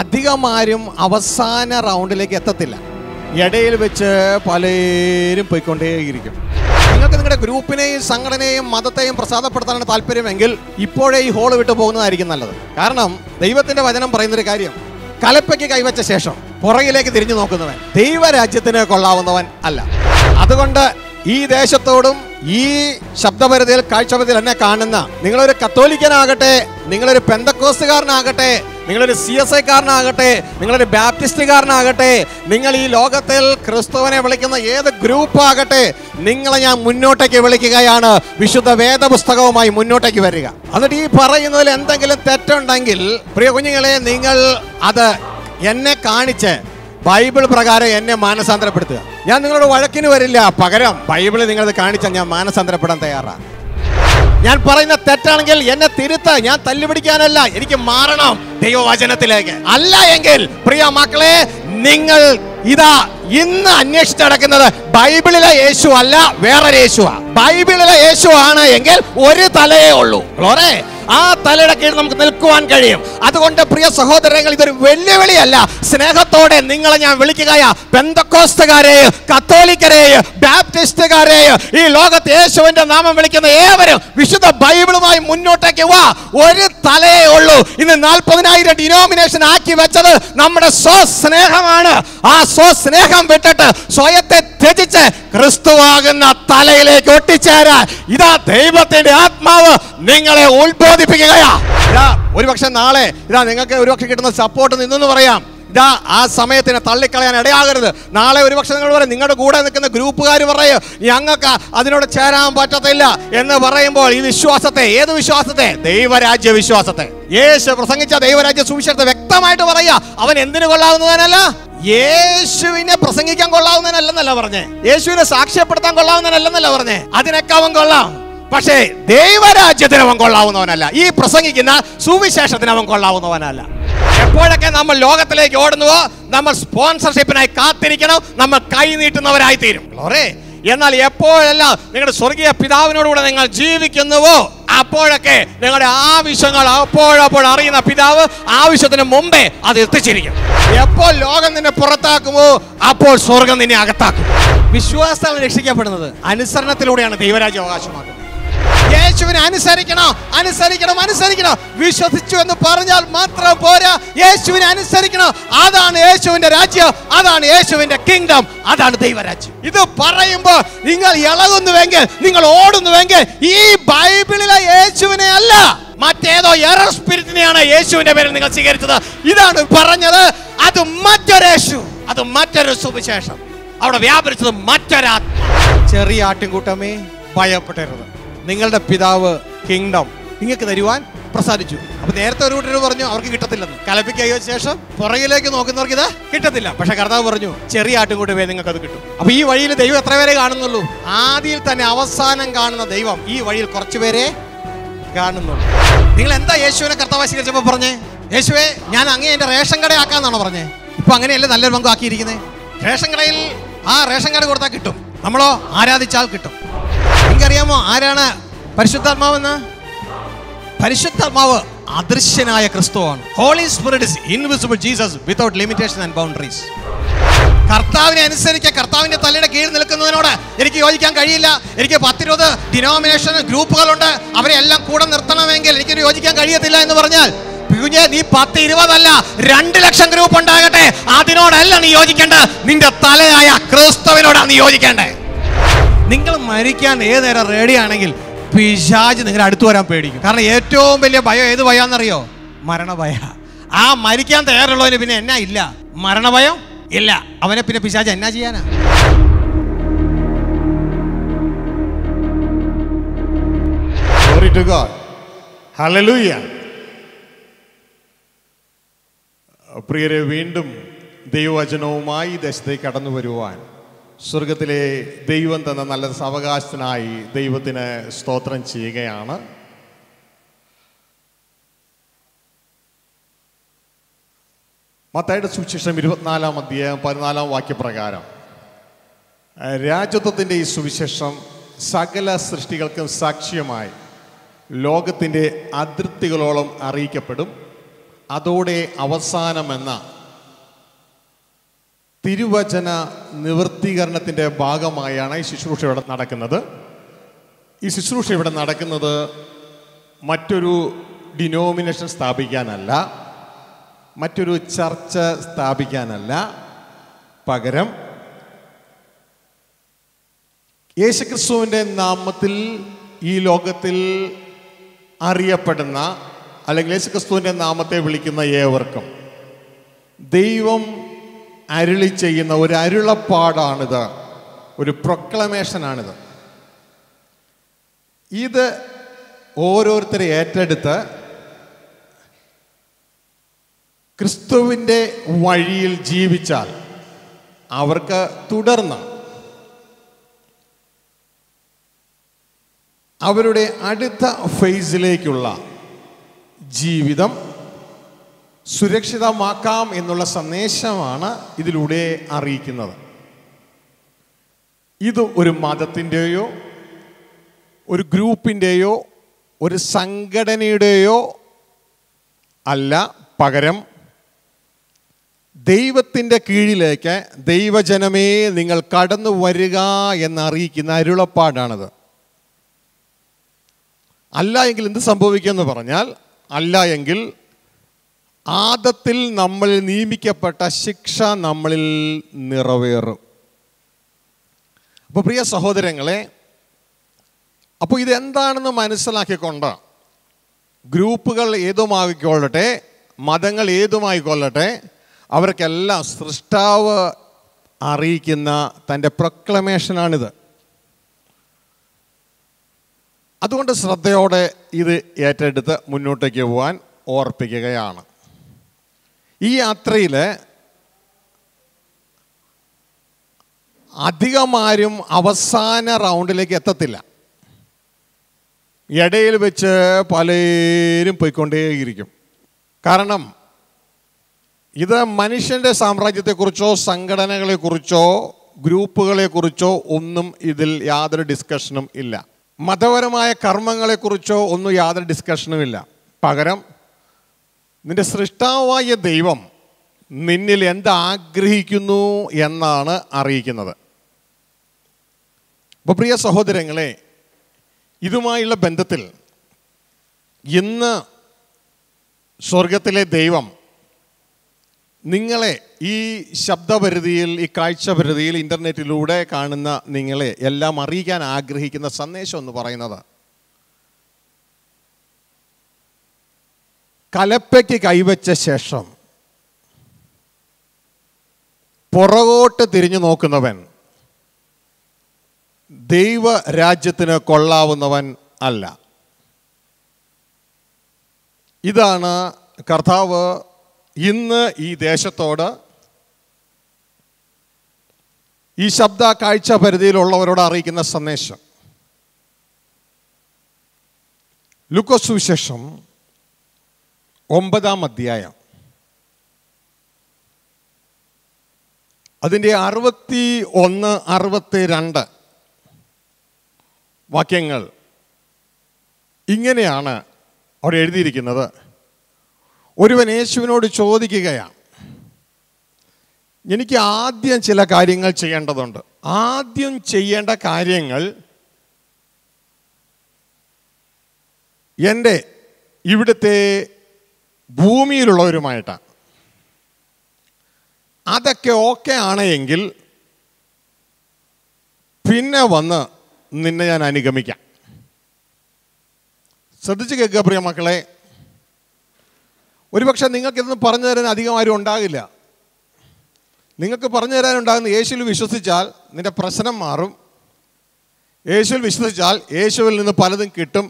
അധികമാരും അവസാന റൗണ്ടിലേക്ക് എത്തത്തില്ല ഇടയിൽ വെച്ച് പലരും പോയിക്കൊണ്ടേയിരിക്കും നിങ്ങൾക്ക് നിങ്ങളുടെ ഗ്രൂപ്പിനെയും സംഘടനയെയും മതത്തെയും പ്രസാദപ്പെടുത്താനാണ് താല്പര്യമെങ്കിൽ ഇപ്പോഴേ ഈ ഹോള് വിട്ടു പോകുന്നതായിരിക്കും നല്ലത് കാരണം ദൈവത്തിന്റെ വചനം പറയുന്നൊരു കാര്യം കലപ്പയ്ക്ക് കൈവച്ച ശേഷം പുറകിലേക്ക് തിരിഞ്ഞു നോക്കുന്നവൻ ദൈവരാജ്യത്തിന് കൊള്ളാവുന്നവൻ അല്ല അതുകൊണ്ട് ഈ ദേശത്തോടും ഈ ശബ്ദപരിധിയിൽ കാഴ്ചപരിധിയിൽ എന്നെ കാണുന്ന നിങ്ങളൊരു കത്തോലിക്കനാകട്ടെ നിങ്ങളൊരു പെന്തക്കോസുകാരനാകട്ടെ നിങ്ങളൊരു സി എസ് ഐക്കാരനാകട്ടെ നിങ്ങളൊരു ബാപ്റ്റിസ്റ്റുകാരനാകട്ടെ നിങ്ങൾ ഈ ലോകത്തിൽ ക്രിസ്തുവനെ വിളിക്കുന്ന ഏത് ഗ്രൂപ്പാകട്ടെ നിങ്ങളെ ഞാൻ മുന്നോട്ടേക്ക് വിളിക്കുകയാണ് വിശുദ്ധ വേദപുസ്തകവുമായി മുന്നോട്ടേക്ക് വരിക എന്നിട്ട് ഈ പറയുന്നതിൽ എന്തെങ്കിലും തെറ്റുണ്ടെങ്കിൽ പ്രിയ കുഞ്ഞുങ്ങളെ നിങ്ങൾ അത് എന്നെ കാണിച്ച് ബൈബിൾ പ്രകാരം എന്നെ മാനസാന്തരപ്പെടുത്തുക ഞാൻ നിങ്ങളോട് വഴക്കിന് വരില്ല പകരം ബൈബിളിൽ നിങ്ങളത് കാണിച്ചാൽ ഞാൻ മാനസാന്തരപ്പെടാൻ തയ്യാറാണ് ഞാൻ പറയുന്ന തെറ്റാണെങ്കിൽ എന്നെ തിരുത്ത ഞാൻ തല്ലുപിടിക്കാനല്ല എനിക്ക് മാറണം ദൈവവചനത്തിലേക്ക് അല്ല എങ്കിൽ പ്രിയ മക്കളെ നിങ്ങൾ ഇതാ ഇന്ന് അന്വേഷിച്ച് നടക്കുന്നത് ബൈബിളിലെ യേശു അല്ല വേറൊരു യേശുവാ ബൈബിളിലെ യേശു ആണ് എങ്കിൽ ഒരു തലയേ ഉള്ളൂ ക്ലോറേ ആ തലയുടെ കീഴിൽ നമുക്ക് നിൽക്കുവാൻ കഴിയും അതുകൊണ്ട് പ്രിയ സഹോദരങ്ങൾ ഇതൊരു വെല്ലുവിളിയല്ല സ്നേഹത്തോടെ നിങ്ങളെ ഞാൻ വിളിക്കുക പെന്തക്കോസ്തുകാരെ കത്തോലിക്കരെ ബാപ്റ്റിസ്റ്റുകാരെ ഈ ലോകത്ത് യേശുവിന്റെ നാമം വിളിക്കുന്ന ഏവരും വിശുദ്ധ ബൈബിളുമായി മുന്നോട്ടേക്ക് വാ ഒരു തലയേ ഉള്ളൂ ഇന്ന് നാൽപ്പതിനായിരം ഡിനോമിനേഷൻ ആക്കി വെച്ചത് നമ്മുടെ സ്വസ്നേഹമാണ് ആ സ്വസ്നേഹം ശരീരം വിട്ടിട്ട് സ്വയത്തെ ത്യജിച്ച് ക്രിസ്തുവാകുന്ന തലയിലേക്ക് ഒട്ടിച്ചേരാ ഇതാ ദൈവത്തിന്റെ ആത്മാവ് നിങ്ങളെ ഉത്ബോധിപ്പിക്കുകയാ ഇതാ ഒരുപക്ഷെ നാളെ ഇതാ നിങ്ങൾക്ക് ഒരുപക്ഷെ കിട്ടുന്ന സപ്പോർട്ട് നിന്നെന്ന് പറയാം ദാ ആ സമയത്തിന് തള്ളിക്കളയാൻ ഇടയാകരുത് നാളെ ഒരു പക്ഷെ നിങ്ങൾ പറയും നിങ്ങളുടെ കൂടെ നിൽക്കുന്ന ഗ്രൂപ്പുകാർ പറയും ഞങ്ങൾക്ക് അതിനോട് ചേരാൻ പറ്റത്തില്ല എന്ന് പറയുമ്പോൾ ഈ വിശ്വാസത്തെ ഏത് വിശ്വാസത്തെ ദൈവരാജ്യ വിശ്വാസത്തെ യേശു പ്രസംഗിച്ച ദൈവരാജ്യ സുവിശേഷത്തെ വ്യക്തമായിട്ട് പറയുക അവൻ എന്തിനു കൊള്ളാവുന്നതല്ല യേശുവിനെ പ്രസംഗിക്കാൻ കൊള്ളാവുന്നതിനല്ലെന്നല്ല പറഞ്ഞേ യേശുവിനെ സാക്ഷ്യപ്പെടുത്താൻ കൊള്ളാവുന്നതിനല്ലെന്നല്ല പറഞ്ഞേ അതിനൊക്കെ അവൻ കൊള്ളാം പക്ഷേ ദൈവരാജ്യത്തിന് അവൻ കൊള്ളാവുന്നവനല്ല ഈ പ്രസംഗിക്കുന്ന സുവിശേഷത്തിന് അവൻ കൊള്ളാവുന്നവനല്ല എപ്പോഴൊക്കെ നമ്മൾ ലോകത്തിലേക്ക് ഓടുന്നുവോ നമ്മൾ സ്പോൺസർഷിപ്പിനായി കാത്തിരിക്കണം നമ്മൾ കൈ നീട്ടുന്നവരായി തീരും എന്നാൽ എപ്പോഴെല്ലാം നിങ്ങളുടെ സ്വർഗീയ പിതാവിനോടുകൂടെ നിങ്ങൾ ജീവിക്കുന്നുവോ അപ്പോഴൊക്കെ നിങ്ങളുടെ ആവശ്യങ്ങൾ അപ്പോഴപ്പോൾ അറിയുന്ന പിതാവ് ആവശ്യത്തിന് മുമ്പേ അത് എത്തിച്ചിരിക്കും എപ്പോൾ ലോകം നിന്നെ പുറത്താക്കുമോ അപ്പോൾ സ്വർഗം നിന്നെ അകത്താക്കും വിശ്വാസം രക്ഷിക്കപ്പെടുന്നത് അനുസരണത്തിലൂടെയാണ് ദൈവരാജ്യം അവകാശമാക്കുന്നത് യേശുവിനെ അനുസരിക്കണം അനുസരിക്കണം അനുസരിക്കണം വിശ്വസിച്ചു എന്ന് പറഞ്ഞാൽ മാത്രം പോരാ യേശുവിനെ അനുസരിക്കണം അതാണ് യേശുവിന്റെ രാജ്യം അതാണ് യേശുവിന്റെ കിങ്ഡം അതാണ് ദൈവരാജ്യം ഇത് പറയുമ്പോൾ നിങ്ങൾ ഇളകുന്നുവെങ്കിൽ നിങ്ങൾ ഓടുന്നുവെങ്കിൽ ഈ ബൈബിളിലെ യേശുവിനെ അല്ല മറ്റേതോ എറർ സ്പിരിറ്റിനെയാണ് യേശുവിന്റെ പേരിൽ നിങ്ങൾ സ്വീകരിച്ചത് ഇതാണ് പറഞ്ഞത് അത് മറ്റൊരു യേശു അത് മറ്റൊരു സുവിശേഷം അവിടെ വ്യാപരിച്ചത് മറ്റൊരാ ചെറിയ ആട്ടിൻകൂട്ടമേ ഭയപ്പെട്ടിരുന്നു നിങ്ങളുടെ പിതാവ് കിങ്ഡം നിങ്ങൾക്ക് തരുവാൻ പ്രസാദിച്ചു അപ്പൊ നേരത്തെ ഒരു കൂട്ടർ പറഞ്ഞു അവർക്ക് കിട്ടത്തില്ലെന്ന് കലപ്പിക്കയോ ശേഷം പുറകിലേക്ക് നോക്കുന്നവർക്ക് ഇത് കിട്ടത്തില്ല പക്ഷെ കർത്താവ് പറഞ്ഞു ചെറിയ ആട്ടുംകൂടി പോയി നിങ്ങൾക്ക് അത് കിട്ടും അപ്പൊ ഈ വഴിയിൽ ദൈവം എത്ര പേരെ കാണുന്നുള്ളൂ ആദ്യയിൽ തന്നെ അവസാനം കാണുന്ന ദൈവം ഈ വഴിയിൽ കുറച്ചുപേരെ കാണുന്നുള്ളൂ നിങ്ങൾ എന്താ യേശുവിനെ കർത്താവ് സ്വീകരിച്ചപ്പോൾ പറഞ്ഞേ യേശുവെ ഞാൻ അങ്ങേ എന്റെ റേഷൻ കടയാക്കാന്നാണോ പറഞ്ഞേ ഇപ്പൊ അങ്ങനെയല്ലേ നല്ലൊരു ആക്കിയിരിക്കുന്നത് റേഷൻ കടയിൽ ആ റേഷൻ കട കൊടുത്താൽ കിട്ടും നമ്മളോ ആരാധിച്ചാൽ കിട്ടും നിങ്ങൾക്കറിയാമോ ആരാണ് പരിശുദ്ധാത്മാവെന്ന് പരിശുദ്ധാത്മാവ് അദൃശ്യനായ ക്രിസ്തുവാണ് holy spirit is invisible Jesus without limitation and boundaries കർത്താവിനെ അനുസരിച്ച് കർത്താവിന്റെ തലയുടെ കീഴിൽ നിൽക്കുന്നതിനോട് എനിക്ക് യോജിക്കാൻ കഴിയില്ല എനിക്ക് പത്തിരുപത് ഡിനോമിനേഷൻ ഗ്രൂപ്പുകളുണ്ട് അവരെ എല്ലാം കൂടെ നിർത്തണമെങ്കിൽ എനിക്ക് യോജിക്കാൻ കഴിയത്തില്ല എന്ന് പറഞ്ഞാൽ കുഞ്ഞ് നീ പത്ത് ഇരുപതല്ല രണ്ട് ലക്ഷം ഗ്രൂപ്പ് ഉണ്ടാകട്ടെ അതിനോടല്ല നീ യോജിക്കേണ്ടത് നിന്റെ തലയായ ക്രിസ്തുവിനോടാണ് നീ യോജിക്കേണ്ടത് നിങ്ങൾ മരിക്കാൻ ഏതുനേരം റെഡി ആണെങ്കിൽ പിശാജ് നിങ്ങളുടെ അടുത്ത് വരാൻ പേടിക്കും കാരണം ഏറ്റവും വലിയ ഭയം ഏത് ഭയമെന്നറിയോ മരണഭയ ആ മരിക്കാൻ തയ്യാറുള്ളവന് പിന്നെ എന്നാ ഇല്ല മരണഭയം ഇല്ല അവനെ പിന്നെ പിശാജ് എന്നാ ചെയ്യാനാ പ്രിയരെ വീണ്ടും ദൈവവചനവുമായി ദേശത്തേക്ക് കടന്നു വരുവാൻ സ്വർഗത്തിലെ ദൈവം തന്ന നല്ല സാവകാശത്തിനായി ദൈവത്തിന് സ്തോത്രം ചെയ്യുകയാണ് മത്തായുടെ സുവിശേഷം ഇരുപത്തിനാലാം അധ്യായം പതിനാലാം വാക്യപ്രകാരം രാജ്യത്വത്തിൻ്റെ ഈ സുവിശേഷം സകല സൃഷ്ടികൾക്കും സാക്ഷ്യമായി ലോകത്തിൻ്റെ അതിർത്തികളോളം അറിയിക്കപ്പെടും അതോടെ അവസാനമെന്ന തിരുവചന നിവൃത്തീകരണത്തിൻ്റെ ഭാഗമായാണ് ഈ ശുശ്രൂഷ ഇവിടെ നടക്കുന്നത് ഈ ശുശ്രൂഷ ഇവിടെ നടക്കുന്നത് മറ്റൊരു ഡിനോമിനേഷൻ സ്ഥാപിക്കാനല്ല മറ്റൊരു ചർച്ച സ്ഥാപിക്കാനല്ല പകരം യേശുക്രിസ്തുവിൻ്റെ നാമത്തിൽ ഈ ലോകത്തിൽ അറിയപ്പെടുന്ന അല്ലെങ്കിൽ യേശുക്രിസ്തുവിൻ്റെ നാമത്തെ വിളിക്കുന്ന ഏവർക്കും ദൈവം അരുളി ചെയ്യുന്ന ഒരു അരുളപ്പാടാണിത് ഒരു പ്രൊക്ലമേഷനാണിത് ഇത് ഓരോരുത്തരെ ഏറ്റെടുത്ത് ക്രിസ്തുവിൻ്റെ വഴിയിൽ ജീവിച്ചാൽ അവർക്ക് തുടർന്ന് അവരുടെ അടുത്ത ഫേസിലേക്കുള്ള ജീവിതം സുരക്ഷിതമാക്കാം എന്നുള്ള സന്ദേശമാണ് ഇതിലൂടെ അറിയിക്കുന്നത് ഇത് ഒരു മതത്തിൻ്റെയോ ഒരു ഗ്രൂപ്പിൻ്റെയോ ഒരു സംഘടനയുടെയോ അല്ല പകരം ദൈവത്തിൻ്റെ കീഴിലേക്ക് ദൈവജനമേ നിങ്ങൾ കടന്നു വരിക എന്ന് അറിയിക്കുന്ന അരുളപ്പാടാണത് അല്ല എങ്കിൽ എന്ത് സംഭവിക്കുമെന്ന് പറഞ്ഞാൽ അല്ല എങ്കിൽ ആദത്തിൽ നമ്മൾ നിയമിക്കപ്പെട്ട ശിക്ഷ നമ്മളിൽ നിറവേറും അപ്പോൾ പ്രിയ സഹോദരങ്ങളെ അപ്പോൾ ഇതെന്താണെന്ന് മനസ്സിലാക്കിക്കൊണ്ട് ഗ്രൂപ്പുകൾ ഏതുമായിക്കൊള്ളട്ടെ മതങ്ങൾ ഏതുമായിക്കൊള്ളട്ടെ അവർക്കെല്ലാം സൃഷ്ടാവ് അറിയിക്കുന്ന തൻ്റെ പ്രൊക്ലമേഷനാണിത് അതുകൊണ്ട് ശ്രദ്ധയോടെ ഇത് ഏറ്റെടുത്ത് മുന്നോട്ടേക്ക് പോകാൻ ഓർപ്പിക്കുകയാണ് ഈ യാത്രയിൽ അധികമാരും അവസാന റൗണ്ടിലേക്ക് എത്തത്തില്ല ഇടയിൽ വെച്ച് പലരും പോയിക്കൊണ്ടേയിരിക്കും കാരണം ഇത് മനുഷ്യൻ്റെ സാമ്രാജ്യത്തെക്കുറിച്ചോ സംഘടനകളെക്കുറിച്ചോ ഗ്രൂപ്പുകളെക്കുറിച്ചോ ഒന്നും ഇതിൽ യാതൊരു ഡിസ്കഷനും ഇല്ല മതപരമായ കർമ്മങ്ങളെക്കുറിച്ചോ ഒന്നും യാതൊരു ഡിസ്കഷനും ഇല്ല പകരം നിന്റെ സൃഷ്ടാവായ ദൈവം നിന്നിൽ എന്താഗ്രഹിക്കുന്നു ആഗ്രഹിക്കുന്നു എന്നാണ് അറിയിക്കുന്നത് അപ്പോൾ പ്രിയ സഹോദരങ്ങളെ ഇതുമായുള്ള ബന്ധത്തിൽ ഇന്ന് സ്വർഗത്തിലെ ദൈവം നിങ്ങളെ ഈ ശബ്ദപരിധിയിൽ ഈ കാഴ്ചപരിധിയിൽ ഇൻ്റർനെറ്റിലൂടെ കാണുന്ന നിങ്ങളെ എല്ലാം അറിയിക്കാൻ ആഗ്രഹിക്കുന്ന സന്ദേശം എന്ന് പറയുന്നത് കലപ്പയ്ക്ക് കൈവച്ച ശേഷം പുറകോട്ട് തിരിഞ്ഞു നോക്കുന്നവൻ ദൈവരാജ്യത്തിന് കൊള്ളാവുന്നവൻ അല്ല ഇതാണ് കർത്താവ് ഇന്ന് ഈ ദേശത്തോട് ഈ ശബ്ദ കാഴ്ച പരിധിയിലുള്ളവരോട് അറിയിക്കുന്ന സന്ദേശം ലുക്കോസ് സുവിശേഷം ഒമ്പതാം അധ്യായം അതിൻ്റെ അറുപത്തി ഒന്ന് അറുപത്തി രണ്ട് വാക്യങ്ങൾ ഇങ്ങനെയാണ് അവിടെ എഴുതിയിരിക്കുന്നത് ഒരുവൻ യേശുവിനോട് ചോദിക്കുകയാണ് എനിക്ക് ആദ്യം ചില കാര്യങ്ങൾ ചെയ്യേണ്ടതുണ്ട് ആദ്യം ചെയ്യേണ്ട കാര്യങ്ങൾ എൻ്റെ ഇവിടുത്തെ ഭൂമിയിലുള്ളവരുമായിട്ടാണ് അതൊക്കെ ഓക്കെ ആണ് എങ്കിൽ പിന്നെ വന്ന് നിന്നെ ഞാൻ അനുഗമിക്കാം ശ്രദ്ധിച്ച് കേൾക്കുക പ്രിയ മക്കളെ ഒരുപക്ഷെ നിങ്ങൾക്കിതൊന്നും പറഞ്ഞു തരാൻ അധികം ആരും ഉണ്ടാകില്ല നിങ്ങൾക്ക് പറഞ്ഞു തരാനുണ്ടാകുന്ന യേശുവിൽ വിശ്വസിച്ചാൽ നിൻ്റെ പ്രശ്നം മാറും യേശുവിൽ വിശ്വസിച്ചാൽ യേശുവിൽ നിന്ന് പലതും കിട്ടും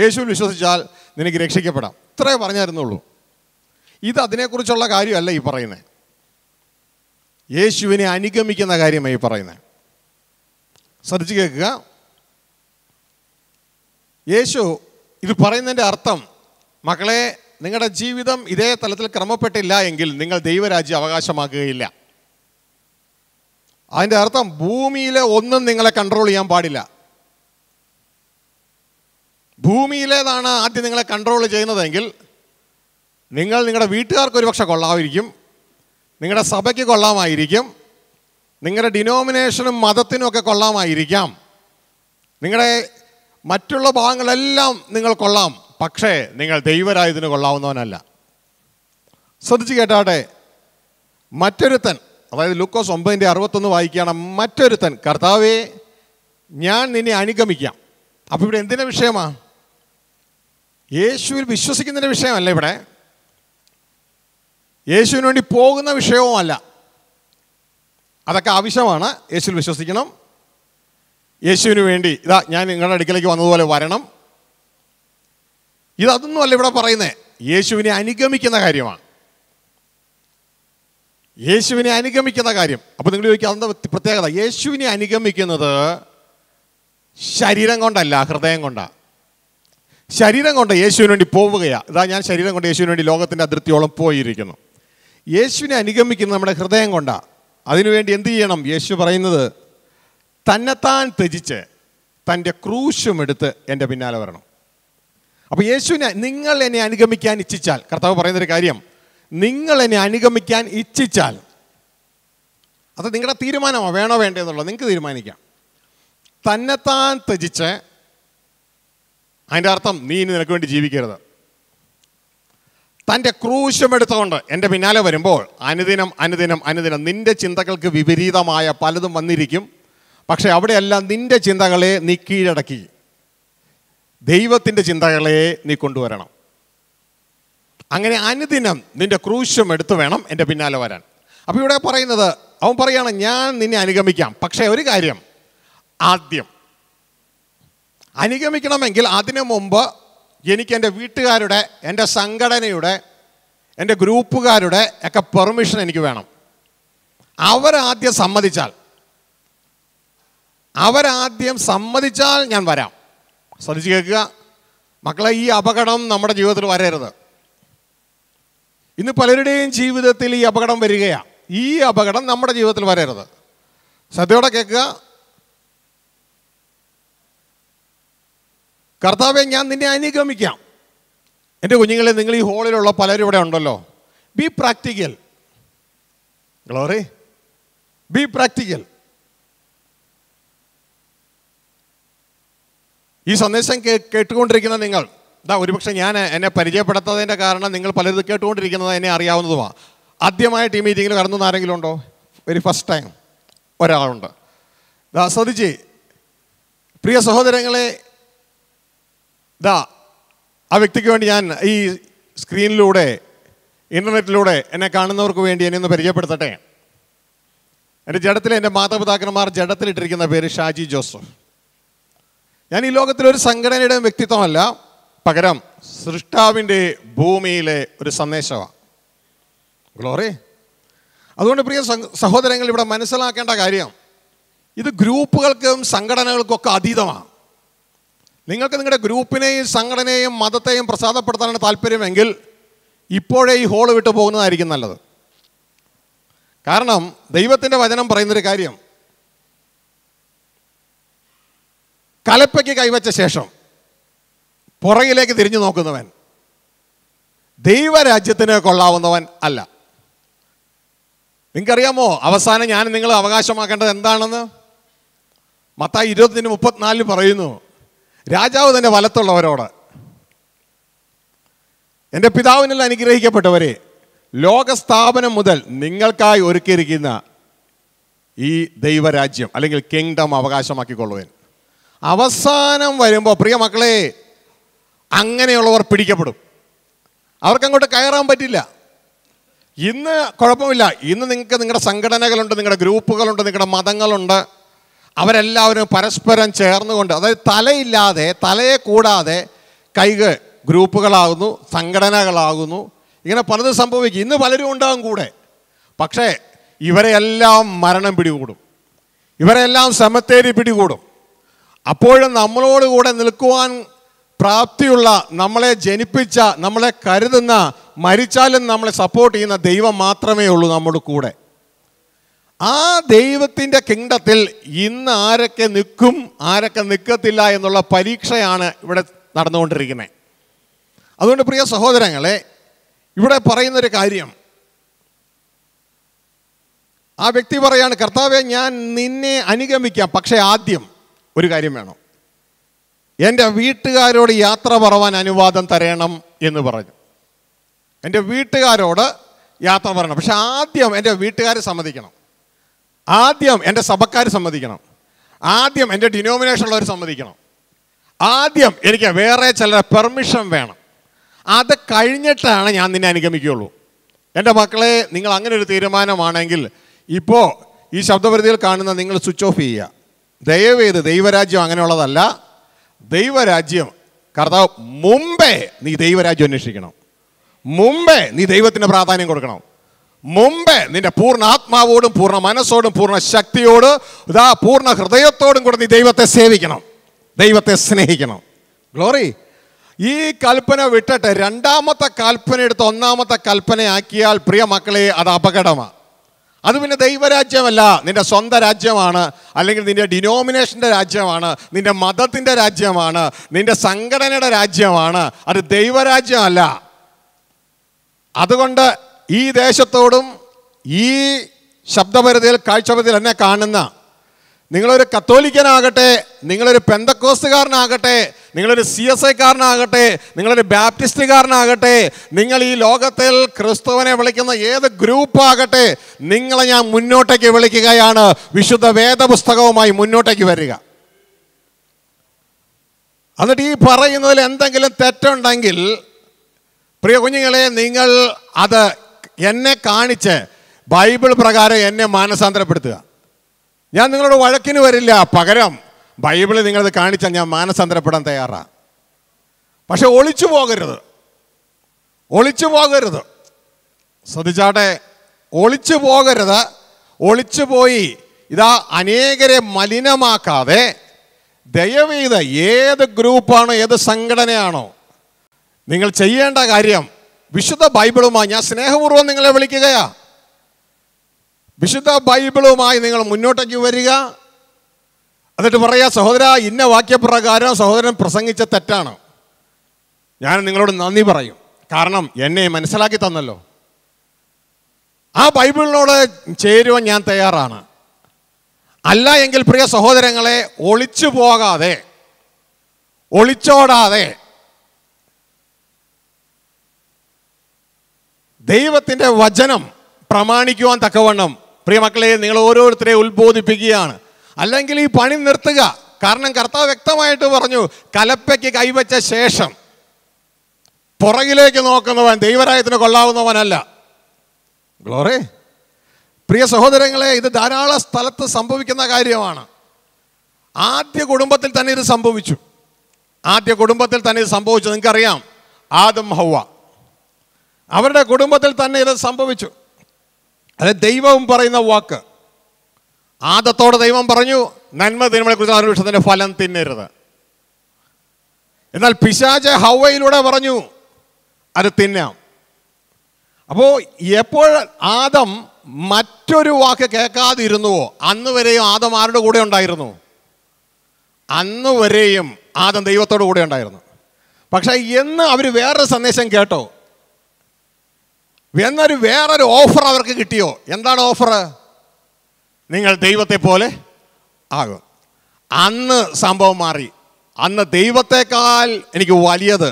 യേശുവിൽ വിശ്വസിച്ചാൽ നിനക്ക് രക്ഷിക്കപ്പെടാം ഇത്രേ പറഞ്ഞായിരുന്നുള്ളൂ ഇത് അതിനെക്കുറിച്ചുള്ള കാര്യമല്ല ഈ പറയുന്നത് യേശുവിനെ അനുഗമിക്കുന്ന കാര്യമായി പറയുന്നത് ശ്രദ്ധിച്ച് കേൾക്കുക യേശു ഇത് പറയുന്നതിൻ്റെ അർത്ഥം മക്കളെ നിങ്ങളുടെ ജീവിതം ഇതേ തലത്തിൽ ക്രമപ്പെട്ടില്ല എങ്കിൽ നിങ്ങൾ ദൈവരാജ്യം അവകാശമാക്കുകയില്ല അതിൻ്റെ അർത്ഥം ഭൂമിയിലെ ഒന്നും നിങ്ങളെ കൺട്രോൾ ചെയ്യാൻ പാടില്ല ഭൂമിയിലേതാണ് ആദ്യം നിങ്ങളെ കൺട്രോൾ ചെയ്യുന്നതെങ്കിൽ നിങ്ങൾ നിങ്ങളുടെ വീട്ടുകാർക്ക് ഒരുപക്ഷെ കൊള്ളാമായിരിക്കും നിങ്ങളുടെ സഭയ്ക്ക് കൊള്ളാമായിരിക്കും നിങ്ങളുടെ ഡിനോമിനേഷനും മതത്തിനും ഒക്കെ കൊള്ളാമായിരിക്കാം നിങ്ങളുടെ മറ്റുള്ള ഭാഗങ്ങളെല്ലാം നിങ്ങൾ കൊള്ളാം പക്ഷേ നിങ്ങൾ ദൈവരായതിന് കൊള്ളാവുന്നവനല്ല ശ്രദ്ധിച്ച് കേട്ടാട്ടെ മറ്റൊരുത്തൻ അതായത് ലൂക്കോസ് ഒമ്പതിൻ്റെ അറുപത്തൊന്ന് വായിക്കുകയാണ് മറ്റൊരുത്തൻ കർത്താവേ ഞാൻ നിന്നെ അനുഗമിക്കാം അപ്പോൾ ഇവിടെ എന്തിനാ വിഷയമാണ് യേശുവിൽ വിശ്വസിക്കുന്നതിൻ്റെ വിഷയമല്ല ഇവിടെ യേശുവിന് വേണ്ടി പോകുന്ന വിഷയവുമല്ല അതൊക്കെ ആവശ്യമാണ് യേശുവിൽ വിശ്വസിക്കണം യേശുവിന് വേണ്ടി ഇതാ ഞാൻ നിങ്ങളുടെ അടുക്കലേക്ക് വന്നതുപോലെ വരണം ഇതൊന്നുമല്ല ഇവിടെ പറയുന്നത് യേശുവിനെ അനുഗമിക്കുന്ന കാര്യമാണ് യേശുവിനെ അനുഗമിക്കുന്ന കാര്യം അപ്പോൾ നിങ്ങൾ ചോദിക്കുക അതിൻ്റെ പ്രത്യേകത യേശുവിനെ അനുഗമിക്കുന്നത് ശരീരം കൊണ്ടല്ല ഹൃദയം കൊണ്ടാണ് ശരീരം കൊണ്ട് യേശുവിന് വേണ്ടി പോവുകയാണ് ഇതാ ഞാൻ ശരീരം കൊണ്ട് യേശുവിന് വേണ്ടി ലോകത്തിൻ്റെ അതിർത്തിയോളം പോയിരിക്കുന്നു യേശുവിനെ അനുഗമിക്കുന്നത് നമ്മുടെ ഹൃദയം കൊണ്ടാണ് അതിനുവേണ്ടി എന്ത് ചെയ്യണം യേശു പറയുന്നത് തന്നെത്താൻ ത്യജിച്ച് തൻ്റെ ക്രൂശും എടുത്ത് എൻ്റെ പിന്നാലെ വരണം അപ്പോൾ യേശുവിനെ നിങ്ങൾ എന്നെ അനുഗമിക്കാൻ ഇച്ഛിച്ചാൽ കർത്താവ് പറയുന്നൊരു കാര്യം നിങ്ങൾ എന്നെ അനുഗമിക്കാൻ ഇച്ഛിച്ചാൽ അത് നിങ്ങളുടെ തീരുമാനമാണ് വേണോ വേണ്ടേ എന്നുള്ളത് നിങ്ങൾക്ക് തീരുമാനിക്കാം തന്നെത്താൻ ത്യജിച്ച് അതിൻ്റെ അർത്ഥം നീ ഇനി നിനക്ക് വേണ്ടി ജീവിക്കരുത് തൻ്റെ ക്രൂശമെടുത്തുകൊണ്ട് എൻ്റെ പിന്നാലെ വരുമ്പോൾ അനുദിനം അനുദിനം അനുദിനം നിൻ്റെ ചിന്തകൾക്ക് വിപരീതമായ പലതും വന്നിരിക്കും പക്ഷെ അവിടെയെല്ലാം നിൻ്റെ ചിന്തകളെ നീ കീഴടക്കി ദൈവത്തിൻ്റെ ചിന്തകളെ നീ കൊണ്ടുവരണം അങ്ങനെ അനുദിനം നിൻ്റെ ക്രൂശം എടുത്തു വേണം എൻ്റെ പിന്നാലെ വരാൻ അപ്പോൾ ഇവിടെ പറയുന്നത് അവൻ പറയുകയാണ് ഞാൻ നിന്നെ അനുഗമിക്കാം പക്ഷേ ഒരു കാര്യം ആദ്യം അനുഗമിക്കണമെങ്കിൽ അതിനു മുമ്പ് എനിക്ക് എൻ്റെ വീട്ടുകാരുടെ എൻ്റെ സംഘടനയുടെ എൻ്റെ ഗ്രൂപ്പുകാരുടെ ഒക്കെ പെർമിഷൻ എനിക്ക് വേണം അവരാദ്യം സമ്മതിച്ചാൽ അവരാദ്യം സമ്മതിച്ചാൽ ഞാൻ വരാം ശ്രദ്ധിച്ച് കേൾക്കുക മക്കളെ ഈ അപകടം നമ്മുടെ ജീവിതത്തിൽ വരരുത് ഇന്ന് പലരുടെയും ജീവിതത്തിൽ ഈ അപകടം വരികയാണ് ഈ അപകടം നമ്മുടെ ജീവിതത്തിൽ വരരുത് ശ്രദ്ധയോടെ കേൾക്കുക കർത്താവെ ഞാൻ നിന്നെ അനുഗമിക്കാം എൻ്റെ കുഞ്ഞുങ്ങളെ നിങ്ങൾ ഈ ഹോളിലുള്ള പലരും ഇവിടെ ഉണ്ടല്ലോ be practical glory be practical ഈ സന്ദേശം കേ കേട്ടുകൊണ്ടിരിക്കുന്ന നിങ്ങൾ ഇതാ ഒരുപക്ഷെ ഞാൻ എന്നെ പരിചയപ്പെടുത്തതിൻ്റെ കാരണം നിങ്ങൾ പലരും കേട്ടുകൊണ്ടിരിക്കുന്നത് എന്നെ അറിയാവുന്നതുമാ ആദ്യമായിട്ട് ടീം മീറ്റിങ്ങിൽ കടന്നു ആരെങ്കിലും ഉണ്ടോ വെരി ഫസ്റ്റ് ടൈം ഒരാളുണ്ട് ശ്രദ്ധിച്ച് പ്രിയ സഹോദരങ്ങളെ ദാ ആ വ്യക്തിക്ക് വേണ്ടി ഞാൻ ഈ സ്ക്രീനിലൂടെ ഇൻ്റർനെറ്റിലൂടെ എന്നെ കാണുന്നവർക്ക് വേണ്ടി എന്നെ ഒന്ന് പരിചയപ്പെടുത്തട്ടെ എൻ്റെ ജഡത്തിലെ എൻ്റെ മാതാപിതാക്കന്മാർ ജഡത്തിലിട്ടിരിക്കുന്ന പേര് ഷാജി ജോസഫ് ഞാൻ ഈ ലോകത്തിലൊരു ഒരു സംഘടനയുടെ വ്യക്തിത്വമല്ല പകരം സൃഷ്ടാവിൻ്റെ ഭൂമിയിലെ ഒരു സന്ദേശമാണ് ഗ്ലോറി അതുകൊണ്ട് പ്രിയ സഹോദരങ്ങൾ ഇവിടെ മനസ്സിലാക്കേണ്ട കാര്യം ഇത് ഗ്രൂപ്പുകൾക്കും സംഘടനകൾക്കൊക്കെ അതീതമാണ് നിങ്ങൾക്ക് നിങ്ങളുടെ ഗ്രൂപ്പിനെയും സംഘടനയെയും മതത്തെയും പ്രസാദപ്പെടുത്താനാണ് താല്പര്യമെങ്കിൽ ഇപ്പോഴേ ഈ ഹോള് വിട്ടു പോകുന്നതായിരിക്കും നല്ലത് കാരണം ദൈവത്തിൻ്റെ വചനം പറയുന്നൊരു കാര്യം കലപ്പയ്ക്ക് കൈവച്ച ശേഷം പുറകിലേക്ക് തിരിഞ്ഞു നോക്കുന്നവൻ ദൈവരാജ്യത്തിന് കൊള്ളാവുന്നവൻ അല്ല നിങ്ങൾക്കറിയാമോ അവസാനം ഞാൻ നിങ്ങൾ അവകാശമാക്കേണ്ടത് എന്താണെന്ന് മത്തായി ഇരുപത്തിന് മുപ്പത്തിനാലിൽ പറയുന്നു രാജാവ് തന്നെ വലത്തുള്ളവരോട് എൻ്റെ പിതാവിനിൽ അനുഗ്രഹിക്കപ്പെട്ടവരെ ലോകസ്ഥാപനം മുതൽ നിങ്ങൾക്കായി ഒരുക്കിയിരിക്കുന്ന ഈ ദൈവരാജ്യം അല്ലെങ്കിൽ കിങ്ഡം അവകാശമാക്കിക്കൊള്ളുവൻ അവസാനം വരുമ്പോൾ പ്രിയ മക്കളെ അങ്ങനെയുള്ളവർ പിടിക്കപ്പെടും അവർക്കങ്ങോട്ട് കയറാൻ പറ്റില്ല ഇന്ന് കുഴപ്പമില്ല ഇന്ന് നിങ്ങൾക്ക് നിങ്ങളുടെ സംഘടനകളുണ്ട് നിങ്ങളുടെ ഗ്രൂപ്പുകളുണ്ട് നിങ്ങളുടെ മതങ്ങളുണ്ട് അവരെല്ലാവരും പരസ്പരം ചേർന്നുകൊണ്ട് അതായത് തലയില്ലാതെ തലയെ കൂടാതെ കൈകൾ ഗ്രൂപ്പുകളാകുന്നു സംഘടനകളാകുന്നു ഇങ്ങനെ പലതും സംഭവിക്കും ഇന്ന് പലരും ഉണ്ടാകും കൂടെ പക്ഷേ ഇവരെയെല്ലാം മരണം പിടികൂടും ഇവരെല്ലാം സമത്തേരി പിടികൂടും അപ്പോഴും നമ്മളോട് കൂടെ നിൽക്കുവാൻ പ്രാപ്തിയുള്ള നമ്മളെ ജനിപ്പിച്ച നമ്മളെ കരുതുന്ന മരിച്ചാലും നമ്മളെ സപ്പോർട്ട് ചെയ്യുന്ന ദൈവം മാത്രമേ ഉള്ളൂ നമ്മുടെ കൂടെ ആ ദൈവത്തിൻ്റെ കിങ്ഡത്തിൽ ഇന്ന് ആരൊക്കെ നിൽക്കും ആരൊക്കെ നിൽക്കത്തില്ല എന്നുള്ള പരീക്ഷയാണ് ഇവിടെ നടന്നുകൊണ്ടിരിക്കുന്നത് അതുകൊണ്ട് പ്രിയ സഹോദരങ്ങളെ ഇവിടെ പറയുന്നൊരു കാര്യം ആ വ്യക്തി പറയാണ് കർത്താവെ ഞാൻ നിന്നെ അനുഗമിക്കാം പക്ഷേ ആദ്യം ഒരു കാര്യം വേണം എൻ്റെ വീട്ടുകാരോട് യാത്ര പറവാൻ അനുവാദം തരണം എന്ന് പറഞ്ഞു എൻ്റെ വീട്ടുകാരോട് യാത്ര പറയണം പക്ഷെ ആദ്യം എൻ്റെ വീട്ടുകാരെ സമ്മതിക്കണം ആദ്യം എൻ്റെ സഭക്കാർ സമ്മതിക്കണം ആദ്യം എൻ്റെ ഉള്ളവർ സമ്മതിക്കണം ആദ്യം എനിക്ക് വേറെ ചില പെർമിഷൻ വേണം അത് കഴിഞ്ഞിട്ടാണ് ഞാൻ നിന്നെ അനുഗമിക്കുകയുള്ളൂ എൻ്റെ മക്കളെ നിങ്ങൾ അങ്ങനെ ഒരു തീരുമാനമാണെങ്കിൽ ഇപ്പോൾ ഈ ശബ്ദപരിധിയിൽ കാണുന്ന നിങ്ങൾ സ്വിച്ച് ഓഫ് ചെയ്യുക ദയവേത് ദൈവരാജ്യം അങ്ങനെയുള്ളതല്ല ദൈവരാജ്യം കർത്താവ് മുമ്പേ നീ ദൈവരാജ്യം അന്വേഷിക്കണം മുമ്പേ നീ ദൈവത്തിന് പ്രാധാന്യം കൊടുക്കണം മുമ്പേ നിന്റെ പൂർണ്ണ ആത്മാവോടും പൂർണ്ണ മനസ്സോടും പൂർണ്ണ ശക്തിയോട് ഇതാ പൂർണ്ണ ഹൃദയത്തോടും കൂടെ നീ ദൈവത്തെ സേവിക്കണം ദൈവത്തെ സ്നേഹിക്കണം ഗ്ലോറി ഈ കൽപ്പന വിട്ടിട്ട് രണ്ടാമത്തെ കൽപ്പന എടുത്ത് ഒന്നാമത്തെ കൽപ്പനയാക്കിയാൽ പ്രിയ മക്കളെ അത് അപകടമാണ് അത് പിന്നെ ദൈവരാജ്യമല്ല നിൻ്റെ സ്വന്തം രാജ്യമാണ് അല്ലെങ്കിൽ നിൻ്റെ ഡിനോമിനേഷൻ്റെ രാജ്യമാണ് നിൻ്റെ മതത്തിൻ്റെ രാജ്യമാണ് നിൻ്റെ സംഘടനയുടെ രാജ്യമാണ് അത് ദൈവരാജ്യമല്ല അതുകൊണ്ട് ഈ ദേശത്തോടും ഈ ശബ്ദപരിധിയിൽ കാഴ്ചപരിധിയിൽ എന്നെ കാണുന്ന നിങ്ങളൊരു കത്തോലിക്കനാകട്ടെ നിങ്ങളൊരു പെന്തക്കോസ്റ്റുകാരനാകട്ടെ നിങ്ങളൊരു സി എസ് ഐക്കാരനാകട്ടെ നിങ്ങളൊരു ബാപ്റ്റിസ്റ്റുകാരനാകട്ടെ നിങ്ങൾ ഈ ലോകത്തിൽ ക്രിസ്തുവിനെ വിളിക്കുന്ന ഏത് ഗ്രൂപ്പാകട്ടെ നിങ്ങളെ ഞാൻ മുന്നോട്ടേക്ക് വിളിക്കുകയാണ് വിശുദ്ധ വേദപുസ്തകവുമായി മുന്നോട്ടേക്ക് വരിക എന്നിട്ട് ഈ പറയുന്നതിൽ എന്തെങ്കിലും തെറ്റുണ്ടെങ്കിൽ പ്രിയ കുഞ്ഞുങ്ങളെ നിങ്ങൾ അത് എന്നെ കാണിച്ച് ബൈബിൾ പ്രകാരം എന്നെ മാനസാന്തരപ്പെടുത്തുക ഞാൻ നിങ്ങളോട് വഴക്കിന് വരില്ല പകരം ബൈബിളിൽ നിങ്ങളത് കാണിച്ചാൽ ഞാൻ മാനസാന്തരപ്പെടാൻ തയ്യാറാണ് പക്ഷെ ഒളിച്ചു പോകരുത് ഒളിച്ചു പോകരുത് ശ്രദ്ധിച്ചാട്ടെ ഒളിച്ചു പോകരുത് ഒളിച്ചു പോയി ഇതാ അനേകരെ മലിനമാക്കാതെ ദയവീത ഏത് ഗ്രൂപ്പാണോ ഏത് സംഘടനയാണോ നിങ്ങൾ ചെയ്യേണ്ട കാര്യം വിശുദ്ധ ബൈബിളുമായി ഞാൻ സ്നേഹപൂർവ്വം നിങ്ങളെ വിളിക്കുകയാ വിശുദ്ധ ബൈബിളുമായി നിങ്ങൾ മുന്നോട്ടേക്ക് വരിക എന്നിട്ട് പറയുക സഹോദര ഇന്ന വാക്യപ്രകാരം സഹോദരൻ പ്രസംഗിച്ച തെറ്റാണ് ഞാൻ നിങ്ങളോട് നന്ദി പറയും കാരണം എന്നെ മനസ്സിലാക്കി തന്നല്ലോ ആ ബൈബിളിനോട് ചേരുവാൻ ഞാൻ തയ്യാറാണ് അല്ല എങ്കിൽ പ്രിയ സഹോദരങ്ങളെ ഒളിച്ചു പോകാതെ ഒളിച്ചോടാതെ ദൈവത്തിൻ്റെ വചനം പ്രമാണിക്കുവാൻ തക്കവണ്ണം പ്രിയ മക്കളെ നിങ്ങൾ ഓരോരുത്തരെ ഉത്ബോധിപ്പിക്കുകയാണ് അല്ലെങ്കിൽ ഈ പണി നിർത്തുക കാരണം കർത്താവ് വ്യക്തമായിട്ട് പറഞ്ഞു കലപ്പയ്ക്ക് കൈവച്ച ശേഷം പുറകിലേക്ക് നോക്കുന്നവൻ ദൈവരായത്തിന് കൊള്ളാവുന്നവനല്ല ഗ്ലോറേ പ്രിയ സഹോദരങ്ങളെ ഇത് ധാരാളം സ്ഥലത്ത് സംഭവിക്കുന്ന കാര്യമാണ് ആദ്യ കുടുംബത്തിൽ തന്നെ ഇത് സംഭവിച്ചു ആദ്യ കുടുംബത്തിൽ തന്നെ ഇത് സംഭവിച്ചു നിങ്ങൾക്കറിയാം ആദം ഹവ്വ അവരുടെ കുടുംബത്തിൽ തന്നെ ഇത് സംഭവിച്ചു അത് ദൈവവും പറയുന്ന വാക്ക് ആദത്തോടെ ദൈവം പറഞ്ഞു നന്മ തിന്മയെക്കുറിച്ച് അനുവൃക്ഷത്തിൻ്റെ ഫലം തിന്നരുത് എന്നാൽ പിശാജ ഹൗവയിലൂടെ പറഞ്ഞു അത് തിന്നാം അപ്പോൾ എപ്പോൾ ആദം മറ്റൊരു വാക്ക് കേൾക്കാതിരുന്നുവോ അന്ന് വരെയും ആദം ആരുടെ കൂടെ ഉണ്ടായിരുന്നു അന്ന് വരെയും ആദം ദൈവത്തോടു കൂടെ ഉണ്ടായിരുന്നു പക്ഷേ എന്ന് അവർ വേറൊരു സന്ദേശം കേട്ടോ എന്നൊരു വേറൊരു ഓഫർ അവർക്ക് കിട്ടിയോ എന്താണ് ഓഫർ നിങ്ങൾ ദൈവത്തെ പോലെ ആകും അന്ന് സംഭവം മാറി അന്ന് ദൈവത്തെക്കാൾ എനിക്ക് വലിയത്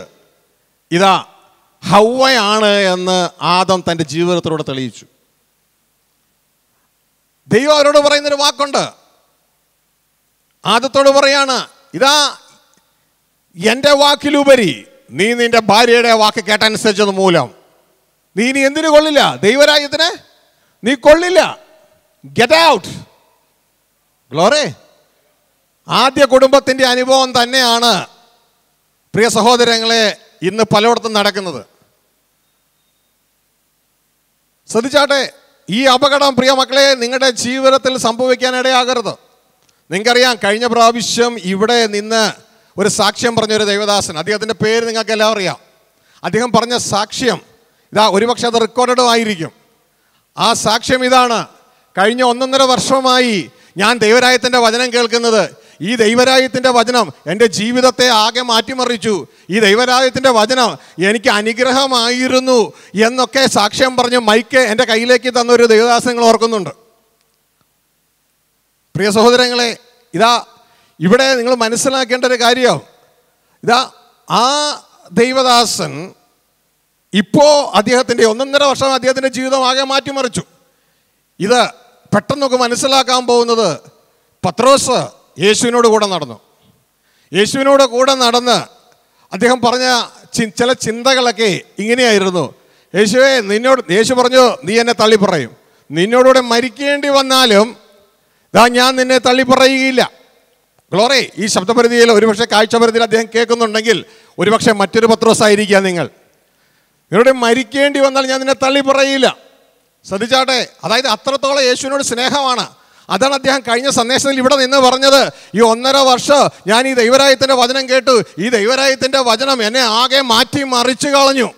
ഇതാ ഹൗവയാണ് എന്ന് ആദം തൻ്റെ ജീവിതത്തിലൂടെ തെളിയിച്ചു ദൈവം അവരോട് പറയുന്നൊരു വാക്കുണ്ട് ആദത്തോട് പറയാണ് ഇതാ എൻ്റെ വാക്കിലുപരി നീ നിൻ്റെ ഭാര്യയുടെ വാക്ക് കേട്ടനുസരിച്ചത് മൂലം നീ ഇനി എന്തിനു കൊള്ളില്ല ദൈവരാജ്യത്തിന് നീ കൊള്ളില്ല ഗെറ്റ് ഔട്ട് ഗ്ലോറേ ആദ്യ കുടുംബത്തിൻ്റെ അനുഭവം തന്നെയാണ് പ്രിയ സഹോദരങ്ങളെ ഇന്ന് പലയിടത്തും നടക്കുന്നത് ശ്രദ്ധിച്ചാട്ടെ ഈ അപകടം പ്രിയ മക്കളെ നിങ്ങളുടെ ജീവിതത്തിൽ സംഭവിക്കാനിടയാകരുത് നിങ്ങൾക്കറിയാം കഴിഞ്ഞ പ്രാവശ്യം ഇവിടെ നിന്ന് ഒരു സാക്ഷ്യം പറഞ്ഞൊരു ദൈവദാസൻ അദ്ദേഹത്തിൻ്റെ പേര് നിങ്ങൾക്ക് എല്ലാം അറിയാം അദ്ദേഹം പറഞ്ഞ സാക്ഷ്യം ഇതാ ഒരുപക്ഷെ അത് റെക്കോർഡഡും ആയിരിക്കും ആ സാക്ഷ്യം ഇതാണ് കഴിഞ്ഞ ഒന്നൊന്നര വർഷമായി ഞാൻ ദൈവരായത്തിൻ്റെ വചനം കേൾക്കുന്നത് ഈ ദൈവരായത്തിൻ്റെ വചനം എൻ്റെ ജീവിതത്തെ ആകെ മാറ്റിമറിച്ചു ഈ ദൈവരായത്തിൻ്റെ വചനം എനിക്ക് അനുഗ്രഹമായിരുന്നു എന്നൊക്കെ സാക്ഷ്യം പറഞ്ഞ് മൈക്ക് എൻ്റെ കയ്യിലേക്ക് തന്ന ഒരു നിങ്ങൾ ഓർക്കുന്നുണ്ട് പ്രിയ സഹോദരങ്ങളെ ഇതാ ഇവിടെ നിങ്ങൾ മനസ്സിലാക്കേണ്ട ഒരു കാര്യം ഇതാ ആ ദൈവദാസൻ ഇപ്പോൾ അദ്ദേഹത്തിൻ്റെ ഒന്നൊന്നര വർഷം അദ്ദേഹത്തിൻ്റെ ജീവിതം ആകെ മാറ്റിമറിച്ചു ഇത് പെട്ടെന്ന് നമുക്ക് മനസ്സിലാക്കാൻ പോകുന്നത് പത്രോസ് യേശുവിനോട് കൂടെ നടന്നു യേശുവിനോട് കൂടെ നടന്ന് അദ്ദേഹം പറഞ്ഞ ചില ചിന്തകളൊക്കെ ഇങ്ങനെയായിരുന്നു യേശുവെ നിന്നോട് യേശു പറഞ്ഞു നീ എന്നെ പറയും നിന്നോടുകൂടെ മരിക്കേണ്ടി വന്നാലും ഇതാ ഞാൻ നിന്നെ തള്ളിപ്പറയുകയില്ല ഗ്ലോറി ഈ ശബ്ദപരിധിയിൽ ഒരുപക്ഷെ കാഴ്ചപരിധിയിൽ അദ്ദേഹം കേൾക്കുന്നുണ്ടെങ്കിൽ ഒരുപക്ഷെ മറ്റൊരു പത്രോസായിരിക്കുക നിങ്ങൾ നിങ്ങളുടെ മരിക്കേണ്ടി വന്നാൽ ഞാൻ നിന്നെ തള്ളി പറയില്ല ശ്രദ്ധിച്ചാട്ടെ അതായത് അത്രത്തോളം യേശുവിനോട് സ്നേഹമാണ് അതാണ് അദ്ദേഹം കഴിഞ്ഞ സന്ദേശത്തിൽ ഇവിടെ നിന്ന് പറഞ്ഞത് ഈ ഒന്നര വർഷം ഞാൻ ഈ ദൈവരായത്തിൻ്റെ വചനം കേട്ടു ഈ ദൈവരായത്തിൻ്റെ വചനം എന്നെ ആകെ മാറ്റി മറിച്ചു കളഞ്ഞു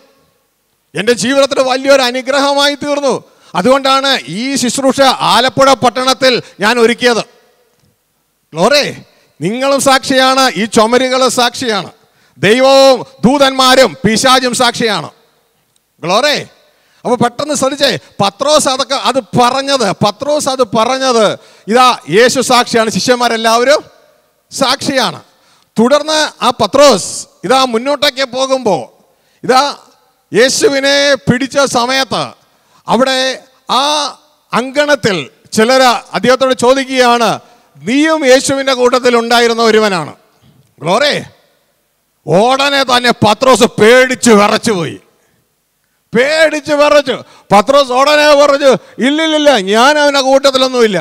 എൻ്റെ ജീവിതത്തിൽ വലിയൊരു അനുഗ്രഹമായി തീർന്നു അതുകൊണ്ടാണ് ഈ ശുശ്രൂഷ ആലപ്പുഴ പട്ടണത്തിൽ ഞാൻ ഒരുക്കിയത് ഗ്ലോറേ നിങ്ങളും സാക്ഷിയാണ് ഈ ചുമരുകൾ സാക്ഷിയാണ് ദൈവവും ദൂതന്മാരും പിശാചും സാക്ഷിയാണ് ഗ്ലോറേ അപ്പോൾ പെട്ടെന്ന് ശ്രദ്ധിച്ചേ പത്രോസ് അതൊക്കെ അത് പറഞ്ഞത് പത്രോസ് അത് പറഞ്ഞത് ഇതാ യേശു സാക്ഷിയാണ് ശിഷ്യന്മാരെല്ലാവരും സാക്ഷിയാണ് തുടർന്ന് ആ പത്രോസ് ഇതാ മുന്നോട്ടൊക്കെ പോകുമ്പോൾ ഇതാ യേശുവിനെ പിടിച്ച സമയത്ത് അവിടെ ആ അങ്കണത്തിൽ ചിലർ അദ്ദേഹത്തോട് ചോദിക്കുകയാണ് നീയും യേശുവിൻ്റെ കൂട്ടത്തിൽ ഉണ്ടായിരുന്ന ഒരുവനാണ് ഗ്ലോറേ ഓടനെ തന്നെ പത്രോസ് പേടിച്ചു വിറച്ചു പോയി പേടിച്ച് പറഞ്ഞു പത്രോസ് ഉടനെ പറഞ്ഞു ഇല്ലില്ലില്ല ഞാൻ അവൻ്റെ കൂട്ടത്തിലൊന്നുമില്ല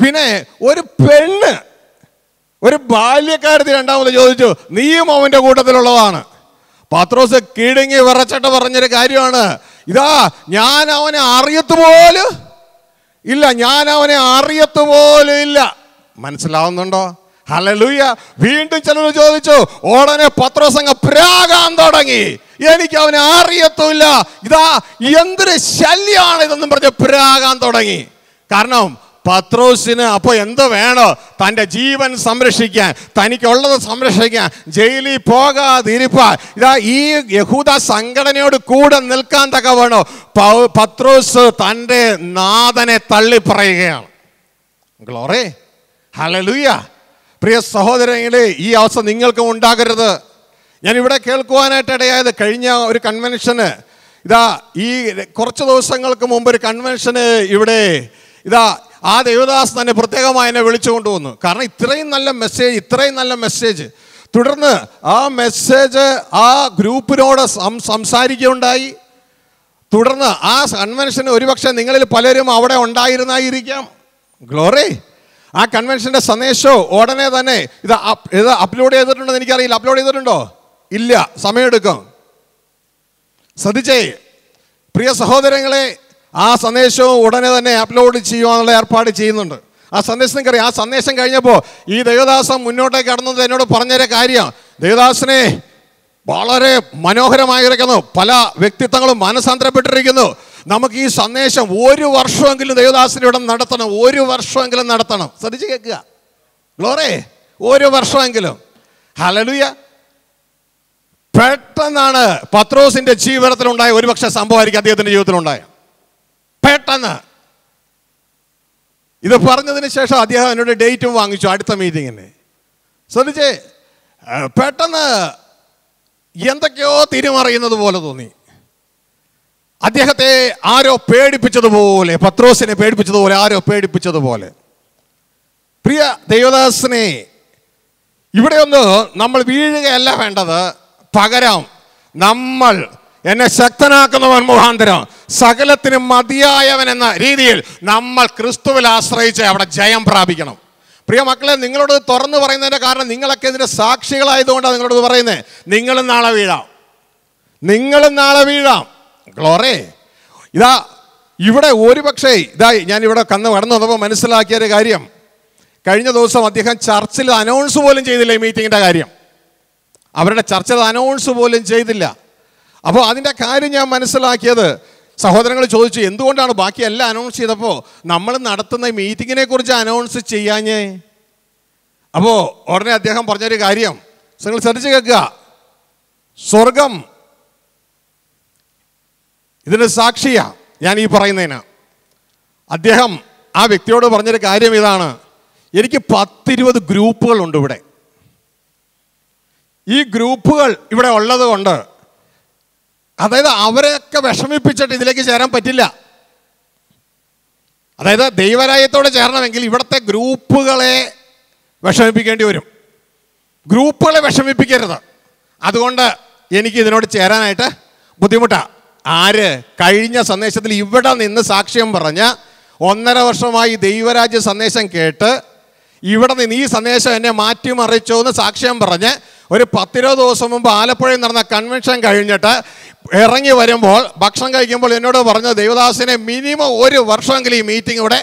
പിന്നെ ഒരു പെണ്ണ് ഒരു ബാല്യക്കാരത്തിൽ രണ്ടാമത് ചോദിച്ചു നീയും അവൻ്റെ കൂട്ടത്തിലുള്ളതാണ് പത്രോസ് കിടുങ്ങി വിറച്ചിട്ട് പറഞ്ഞൊരു കാര്യമാണ് ഇതാ ഞാൻ അവനെ അറിയത്തുപോലും ഇല്ല ഞാൻ അവനെ അറിയത്തുപോലും ഇല്ല മനസ്സിലാവുന്നുണ്ടോ ഹലലൂയ വീണ്ടും ചിലർ ചോദിച്ചു ഉടനെ പത്രോസംഗ പ്രാകാൻ തുടങ്ങി എനിക്ക് അവനെ അറിയത്തുമില്ല ഇതാ എന്തൊരു ശല്യമാണ് ഇതെന്നും പറഞ്ഞ് പുരാകാൻ തുടങ്ങി കാരണം പത്രോസിന് അപ്പോൾ എന്ത് വേണോ തൻ്റെ ജീവൻ സംരക്ഷിക്കാൻ തനിക്കുള്ളത് സംരക്ഷിക്കാൻ ജയിലിൽ പോകാതിരിപ്പാൻ ഇതാ ഈ യഹൂദ സംഘടനയോട് കൂടെ നിൽക്കാൻ തക്ക വേണോ പത്രോസ് തൻ്റെ നാഥനെ തള്ളിപ്പറയുകയാണ് ഗ്ലോറേ ഹലലുയ പ്രിയ സഹോദരങ്ങളെ ഈ അവസ്ഥ നിങ്ങൾക്കും ഉണ്ടാകരുത് ഞാൻ ഇവിടെ കേൾക്കുവാനായിട്ട് ഇടയായത് കഴിഞ്ഞ ഒരു കൺവെൻഷന് ഇതാ ഈ കുറച്ച് ദിവസങ്ങൾക്ക് മുമ്പ് ഒരു കൺവെൻഷന് ഇവിടെ ഇതാ ആ ദേവദാസ് തന്നെ പ്രത്യേകമായി എന്നെ വിളിച്ചുകൊണ്ട് വന്നു കാരണം ഇത്രയും നല്ല മെസ്സേജ് ഇത്രയും നല്ല മെസ്സേജ് തുടർന്ന് ആ മെസ്സേജ് ആ ഗ്രൂപ്പിനോട് സംസാരിക്കുകയുണ്ടായി തുടർന്ന് ആ കൺവെൻഷന് ഒരുപക്ഷെ നിങ്ങളിൽ പലരും അവിടെ ഉണ്ടായിരുന്നായിരിക്കാം ഗ്ലോറി ആ കൺവെൻഷൻ്റെ സന്ദേശവും ഉടനെ തന്നെ ഇത് ഇത് അപ്ലോഡ് ചെയ്തിട്ടുണ്ടോ എനിക്കറിയില്ല അപ്ലോഡ് ചെയ്തിട്ടുണ്ടോ ഇല്ല സമയമെടുക്കും ശ്രദ്ധിച്ചേ പ്രിയ സഹോദരങ്ങളെ ആ സന്ദേശവും ഉടനെ തന്നെ അപ്ലോഡ് ചെയ്യുവാനുള്ള ഏർപ്പാട് ചെയ്യുന്നുണ്ട് ആ സന്ദേശം കറി ആ സന്ദേശം കഴിഞ്ഞപ്പോൾ ഈ ദേവദാസൻ മുന്നോട്ടേക്ക് കടന്നത് എന്നോട് പറഞ്ഞൊരു കാര്യം ദേവദാസിനെ വളരെ മനോഹരമായിരിക്കുന്നു പല വ്യക്തിത്വങ്ങളും മനസാന്തരപ്പെട്ടിരിക്കുന്നു നമുക്ക് ഈ സന്ദേശം ഒരു വർഷമെങ്കിലും ദേവദാസിന് ഇവിടെ നടത്തണം ഒരു വർഷമെങ്കിലും നടത്തണം ശ്രദ്ധിച്ച് കേൾക്കുക ഗ്ലോറേ ഒരു വർഷമെങ്കിലും ഹലലുയ പെട്ടെന്നാണ് പത്രോസിന്റെ ജീവിതത്തിലുണ്ടായ ഒരുപക്ഷെ സംഭവമായിരിക്കും അദ്ദേഹത്തിന്റെ ജീവിതത്തിലുണ്ടായ പെട്ടെന്ന് ഇത് പറഞ്ഞതിന് ശേഷം അദ്ദേഹം എന്നോട് ഡേറ്റും വാങ്ങിച്ചു അടുത്ത മീറ്റിങ്ങിന് ശ്രദ്ധിച്ചേ പെട്ടെന്ന് എന്തൊക്കെയോ തിരിമറിയുന്നത് പോലെ തോന്നി അദ്ദേഹത്തെ ആരോ പേടിപ്പിച്ചതുപോലെ പത്രോസിനെ പേടിപ്പിച്ചതുപോലെ ആരോ പേടിപ്പിച്ചതുപോലെ പ്രിയ ദേവദാസിനെ ഇവിടെ ഒന്ന് നമ്മൾ വീഴുകയല്ല വേണ്ടത് പകരം നമ്മൾ എന്നെ ശക്തനാക്കുന്നവൻ മുഖാന്തരം സകലത്തിനും മതിയായവൻ എന്ന രീതിയിൽ നമ്മൾ ക്രിസ്തുവിൽ ആശ്രയിച്ച് അവിടെ ജയം പ്രാപിക്കണം പ്രിയ മക്കളെ നിങ്ങളോട് തുറന്നു പറയുന്നതിൻ്റെ കാരണം നിങ്ങളൊക്കെ ഇതിൻ്റെ സാക്ഷികളായതുകൊണ്ടാണ് നിങ്ങളോട് പറയുന്നത് നിങ്ങളും നാളെ വീഴാം നിങ്ങളും നാളെ വീഴാം ഗ്ലോറേ ഇതാ ഇവിടെ പക്ഷേ ഇതാ ഞാനിവിടെ കന്ന് കടന്നു വന്നപ്പോൾ മനസ്സിലാക്കിയ ഒരു കാര്യം കഴിഞ്ഞ ദിവസം അദ്ദേഹം ചർച്ചിൽ അനൗൺസ് പോലും ചെയ്തില്ല ഈ മീറ്റിങ്ങിൻ്റെ കാര്യം അവരുടെ ചർച്ച അനൗൺസ് പോലും ചെയ്തില്ല അപ്പോൾ അതിൻ്റെ കാര്യം ഞാൻ മനസ്സിലാക്കിയത് സഹോദരങ്ങൾ ചോദിച്ചു എന്തുകൊണ്ടാണ് ബാക്കി എല്ലാം അനൗൺസ് ചെയ്തപ്പോൾ നമ്മൾ നടത്തുന്ന മീറ്റിങ്ങിനെ കുറിച്ച് അനൗൺസ് ചെയ്യാഞ്ഞേ അപ്പോൾ ഉടനെ അദ്ദേഹം പറഞ്ഞൊരു കാര്യം നിങ്ങൾ ശ്രദ്ധിച്ച് കേൾക്കുക സ്വർഗം ഇതിന് സാക്ഷിയാ ഞാൻ ഈ പറയുന്നതിന് അദ്ദേഹം ആ വ്യക്തിയോട് പറഞ്ഞൊരു കാര്യം ഇതാണ് എനിക്ക് പത്തിരുപത് ഗ്രൂപ്പുകളുണ്ട് ഇവിടെ ഈ ഗ്രൂപ്പുകൾ ഇവിടെ ഉള്ളത് കൊണ്ട് അതായത് അവരെയൊക്കെ വിഷമിപ്പിച്ചിട്ട് ഇതിലേക്ക് ചേരാൻ പറ്റില്ല അതായത് ദൈവരായത്തോടെ ചേരണമെങ്കിൽ ഇവിടുത്തെ ഗ്രൂപ്പുകളെ വിഷമിപ്പിക്കേണ്ടി വരും ഗ്രൂപ്പുകളെ വിഷമിപ്പിക്കരുത് അതുകൊണ്ട് എനിക്ക് ഇതിനോട് ചേരാനായിട്ട് ബുദ്ധിമുട്ടാണ് ആര് കഴിഞ്ഞ സന്ദേശത്തിൽ ഇവിടെ നിന്ന് സാക്ഷ്യം പറഞ്ഞ ഒന്നര വർഷമായി ദൈവരാജ്യ സന്ദേശം കേട്ട് ഇവിടെ നിന്ന് ഈ സന്ദേശം എന്നെ മാറ്റിമറിച്ചു എന്ന് സാക്ഷ്യം പറഞ്ഞ് ഒരു പത്തിരോ ദിവസം മുമ്പ് ആലപ്പുഴയിൽ നടന്ന കൺവെൻഷൻ കഴിഞ്ഞിട്ട് ഇറങ്ങി വരുമ്പോൾ ഭക്ഷണം കഴിക്കുമ്പോൾ എന്നോട് പറഞ്ഞ ദേവദാസിനെ മിനിമം ഒരു വർഷമെങ്കിലും ഈ മീറ്റിംഗ് ഇവിടെ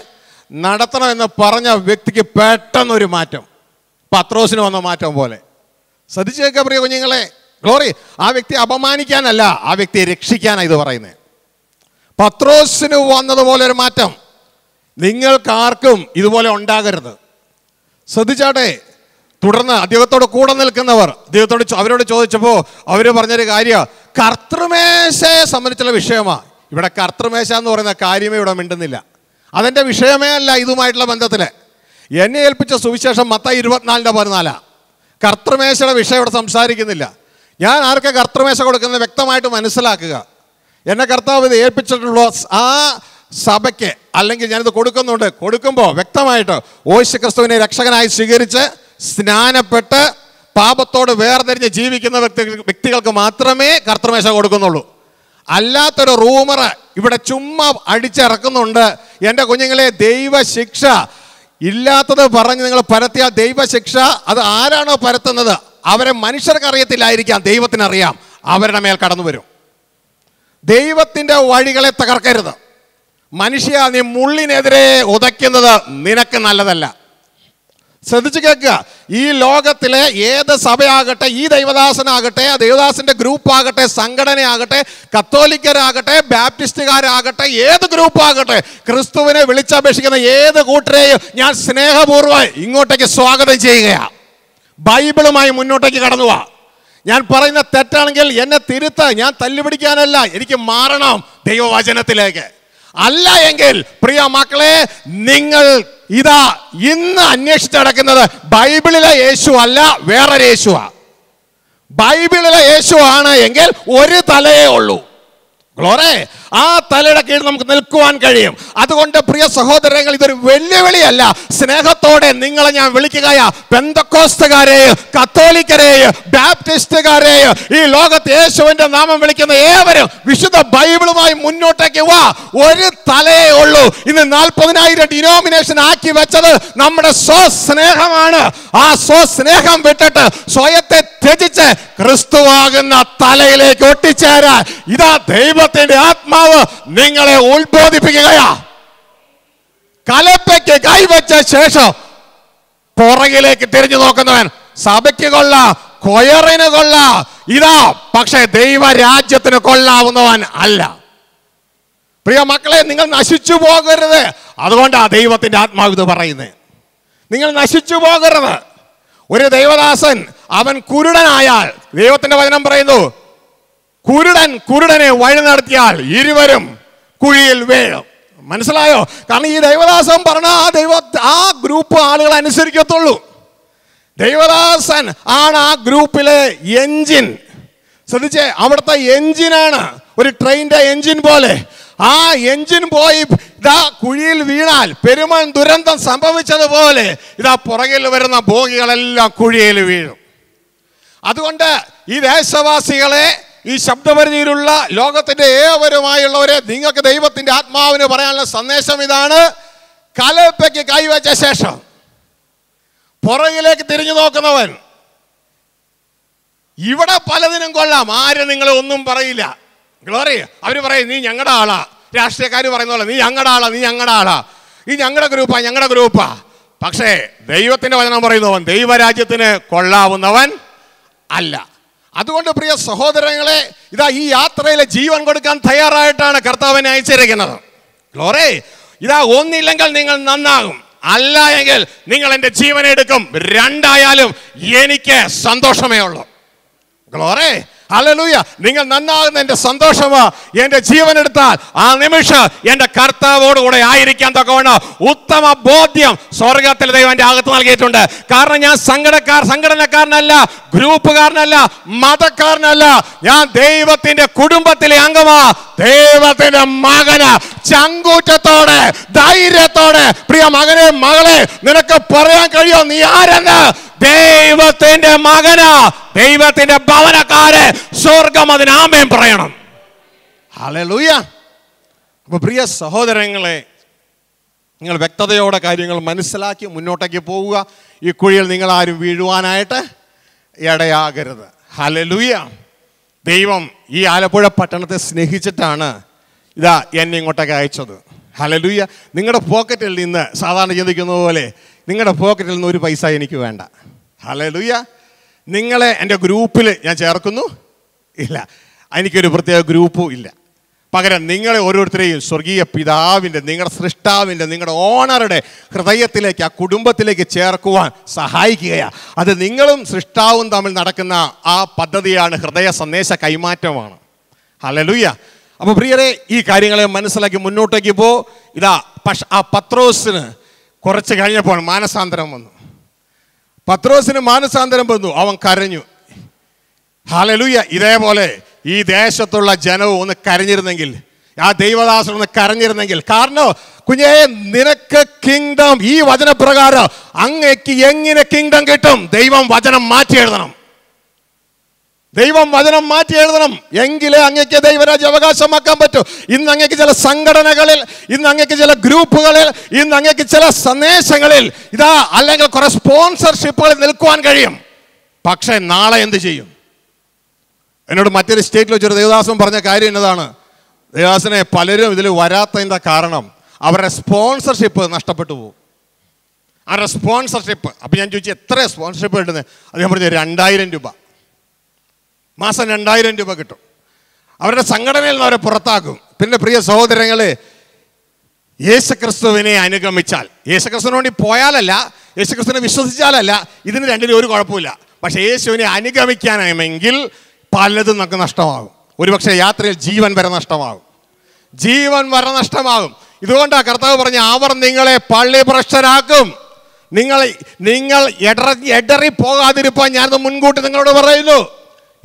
നടത്തണമെന്ന് പറഞ്ഞ വ്യക്തിക്ക് പെട്ടെന്നൊരു മാറ്റം പത്രോസിന് വന്ന മാറ്റം പോലെ ശ്രദ്ധിച്ചേക്ക പ്രിയ കുഞ്ഞുങ്ങളെ ഗ്ലോറി ആ വ്യക്തി അപമാനിക്കാനല്ല ആ വ്യക്തിയെ രക്ഷിക്കാനാണ് ഇത് പറയുന്നത് പത്രോസിന് വന്നതുപോലെ ഒരു മാറ്റം നിങ്ങൾക്കാർക്കും ഇതുപോലെ ഉണ്ടാകരുത് ശ്രദ്ധിച്ചാട്ടെ തുടർന്ന് അദ്ദേഹത്തോട് കൂടെ നിൽക്കുന്നവർ അദ്ദേഹത്തോട് അവരോട് ചോദിച്ചപ്പോൾ അവർ പറഞ്ഞൊരു കാര്യ കർത്തൃമേശയെ സംബന്ധിച്ചുള്ള വിഷയമാണ് ഇവിടെ കർത്തൃമേശ എന്ന് പറയുന്ന കാര്യമേ ഇവിടെ മിണ്ടുന്നില്ല അതെൻ്റെ വിഷയമേ അല്ല ഇതുമായിട്ടുള്ള ബന്ധത്തിൽ എന്നെ ഏൽപ്പിച്ച സുവിശേഷം മത്ത ഇരുപത്തിനാലിൻ്റെ പതിനാലാണ് കർത്തൃമേശയുടെ വിഷയം ഇവിടെ സംസാരിക്കുന്നില്ല ഞാൻ ആർക്കെ കർത്തൃമേശ കൊടുക്കുന്നത് വ്യക്തമായിട്ട് മനസ്സിലാക്കുക എന്നെ കർത്താവ് ഇത് ഏൽപ്പിച്ചിട്ടുള്ള ആ സഭയ്ക്ക് അല്ലെങ്കിൽ ഞാനിത് കൊടുക്കുന്നുണ്ട് കൊടുക്കുമ്പോൾ വ്യക്തമായിട്ട് ഓശു ക്രിസ്തുവിനെ രക്ഷകനായി സ്വീകരിച്ച് സ്നാനപ്പെട്ട് പാപത്തോട് വേർതിരിഞ്ഞ് ജീവിക്കുന്ന വ്യക്തി വ്യക്തികൾക്ക് മാത്രമേ കർത്തമേശ കൊടുക്കുന്നുള്ളൂ അല്ലാത്തൊരു റൂമർ ഇവിടെ ചുമ്മാ അടിച്ചിറക്കുന്നുണ്ട് എൻ്റെ കുഞ്ഞുങ്ങളെ ദൈവശിക്ഷ ഇല്ലാത്തത് പറഞ്ഞ് നിങ്ങൾ പരത്തിയാൽ ദൈവശിക്ഷ അത് ആരാണോ പരത്തുന്നത് അവരെ മനുഷ്യർക്ക് അറിയത്തില്ലായിരിക്കാം ദൈവത്തിനറിയാം അവരുടെ മേൽ കടന്നു വരും ദൈവത്തിൻ്റെ വഴികളെ തകർക്കരുത് മനുഷ്യ നീ മുള്ളിനെതിരെ ഉതയ്ക്കുന്നത് നിനക്ക് നല്ലതല്ല ശ്രദ്ധിച്ചു കേൾക്കുക ഈ ലോകത്തിലെ ഏത് സഭയാകട്ടെ ഈ ദൈവദാസനാകട്ടെ ആ ദൈവദാസന്റെ ഗ്രൂപ്പാകട്ടെ സംഘടനയാകട്ടെ കത്തോലിക്കരാകട്ടെ ബാപ്റ്റിസ്റ്റുകാരാകട്ടെ ഏത് ഗ്രൂപ്പാകട്ടെ ക്രിസ്തുവിനെ വിളിച്ചപേക്ഷിക്കുന്ന ഏത് കൂട്ടരെയും ഞാൻ സ്നേഹപൂർവ്വം ഇങ്ങോട്ടേക്ക് സ്വാഗതം ചെയ്യുകയാണ് ബൈബിളുമായി മുന്നോട്ടേക്ക് കടന്നു പോവാ ഞാൻ പറയുന്ന തെറ്റാണെങ്കിൽ എന്നെ തിരുത്ത ഞാൻ തല്ലുപിടിക്കാനല്ല എനിക്ക് മാറണം ദൈവവചനത്തിലേക്ക് അല്ല എങ്കിൽ പ്രിയ മക്കളെ നിങ്ങൾ ഇതാ ഇന്ന് അന്വേഷിച്ച് നടക്കുന്നത് ബൈബിളിലെ യേശു അല്ല വേറൊരു യേശുവാ ബൈബിളിലെ യേശു ആണ് എങ്കിൽ ഒരു തലയേ ഉള്ളൂ ഗ്ലോറേ ആ തലയുടെ കീഴിൽ നമുക്ക് നിൽക്കുവാൻ കഴിയും അതുകൊണ്ട് പ്രിയ സഹോദരങ്ങൾ ഇതൊരു വെല്ലുവിളിയല്ല സ്നേഹത്തോടെ നിങ്ങളെ ഞാൻ വിളിക്കുകയാ പെന്തക്കോസ്തുകാരെ കത്തോലിക്കരെ ബാപ്റ്റിസ്റ്റുകാരെ ഈ ലോകത്ത് യേശുവിന്റെ നാമം വിളിക്കുന്ന ഏവരും വിശുദ്ധ ബൈബിളുമായി മുന്നോട്ടേക്ക് വാ ഒരു തലയേ ഉള്ളൂ ഇന്ന് നാൽപ്പതിനായിരം ഡിനോമിനേഷൻ ആക്കി വെച്ചത് നമ്മുടെ സ്വസ്നേഹമാണ് ആ സ്വസ്നേഹം വിട്ടിട്ട് സ്വയത്തെ ത്യജിച്ച് ക്രിസ്തുവാകുന്ന തലയിലേക്ക് ഒട്ടിച്ചേരാ ഇതാ ദൈവത്തിന്റെ ആത്മാ കർത്താവ് നിങ്ങളെ ഉത്ബോധിപ്പിക്കുകയാ കലപ്പയ്ക്ക് കൈവച്ച ശേഷം പുറകിലേക്ക് തിരിഞ്ഞു നോക്കുന്നവൻ സഭയ്ക്ക് കൊള്ള കൊയറിന് കൊള്ള ഇതാ പക്ഷേ ദൈവരാജ്യത്തിന് കൊള്ളാവുന്നവൻ അല്ല പ്രിയ മക്കളെ നിങ്ങൾ നശിച്ചു പോകരുത് അതുകൊണ്ടാ ദൈവത്തിന്റെ ആത്മാവ് ഇത് പറയുന്നത് നിങ്ങൾ നശിച്ചു പോകരുത് ഒരു ദൈവദാസൻ അവൻ കുരുടനായാൽ ദൈവത്തിന്റെ വചനം പറയുന്നു കുരുടൻ കുരുടനെ വഴി നടത്തിയാൽ ഇരുവരും കുഴിയിൽ വീഴും മനസ്സിലായോ കാരണം ഈ ദൈവദാസൻ പറഞ്ഞ ആ ദൈവ ആ ഗ്രൂപ്പ് ആളുകൾ അനുസരിക്കത്തുള്ളൂ ദൈവദാസൻ ആണ് ആ ഗ്രൂപ്പിലെ എൻജിൻ ശ്രദ്ധിച്ചേ അവിടുത്തെ എൻജിനാണ് ഒരു ട്രെയിനിൻ്റെ എൻജിൻ പോലെ ആ എൻജിൻ പോയി ഇതാ കുഴിയിൽ വീണാൽ പെരുമൺ ദുരന്തം സംഭവിച്ചതുപോലെ ഇതാ പുറകിൽ വരുന്ന ബോഗികളെല്ലാം കുഴിയിൽ വീഴും അതുകൊണ്ട് ഈ ദേശവാസികളെ ഈ ശബ്ദപരിധിയിലുള്ള ലോകത്തിന്റെ ഏവരുമായുള്ളവരെ നിങ്ങൾക്ക് ദൈവത്തിന്റെ ആത്മാവിന് പറയാനുള്ള സന്ദേശം ഇതാണ് കലപ്പയ്ക്ക് കൈവച്ച ശേഷം പുറകിലേക്ക് തിരിഞ്ഞു നോക്കുന്നവൻ ഇവിടെ പലതിനും കൊള്ളാം ആര് നിങ്ങളെ ഒന്നും പറയില്ല ഗ്ലോറി അവർ പറയും നീ ഞങ്ങളുടെ ആളാ രാഷ്ട്രീയക്കാർ പറയുന്ന പോലെ നീ ഞങ്ങളുടെ ആളാ നീ ഞങ്ങളുടെ ആളാ ഈ ഞങ്ങളുടെ ഗ്രൂപ്പാ ഞങ്ങളുടെ ഗ്രൂപ്പാ പക്ഷേ ദൈവത്തിൻ്റെ വചനം പറയുന്നവൻ ദൈവരാജ്യത്തിന് കൊള്ളാവുന്നവൻ അല്ല അതുകൊണ്ട് പ്രിയ സഹോദരങ്ങളെ ഇതാ ഈ യാത്രയിലെ ജീവൻ കൊടുക്കാൻ തയ്യാറായിട്ടാണ് കർത്താവിനെ അയച്ചിരിക്കുന്നത് ഗ്ലോറേ ഇതാ ഒന്നില്ലെങ്കിൽ നിങ്ങൾ നന്നാകും അല്ല എങ്കിൽ നിങ്ങൾ എൻ്റെ ജീവനെടുക്കും രണ്ടായാലും എനിക്ക് സന്തോഷമേ ഉള്ളൂ ഗ്ലോറേ അലലൂയ നിങ്ങൾ നന്നാകുന്ന എൻ്റെ സന്തോഷമാ എൻ്റെ ജീവൻ എടുത്താൽ ആ നിമിഷം എൻ്റെ കർത്താവോടുകൂടെ ആയിരിക്കാൻ തക്കവണ്ണം ഉത്തമ ബോധ്യം സ്വർഗത്തിൽ ദൈവം എൻ്റെ അകത്ത് നൽകിയിട്ടുണ്ട് കാരണം ഞാൻ സങ്കടക്കാർ സംഘടനക്കാരനല്ല ഗ്രൂപ്പുകാരനല്ല മതക്കാരനല്ല ഞാൻ ദൈവത്തിൻ്റെ കുടുംബത്തിലെ അംഗമാ ദൈവത്തിൻ്റെ മകന ചങ്കൂറ്റത്തോടെ ധൈര്യത്തോടെ പ്രിയ മകനെ മകളെ നിനക്ക് പറയാൻ കഴിയോ നീ ആരെന്ന് ദൈവത്തിൻ്റെ മകനാ ദൈവത്തിന്റെ ഭവനക്കാര് സ്വർഗം അതിന് ആമയം പറയണം ഹലലൂയ അപ്പൊ പ്രിയ സഹോദരങ്ങളെ നിങ്ങൾ വ്യക്തതയോടെ കാര്യങ്ങൾ മനസ്സിലാക്കി മുന്നോട്ടേക്ക് പോവുക ഈ കുഴിയിൽ നിങ്ങൾ ആരും വീഴുവാനായിട്ട് ഇടയാകരുത് ഹലലൂയ ദൈവം ഈ ആലപ്പുഴ പട്ടണത്തെ സ്നേഹിച്ചിട്ടാണ് ഇതാ എന്നെ ഇങ്ങോട്ടേക്ക് അയച്ചത് ഹലലൂയ നിങ്ങളുടെ പോക്കറ്റിൽ നിന്ന് സാധാരണ ചിന്തിക്കുന്ന പോലെ നിങ്ങളുടെ പോക്കറ്റിൽ നിന്ന് ഒരു പൈസ എനിക്ക് വേണ്ട ഹലലൂയ നിങ്ങളെ എൻ്റെ ഗ്രൂപ്പിൽ ഞാൻ ചേർക്കുന്നു ഇല്ല എനിക്കൊരു പ്രത്യേക ഗ്രൂപ്പും ഇല്ല പകരം നിങ്ങളെ ഓരോരുത്തരെയും സ്വർഗീയ പിതാവിൻ്റെ നിങ്ങളുടെ സൃഷ്ടാവിൻ്റെ നിങ്ങളുടെ ഓണറുടെ ഹൃദയത്തിലേക്ക് ആ കുടുംബത്തിലേക്ക് ചേർക്കുവാൻ സഹായിക്കുകയാണ് അത് നിങ്ങളും സൃഷ്ടാവും തമ്മിൽ നടക്കുന്ന ആ പദ്ധതിയാണ് ഹൃദയ സന്ദേശ കൈമാറ്റമാണ് ഹലലുയ്യ അപ്പോൾ പ്രിയരെ ഈ കാര്യങ്ങളെ മനസ്സിലാക്കി മുന്നോട്ടേക്ക് പോ ഇതാ പക്ഷ ആ പത്രോസിന് കുറച്ച് കഴിഞ്ഞപ്പോൾ മാനസാന്തരം വന്നു പത്രോസിന് മാനസാന്തരം വന്നു അവൻ കരഞ്ഞു ഹാലലുയ ഇതേപോലെ ഈ ദേശത്തുള്ള ജനവും ഒന്ന് കരഞ്ഞിരുന്നെങ്കിൽ ആ ദൈവദാസൻ ഒന്ന് കരഞ്ഞിരുന്നെങ്കിൽ കാരണം കുഞ്ഞേ നിനക്ക് കിങ്ഡം ഈ വചനപ്രകാരം അങ്ങക്ക് എങ്ങനെ കിങ്ഡം കിട്ടും ദൈവം വചനം മാറ്റി എഴുതണം ദൈവം വചനം മാറ്റി എഴുതണം എങ്കിലേ അങ്ങക്ക് ദൈവരാജ്യ അവകാശമാക്കാൻ പറ്റൂ ഇന്ന് അങ്ങക്ക് ചില സംഘടനകളിൽ ഇന്ന് അങ്ങക്ക് ചില ഗ്രൂപ്പുകളിൽ ഇന്ന് അങ്ങക്ക് ചില സന്ദേശങ്ങളിൽ ഇതാ അല്ലെങ്കിൽ കുറെ സ്പോൺസർഷിപ്പുകളിൽ നിൽക്കുവാൻ കഴിയും പക്ഷേ നാളെ എന്ത് ചെയ്യും എന്നോട് മറ്റൊരു സ്റ്റേറ്റിൽ വെച്ചൊരു ദേവദാസൻ പറഞ്ഞ കാര്യം എന്നതാണ് ദേവദാസനെ പലരും ഇതിൽ വരാത്തതിൻ്റെ കാരണം അവരുടെ സ്പോൺസർഷിപ്പ് നഷ്ടപ്പെട്ടു പോകും അവരുടെ സ്പോൺസർഷിപ്പ് അപ്പം ഞാൻ ചോദിച്ചു എത്ര സ്പോൺസർഷിപ്പ് കിട്ടുന്നത് അദ്ദേഹം പറഞ്ഞു രണ്ടായിരം രൂപ മാസം രണ്ടായിരം രൂപ കിട്ടും അവരുടെ സംഘടനയിൽ നിന്ന് അവരെ പുറത്താക്കും പിന്നെ പ്രിയ സഹോദരങ്ങളെ യേശുക്രിസ്തുവിനെ അനുഗമിച്ചാൽ യേശുക്രിസ്തുവിന് വേണ്ടി പോയാലല്ല യേശുക്രിസ്തുവിനെ വിശ്വസിച്ചാലല്ല ഇതിന് രണ്ടിനും ഒരു കുഴപ്പമില്ല പക്ഷേ യേശുവിനെ അനുഗമിക്കാനാണെങ്കിൽ പലതും നമുക്ക് നഷ്ടമാകും ഒരുപക്ഷെ യാത്രയിൽ ജീവൻ വരെ നഷ്ടമാകും ജീവൻ വരെ നഷ്ടമാകും ഇതുകൊണ്ടാണ് കർത്താവ് പറഞ്ഞ അവർ നിങ്ങളെ പള്ളി ഭ്രഷ്ടരാക്കും നിങ്ങൾ നിങ്ങൾ എടറി എടറി പോകാതിരിപ്പാൻ ഞാനത് മുൻകൂട്ടി നിങ്ങളോട് പറയുന്നു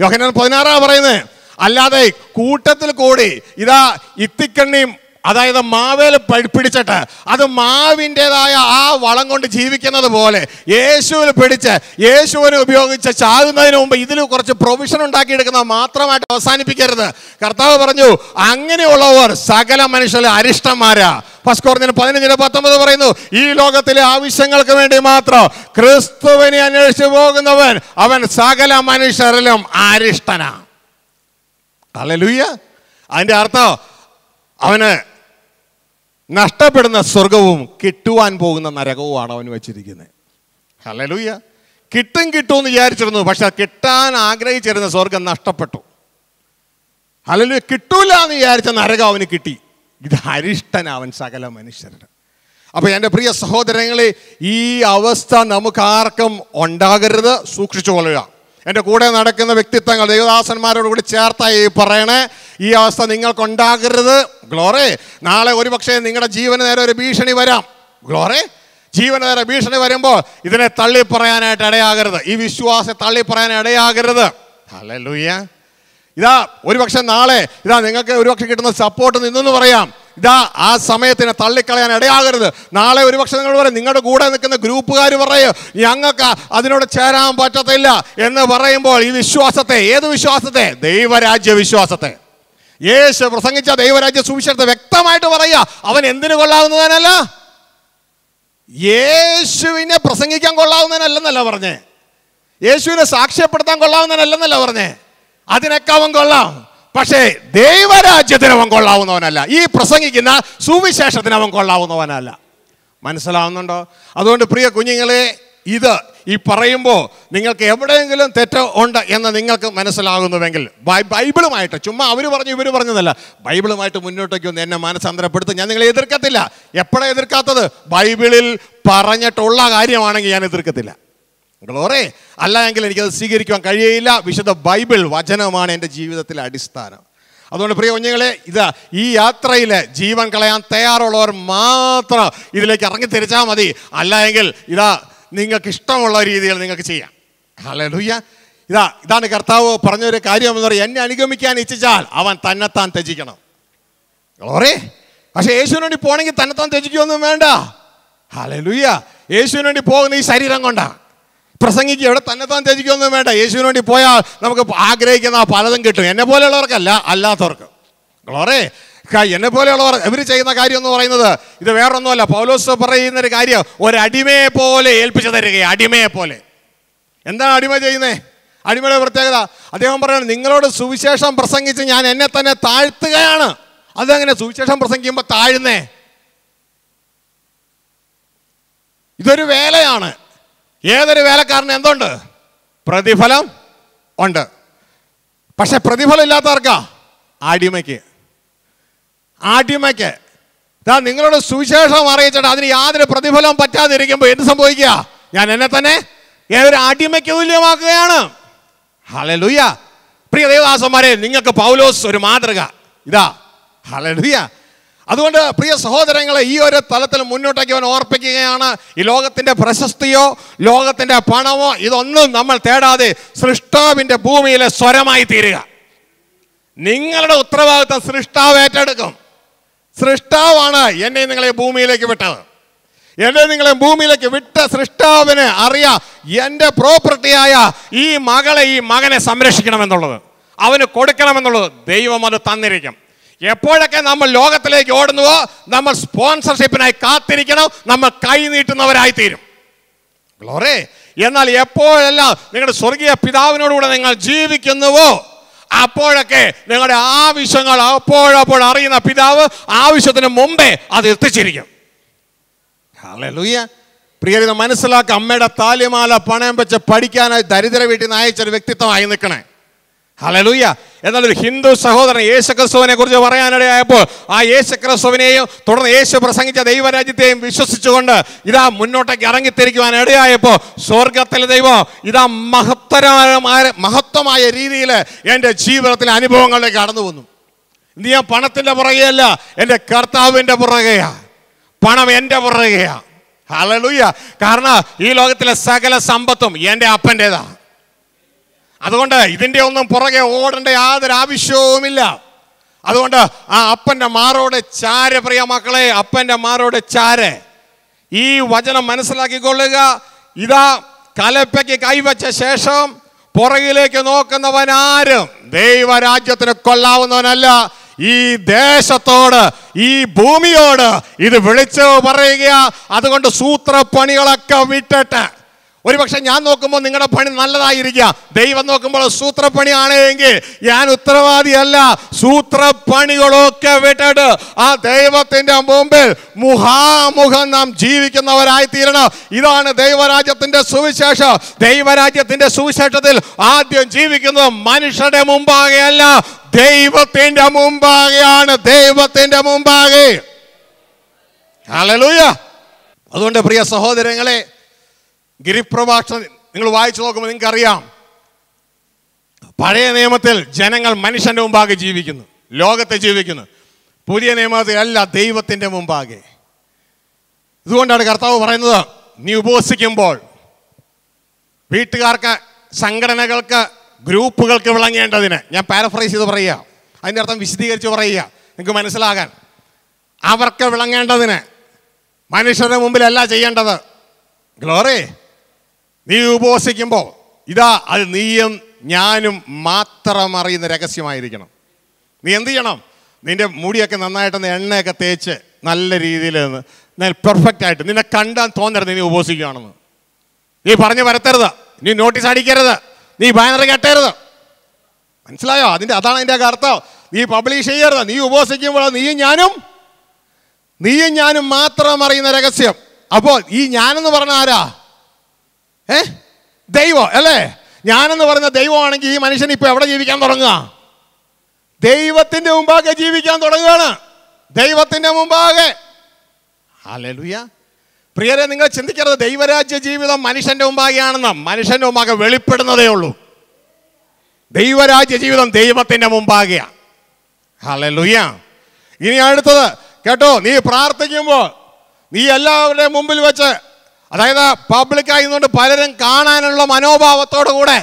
യോഹനാൻ പതിനാറാണ് പറയുന്നത് അല്ലാതെ കൂട്ടത്തിൽ കൂടി ഇതാ ഇത്തിക്കണ്ണിയും അതായത് മാവേൽ പിടിച്ചിട്ട് അത് മാവിൻ്റെതായ ആ വളം കൊണ്ട് ജീവിക്കുന്നത് പോലെ യേശുവിൽ പിടിച്ച് യേശുവിനെ ഉപയോഗിച്ച് ചാകുന്നതിന് മുമ്പ് ഇതിൽ കുറച്ച് പ്രൊവിഷൻ ഉണ്ടാക്കിയെടുക്കുന്നത് മാത്രമായിട്ട് അവസാനിപ്പിക്കരുത് കർത്താവ് പറഞ്ഞു അങ്ങനെയുള്ളവർ സകല മനുഷ്യരിൽ അരിഷ്ടന്മാരാ പസ്കോർന്നിന് പതിനഞ്ചിന് പത്തൊമ്പത് പറയുന്നു ഈ ലോകത്തിലെ ആവശ്യങ്ങൾക്ക് വേണ്ടി മാത്രം ക്രിസ്തുവിനെ അന്വേഷിച്ചു പോകുന്നവൻ അവൻ സകല മനുഷ്യരിലും അരിഷ്ടനാ അല്ലെ ലൂയ്യ അതിൻ്റെ അർത്ഥം അവന് നഷ്ടപ്പെടുന്ന സ്വർഗവും കിട്ടുവാൻ പോകുന്ന നരകവുമാണ് അവൻ വെച്ചിരിക്കുന്നത് ഹലലൂയ കിട്ടും കിട്ടും എന്ന് വിചാരിച്ചിരുന്നു പക്ഷെ കിട്ടാൻ ആഗ്രഹിച്ചിരുന്ന സ്വർഗം നഷ്ടപ്പെട്ടു ഹലലൂയ കിട്ടൂല എന്ന് വിചാരിച്ച നരകം അവന് കിട്ടി ഇത് അരിഷ്ടന അവൻ സകല മനുഷ്യരുടെ അപ്പോൾ എൻ്റെ പ്രിയ സഹോദരങ്ങളെ ഈ അവസ്ഥ നമുക്ക് ആർക്കും ഉണ്ടാകരുത് സൂക്ഷിച്ചു കൊള്ളുക എൻ്റെ കൂടെ നടക്കുന്ന വ്യക്തിത്വങ്ങൾ ദൈവദാസന്മാരോട് കൂടി ചേർത്തായി പറയണേ ഈ അവസ്ഥ നിങ്ങൾക്കുണ്ടാകരുത് ഗ്ലോറെ നാളെ ഒരുപക്ഷെ നിങ്ങളുടെ ജീവന് നേരെ ഒരു ഭീഷണി വരാം ഗ്ലോറെ ജീവന് നേരെ ഭീഷണി വരുമ്പോൾ ഇതിനെ തള്ളി പറയാനായിട്ട് ഇടയാകരുത് ഈ വിശ്വാസത്തെ തള്ളി പറയാൻ ഇടയാകരുത് അല്ല ലൂയ്യ ഇതാ ഒരുപക്ഷെ നാളെ ഇതാ നിങ്ങൾക്ക് ഒരുപക്ഷെ കിട്ടുന്ന സപ്പോർട്ട് നിന്നു പറയാം ഇതാ ആ സമയത്തിനെ തള്ളിക്കളയാൻ ഇടയാകരുത് നാളെ ഒരുപക്ഷെ നിങ്ങൾ പറയും നിങ്ങളുടെ കൂടെ നിൽക്കുന്ന ഗ്രൂപ്പുകാർ പറയും ഞങ്ങൾക്ക് അതിനോട് ചേരാൻ പറ്റത്തില്ല എന്ന് പറയുമ്പോൾ ഈ വിശ്വാസത്തെ ഏത് വിശ്വാസത്തെ ദൈവരാജ്യ വിശ്വാസത്തെ യേശു പ്രസംഗിച്ച ദൈവരാജ്യ സുവിശേഷത്തെ വ്യക്തമായിട്ട് പറയുക അവൻ എന്തിനു കൊള്ളാവുന്നതിനല്ല യേശുവിനെ പ്രസംഗിക്കാൻ കൊള്ളാവുന്നതിനല്ലെന്നല്ല പറഞ്ഞേ യേശുവിനെ സാക്ഷ്യപ്പെടുത്താൻ കൊള്ളാവുന്നതിനല്ലെന്നല്ല പറഞ്ഞേ അതിനൊക്കെ അവൻ കൊള്ളാം പക്ഷേ ദൈവരാജ്യത്തിന് അവൻ കൊള്ളാവുന്നവനല്ല ഈ പ്രസംഗിക്കുന്ന സുവിശേഷത്തിന് അവൻ കൊള്ളാവുന്നവനല്ല മനസ്സിലാവുന്നുണ്ടോ അതുകൊണ്ട് പ്രിയ കുഞ്ഞുങ്ങളെ ഇത് ഈ പറയുമ്പോൾ നിങ്ങൾക്ക് എവിടെയെങ്കിലും തെറ്റ് ഉണ്ട് എന്ന് നിങ്ങൾക്ക് മനസ്സിലാകുന്നുവെങ്കിൽ ബൈബിളുമായിട്ട് ചുമ്മാ അവർ പറഞ്ഞു ഇവർ പറഞ്ഞതല്ല ബൈബിളുമായിട്ട് മുന്നോട്ടേക്ക് ഒന്ന് എന്നെ മനസ്സന്തരപ്പെടുത്തും ഞാൻ നിങ്ങളെ എതിർക്കത്തില്ല എപ്പോഴാണ് എതിർക്കാത്തത് ബൈബിളിൽ പറഞ്ഞിട്ടുള്ള കാര്യമാണെങ്കിൽ ഞാൻ എതിർക്കത്തില്ല ഗ്ലോറേ അല്ല എങ്കിൽ എനിക്കത് സ്വീകരിക്കുവാൻ കഴിയയില്ല വിശുദ്ധ ബൈബിൾ വചനമാണ് എൻ്റെ ജീവിതത്തിലെ അടിസ്ഥാനം അതുകൊണ്ട് പ്രിയ കുഞ്ഞുങ്ങളെ ഇതാ ഈ യാത്രയിൽ ജീവൻ കളയാൻ തയ്യാറുള്ളവർ മാത്രം ഇതിലേക്ക് ഇറങ്ങി തിരിച്ചാൽ മതി അല്ല എങ്കിൽ ഇതാ നിങ്ങൾക്ക് ഇഷ്ടമുള്ള രീതിയിൽ നിങ്ങൾക്ക് ചെയ്യാം ഹലൂയ്യ ഇതാ ഇതാണ് കർത്താവ് പറഞ്ഞൊരു കാര്യം എന്ന് പറയുക എന്നെ അനുഗമിക്കാൻ ഇച്ഛിച്ചാൽ അവൻ തന്നെത്താൻ ത്യജിക്കണം ഓറേ പക്ഷേ യേശുവിന് വേണ്ടി പോകണമെങ്കിൽ തന്നെത്താൻ ത്യജിക്കുമൊന്നും വേണ്ട ഹലൂയ്യ യേശുവിന് വേണ്ടി പോകുന്ന ഈ ശരീരം കൊണ്ടാണ് പ്രസംഗിക്കുക ഇവിടെ തന്നെത്താൻ ത്യജിക്കൊന്നും വേണ്ട യേശുവിന് വേണ്ടി പോയാൽ നമുക്ക് ആഗ്രഹിക്കുന്ന പലതും കിട്ടും എന്നെ പോലെയുള്ളവർക്കല്ല അല്ലാത്തവർക്ക് ഗ്ലോറേ എന്നെ പോലെയുള്ളവർ ഇവർ ചെയ്യുന്ന കാര്യം എന്ന് പറയുന്നത് ഇത് വേറൊന്നുമല്ല പൗലോസ് പറയുന്ന ഒരു കാര്യം ഒരടിമയെ പോലെ ഏൽപ്പിച്ചു തരികയാണ് അടിമയെ പോലെ എന്താണ് അടിമ ചെയ്യുന്നേ അടിമയുടെ പ്രത്യേകത അദ്ദേഹം പറയാണ് നിങ്ങളോട് സുവിശേഷം പ്രസംഗിച്ച് ഞാൻ എന്നെ തന്നെ താഴ്ത്തുകയാണ് അതങ്ങനെ സുവിശേഷം പ്രസംഗിക്കുമ്പോൾ താഴ്ന്നേ ഇതൊരു വേലയാണ് ഏതൊരു വേലക്കാരന് എന്തുണ്ട് പ്രതിഫലം ഉണ്ട് പക്ഷെ പ്രതിഫലം ഇല്ലാത്തവർക്കാ അടിമയ്ക്ക് അടിമയ്ക്ക് ഇതാ നിങ്ങളോട് സുവിശേഷം അറിയിച്ചിട്ട് അതിന് യാതൊരു പ്രതിഫലവും പറ്റാതിരിക്കുമ്പോൾ എന്ത് സംഭവിക്കുക ഞാൻ എന്നെ തന്നെ ഏതൊരു അടിമയ്ക്ക് തുല്യമാക്കുകയാണ് ഹലലുയ്യ പ്രിയ ദേവദാസന്മാരെ നിങ്ങൾക്ക് പൗലോസ് ഒരു മാതൃക ഇതാ ഹലലുയ്യ അതുകൊണ്ട് പ്രിയ സഹോദരങ്ങളെ ഈ ഒരു തലത്തിൽ മുന്നോട്ടേക്ക് അവൻ ഓർപ്പിക്കുകയാണ് ഈ ലോകത്തിൻ്റെ പ്രശസ്തിയോ ലോകത്തിൻ്റെ പണമോ ഇതൊന്നും നമ്മൾ തേടാതെ സൃഷ്ടാവിൻ്റെ ഭൂമിയിലെ സ്വരമായി തീരുക നിങ്ങളുടെ ഉത്തരവാദിത്തം സൃഷ്ടാവ് ഏറ്റെടുക്കും സൃഷ്ടാവാണ് എന്നെ നിങ്ങളെ ഭൂമിയിലേക്ക് വിട്ടത് എന്നെ നിങ്ങളെ ഭൂമിയിലേക്ക് വിട്ട സൃഷ്ടാവിനെ അറിയാ എൻ്റെ പ്രോപ്പർട്ടിയായ ഈ മകളെ ഈ മകനെ സംരക്ഷിക്കണമെന്നുള്ളത് അവന് കൊടുക്കണമെന്നുള്ളത് ദൈവം അത് തന്നിരിക്കും എപ്പോഴൊക്കെ നമ്മൾ ലോകത്തിലേക്ക് ഓടുന്നുവോ നമ്മൾ സ്പോൺസർഷിപ്പിനായി കാത്തിരിക്കണം നമ്മൾ കൈനീട്ടുന്നവരായി തീരും ഗ്ലോറേ എന്നാൽ എപ്പോഴെല്ലാം നിങ്ങളുടെ സ്വർഗീയ പിതാവിനോടുകൂടെ നിങ്ങൾ ജീവിക്കുന്നുവോ അപ്പോഴൊക്കെ നിങ്ങളുടെ ആവശ്യങ്ങൾ അപ്പോഴപ്പോൾ അറിയുന്ന പിതാവ് ആവശ്യത്തിന് മുമ്പേ അത് എത്തിച്ചിരിക്കും പ്രിയരിത മനസ്സിലാക്കുക അമ്മയുടെ താലിമാല പണയം വെച്ച് പഠിക്കാനായി ദരിദ്ര വീട്ടിൽ നിന്ന് അയച്ചൊരു വ്യക്തിത്വമായി നിൽക്കണേ ഹലലൂയ എന്നാൽ ഒരു ഹിന്ദു സഹോദരൻ യേശുക്രിസ്തുവിനെ കുറിച്ച് പറയാനിടയായപ്പോൾ ആ യേശുക്രിസ്തുവിനെയും തുടർന്ന് യേശു പ്രസംഗിച്ച ദൈവരാജ്യത്തെയും വിശ്വസിച്ചുകൊണ്ട് ഇതാ മുന്നോട്ടേക്ക് ഇറങ്ങിത്തിരിക്കുവാൻ ഇടയായപ്പോൾ സ്വർഗത്തിലെ ദൈവം ഇതാ മഹത്തരമായ മഹത്വമായ രീതിയിൽ എൻ്റെ ജീവിതത്തിലെ അനുഭവങ്ങളിലേക്ക് കടന്നു വന്നു ഇന്ന് ഞാൻ പണത്തിൻ്റെ പുറകെയല്ല എൻ്റെ കർത്താവിൻ്റെ പുറകെയാ പണം എൻ്റെ പുറകെയാ ഹലലൂയ കാരണം ഈ ലോകത്തിലെ സകല സമ്പത്തും എൻ്റെ അപ്പൻ്റേതാണ് അതുകൊണ്ട് ഇതിൻ്റെ ഒന്നും പുറകെ ഓടേണ്ട യാതൊരു ആവശ്യവുമില്ല അതുകൊണ്ട് ആ അപ്പൻ്റെ മാറോടെ ചാര പ്രിയ മക്കളെ അപ്പൻ്റെ മാറോടെ ചാര ഈ വചനം മനസ്സിലാക്കിക്കൊള്ളുക ഇതാ കലപ്പയ്ക്ക് കൈവച്ച ശേഷം പുറകിലേക്ക് നോക്കുന്നവനാരും ദൈവരാജ്യത്തിന് കൊള്ളാവുന്നവനല്ല ഈ ദേശത്തോട് ഈ ഭൂമിയോട് ഇത് വിളിച്ചു പറയുക അതുകൊണ്ട് സൂത്രപ്പണികളൊക്കെ വിട്ടിട്ട് ഒരുപക്ഷെ ഞാൻ നോക്കുമ്പോൾ നിങ്ങളുടെ പണി നല്ലതായിരിക്കുക ദൈവം നോക്കുമ്പോൾ സൂത്രപ്പണിയാണ് എങ്കിൽ ഞാൻ ഉത്തരവാദിയല്ല സൂത്രപ്പണികളൊക്കെ വിട്ടിട്ട് ആ ദൈവത്തിൻ്റെ മുമ്പിൽ മുഖാമുഖം നാം ജീവിക്കുന്നവരായി തീരണം ഇതാണ് ദൈവരാജ്യത്തിൻ്റെ സുവിശേഷം ദൈവരാജ്യത്തിൻ്റെ സുവിശേഷത്തിൽ ആദ്യം ജീവിക്കുന്നത് മനുഷ്യരുടെ മുമ്പാകെയല്ല ദൈവത്തിൻ്റെ മുമ്പാകെയാണ് ദൈവത്തിൻ്റെ മുമ്പാകെ അതുകൊണ്ട് പ്രിയ സഹോദരങ്ങളെ ഗിരിപ്രഭാഷണം നിങ്ങൾ വായിച്ചു നോക്കുമ്പോൾ നിങ്ങൾക്ക് അറിയാം പഴയ നിയമത്തിൽ ജനങ്ങൾ മനുഷ്യന്റെ മുമ്പാകെ ജീവിക്കുന്നു ലോകത്തെ ജീവിക്കുന്നു പുതിയ നിയമത്തിൽ അല്ല ദൈവത്തിൻ്റെ മുമ്പാകെ ഇതുകൊണ്ടാണ് കർത്താവ് പറയുന്നത് നീ ഉപവസിക്കുമ്പോൾ വീട്ടുകാർക്ക് സംഘടനകൾക്ക് ഗ്രൂപ്പുകൾക്ക് വിളങ്ങേണ്ടതിന് ഞാൻ പാരഫ്രൈസ് ചെയ്ത് പറയുക അതിൻ്റെ അർത്ഥം വിശദീകരിച്ച് പറയുക നിങ്ങൾക്ക് മനസ്സിലാകാൻ അവർക്ക് വിളങ്ങേണ്ടതിന് മനുഷ്യരുടെ മുമ്പിലല്ല ചെയ്യേണ്ടത് ഗ്ലോറി നീ ഉപവസിക്കുമ്പോൾ ഇതാ അത് നീയും ഞാനും മാത്രം അറിയുന്ന രഹസ്യമായിരിക്കണം നീ എന്ത് ചെയ്യണം നിൻ്റെ മുടിയൊക്കെ നന്നായിട്ടൊന്ന് എണ്ണയൊക്കെ തേച്ച് നല്ല രീതിയിൽ പെർഫെക്റ്റ് ആയിട്ട് നിന്നെ കണ്ടാൻ തോന്നരുത് നീ ഉപവസിക്കുകയാണെന്ന് നീ പറഞ്ഞു വരത്തരുത് നീ നോട്ടീസ് അടിക്കരുത് നീ ബാനർ കെട്ടരുത് മനസ്സിലായോ അതിൻ്റെ അതാണ് അതിൻ്റെ അർത്ഥം നീ പബ്ലിഷ് ചെയ്യരുത് നീ ഉപവസിക്കുമ്പോൾ നീയും ഞാനും നീയും ഞാനും മാത്രം അറിയുന്ന രഹസ്യം അപ്പോൾ ഈ ഞാനെന്ന് പറഞ്ഞ ആരാ ഏ ദൈവം അല്ലേ ഞാനെന്ന് പറഞ്ഞ ദൈവമാണെങ്കിൽ ഈ മനുഷ്യൻ ഇപ്പൊ എവിടെ ജീവിക്കാൻ തുടങ്ങുക ദൈവത്തിന്റെ മുമ്പാകെ ജീവിക്കാൻ തുടങ്ങുകയാണ് ദൈവത്തിന്റെ മുമ്പാകെ അലലുയ പ്രിയരെ നിങ്ങൾ ചിന്തിക്കരുത് ദൈവരാജ്യ ജീവിതം മനുഷ്യന്റെ മുമ്പാകെയാണെന്ന് മനുഷ്യന്റെ മുമ്പാകെ വെളിപ്പെടുന്നതേ ഉള്ളൂ ദൈവരാജ്യ ജീവിതം ദൈവത്തിന്റെ മുമ്പാകെയാ ഹലലുയ ഇനി അടുത്തത് കേട്ടോ നീ പ്രാർത്ഥിക്കുമ്പോൾ നീ എല്ലാവരുടെയും മുമ്പിൽ വെച്ച് അതായത് പബ്ലിക്കായി നിന്നുകൊണ്ട് പലരും കാണാനുള്ള മനോഭാവത്തോടു കൂടെ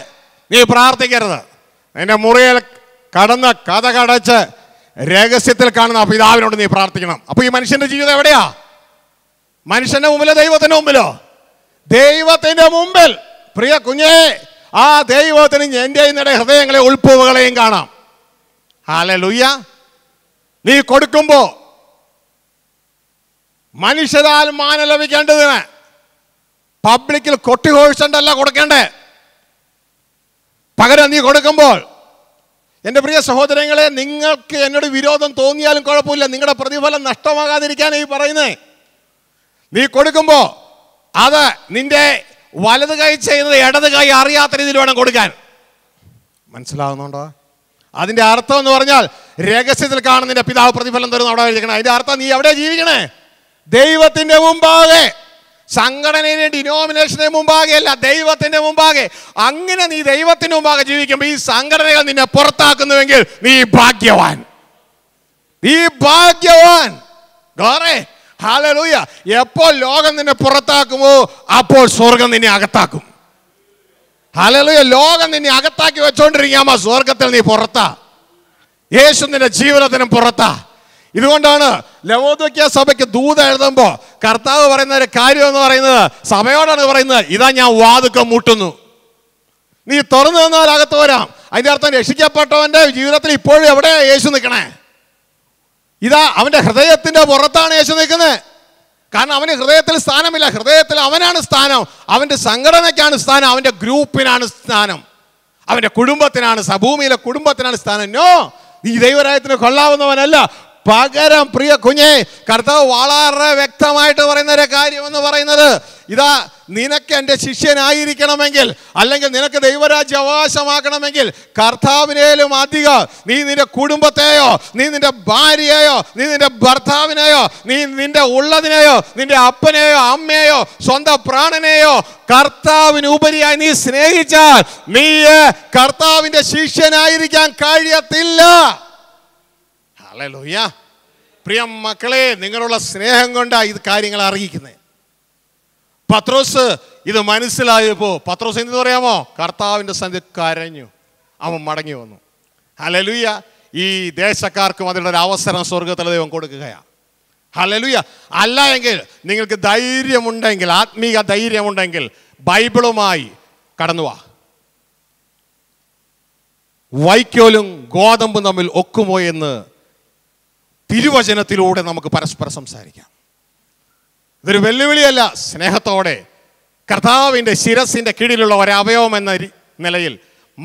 നീ പ്രാർത്ഥിക്കരുത് നിന്റെ മുറിയിൽ കടന്ന് കഥ കടച്ച് രഹസ്യത്തിൽ കാണുന്ന പിതാവിനോട് നീ പ്രാർത്ഥിക്കണം അപ്പോൾ ഈ മനുഷ്യന്റെ ജീവിതം എവിടെയാ മനുഷ്യന്റെ മുമ്പിലോ ദൈവത്തിന്റെ മുമ്പിലോ ദൈവത്തിന്റെ മുമ്പിൽ പ്രിയ കുഞ്ഞേ ആ ദൈവത്തിന് എൻ്റെ ഇന്നലെ ഹൃദയങ്ങളെ ഉൾപ്പുവകളെയും കാണാം ഹാല ലുയ്യ നീ കൊടുക്കുമ്പോൾ മനുഷ്യരാൽ മാന ലഭിക്കേണ്ടതിന് പബ്ലിക്കിൽ കൊട്ടി കോഴ്സണ്ടല്ല കൊടുക്കേണ്ടേ പകരം നീ കൊടുക്കുമ്പോൾ എൻ്റെ പ്രിയ സഹോദരങ്ങളെ നിങ്ങൾക്ക് എന്നോട് വിരോധം തോന്നിയാലും കുഴപ്പമില്ല നിങ്ങളുടെ പ്രതിഫലം നഷ്ടമാകാതിരിക്കാനേ ഈ പറയുന്നേ നീ കൊടുക്കുമ്പോൾ അത് നിന്റെ വലത് കൈ ചെയ്യുന്നത് ഇടത് കൈ അറിയാത്ത രീതിയിൽ വേണം കൊടുക്കാൻ മനസ്സിലാവുന്നുണ്ടോ അതിൻ്റെ അർത്ഥം എന്ന് പറഞ്ഞാൽ രഹസ്യത്തിൽ കാണുന്നതിൻ്റെ പിതാവ് പ്രതിഫലം തരുന്ന അവിടെ എഴുതിക്കണം അതിൻ്റെ അർത്ഥം നീ എവിടെ ജീവിക്കണേ ദൈവത്തിൻ്റെ മുമ്പാകെ സംഘടനയുടെ മുമ്പാകെ അല്ല ദൈവത്തിന്റെ മുമ്പാകെ അങ്ങനെ നീ ദൈവത്തിന്റെ മുമ്പാകെ ജീവിക്കുമ്പോൾ ഈ സംഘടനകൾ നിന്നെ പുറത്താക്കുന്നുവെങ്കിൽ നീ ഭാഗ്യവാൻ നീ ഭാഗ്യവാൻ ഗോറേ ഹാലലൂയ എപ്പോൾ ലോകം നിന്നെ പുറത്താക്കുമോ അപ്പോൾ സ്വർഗം നിന്നെ അകത്താക്കും ഹാലലൂയ ലോകം നിന്നെ അകത്താക്കി വെച്ചോണ്ടിരിക്കാമോ സ്വർഗത്തിൽ നീ പുറത്താ യേശു നിന്റെ ജീവിതത്തിനും പുറത്താ ഇതുകൊണ്ടാണ് ലവോദക്യ സഭയ്ക്ക് ദൂത എഴുതുമ്പോൾ കർത്താവ് പറയുന്ന ഒരു കാര്യം എന്ന് പറയുന്നത് സഭയോടാണ് പറയുന്നത് ഇതാ ഞാൻ വാതുക്കം മുട്ടുന്നു നീ തുറന്നു തന്നാൽ അകത്ത് വരാം അതിന്റെ അർത്ഥം രക്ഷിക്കപ്പെട്ടവന്റെ ജീവിതത്തിൽ ഇപ്പോഴും എവിടെയാ യേശു നിൽക്കണേ ഇതാ അവന്റെ ഹൃദയത്തിന്റെ പുറത്താണ് യേശു നിൽക്കുന്നത് കാരണം അവന് ഹൃദയത്തിൽ സ്ഥാനമില്ല ഹൃദയത്തിൽ അവനാണ് സ്ഥാനം അവന്റെ സംഘടനയ്ക്കാണ് സ്ഥാനം അവന്റെ ഗ്രൂപ്പിനാണ് സ്ഥാനം അവന്റെ കുടുംബത്തിനാണ് സഭൂമിയിലെ കുടുംബത്തിനാണ് സ്ഥാനം നോ നീ ദൈവരായത്തിന് കൊള്ളാവുന്നവനല്ല പകരം പ്രിയ കുഞ്ഞെ കർത്താവ് വളരെ വ്യക്തമായിട്ട് പറയുന്ന ഒരു കാര്യം എന്ന് പറയുന്നത് ഇതാ നിനക്ക് എൻ്റെ ശിഷ്യനായിരിക്കണമെങ്കിൽ അല്ലെങ്കിൽ നിനക്ക് ദൈവരാജ്യ അവകാശമാക്കണമെങ്കിൽ കർത്താവിനേലും അധികം നീ നിന്റെ കുടുംബത്തെയോ നീ നിന്റെ ഭാര്യയെയോ നീ നിന്റെ ഭർത്താവിനെയോ നീ നിന്റെ ഉള്ളതിനെയോ നിന്റെ അപ്പനെയോ അമ്മയെയോ സ്വന്തം പ്രാണനെയോ കർത്താവിനുപരിയായി നീ സ്നേഹിച്ചാൽ നീ കർത്താവിൻ്റെ ശിഷ്യനായിരിക്കാൻ കഴിയത്തില്ല അല്ലല്ലോയ്യ പ്രിയ മക്കളെ നിങ്ങളുള്ള സ്നേഹം കൊണ്ടാണ് ഇത് കാര്യങ്ങൾ അറിയിക്കുന്നത് പത്രോസ് ഇത് മനസ്സിലായപ്പോൾ പത്രോസ് എന്ത് പറയാമോ കർത്താവിൻ്റെ സന്ധി കരഞ്ഞു അവൻ മടങ്ങി വന്നു ഹലലുയ ഈ ദേശക്കാർക്കും അതിനുള്ള ഒരു അവസരം സ്വർഗത്തിൽ ദൈവം കൊടുക്കുകയാണ് ഹലലുയ അല്ല എങ്കിൽ നിങ്ങൾക്ക് ധൈര്യമുണ്ടെങ്കിൽ ആത്മീക ധൈര്യമുണ്ടെങ്കിൽ ബൈബിളുമായി വാ വൈക്കോലും ഗോതമ്പും തമ്മിൽ ഒക്കുമോ എന്ന് തിരുവചനത്തിലൂടെ നമുക്ക് പരസ്പരം സംസാരിക്കാം ഇതൊരു വെല്ലുവിളിയല്ല സ്നേഹത്തോടെ കർത്താവിൻ്റെ ശിരസിൻ്റെ കീഴിലുള്ള ഒരവയവം എന്ന നിലയിൽ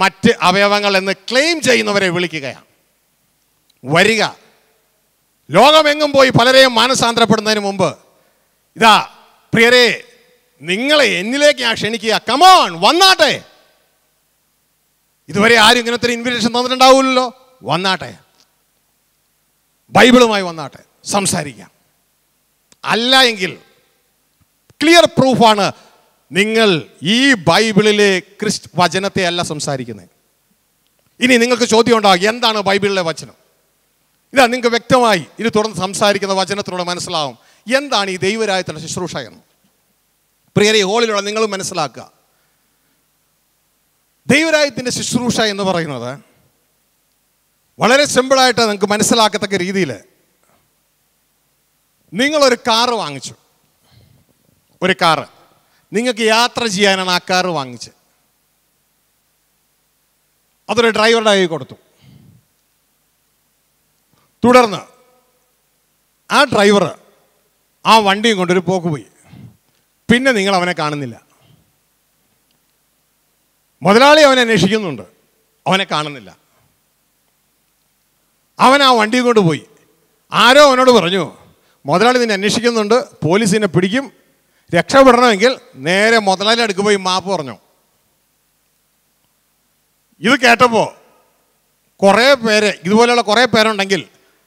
മറ്റ് അവയവങ്ങൾ എന്ന് ക്ലെയിം ചെയ്യുന്നവരെ വിളിക്കുകയാണ് വരിക ലോകമെങ്ങും പോയി പലരെയും മാനസാന്തരപ്പെടുന്നതിന് മുമ്പ് ഇതാ പ്രിയരെ നിങ്ങളെ എന്നിലേക്ക് ഞാൻ ക്ഷണിക്കുക കമോൺ വന്നാട്ടെ ഇതുവരെ ആരും ഇങ്ങനത്തെ ഇൻവിറ്റേഷൻ തന്നിട്ടുണ്ടാവില്ലല്ലോ വന്നാട്ടെ ബൈബിളുമായി വന്നാട്ടെ സംസാരിക്കാം അല്ല എങ്കിൽ ക്ലിയർ പ്രൂഫാണ് നിങ്ങൾ ഈ ബൈബിളിലെ ക്രിസ്ത് വചനത്തെ അല്ല സംസാരിക്കുന്നത് ഇനി നിങ്ങൾക്ക് ചോദ്യം ഉണ്ടാകും എന്താണ് ബൈബിളിലെ വചനം ഇതാ നിങ്ങൾക്ക് വ്യക്തമായി ഇത് തുടർന്ന് സംസാരിക്കുന്ന വചനത്തിലൂടെ മനസ്സിലാവും എന്താണ് ഈ ദൈവരായത്തിൻ്റെ ശുശ്രൂഷ എന്ന് പ്രിയരെ ഹോളിലൂടെ നിങ്ങളും മനസ്സിലാക്കുക ദൈവരായത്തിൻ്റെ ശുശ്രൂഷ എന്ന് പറയുന്നത് വളരെ സിമ്പിളായിട്ട് നിങ്ങൾക്ക് മനസ്സിലാക്കത്തക്ക രീതിയിൽ നിങ്ങളൊരു കാറ് വാങ്ങിച്ചു ഒരു കാറ് നിങ്ങൾക്ക് യാത്ര ചെയ്യാനാണ് ആ കാറ് വാങ്ങിച്ച് അതൊരു ഡ്രൈവറുടെ കൈ കൊടുത്തു തുടർന്ന് ആ ഡ്രൈവർ ആ വണ്ടിയും കൊണ്ടൊരു പോക്ക് പോയി പിന്നെ നിങ്ങൾ അവനെ കാണുന്നില്ല മുതലാളി അവനെ അന്വേഷിക്കുന്നുണ്ട് അവനെ കാണുന്നില്ല അവൻ ആ വണ്ടിയും കൊണ്ട് പോയി ആരോ അവനോട് പറഞ്ഞു മുതലാളി നിന്നെ അന്വേഷിക്കുന്നുണ്ട് പോലീസിനെ പിടിക്കും രക്ഷപ്പെടണമെങ്കിൽ നേരെ മുതലാളി അടുക്ക് പോയി മാപ്പ് പറഞ്ഞു ഇത് കേട്ടപ്പോൾ കുറേ പേര് ഇതുപോലെയുള്ള കുറേ പേരുണ്ടെങ്കിൽ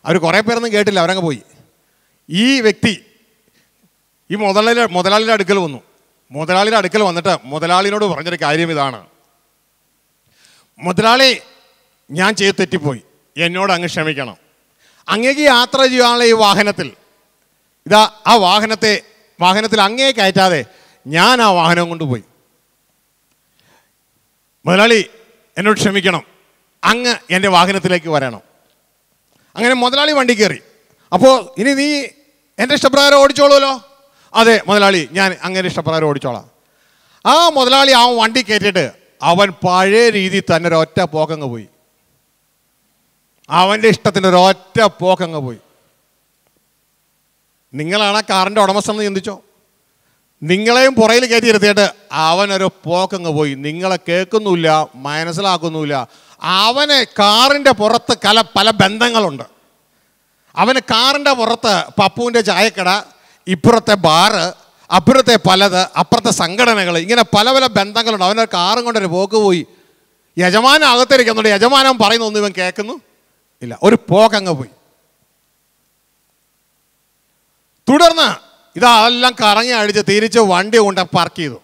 അവർ കുറേ പേരൊന്നും കേട്ടില്ല അവരങ്ങ് പോയി ഈ വ്യക്തി ഈ മുതലാളി മുതലാളിയുടെ അടുക്കൽ വന്നു മുതലാളിയുടെ അടുക്കൽ വന്നിട്ട് മുതലാളിനോട് പറഞ്ഞൊരു കാര്യം ഇതാണ് മുതലാളി ഞാൻ ചെയ്ത് തെറ്റിപ്പോയി എന്നോട് അങ്ങ് ക്ഷമിക്കണം അങ്ങേക്ക് യാത്ര ചെയ്യാനുള്ള ഈ വാഹനത്തിൽ ഇതാ ആ വാഹനത്തെ വാഹനത്തിൽ അങ്ങേ കയറ്റാതെ ഞാൻ ആ വാഹനം കൊണ്ടുപോയി മുതലാളി എന്നോട് ക്ഷമിക്കണം അങ്ങ് എൻ്റെ വാഹനത്തിലേക്ക് വരണം അങ്ങനെ മുതലാളി വണ്ടി കയറി അപ്പോൾ ഇനി നീ എൻ്റെ ഇഷ്ടപ്രകാരം ഓടിച്ചോളൂല്ലോ അതെ മുതലാളി ഞാൻ അങ്ങനെ ഇഷ്ടപ്രകാരം ഓടിച്ചോളാം ആ മുതലാളി ആ വണ്ടി കയറ്റിയിട്ട് അവൻ പഴയ രീതിയിൽ തന്നെ ഒരൊറ്റ പോക്കങ്ങ് പോയി അവൻ്റെ ഇഷ്ടത്തിന് ഒരൊറ്റ പോക്കങ്ങ് പോയി നിങ്ങളാണ് ആ കാറിൻ്റെ ഉടമസ്ഥനെന്ന് ചിന്തിച്ചോ നിങ്ങളെയും പുറയിൽ കയറ്റി ഇരുത്തിയിട്ട് അവനൊരു പോക്കങ്ങ് പോയി നിങ്ങളെ കേൾക്കുന്നുമില്ല മനസ്സിലാക്കുന്നുമില്ല അവന് കാറിൻ്റെ പുറത്ത് കല പല ബന്ധങ്ങളുണ്ട് അവന് കാറിൻ്റെ പുറത്ത് പപ്പുവിൻ്റെ ചായക്കട ഇപ്പുറത്തെ ബാറ് അപ്പുറത്തെ പലത് അപ്പുറത്തെ സംഘടനകൾ ഇങ്ങനെ പല പല ബന്ധങ്ങളുണ്ട് അവനൊരു കാറും കൊണ്ടൊരു പോക്ക് പോയി യജമാനം അകത്തിരിക്കുന്നുണ്ട് യജമാനം പറയുന്ന ഒന്നും ഇവൻ കേൾക്കുന്നു ഇല്ല ഒരു പോകങ്ങ് പോയി തുടർന്ന് ഇതെല്ലാം കറങ്ങി അടിച്ച് തിരിച്ച് വണ്ടി കൊണ്ട് പാർക്ക് ചെയ്തു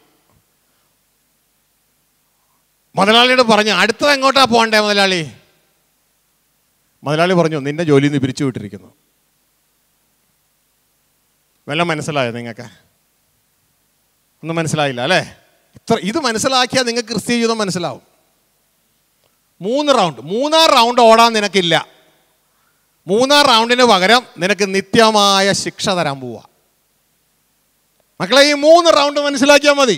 മുതലാളിയോട് പറഞ്ഞു അടുത്തത് എങ്ങോട്ടാ പോകണ്ടേ മുതലാളി മുതലാളി പറഞ്ഞു നിന്റെ ജോലി നിന്ന് പിരിച്ചു വിട്ടിരിക്കുന്നു വല്ല മനസ്സിലായോ നിങ്ങൾക്ക് ഒന്നും മനസ്സിലായില്ല അല്ലേ ഇത്ര ഇത് മനസ്സിലാക്കിയാൽ നിങ്ങൾക്ക് ക്രിസ്ത്യൻ ജീവിതം മനസ്സിലാവും മൂന്ന് റൗണ്ട് മൂന്നാം റൗണ്ട് ഓടാൻ നിനക്കില്ല മൂന്നാം റൗണ്ടിന് പകരം നിനക്ക് നിത്യമായ ശിക്ഷ തരാൻ പോവുക മക്കളെ ഈ മൂന്ന് റൗണ്ട് മനസ്സിലാക്കിയാൽ മതി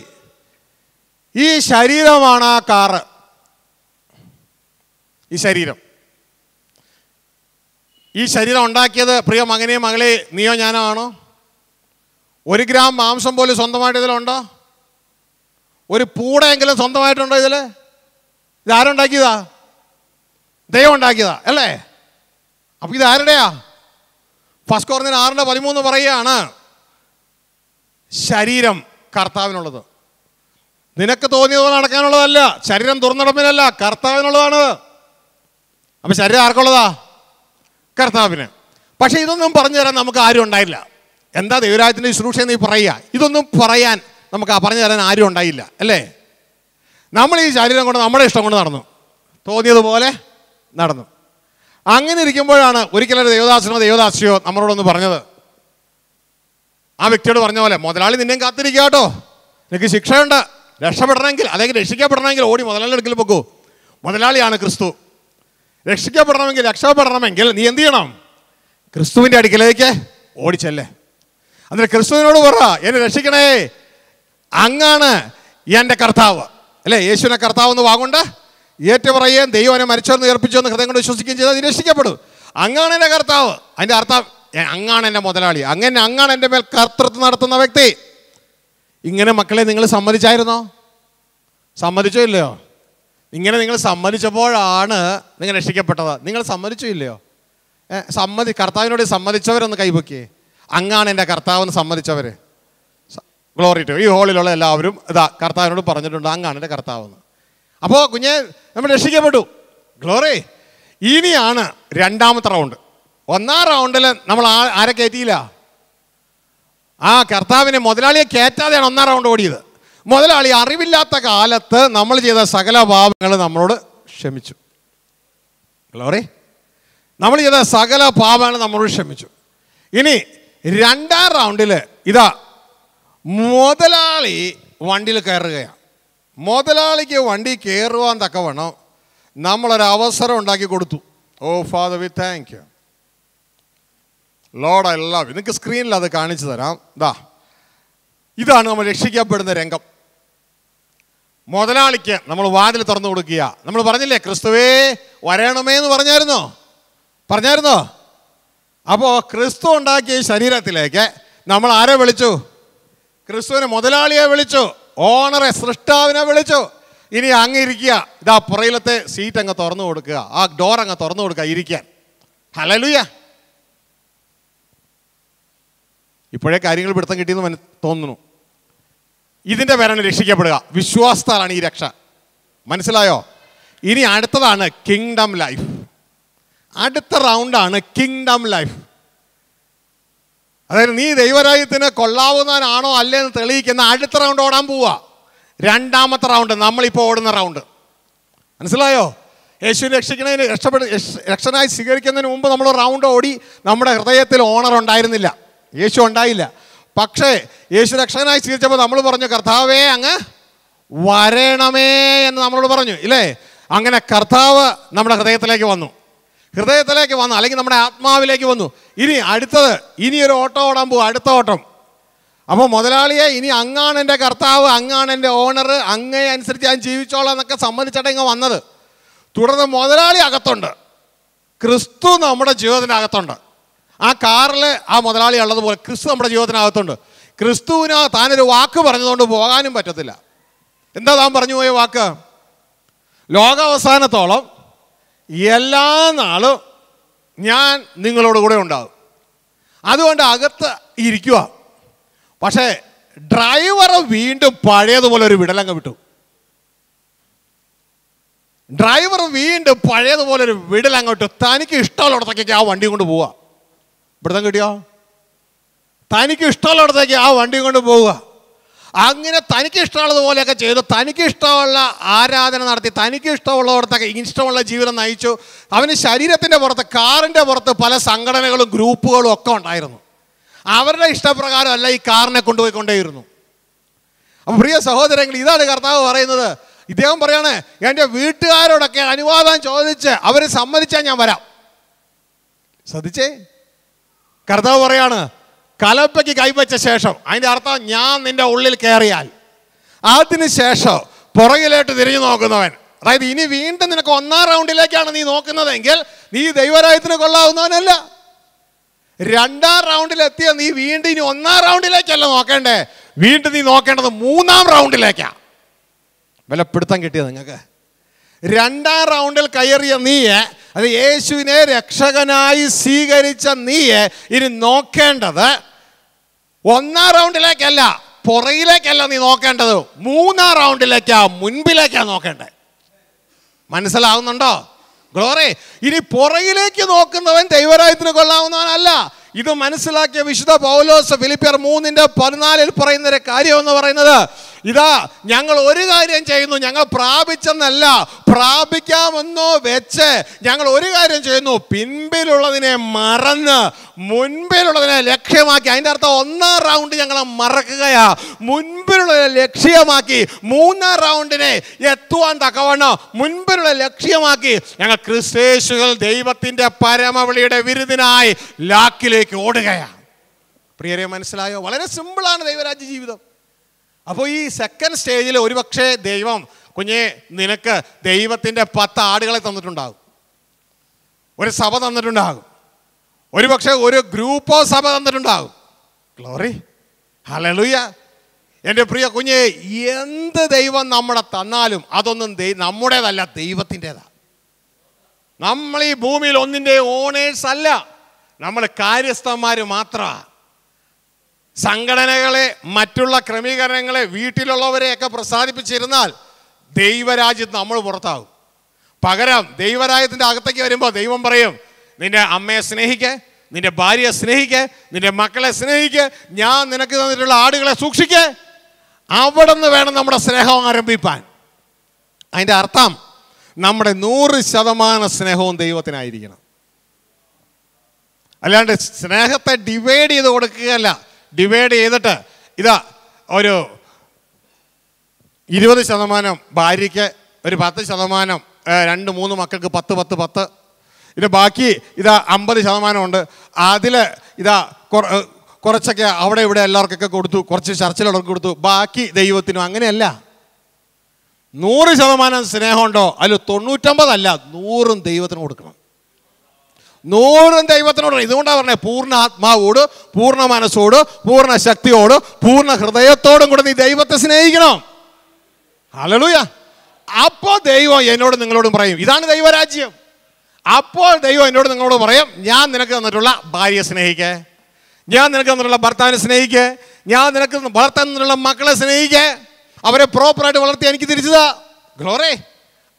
ഈ ശരീരമാണ് ആ കാറ് ഈ ശരീരം ഈ ശരീരം ഉണ്ടാക്കിയത് പ്രിയ മകനെ മകളെ നീയോ ഞാനോ ആണോ ഒരു ഗ്രാം മാംസം പോലും സ്വന്തമായിട്ട് ഇതിലുണ്ടോ ഒരു പൂടെങ്കിലും സ്വന്തമായിട്ടുണ്ടോ ഇതിൽ ഇതാരുണ്ടാക്കിയതാ ദൈവം ഉണ്ടാക്കിയതാ അല്ലേ അപ്പോൾ ഇത് ആരുടെയാ ഫസ്റ്റ് കുറഞ്ഞ ആറിൻ്റെ പതിമൂന്ന് പറയുകയാണ് ശരീരം കർത്താവിനുള്ളത് നിനക്ക് തോന്നിയത് നടക്കാനുള്ളതല്ല ശരീരം തുറന്നടപ്പിനല്ല കർത്താവിനുള്ളതാണ് അപ്പം ശരീരം ആർക്കുള്ളതാ കർത്താവിന് പക്ഷേ ഇതൊന്നും പറഞ്ഞു തരാൻ നമുക്ക് ആരും ഉണ്ടായില്ല എന്താ ദൈവരാജ്യത്തിന്റെ ശുശ്രൂഷ നീ പറയുക ഇതൊന്നും പറയാൻ നമുക്ക് പറഞ്ഞു തരാൻ ആരും ഉണ്ടായില്ല അല്ലേ നമ്മൾ ഈ ശരീരം കൊണ്ട് നമ്മുടെ ഇഷ്ടം കൊണ്ട് നടന്നു തോന്നിയതുപോലെ നടന്നു അങ്ങനെ ഇരിക്കുമ്പോഴാണ് ഒരിക്കലും ദേവദാസനോ ദേവദാസിയോ നമ്മളോടൊന്ന് പറഞ്ഞത് ആ വ്യക്തിയോട് പറഞ്ഞ പോലെ മുതലാളി നിന്നെയും കാത്തിരിക്കുക കേട്ടോ നിനക്ക് ശിക്ഷയുണ്ട് രക്ഷപ്പെടണമെങ്കിൽ അല്ലെങ്കിൽ രക്ഷിക്കപ്പെടണമെങ്കിൽ ഓടി മുതലാളി എടുക്കൽ പോകൂ മുതലാളിയാണ് ക്രിസ്തു രക്ഷിക്കപ്പെടണമെങ്കിൽ രക്ഷപ്പെടണമെങ്കിൽ നീ എന്ത് ചെയ്യണം ക്രിസ്തുവിൻ്റെ അടുക്കലേക്ക് ഓടിച്ചല്ലേ അതിന് ക്രിസ്തുവിനോട് പറ എന്നെ രക്ഷിക്കണേ അങ്ങാണ് എൻ്റെ കർത്താവ് അല്ലേ യേശുവിനെ കർത്താവ് എന്ന് വാങ്ങുണ്ട് പറയുകയും ദൈവം അവനെ മരിച്ചോന്ന് ഏർപ്പിച്ചോന്ന് ഹൃദയം കൊണ്ട് വിശ്വസിക്കുകയും ചെയ്താൽ നിരീക്ഷിക്കപ്പെടും അങ്ങാണ് എൻ്റെ കർത്താവ് അതിൻ്റെ അർത്ഥം അങ്ങാണ് എൻ്റെ മുതലാളി അങ്ങനെ അങ്ങാണ് എൻ്റെ മേൽ കർത്തൃത്വം നടത്തുന്ന വ്യക്തി ഇങ്ങനെ മക്കളെ നിങ്ങൾ സമ്മതിച്ചായിരുന്നോ സമ്മതിച്ചോ ഇല്ലയോ ഇങ്ങനെ നിങ്ങൾ സമ്മതിച്ചപ്പോഴാണ് നിങ്ങൾ രക്ഷിക്കപ്പെട്ടത് നിങ്ങൾ സമ്മതിച്ചോ ഇല്ലയോ സമ്മതി കർത്താവിനോട് സമ്മതിച്ചവരൊന്ന് കൈപൊക്കിയേ അങ്ങാണ് എൻ്റെ എന്ന് സമ്മതിച്ചവർ ഗ്ലോറി ടു ഈ ഹോളിലുള്ള എല്ലാവരും ഇതാ കർത്താവിനോട് പറഞ്ഞിട്ടുണ്ട് അങ്ങാണ് എൻ്റെ കർത്താവെന്ന് അപ്പോൾ കുഞ്ഞെ നമ്മൾ രക്ഷിക്കപ്പെട്ടു ഗ്ലോറേ ഇനിയാണ് രണ്ടാമത്തെ റൗണ്ട് ഒന്നാം റൗണ്ടിൽ നമ്മൾ ആരെ കയറ്റിയില്ല ആ കർത്താവിനെ മുതലാളിയെ കയറ്റാതെയാണ് ഒന്നാം റൗണ്ട് ഓടിയത് മുതലാളി അറിവില്ലാത്ത കാലത്ത് നമ്മൾ ചെയ്ത സകല പാപങ്ങൾ നമ്മളോട് ക്ഷമിച്ചു ഗ്ലോറേ നമ്മൾ ചെയ്ത സകല പാപങ്ങൾ നമ്മളോട് ക്ഷമിച്ചു ഇനി രണ്ടാം റൗണ്ടിൽ ഇതാ മുതലാളി വണ്ടിയിൽ കയറുകയാണ് മുതലാളിക്ക് വണ്ടി കയറുവാൻ തക്കവണ്ണം നമ്മളൊരു അവസരം ഉണ്ടാക്കി കൊടുത്തു oh father we thank you lord love നിങ്ങൾക്ക് സ്ക്രീനിൽ അത് കാണിച്ചു തരാം ദാ ഇതാണ് നമ്മൾ രക്ഷിക്കപ്പെടുന്ന രംഗം മുതലാളിക്ക് നമ്മൾ വാതിൽ തുറന്നു കൊടുക്കുക നമ്മൾ പറഞ്ഞില്ലേ ക്രിസ്തുവേ വരണമേ എന്ന് പറഞ്ഞായിരുന്നോ പറഞ്ഞായിരുന്നോ അപ്പോൾ ക്രിസ്തു ഉണ്ടാക്കിയ ശരീരത്തിലേക്ക് നമ്മൾ ആരെ വിളിച്ചു ക്രിസ്തുവിനെ മുതലാളിയെ വിളിച്ചു ഓണറെ സൃഷ്ടാവിനെ വിളിച്ചു ഇനി അങ്ങിരിക്കുക ഇതാ പുറയിലത്തെ സീറ്റ് അങ്ങ് തുറന്നു കൊടുക്കുക ആ ഡോർ അങ്ങ് തുറന്നു കൊടുക്കുക ഇരിക്കാൻ ഹലലുയ ഇപ്പോഴേ കാര്യങ്ങൾ പിടുത്തം കിട്ടിയെന്ന് മന തോന്നുന്നു ഇതിൻ്റെ പേരാണ് രക്ഷിക്കപ്പെടുക വിശ്വാസത്താലാണ് ഈ രക്ഷ മനസ്സിലായോ ഇനി അടുത്തതാണ് കിങ്ഡം ലൈഫ് അടുത്ത റൗണ്ടാണ് കിങ്ഡം ലൈഫ് അതായത് നീ ദൈവരാജ്യത്തിന് കൊള്ളാവുന്നവനാണോ അല്ലേ എന്ന് തെളിയിക്കുന്ന അടുത്ത റൗണ്ട് ഓടാൻ പോവാ രണ്ടാമത്തെ റൗണ്ട് നമ്മളിപ്പോൾ ഓടുന്ന റൗണ്ട് മനസ്സിലായോ യേശു രക്ഷിക്കുന്നതിന് രക്ഷപ്പെട്ട് രക്ഷനായി സ്വീകരിക്കുന്നതിന് മുമ്പ് നമ്മൾ റൗണ്ട് ഓടി നമ്മുടെ ഹൃദയത്തിൽ ഓണർ ഉണ്ടായിരുന്നില്ല യേശു ഉണ്ടായില്ല പക്ഷേ യേശു രക്ഷകനായി സ്വീകരിച്ചപ്പോൾ നമ്മൾ പറഞ്ഞു കർത്താവേ അങ്ങ് വരണമേ എന്ന് നമ്മളോട് പറഞ്ഞു ഇല്ലേ അങ്ങനെ കർത്താവ് നമ്മുടെ ഹൃദയത്തിലേക്ക് വന്നു ഹൃദയത്തിലേക്ക് വന്നു അല്ലെങ്കിൽ നമ്മുടെ ആത്മാവിലേക്ക് വന്നു ഇനി അടുത്തത് ഇനി ഒരു ഓട്ടം ഓടാൻ പോകും അടുത്ത ഓട്ടം അപ്പോൾ മുതലാളിയെ ഇനി അങ്ങാണ് എൻ്റെ കർത്താവ് അങ്ങാണ് എൻ്റെ ഓണർ അങ്ങേ അനുസരിച്ച് ഞാൻ ജീവിച്ചോളാം എന്നൊക്കെ സമ്മതിച്ചിട്ട് ഇങ്ങ് വന്നത് തുടർന്ന് മുതലാളി അകത്തുണ്ട് ക്രിസ്തു നമ്മുടെ ജീവിതത്തിനകത്തുണ്ട് ആ കാറിൽ ആ മുതലാളി ഉള്ളതുപോലെ ക്രിസ്തു നമ്മുടെ ജീവിതത്തിനകത്തുണ്ട് ക്രിസ്തുവിന് താനൊരു വാക്ക് പറഞ്ഞതുകൊണ്ട് പോകാനും പറ്റത്തില്ല എന്താ താൻ പറഞ്ഞു പോയ വാക്ക് ലോകാവസാനത്തോളം എല്ലാ നാളും ഞാൻ നിങ്ങളോട് കൂടെ ഉണ്ടാകും അതുകൊണ്ട് അകത്ത് ഇരിക്കുക പക്ഷേ ഡ്രൈവറെ വീണ്ടും പഴയതുപോലെ ഒരു വിടലങ്ങ് വിട്ടു ഡ്രൈവർ വീണ്ടും പഴയതുപോലെ ഒരു വിട്ടു തനിക്ക് ഇഷ്ടമുള്ളിടത്തേക്ക് ആ വണ്ടി കൊണ്ട് പോവുക ഇവിടുത്തെ കിട്ടിയോ തനിക്ക് ഇഷ്ടമുള്ളിടത്തേക്ക് ആ വണ്ടി കൊണ്ട് പോവുക അങ്ങനെ തനിക്ക് ഇഷ്ടമുള്ളതുപോലെയൊക്കെ ചെയ്തു തനിക്ക് ഇഷ്ടമുള്ള ആരാധന നടത്തി തനിക്ക് ഇഷ്ടമുള്ളവർത്തൊക്കെ ഇഷ്ടമുള്ള ജീവിതം നയിച്ചു അവന് ശരീരത്തിൻ്റെ പുറത്ത് കാറിൻ്റെ പുറത്ത് പല സംഘടനകളും ഗ്രൂപ്പുകളും ഒക്കെ ഉണ്ടായിരുന്നു അവരുടെ ഇഷ്ടപ്രകാരമല്ല ഈ കാറിനെ കൊണ്ടുപോയിക്കൊണ്ടേയിരുന്നു അപ്പം പ്രിയ സഹോദരങ്ങൾ ഇതാണ് കർത്താവ് പറയുന്നത് ഇദ്ദേഹം പറയണേ എൻ്റെ വീട്ടുകാരോടൊക്കെ അനുവാദം ചോദിച്ച് അവർ സമ്മതിച്ചാൽ ഞാൻ വരാം ശ്രദ്ധിച്ചേ കർത്താവ് പറയാണ് കലപ്പയ്ക്ക് കൈവച്ച ശേഷം അതിൻ്റെ അർത്ഥം ഞാൻ നിൻ്റെ ഉള്ളിൽ കയറിയാൽ അതിന് ശേഷം പുറകിലോട്ട് തിരിഞ്ഞു നോക്കുന്നവൻ അതായത് ഇനി വീണ്ടും നിനക്ക് ഒന്നാം റൗണ്ടിലേക്കാണ് നീ നോക്കുന്നതെങ്കിൽ നീ ദൈവരായത്തിന് കൊള്ളാവുന്നവനല്ല രണ്ടാം റൗണ്ടിലെത്തിയ നീ വീണ്ടും ഇനി ഒന്നാം റൗണ്ടിലേക്കല്ല നോക്കേണ്ടേ വീണ്ടും നീ നോക്കേണ്ടത് മൂന്നാം റൗണ്ടിലേക്കാണ് വിലപ്പിടുത്തം കിട്ടിയത് നിങ്ങൾക്ക് രണ്ടാം റൗണ്ടിൽ കയറിയ നീയെ അത് യേശുവിനെ രക്ഷകനായി സ്വീകരിച്ച നീയെ ഇനി നോക്കേണ്ടത് ഒന്നാം റൗണ്ടിലേക്കല്ല പുറയിലേക്കല്ല നീ നോക്കേണ്ടത് മൂന്നാം റൗണ്ടിലേക്കാ മുൻപിലേക്കാ നോക്കേണ്ടത് മനസ്സിലാവുന്നുണ്ടോ ഗ്ലോറെ ഇനി പുറയിലേക്ക് നോക്കുന്നവൻ ദൈവരായത്തിന് കൊള്ളാവുന്നവനല്ല ഇത് മനസ്സിലാക്കിയ വിശുദ്ധ പൗലോസ് ഫിലിപ്പിയർ മൂന്നിന്റെ പതിനാലിൽ പറയുന്ന ഒരു കാര്യം എന്ന് പറയുന്നത് ഇതാ ഞങ്ങൾ ഒരു കാര്യം ചെയ്യുന്നു ഞങ്ങൾ പ്രാപിച്ചെന്നല്ല പ്രാപിക്കാമെന്നോ വെച്ച് ഞങ്ങൾ ഒരു കാര്യം ചെയ്യുന്നു പിൻപിലുള്ളതിനെ മറന്ന് മുൻപിലുള്ളതിനെ ലക്ഷ്യമാക്കി അതിൻ്റെ അർത്ഥം ഒന്നാം റൗണ്ട് ഞങ്ങൾ മറക്കുകയാ മുൻപിലുള്ളതിനെ ലക്ഷ്യമാക്കി മൂന്നാം റൗണ്ടിനെ എത്തുവാൻ തക്കവണ്ണം മുൻപിലുള്ള ലക്ഷ്യമാക്കി ഞങ്ങൾ ക്രിസ്തേശുകൾ ദൈവത്തിൻ്റെ പരമവിളിയുടെ വിരുദിനായി ലാക്കിലേക്ക് ഓടുകയാണ് പ്രിയരെ മനസ്സിലായോ വളരെ സിമ്പിളാണ് ദൈവരാജ്യ ജീവിതം അപ്പോൾ ഈ സെക്കൻഡ് സ്റ്റേജിൽ ഒരുപക്ഷെ ദൈവം കുഞ്ഞെ നിനക്ക് ദൈവത്തിൻ്റെ പത്ത് ആടുകളെ തന്നിട്ടുണ്ടാകും ഒരു സഭ തന്നിട്ടുണ്ടാകും ഒരുപക്ഷെ ഒരു ഗ്രൂപ്പ് ഓഫ് സഭ തന്നിട്ടുണ്ടാകും ഗ്ലോറി ഹലലുയ എൻ്റെ പ്രിയ കുഞ്ഞെ എന്ത് ദൈവം നമ്മളെ തന്നാലും അതൊന്നും ദൈ നമ്മുടേതല്ല ദൈവത്തിൻ്റെതാണ് നമ്മൾ ഈ ഭൂമിയിൽ ഒന്നിൻ്റെ ഓണേഴ്സ് അല്ല നമ്മൾ കാര്യസ്ഥന്മാർ മാത്രമാണ് സംഘടനകളെ മറ്റുള്ള ക്രമീകരണങ്ങളെ വീട്ടിലുള്ളവരെയൊക്കെ പ്രസാദിപ്പിച്ചിരുന്നാൽ ദൈവരാജ്യത്ത് നമ്മൾ പുറത്താകും പകരം ദൈവരാജ്യത്തിൻ്റെ അകത്തേക്ക് വരുമ്പോൾ ദൈവം പറയും നിന്റെ അമ്മയെ സ്നേഹിക്ക് നിന്റെ ഭാര്യയെ സ്നേഹിക്ക് നിന്റെ മക്കളെ സ്നേഹിക്ക് ഞാൻ നിനക്ക് തന്നിട്ടുള്ള ആടുകളെ സൂക്ഷിക്ക് അവിടെ നിന്ന് വേണം നമ്മുടെ സ്നേഹം ആരംഭിപ്പാൻ അതിൻ്റെ അർത്ഥം നമ്മുടെ നൂറ് ശതമാനം സ്നേഹവും ദൈവത്തിനായിരിക്കണം അല്ലാണ്ട് സ്നേഹത്തെ ഡിവൈഡ് ചെയ്ത് കൊടുക്കുകയല്ല ഡിവൈഡ് ചെയ്തിട്ട് ഇതാ ഒരു ഇരുപത് ശതമാനം ഭാര്യയ്ക്ക് ഒരു പത്ത് ശതമാനം രണ്ട് മൂന്ന് മക്കൾക്ക് പത്ത് പത്ത് പത്ത് ഇത് ബാക്കി ഇതാ അമ്പത് ശതമാനമുണ്ട് അതിൽ ഇതാ കുറച്ചൊക്കെ അവിടെ ഇവിടെ എല്ലാവർക്കൊക്കെ കൊടുത്തു കുറച്ച് ചർച്ചിലുള്ളവർക്ക് കൊടുത്തു ബാക്കി ദൈവത്തിനും അങ്ങനെയല്ല നൂറ് ശതമാനം സ്നേഹമുണ്ടോ അതിൽ തൊണ്ണൂറ്റമ്പതല്ല നൂറും ദൈവത്തിന് കൊടുക്കണം നൂറും ദൈവത്തിനോട് ഇതുകൊണ്ടാണ് പറഞ്ഞത് പൂർണ്ണ ആത്മാവോട് പൂർണ്ണ മനസ്സോട് പൂർണ്ണ ശക്തിയോട് പൂർണ്ണ ഹൃദയത്തോടും കൂടെ നീ ദൈവത്തെ സ്നേഹിക്കണം അലലൂയ അപ്പോൾ ദൈവം എന്നോട് നിങ്ങളോടും പറയും ഇതാണ് ദൈവരാജ്യം അപ്പോൾ ദൈവം എന്നോട് നിങ്ങളോട് പറയും ഞാൻ നിനക്ക് തന്നിട്ടുള്ള ഭാര്യയെ സ്നേഹിക്കേ ഞാൻ നിനക്ക് തന്നിട്ടുള്ള ഭർത്താവിനെ സ്നേഹിക്കേ ഞാൻ നിനക്ക് വളർത്താൻ തന്നിട്ടുള്ള മക്കളെ സ്നേഹിക്കേ അവരെ പ്രോപ്പറായിട്ട് വളർത്തി എനിക്ക് തിരിച്ചതാ ഗ്ലോറേ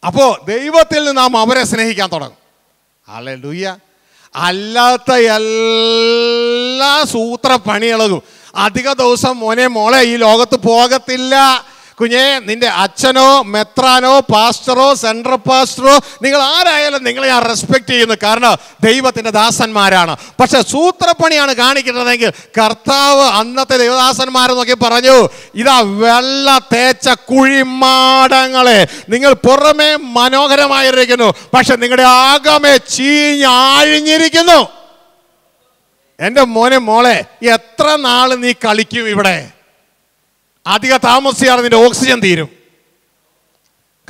അപ്പോൾ ദൈവത്തിൽ നിന്ന് നാം അവരെ സ്നേഹിക്കാൻ തുടങ്ങും അല്ലെ ലൂയ്യ അല്ലാത്ത എല്ലാ സൂത്രപ്പണികളും അധിക ദിവസം മോനെ മോളെ ഈ ലോകത്ത് പോകത്തില്ല കുഞ്ഞേ നിന്റെ അച്ഛനോ മെത്രാനോ പാസ്റ്ററോ സെൻട്രൽ പാസ്റ്ററോ നിങ്ങൾ ആരായാലും നിങ്ങളെ ഞാൻ റെസ്പെക്ട് ചെയ്യുന്നു കാരണം ദൈവത്തിൻ്റെ ദാസന്മാരാണ് പക്ഷെ സൂത്രപ്പണിയാണ് കാണിക്കുന്നതെങ്കിൽ കർത്താവ് അന്നത്തെ ദൈവദാസന്മാരെന്നൊക്കെ പറഞ്ഞു ഇതാ വെള്ള തേച്ച കുഴിമാടങ്ങളെ നിങ്ങൾ പുറമേ മനോഹരമായിരിക്കുന്നു പക്ഷെ നിങ്ങളുടെ ആകമേ ചീഞ്ഞാഴിഞ്ഞിരിക്കുന്നു എൻ്റെ മോനെ മോളെ എത്ര നാൾ നീ കളിക്കും ഇവിടെ അധിക താമസിയാതെ നിന്റെ ഓക്സിജൻ തീരും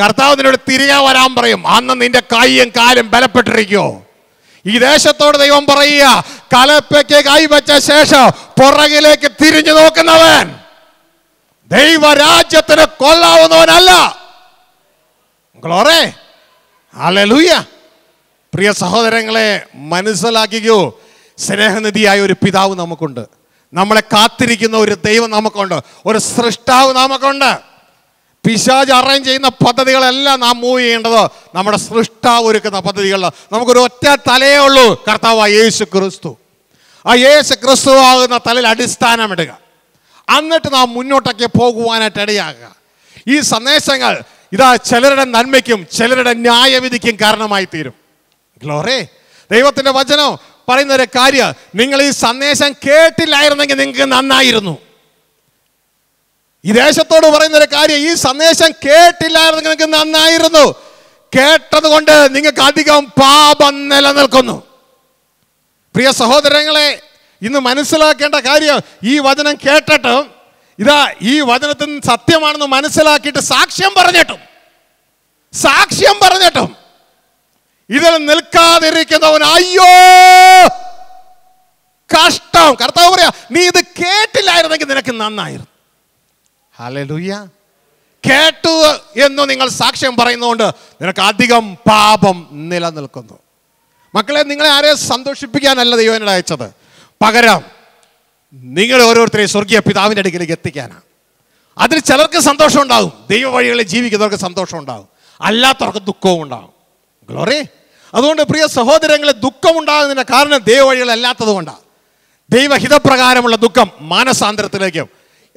കർത്താവ് നിന്നോട് തിരികെ വരാൻ പറയും അന്ന് നിന്റെ കൈയും കാലും ബലപ്പെട്ടിരിക്കുമോ ഈ ദേശത്തോട് ദൈവം പറയുക കലപ്പയ്ക്ക് കൈവച്ച ശേഷം പുറകിലേക്ക് തിരിഞ്ഞു നോക്കുന്നവൻ ദൈവരാജ്യത്തിന് കൊള്ളാവുന്നവനല്ല ഗ്ലോറേ അലലൂയ പ്രിയ സഹോദരങ്ങളെ മനസ്സിലാക്കിക്കോ സ്നേഹനിധിയായ ഒരു പിതാവ് നമുക്കുണ്ട് നമ്മളെ കാത്തിരിക്കുന്ന ഒരു ദൈവം നമുക്കുണ്ട് ഒരു സൃഷ്ടാവ് നമുക്കുണ്ട് പിശാജ് അറേഞ്ച് ചെയ്യുന്ന പദ്ധതികളെല്ലാം നാം മൂവ് ചെയ്യേണ്ടത് നമ്മുടെ സൃഷ്ടാവ് ഒരുക്കുന്ന പദ്ധതികളിൽ നമുക്കൊരു ഒറ്റ തലയേ ഉള്ളൂ കർത്താവ് യേശു ക്രിസ്തു ആ യേശു ക്രിസ്തു ആകുന്ന തലയിൽ ഇടുക എന്നിട്ട് നാം മുന്നോട്ടൊക്കെ പോകുവാനായിട്ട് ഇടയാകുക ഈ സന്ദേശങ്ങൾ ഇതാ ചിലരുടെ നന്മയ്ക്കും ചിലരുടെ ന്യായവിധിക്കും കാരണമായി തീരും ഗ്ലോറേ ദൈവത്തിൻ്റെ വചനം പറയുന്ന ഒരു കാര്യം നിങ്ങൾ ഈ സന്ദേശം കേട്ടില്ലായിരുന്നെങ്കിൽ നിങ്ങൾക്ക് നന്നായിരുന്നു ഈ ദേശത്തോട് പറയുന്ന ഒരു കാര്യം ഈ സന്ദേശം കേട്ടില്ലായിരുന്നെങ്കിൽ നിങ്ങൾക്ക് നന്നായിരുന്നു കേട്ടത് കൊണ്ട് നിങ്ങൾക്ക് അധികം പാപം നിലനിൽക്കുന്നു പ്രിയ സഹോദരങ്ങളെ ഇന്ന് മനസ്സിലാക്കേണ്ട കാര്യം ഈ വചനം കേട്ടിട്ടും ഇതാ ഈ വചനത്തിന് സത്യമാണെന്ന് മനസ്സിലാക്കിയിട്ട് സാക്ഷ്യം പറഞ്ഞിട്ടും സാക്ഷ്യം പറഞ്ഞിട്ടും ഇതിൽ നിൽക്കാതിരിക്കുന്നവൻ അയ്യോ കഷ്ടം കർത്താവ് പറയാ നീ ഇത് കേട്ടില്ലായിരുന്നെങ്കിൽ നിനക്ക് നന്നായിരുന്നു ഹലലുയ്യ കേട്ടു എന്ന് നിങ്ങൾ സാക്ഷ്യം പറയുന്നതുകൊണ്ട് നിനക്ക് അധികം പാപം നിലനിൽക്കുന്നു മക്കളെ നിങ്ങളെ ആരെ സന്തോഷിപ്പിക്കാനല്ല ദൈവനോട് അയച്ചത് പകരം നിങ്ങൾ ഓരോരുത്തരെയും സ്വർഗീയ പിതാവിൻ്റെ അടുക്കിലേക്ക് എത്തിക്കാനാണ് അതിൽ ചിലർക്ക് സന്തോഷം ഉണ്ടാകും ദൈവ വഴികളിൽ ജീവിക്കുന്നവർക്ക് സന്തോഷം ഉണ്ടാകും അല്ലാത്തവർക്ക് ദുഃഖവും ഉണ്ടാകും ഗ്ലോറി അതുകൊണ്ട് പ്രിയ സഹോദരങ്ങളെ ദുഃഖമുണ്ടാകുന്നതിൻ്റെ കാരണം ദൈവവഴികളല്ലാത്തത് കൊണ്ടാണ് ദൈവഹിതപ്രകാരമുള്ള ദുഃഖം മാനസാന്തരത്തിലേക്കും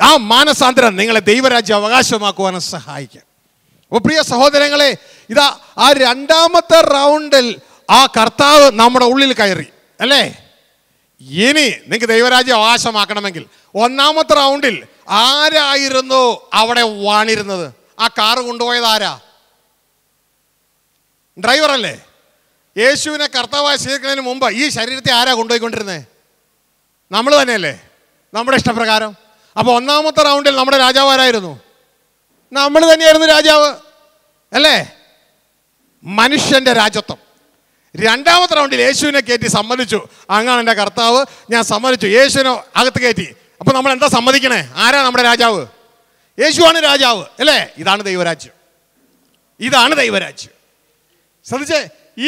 ആ മാനസാന്തരം നിങ്ങളെ ദൈവരാജ്യം അവകാശമാക്കുവാനും സഹായിക്കും അപ്പോൾ പ്രിയ സഹോദരങ്ങളെ ഇതാ ആ രണ്ടാമത്തെ റൗണ്ടിൽ ആ കർത്താവ് നമ്മുടെ ഉള്ളിൽ കയറി അല്ലേ ഇനി നിങ്ങൾക്ക് ദൈവരാജ്യം അവകാശമാക്കണമെങ്കിൽ ഒന്നാമത്തെ റൗണ്ടിൽ ആരായിരുന്നു അവിടെ വാണിരുന്നത് ആ കാറ് കൊണ്ടുപോയത് ആരാ ഡ്രൈവറല്ലേ യേശുവിനെ കർത്താവായി സ്വീകരിക്കുന്നതിന് മുമ്പ് ഈ ശരീരത്തെ ആരാ കൊണ്ടുപോയിക്കൊണ്ടിരുന്നത് നമ്മൾ തന്നെയല്ലേ നമ്മുടെ ഇഷ്ടപ്രകാരം അപ്പോൾ ഒന്നാമത്തെ റൗണ്ടിൽ നമ്മുടെ രാജാവ് ആരായിരുന്നു നമ്മൾ തന്നെയായിരുന്നു രാജാവ് അല്ലേ മനുഷ്യൻ്റെ രാജത്വം രണ്ടാമത്തെ റൗണ്ടിൽ യേശുവിനെ കയറ്റി സമ്മതിച്ചു അങ്ങാണ് എൻ്റെ കർത്താവ് ഞാൻ സമ്മതിച്ചു യേശുവിനെ അകത്ത് കയറ്റി അപ്പോൾ നമ്മൾ എന്താ സമ്മതിക്കണേ ആരാ നമ്മുടെ രാജാവ് യേശുവാണ് രാജാവ് അല്ലേ ഇതാണ് ദൈവരാജ്യം ഇതാണ് ദൈവരാജ്യം ശ്രദ്ധിച്ചേ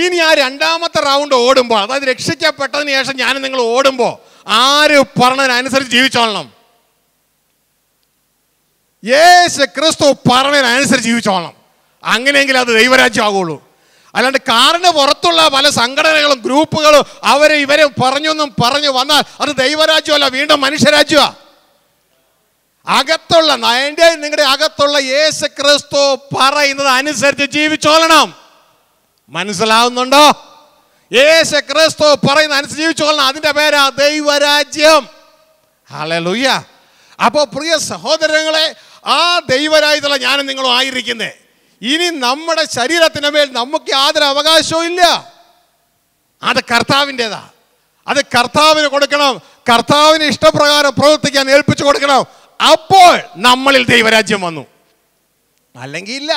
ഇനി ആ രണ്ടാമത്തെ റൗണ്ട് ഓടുമ്പോൾ അതായത് രക്ഷിക്കപ്പെട്ടതിന് ശേഷം ഞാൻ നിങ്ങൾ ഓടുമ്പോൾ ആര് പറഞ്ഞതിനനുസരിച്ച് ജീവിച്ചോളണം യേശു ക്രിസ്തു പറഞ്ഞതിനനുസരിച്ച് ജീവിച്ചോളണം അങ്ങനെയെങ്കിൽ അത് ദൈവരാജ്യം ആകുള്ളൂ അല്ലാണ്ട് കാറിന് പുറത്തുള്ള പല സംഘടനകളും ഗ്രൂപ്പുകളും അവരെ ഇവരെ പറഞ്ഞൊന്നും പറഞ്ഞു വന്നാൽ അത് ദൈവരാജ്യമല്ല വീണ്ടും മനുഷ്യരാജ്യമാണ് അകത്തുള്ള നയൻ്റെ നിങ്ങളുടെ അകത്തുള്ള യേശു ക്രിസ്തു പറയുന്നത് അനുസരിച്ച് ജീവിച്ചോളണം മനസ്സിലാവുന്നുണ്ടോ യേശു ക്രിസ്തു പറയുന്ന കൊള്ളണം അതിൻ്റെ പേരാ ദൈവരാജ്യം ഹലലുയ്യ അപ്പോൾ പ്രിയ സഹോദരങ്ങളെ ആ ദൈവരാജ്യത്തിലാണ് ഞാനും നിങ്ങളും ആയിരിക്കുന്നത് ഇനി നമ്മുടെ ശരീരത്തിൻ്റെ മേൽ നമുക്ക് യാതൊരു അവകാശവും ഇല്ല അത് കർത്താവിൻ്റെതാ അത് കർത്താവിന് കൊടുക്കണം കർത്താവിന് ഇഷ്ടപ്രകാരം പ്രവർത്തിക്കാൻ ഏൽപ്പിച്ചു കൊടുക്കണം അപ്പോൾ നമ്മളിൽ ദൈവരാജ്യം വന്നു അല്ലെങ്കിൽ ഇല്ല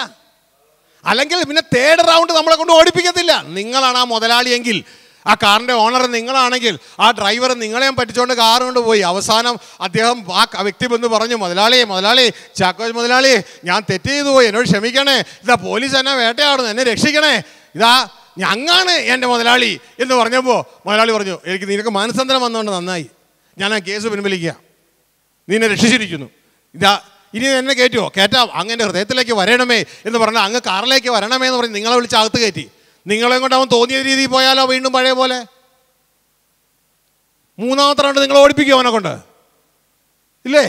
അല്ലെങ്കിൽ പിന്നെ തേർഡ് റൗണ്ട് നമ്മളെ കൊണ്ട് ഓടിപ്പിക്കത്തില്ല നിങ്ങളാണ് ആ മുതലാളിയെങ്കിൽ ആ കാറിൻ്റെ ഓണർ നിങ്ങളാണെങ്കിൽ ആ ഡ്രൈവർ നിങ്ങളെയും പറ്റിച്ചുകൊണ്ട് കാർ കൊണ്ട് പോയി അവസാനം അദ്ദേഹം ആ വ്യക്തി ബന്ധു പറഞ്ഞു മുതലാളിയെ മുതലാളി ചാക്കോജ് മുതലാളി ഞാൻ തെറ്റ് ചെയ്തു പോയി എന്നോട് ക്ഷമിക്കണേ ഇതാ പോലീസ് എന്നെ വേട്ടയാടുന്നു എന്നെ രക്ഷിക്കണേ ഇതാ ഞങ്ങാണ് എൻ്റെ മുതലാളി എന്ന് പറഞ്ഞപ്പോൾ മുതലാളി പറഞ്ഞു എനിക്ക് നിനക്ക് മാനസാന്തരം വന്നുകൊണ്ട് നന്നായി ഞാൻ ആ കേസ് പിൻവലിക്കുക നിന്നെ രക്ഷിച്ചിരിക്കുന്നു ഇതാ ഇനി എന്നെ കയറ്റുമോ കയറ്റാം അങ്ങനെ ഹൃദയത്തിലേക്ക് വരണമേ എന്ന് പറഞ്ഞാൽ അങ്ങ് കാറിലേക്ക് വരണമേ എന്ന് പറഞ്ഞ് നിങ്ങളെ വിളിച്ച് അകത്ത് കയറ്റി നിങ്ങളെ കൊണ്ട് അവൻ തോന്നിയ രീതിയിൽ പോയാലോ വീണ്ടും പഴയ പോലെ മൂന്നാമത്തെ റൗണ്ട് നിങ്ങൾ ഓടിപ്പിക്കും അവനെ കൊണ്ട് ഇല്ലേ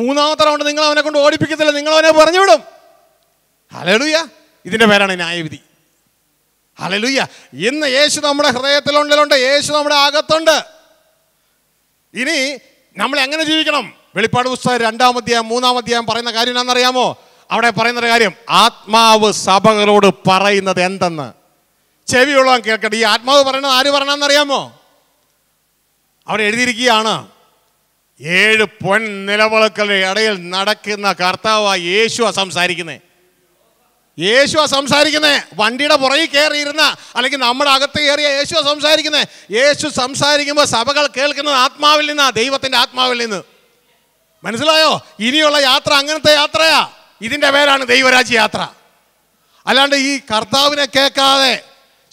മൂന്നാമത്തെ റൗണ്ട് നിങ്ങൾ അവനെ കൊണ്ട് ഓടിപ്പിക്കത്തില്ല നിങ്ങൾ അവനെ പറഞ്ഞു വിടും ഹലലുയ ഇതിൻ്റെ പേരാണ് ന്യായവിധി ഹലലുയ ഇന്ന് യേശു നമ്മുടെ ഹൃദയത്തിലുണ്ടിലുണ്ട് യേശു നമ്മുടെ അകത്തുണ്ട് ഇനി നമ്മൾ എങ്ങനെ ജീവിക്കണം വെളിപ്പാട് പുസ്തകം രണ്ടാമധ്യായം മൂന്നാമധ്യായം അധ്യായം പറയുന്ന കാര്യം എന്താണെന്നറിയാമോ അവിടെ പറയുന്ന കാര്യം ആത്മാവ് സഭകളോട് പറയുന്നത് എന്തെന്ന് ചെവിയുള്ളവൻ കേൾക്കട്ടെ ഈ ആത്മാവ് പറയുന്നത് ആര് പറയണമെന്നറിയാമോ അവിടെ എഴുതിയിരിക്കുകയാണ് ഏഴ് പൊൻ നിലവിളക്കളുടെ ഇടയിൽ നടക്കുന്ന കർത്താവായി യേശുവ സംസാരിക്കുന്നത് യേശുവ സംസാരിക്കുന്നത് വണ്ടിയുടെ പുറകിൽ കയറിയിരുന്ന അല്ലെങ്കിൽ നമ്മുടെ അകത്ത് കയറിയ യേശുവ സംസാരിക്കുന്നത് യേശു സംസാരിക്കുമ്പോൾ സഭകൾ കേൾക്കുന്നത് ആത്മാവിൽ നിന്നാണ് ദൈവത്തിൻ്റെ ആത്മാവിൽ നിന്ന് മനസ്സിലായോ ഇനിയുള്ള യാത്ര അങ്ങനത്തെ യാത്രയാ ഇതിൻ്റെ പേരാണ് ദൈവരാജ്യ യാത്ര അല്ലാണ്ട് ഈ കർത്താവിനെ കേൾക്കാതെ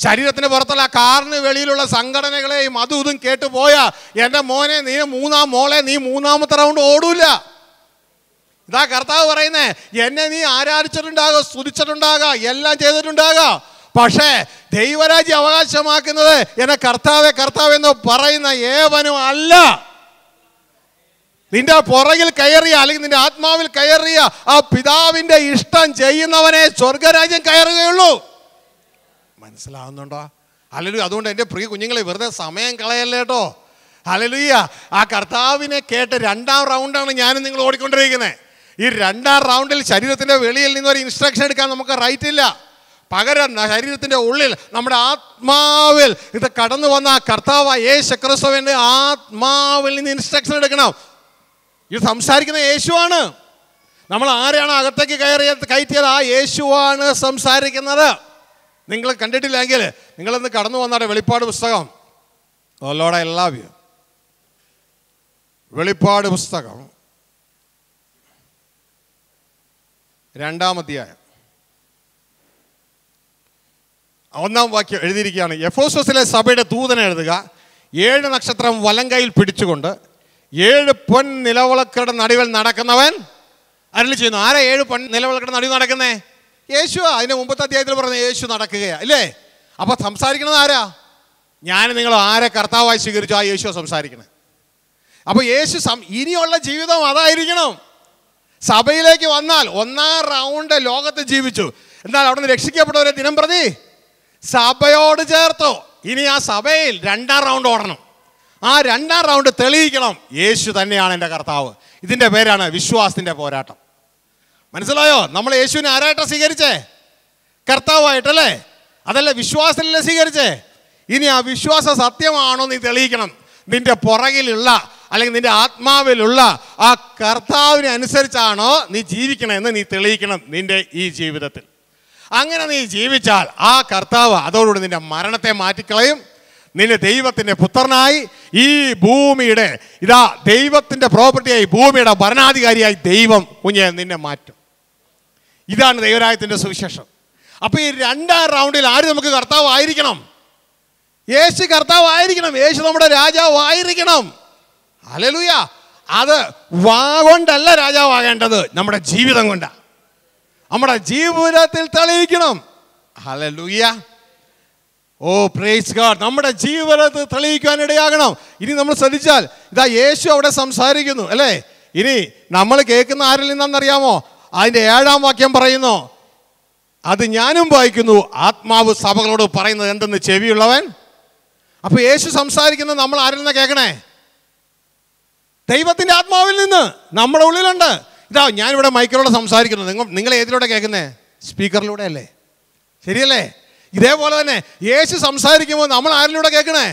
ശരീരത്തിന് പുറത്തുള്ള കാറിന് വെളിയിലുള്ള സംഘടനകളെയും അതും ഇതും കേട്ടു പോയാ എൻ്റെ മോനെ നീ മൂന്നാം മോളെ നീ മൂന്നാമത്തെ റൗണ്ട് ഓടൂല ഇതാ കർത്താവ് പറയുന്നേ എന്നെ നീ ആരാധിച്ചിട്ടുണ്ടാകാം സ്തുതിച്ചിട്ടുണ്ടാകാം എല്ലാം ചെയ്തിട്ടുണ്ടാകാം പക്ഷേ ദൈവരാജ്യം അവകാശമാക്കുന്നത് എന്നെ കർത്താവെ കർത്താവെന്ന് പറയുന്ന ഏവനും അല്ല നിന്റെ പുറകിൽ കയറിയ അല്ലെങ്കിൽ നിന്റെ ആത്മാവിൽ കയറിയ ആ പിതാവിന്റെ ഇഷ്ടം ചെയ്യുന്നവനെ സ്വർഗരാജ്യം കയറുകയുള്ളൂ മനസ്സിലാവുന്നുണ്ടോ അല്ലെങ്കിൽ അതുകൊണ്ട് എൻ്റെ പ്രിയ കുഞ്ഞുങ്ങളെ വെറുതെ സമയം കളയല്ലേ കേട്ടോ അലലുയ്യ ആ കർത്താവിനെ കേട്ട് രണ്ടാം റൗണ്ടാണ് ഞാനും നിങ്ങൾ ഓടിക്കൊണ്ടിരിക്കുന്നത് ഈ രണ്ടാം റൗണ്ടിൽ ശരീരത്തിൻ്റെ വെളിയിൽ നിന്ന് ഒരു ഇൻസ്ട്രക്ഷൻ എടുക്കാൻ നമുക്ക് റൈറ്റ് ഇല്ല പകരം ശരീരത്തിൻ്റെ ഉള്ളിൽ നമ്മുടെ ആത്മാവിൽ ഇത് കടന്നു വന്ന കർത്താവ് ഏ ശക്രസ്വൻ്റെ ആത്മാവിൽ നിന്ന് ഇൻസ്ട്രക്ഷൻ എടുക്കണം ഇത് സംസാരിക്കുന്ന യേശുവാണ് നമ്മൾ ആരെയാണ് അകത്തേക്ക് കയറിയ കയറ്റിയത് ആ യേശുവാണ് സംസാരിക്കുന്നത് നിങ്ങൾ കണ്ടിട്ടില്ലെങ്കിൽ നിങ്ങളൊന്ന് കടന്നു വന്നാട്ടെ വെളിപ്പാട് പുസ്തകം ഓലോടെ എല്ലാ വെളിപ്പാട് പുസ്തകം രണ്ടാമധ്യായം ഒന്നാം വാക്യം എഴുതിയിരിക്കുകയാണ് എഫോസോസിലെ സഭയുടെ ദൂതനെ എഴുതുക ഏഴ് നക്ഷത്രം വലങ്കയിൽ പിടിച്ചുകൊണ്ട് ഏഴ് പൊൻ നിലവിളക്കരുടെ നടുവിൽ നടക്കുന്നവൻ അരളി ചെയ്യുന്നു ആരാ ഏഴ് പൊൻ നിലവിളക്കരുടെ നടുവിൽ നടക്കുന്നേ യേശു അതിന് മുമ്പത്തെ അധ്യായത്തിൽ പറഞ്ഞ യേശു നടക്കുകയാണ് അല്ലേ അപ്പോൾ സംസാരിക്കുന്നത് ആരാ ഞാൻ നിങ്ങൾ ആരെ കർത്താവായി സ്വീകരിച്ചു ആ യേശു സംസാരിക്കണേ അപ്പോൾ യേശു ഇനിയുള്ള ജീവിതം അതായിരിക്കണം സഭയിലേക്ക് വന്നാൽ ഒന്നാം റൗണ്ട് ലോകത്ത് ജീവിച്ചു എന്നാൽ അവിടെ നിന്ന് രക്ഷിക്കപ്പെട്ടവരെ ദിനം പ്രതി സഭയോട് ചേർത്തു ഇനി ആ സഭയിൽ രണ്ടാം റൗണ്ട് ഓടണം ആ രണ്ടാം റൗണ്ട് തെളിയിക്കണം യേശു തന്നെയാണ് എൻ്റെ കർത്താവ് ഇതിൻ്റെ പേരാണ് വിശ്വാസത്തിൻ്റെ പോരാട്ടം മനസ്സിലായോ നമ്മൾ യേശുവിനെ ആരായിട്ടാണ് സ്വീകരിച്ചേ കർത്താവായിട്ടല്ലേ അതല്ല വിശ്വാസത്തിലല്ലേ സ്വീകരിച്ചേ ഇനി ആ വിശ്വാസം സത്യമാണോ നീ തെളിയിക്കണം നിന്റെ പുറകിലുള്ള അല്ലെങ്കിൽ നിന്റെ ആത്മാവിലുള്ള ആ കർത്താവിനെ അനുസരിച്ചാണോ നീ ജീവിക്കണമെന്ന് നീ തെളിയിക്കണം നിന്റെ ഈ ജീവിതത്തിൽ അങ്ങനെ നീ ജീവിച്ചാൽ ആ കർത്താവ് അതോടുകൂടി നിന്റെ മരണത്തെ മാറ്റിക്കളയും നിന്നെ ദൈവത്തിൻ്റെ പുത്രനായി ഈ ഭൂമിയുടെ ഇതാ ദൈവത്തിൻ്റെ പ്രോപ്പർട്ടിയായി ഭൂമിയുടെ ഭരണാധികാരിയായി ദൈവം കുഞ്ഞെ നിന്നെ മാറ്റും ഇതാണ് ദൈവരായത്തിൻ്റെ സുവിശേഷം അപ്പോൾ ഈ രണ്ടാം റൗണ്ടിൽ ആര് നമുക്ക് കർത്താവ് ആയിരിക്കണം യേശു കർത്താവ് ആയിരിക്കണം യേശു നമ്മുടെ രാജാവ് ആയിരിക്കണം അലലുയ അത് വാ കൊണ്ടല്ല രാജാവാകേണ്ടത് നമ്മുടെ ജീവിതം കൊണ്ടാണ് നമ്മുടെ ജീവിതത്തിൽ തെളിയിക്കണം ഹലലുയ്യ ഓ പ്രേസ് ഗാഡ് നമ്മുടെ ജീവിതത്തിൽ തെളിയിക്കാനിടയാകണം ഇനി നമ്മൾ ശ്രദ്ധിച്ചാൽ ഇതാ യേശു അവിടെ സംസാരിക്കുന്നു അല്ലേ ഇനി നമ്മൾ കേൾക്കുന്ന ആരിൽ അറിയാമോ അതിൻ്റെ ഏഴാം വാക്യം പറയുന്നു അത് ഞാനും വായിക്കുന്നു ആത്മാവ് സഭകളോട് പറയുന്നത് എന്തെന്ന് ചെവിയുള്ളവൻ അപ്പോൾ യേശു സംസാരിക്കുന്നത് നമ്മൾ ആരിൽ നിന്ന് കേൾക്കണേ ദൈവത്തിൻ്റെ ആത്മാവിൽ നിന്ന് നമ്മുടെ ഉള്ളിലുണ്ട് ഇതാ ഞാനിവിടെ മൈക്കിലൂടെ സംസാരിക്കുന്നു നിങ്ങൾ നിങ്ങൾ ഏതിലൂടെ കേൾക്കുന്നേ സ്പീക്കറിലൂടെ അല്ലേ ശരിയല്ലേ ഇതേപോലെ തന്നെ യേശു സംസാരിക്കുമ്പോൾ നമ്മൾ ആരിലൂടെ കേൾക്കണേ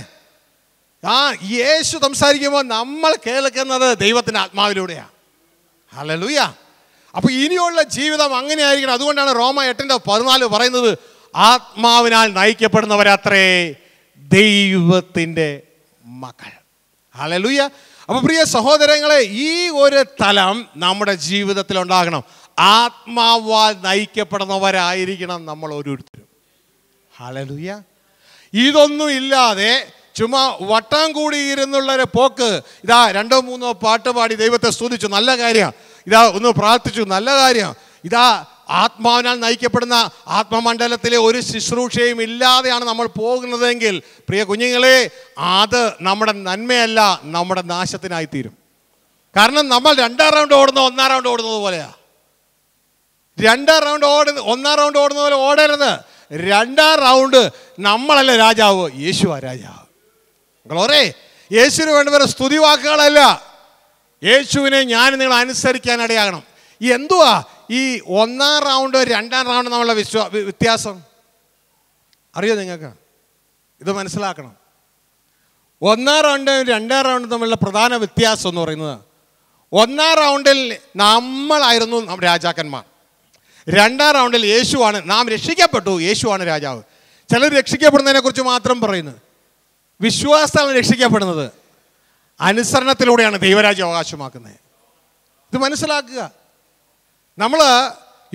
ആ യേശു സംസാരിക്കുമ്പോൾ നമ്മൾ കേൾക്കുന്നത് ദൈവത്തിൻ്റെ ആത്മാവിലൂടെയാണ് ഹലലുയ അപ്പോൾ ഇനിയുള്ള ജീവിതം അങ്ങനെ ആയിരിക്കണം അതുകൊണ്ടാണ് റോമ എട്ടിൻ്റെ പതിനാല് പറയുന്നത് ആത്മാവിനാൽ നയിക്കപ്പെടുന്നവരത്രേ ദൈവത്തിൻ്റെ മക്കൾ ഹലലുയ അപ്പോൾ പ്രിയ സഹോദരങ്ങളെ ഈ ഒരു തലം നമ്മുടെ ജീവിതത്തിൽ ഉണ്ടാകണം ആത്മാവാൽ നയിക്കപ്പെടുന്നവരായിരിക്കണം നമ്മൾ ഓരോരുത്തരും ഹാലലുയ ഇതൊന്നും ഇല്ലാതെ ചുമ്മാ വട്ടം കൂടിയിരുന്നുള്ളൊരു പോക്ക് ഇതാ രണ്ടോ മൂന്നോ പാട്ട് പാടി ദൈവത്തെ സ്തുതിച്ചു നല്ല കാര്യമാണ് ഇതാ ഒന്ന് പ്രാർത്ഥിച്ചു നല്ല കാര്യമാണ് ഇതാ ആത്മാവിനാൽ നയിക്കപ്പെടുന്ന ആത്മമണ്ഡലത്തിലെ ഒരു ശുശ്രൂഷയും ഇല്ലാതെയാണ് നമ്മൾ പോകുന്നതെങ്കിൽ പ്രിയ കുഞ്ഞുങ്ങളെ അത് നമ്മുടെ നന്മയല്ല നമ്മുടെ നാശത്തിനായി തീരും കാരണം നമ്മൾ രണ്ടാം റൗണ്ട് ഓടുന്നോ ഒന്നാം റൗണ്ട് ഓടുന്നത് പോലെയാണ് രണ്ടാം റൗണ്ട് ഓടുന്ന ഒന്നാം റൗണ്ട് ഓടുന്ന പോലെ ഓടരുത് രണ്ടാം റൗണ്ട് നമ്മളല്ല രാജാവ് യേശുവാ രാജാവ് ഗ്ലോറേ യേശുവിന് വേണ്ടവരെ വാക്കുകളല്ല യേശുവിനെ ഞാൻ നിങ്ങൾ അനുസരിക്കാൻ ഇടയാകണം എന്തുവാ ഈ ഒന്നാം റൗണ്ട് രണ്ടാം റൗണ്ട് നമ്മളുടെ വിശ്വാ വ്യത്യാസം അറിയോ നിങ്ങൾക്ക് ഇത് മനസ്സിലാക്കണം ഒന്നാം റൗണ്ട് രണ്ടാം റൗണ്ടും തമ്മിലുള്ള പ്രധാന വ്യത്യാസം എന്ന് പറയുന്നത് ഒന്നാം റൗണ്ടിൽ നമ്മളായിരുന്നു രാജാക്കന്മാർ രണ്ടാം റൗണ്ടിൽ യേശുവാണ് നാം രക്ഷിക്കപ്പെട്ടു യേശുവാണ് രാജാവ് ചിലർ കുറിച്ച് മാത്രം പറയുന്നത് വിശ്വാസമാണ് രക്ഷിക്കപ്പെടുന്നത് അനുസരണത്തിലൂടെയാണ് ദൈവരാജ്യം അവകാശമാക്കുന്നത് ഇത് മനസ്സിലാക്കുക നമ്മൾ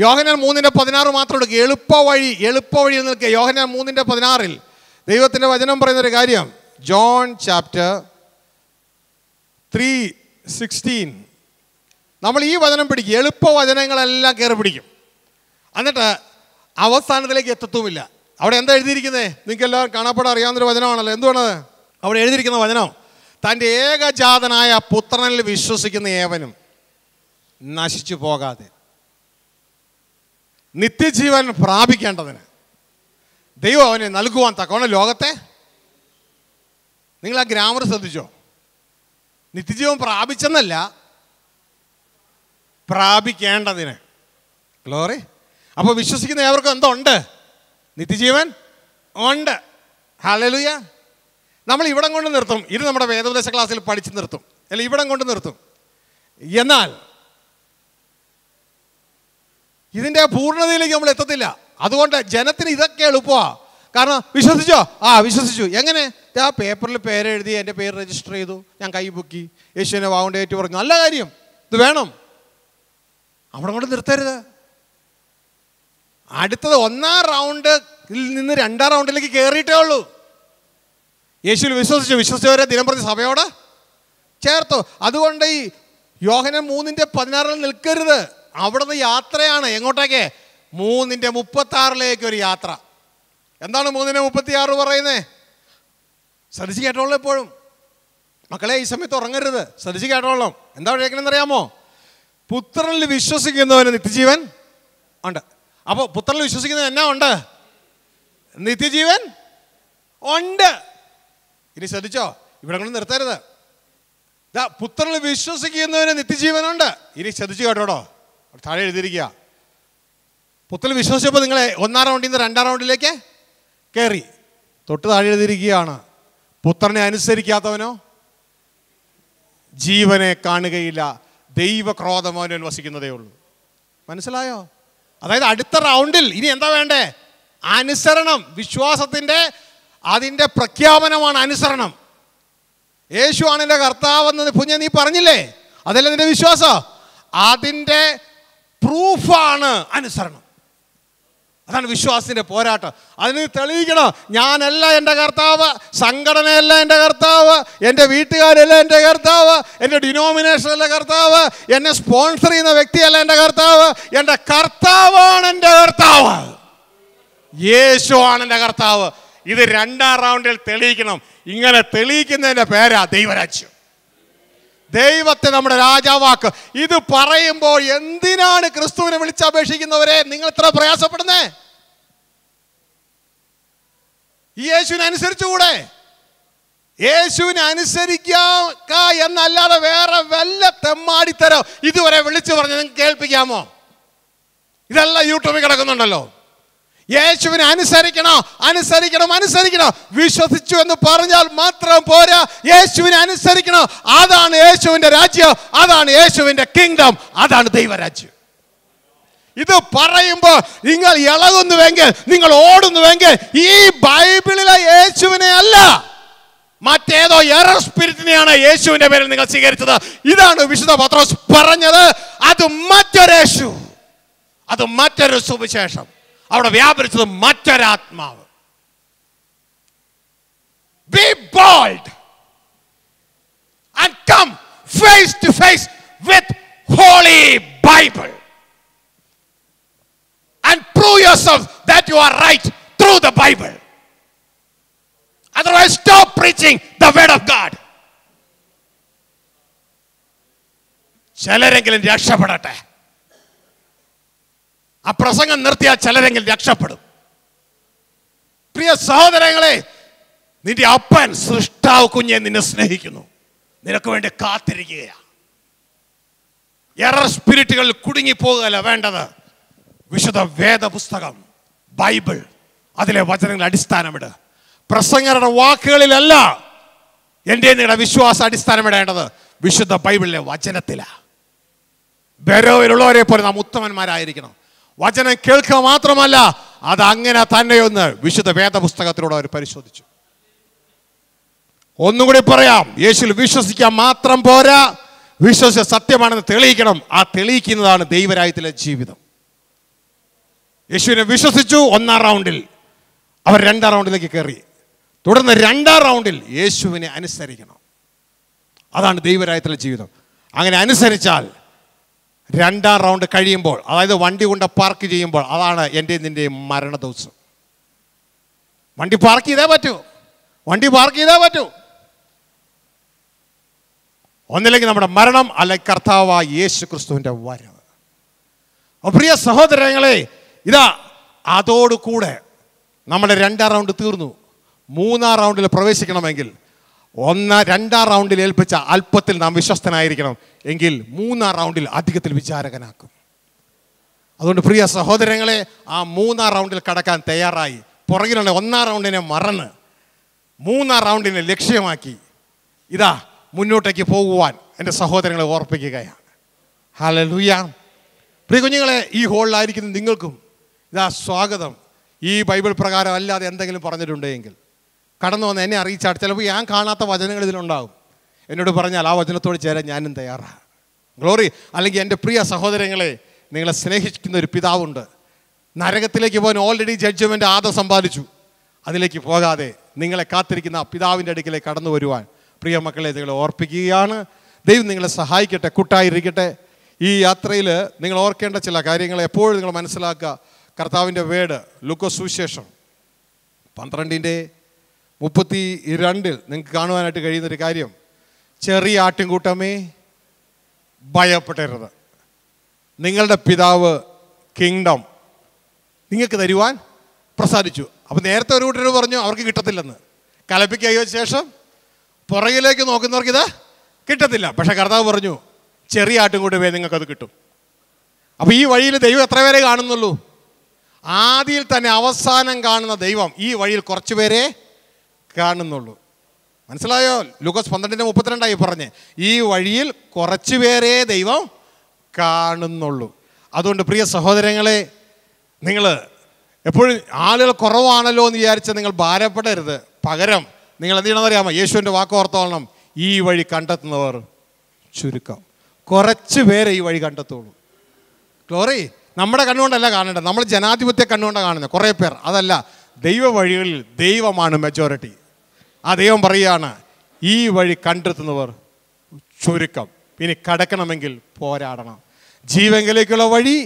യോഹനാൻ മൂന്നിൻ്റെ പതിനാറ് മാത്രം എടുക്കുക എളുപ്പ വഴി എളുപ്പ വഴിയിൽ നിൽക്കുക യോഹനാൻ മൂന്നിൻ്റെ പതിനാറിൽ ദൈവത്തിൻ്റെ വചനം പറയുന്നൊരു കാര്യം ജോൺ ചാപ്റ്റർ ത്രീ സിക്സ്റ്റീൻ നമ്മൾ ഈ വചനം പിടിക്കും എളുപ്പ വചനങ്ങളെല്ലാം കയറി പിടിക്കും എന്നിട്ട് അവസാനത്തിലേക്ക് എത്തത്തുമില്ല അവിടെ എന്താ എഴുതിയിരിക്കുന്നത് നിങ്ങൾക്ക് എല്ലാവരും കാണപ്പെടാൻ അറിയാവുന്നൊരു വചനമാണല്ലോ എന്തുവാണത് അവിടെ എഴുതിയിരിക്കുന്ന വചനം തൻ്റെ ഏകജാതനായ പുത്രനിൽ വിശ്വസിക്കുന്ന ഏവനും നശിച്ചു പോകാതെ നിത്യജീവൻ പ്രാപിക്കേണ്ടതിന് ദൈവം അവനെ നൽകുവാൻ തക്കവണ് ലോകത്തെ നിങ്ങൾ ആ ഗ്രാമർ ശ്രദ്ധിച്ചോ നിത്യജീവൻ പ്രാപിച്ചെന്നല്ല പ്രാപിക്കേണ്ടതിന് ഗ്ലോറി അപ്പോൾ വിശ്വസിക്കുന്ന ഏവർക്കും എന്തുണ്ട് നിത്യജീവൻ ഉണ്ട് ഹാലലുയ നമ്മൾ ഇവിടം കൊണ്ട് നിർത്തും ഇത് നമ്മുടെ വേദോപദേശ ക്ലാസ്സിൽ പഠിച്ച് നിർത്തും അല്ല ഇവിടം കൊണ്ട് നിർത്തും എന്നാൽ ഇതിൻ്റെ പൂർണ്ണതയിലേക്ക് നമ്മൾ എത്തത്തില്ല അതുകൊണ്ട് ജനത്തിന് ഇതൊക്കെ എളുപ്പമാണ് കാരണം വിശ്വസിച്ചോ ആ വിശ്വസിച്ചു എങ്ങനെ ആ പേപ്പറിൽ പേരെഴുതി എൻ്റെ പേര് രജിസ്റ്റർ ചെയ്തു ഞാൻ കൈ പൊക്കി യേശുവിനെ വാവുണ്ടേറ്റ് പറഞ്ഞു നല്ല കാര്യം ഇത് വേണം അവിടെ കൊണ്ട് നിർത്തരുത് അടുത്തത് ഒന്നാം റൗണ്ട് നിന്ന് രണ്ടാം റൗണ്ടിലേക്ക് കയറിയിട്ടേ ഉള്ളൂ യേശുവിൽ വിശ്വസിച്ചു വിശ്വസിച്ചവരെ ദിനം പ്രതി സഭയോട് ചേർത്തു അതുകൊണ്ട് ഈ യോഹന മൂന്നിൻ്റെ പതിനാറിൽ നിൽക്കരുത് അവിടുന്ന് യാത്രയാണ് എങ്ങോട്ടേക്ക് മൂന്നിൻ്റെ മുപ്പത്താറിലേക്ക് ഒരു യാത്ര എന്താണ് മൂന്നിൻ്റെ മുപ്പത്തിയാറ് പറയുന്നത് ശ്രദ്ധിച്ച് കേട്ടോളൂ എപ്പോഴും മക്കളെ ഈ സമയത്ത് ഉറങ്ങരുത് ശ്രദ്ധിച്ച് കേട്ടോളാം എന്താ അറിയാമോ പുത്രനിൽ വിശ്വസിക്കുന്നവന് നിത്യജീവൻ ഉണ്ട് അപ്പോൾ പുത്രനിൽ വിശ്വസിക്കുന്നത് എന്നാ ഉണ്ട് നിത്യജീവൻ ഉണ്ട് ഇനി ശ്രദ്ധിച്ചോ ഇവിടെ കൊണ്ട് നിർത്തരുത് ഇതാ വിശ്വസിക്കുന്നവന് നിത്യജീവനുണ്ട് ഇനി ശ്രദ്ധിച്ചു കേട്ടോടോ താഴെ എഴുതിയിരിക്കുക പുത്രനിൽ വിശ്വസിച്ചപ്പോൾ നിങ്ങളെ ഒന്നാം റൗണ്ടിൽ നിന്ന് രണ്ടാം റൗണ്ടിലേക്ക് കയറി തൊട്ട് താഴെ എഴുതിയിരിക്കുകയാണ് പുത്രനെ അനുസരിക്കാത്തവനോ ജീവനെ കാണുകയില്ല ദൈവക്രോധം അവനിൽ വസിക്കുന്നതേ ഉള്ളൂ മനസ്സിലായോ അതായത് അടുത്ത റൗണ്ടിൽ ഇനി എന്താ വേണ്ടേ അനുസരണം വിശ്വാസത്തിൻ്റെ അതിൻ്റെ പ്രഖ്യാപനമാണ് അനുസരണം യേശു ആണ് എൻ്റെ കർത്താവെന്ന് പുഞ്ഞ നീ പറഞ്ഞില്ലേ അതല്ല നിന്റെ വിശ്വാസം അതിൻ്റെ പ്രൂഫാണ് അനുസരണം അതാണ് വിശ്വാസിൻ്റെ പോരാട്ടം അതിന് തെളിയിക്കണം ഞാനല്ല എൻ്റെ കർത്താവ് സംഘടനയല്ല എൻ്റെ കർത്താവ് എൻ്റെ വീട്ടുകാരല്ല എൻ്റെ കർത്താവ് എൻ്റെ ഡിനോമിനേഷനല്ല കർത്താവ് എന്നെ സ്പോൺസർ ചെയ്യുന്ന വ്യക്തിയല്ല എൻ്റെ കർത്താവ് എൻ്റെ കർത്താവാണ് എൻ്റെ കർത്താവ് യേശു ആണ് എൻ്റെ കർത്താവ് ഇത് രണ്ടാം റൗണ്ടിൽ തെളിയിക്കണം ഇങ്ങനെ തെളിയിക്കുന്നതിൻ്റെ പേരാ ദൈവരാജ്യം ദൈവത്തെ നമ്മുടെ രാജാവാക്ക് ഇത് പറയുമ്പോൾ എന്തിനാണ് ക്രിസ്തുവിനെ വിളിച്ചപേക്ഷിക്കുന്നവരെ നിങ്ങൾ ഇത്ര പ്രയാസപ്പെടുന്നേ ഈ യേശുവിനെ അനുസരിച്ചുകൂടെ യേശുവിനെ അനുസരിക്കുക എന്നല്ലാതെ വേറെ വല്ല തെമ്മാടിത്തരോ ഇതുവരെ വിളിച്ചു പറഞ്ഞ് നിങ്ങൾക്ക് കേൾപ്പിക്കാമോ ഇതെല്ലാം യൂട്യൂബിൽ കിടക്കുന്നുണ്ടല്ലോ യേശുവിനെ അനുസരിക്കണോ അനുസരിക്കണം അനുസരിക്കണോ വിശ്വസിച്ചു എന്ന് പറഞ്ഞാൽ മാത്രം പോരാ യേശുവിനെ അനുസരിക്കണോ അതാണ് യേശുവിന്റെ രാജ്യം അതാണ് യേശുവിന്റെ കിങ്ഡം അതാണ് ദൈവരാജ്യം ഇത് പറയുമ്പോൾ നിങ്ങൾ ഇളകുന്നുവെങ്കിൽ നിങ്ങൾ ഓടുന്നുവെങ്കിൽ ഈ ബൈബിളിലെ യേശുവിനെ അല്ല മറ്റേതോ എറർ സ്പിരിറ്റിനെയാണ് യേശുവിന്റെ പേരിൽ നിങ്ങൾ സ്വീകരിച്ചത് ഇതാണ് വിശുദ്ധ പത്രോസ് പറഞ്ഞത് അത് മറ്റൊരു യേശു അത് മറ്റൊരു സുവിശേഷം അവിടെ വ്യാപരിച്ചത് മറ്റൊരാത്മാവ് be bold and come face to face with holy Bible and prove yourself that you are right through the Bible. Otherwise, stop preaching the Word of God. ചിലരെങ്കിലും രക്ഷപ്പെടട്ടെ ആ പ്രസംഗം നിർത്തിയാൽ ചിലരെങ്കിലും രക്ഷപ്പെടും പ്രിയ സഹോദരങ്ങളെ നിന്റെ അപ്പൻ സൃഷ്ടാവ് കുഞ്ഞെ നിന്നെ സ്നേഹിക്കുന്നു നിനക്ക് വേണ്ടി കാത്തിരിക്കുകയാണ് എറർ സ്പിരിറ്റുകളിൽ കുടുങ്ങിപ്പോകുകയല്ല വേണ്ടത് വിശുദ്ധ വേദ പുസ്തകം ബൈബിൾ അതിലെ വചനങ്ങൾ അടിസ്ഥാനമിട് പ്രസംഗരുടെ വാക്കുകളിലല്ല എൻ്റെ നിങ്ങളുടെ വിശ്വാസ അടിസ്ഥാനമിടേണ്ടത് വിശുദ്ധ ബൈബിളിലെ വചനത്തിലാണ് ബെരോയിലുള്ളവരെ പോലെ നാം ഉത്തമന്മാരായിരിക്കണം വചനം കേൾക്കുക മാത്രമല്ല അത് അങ്ങനെ തന്നെയൊന്ന് വിശുദ്ധ വേദപുസ്തകത്തിലൂടെ അവർ പരിശോധിച്ചു ഒന്നുകൂടി പറയാം യേശുവിൽ വിശ്വസിക്കാൻ മാത്രം പോരാ വിശ്വസിച്ച സത്യമാണെന്ന് തെളിയിക്കണം ആ തെളിയിക്കുന്നതാണ് ദൈവരായത്തിലെ ജീവിതം യേശുവിനെ വിശ്വസിച്ചു ഒന്നാം റൗണ്ടിൽ അവർ രണ്ടാം റൗണ്ടിലേക്ക് കയറി തുടർന്ന് രണ്ടാം റൗണ്ടിൽ യേശുവിനെ അനുസരിക്കണം അതാണ് ദൈവരായത്തിലെ ജീവിതം അങ്ങനെ അനുസരിച്ചാൽ രണ്ടാം റൗണ്ട് കഴിയുമ്പോൾ അതായത് വണ്ടി കൊണ്ട് പാർക്ക് ചെയ്യുമ്പോൾ അതാണ് എൻ്റെയും നിൻ്റെയും മരണ ദിവസം വണ്ടി പാർക്ക് ചെയ്തേ പറ്റൂ വണ്ടി പാർക്ക് ചെയ്തേ പറ്റൂ ഒന്നില്ലെങ്കിൽ നമ്മുടെ മരണം അല്ലെങ്കിൽ കർത്താവായ യേശു ക്രിസ്തുവിൻ്റെ വരവ് പ്രിയ സഹോദരങ്ങളെ ഇതാ അതോടുകൂടെ നമ്മുടെ രണ്ടാം റൗണ്ട് തീർന്നു മൂന്നാം റൗണ്ടിൽ പ്രവേശിക്കണമെങ്കിൽ ഒന്ന രണ്ടാം റൗണ്ടിൽ ഏൽപ്പിച്ച അല്പത്തിൽ നാം വിശ്വസ്തനായിരിക്കണം എങ്കിൽ മൂന്നാം റൗണ്ടിൽ അധികത്തിൽ വിചാരകനാക്കും അതുകൊണ്ട് പ്രിയ സഹോദരങ്ങളെ ആ മൂന്നാം റൗണ്ടിൽ കടക്കാൻ തയ്യാറായി പുറകിലുള്ള ഒന്നാം റൗണ്ടിനെ മറന്ന് മൂന്നാം റൗണ്ടിനെ ലക്ഷ്യമാക്കി ഇതാ മുന്നോട്ടേക്ക് പോകുവാൻ എൻ്റെ സഹോദരങ്ങളെ ഓർപ്പിക്കുകയാണ് ഹലലുയ പ്രിയ കുഞ്ഞുങ്ങളെ ഈ ഹോളിലായിരിക്കുന്ന നിങ്ങൾക്കും ഇതാ സ്വാഗതം ഈ ബൈബിൾ പ്രകാരം അല്ലാതെ എന്തെങ്കിലും പറഞ്ഞിട്ടുണ്ടെങ്കിൽ കടന്നു വന്ന് എന്നെ അറിയിച്ചാൽ ചിലപ്പോൾ ഞാൻ കാണാത്ത വചനങ്ങൾ ഇതിലുണ്ടാകും എന്നോട് പറഞ്ഞാൽ ആ വചനത്തോട് ചേരാൻ ഞാനും തയ്യാറാണ് ഗ്ലോറി അല്ലെങ്കിൽ എൻ്റെ പ്രിയ സഹോദരങ്ങളെ നിങ്ങളെ സ്നേഹിക്കുന്ന ഒരു പിതാവുണ്ട് നരകത്തിലേക്ക് പോകാൻ ഓൾറെഡി ജഡ്ജ്മെൻ്റ് ആദ സമ്പാദിച്ചു അതിലേക്ക് പോകാതെ നിങ്ങളെ കാത്തിരിക്കുന്ന ആ പിതാവിൻ്റെ അടുക്കിലേക്ക് കടന്നു വരുവാൻ പ്രിയ മക്കളെ നിങ്ങൾ ഓർപ്പിക്കുകയാണ് ദൈവം നിങ്ങളെ സഹായിക്കട്ടെ കൂട്ടായിരിക്കട്ടെ ഈ യാത്രയിൽ നിങ്ങൾ ഓർക്കേണ്ട ചില കാര്യങ്ങൾ എപ്പോഴും നിങ്ങൾ മനസ്സിലാക്കുക കർത്താവിൻ്റെ വേട് ലുക്കോ സുവിശേഷം പന്ത്രണ്ടിൻ്റെ മുപ്പത്തി രണ്ടിൽ നിങ്ങൾക്ക് കാണുവാനായിട്ട് കഴിയുന്നൊരു കാര്യം ചെറിയ ആട്ടിൻകൂട്ടമേ ഭയപ്പെടരുത് നിങ്ങളുടെ പിതാവ് കിങ്ഡം നിങ്ങൾക്ക് തരുവാൻ പ്രസാദിച്ചു അപ്പോൾ നേരത്തെ ഒരു കൂട്ടർ പറഞ്ഞു അവർക്ക് കിട്ടത്തില്ലെന്ന് കലപ്പിക്കായ ശേഷം പുറകിലേക്ക് നോക്കുന്നവർക്ക് ഇത് കിട്ടത്തില്ല പക്ഷേ കർത്താവ് പറഞ്ഞു ചെറിയ ആട്ടിൻകൂട്ടമേ നിങ്ങൾക്ക് നിങ്ങൾക്കത് കിട്ടും അപ്പോൾ ഈ വഴിയിൽ ദൈവം എത്ര പേരെ കാണുന്നുള്ളൂ ആദിയിൽ തന്നെ അവസാനം കാണുന്ന ദൈവം ഈ വഴിയിൽ കുറച്ചു പേരെ കാണുന്നുള്ളൂ മനസ്സിലായോ ലൂക്കസ് പന്ത്രണ്ടിൻ്റെ മുപ്പത്തിരണ്ടായി പറഞ്ഞ് ഈ വഴിയിൽ കുറച്ചു പേരെ ദൈവം കാണുന്നുള്ളൂ അതുകൊണ്ട് പ്രിയ സഹോദരങ്ങളെ നിങ്ങൾ എപ്പോഴും ആളുകൾ കുറവാണല്ലോ എന്ന് വിചാരിച്ച് നിങ്ങൾ ഭാരപ്പെടരുത് പകരം നിങ്ങൾ എന്ത് അറിയാമോ യേശുവിൻ്റെ വാക്കോർത്തോളണം ഈ വഴി കണ്ടെത്തുന്നവർ ചുരുക്കം കുറച്ച് പേരെ ഈ വഴി കണ്ടെത്തുള്ളൂ ക്ലോറി നമ്മുടെ കണ്ണുകൊണ്ടല്ല കാണേണ്ടത് നമ്മൾ ജനാധിപത്യ കണ്ണുകൊണ്ടാണ് കാണുന്നത് കുറേ പേർ അതല്ല ദൈവ വഴികളിൽ ദൈവമാണ് മെജോറിറ്റി ആ ദൈവം പറയുകയാണ് ഈ വഴി കണ്ടെത്തുന്നവർ ചുരുക്കം ഇനി കടക്കണമെങ്കിൽ പോരാടണം ജീവങ്കിലേക്കുള്ള വഴി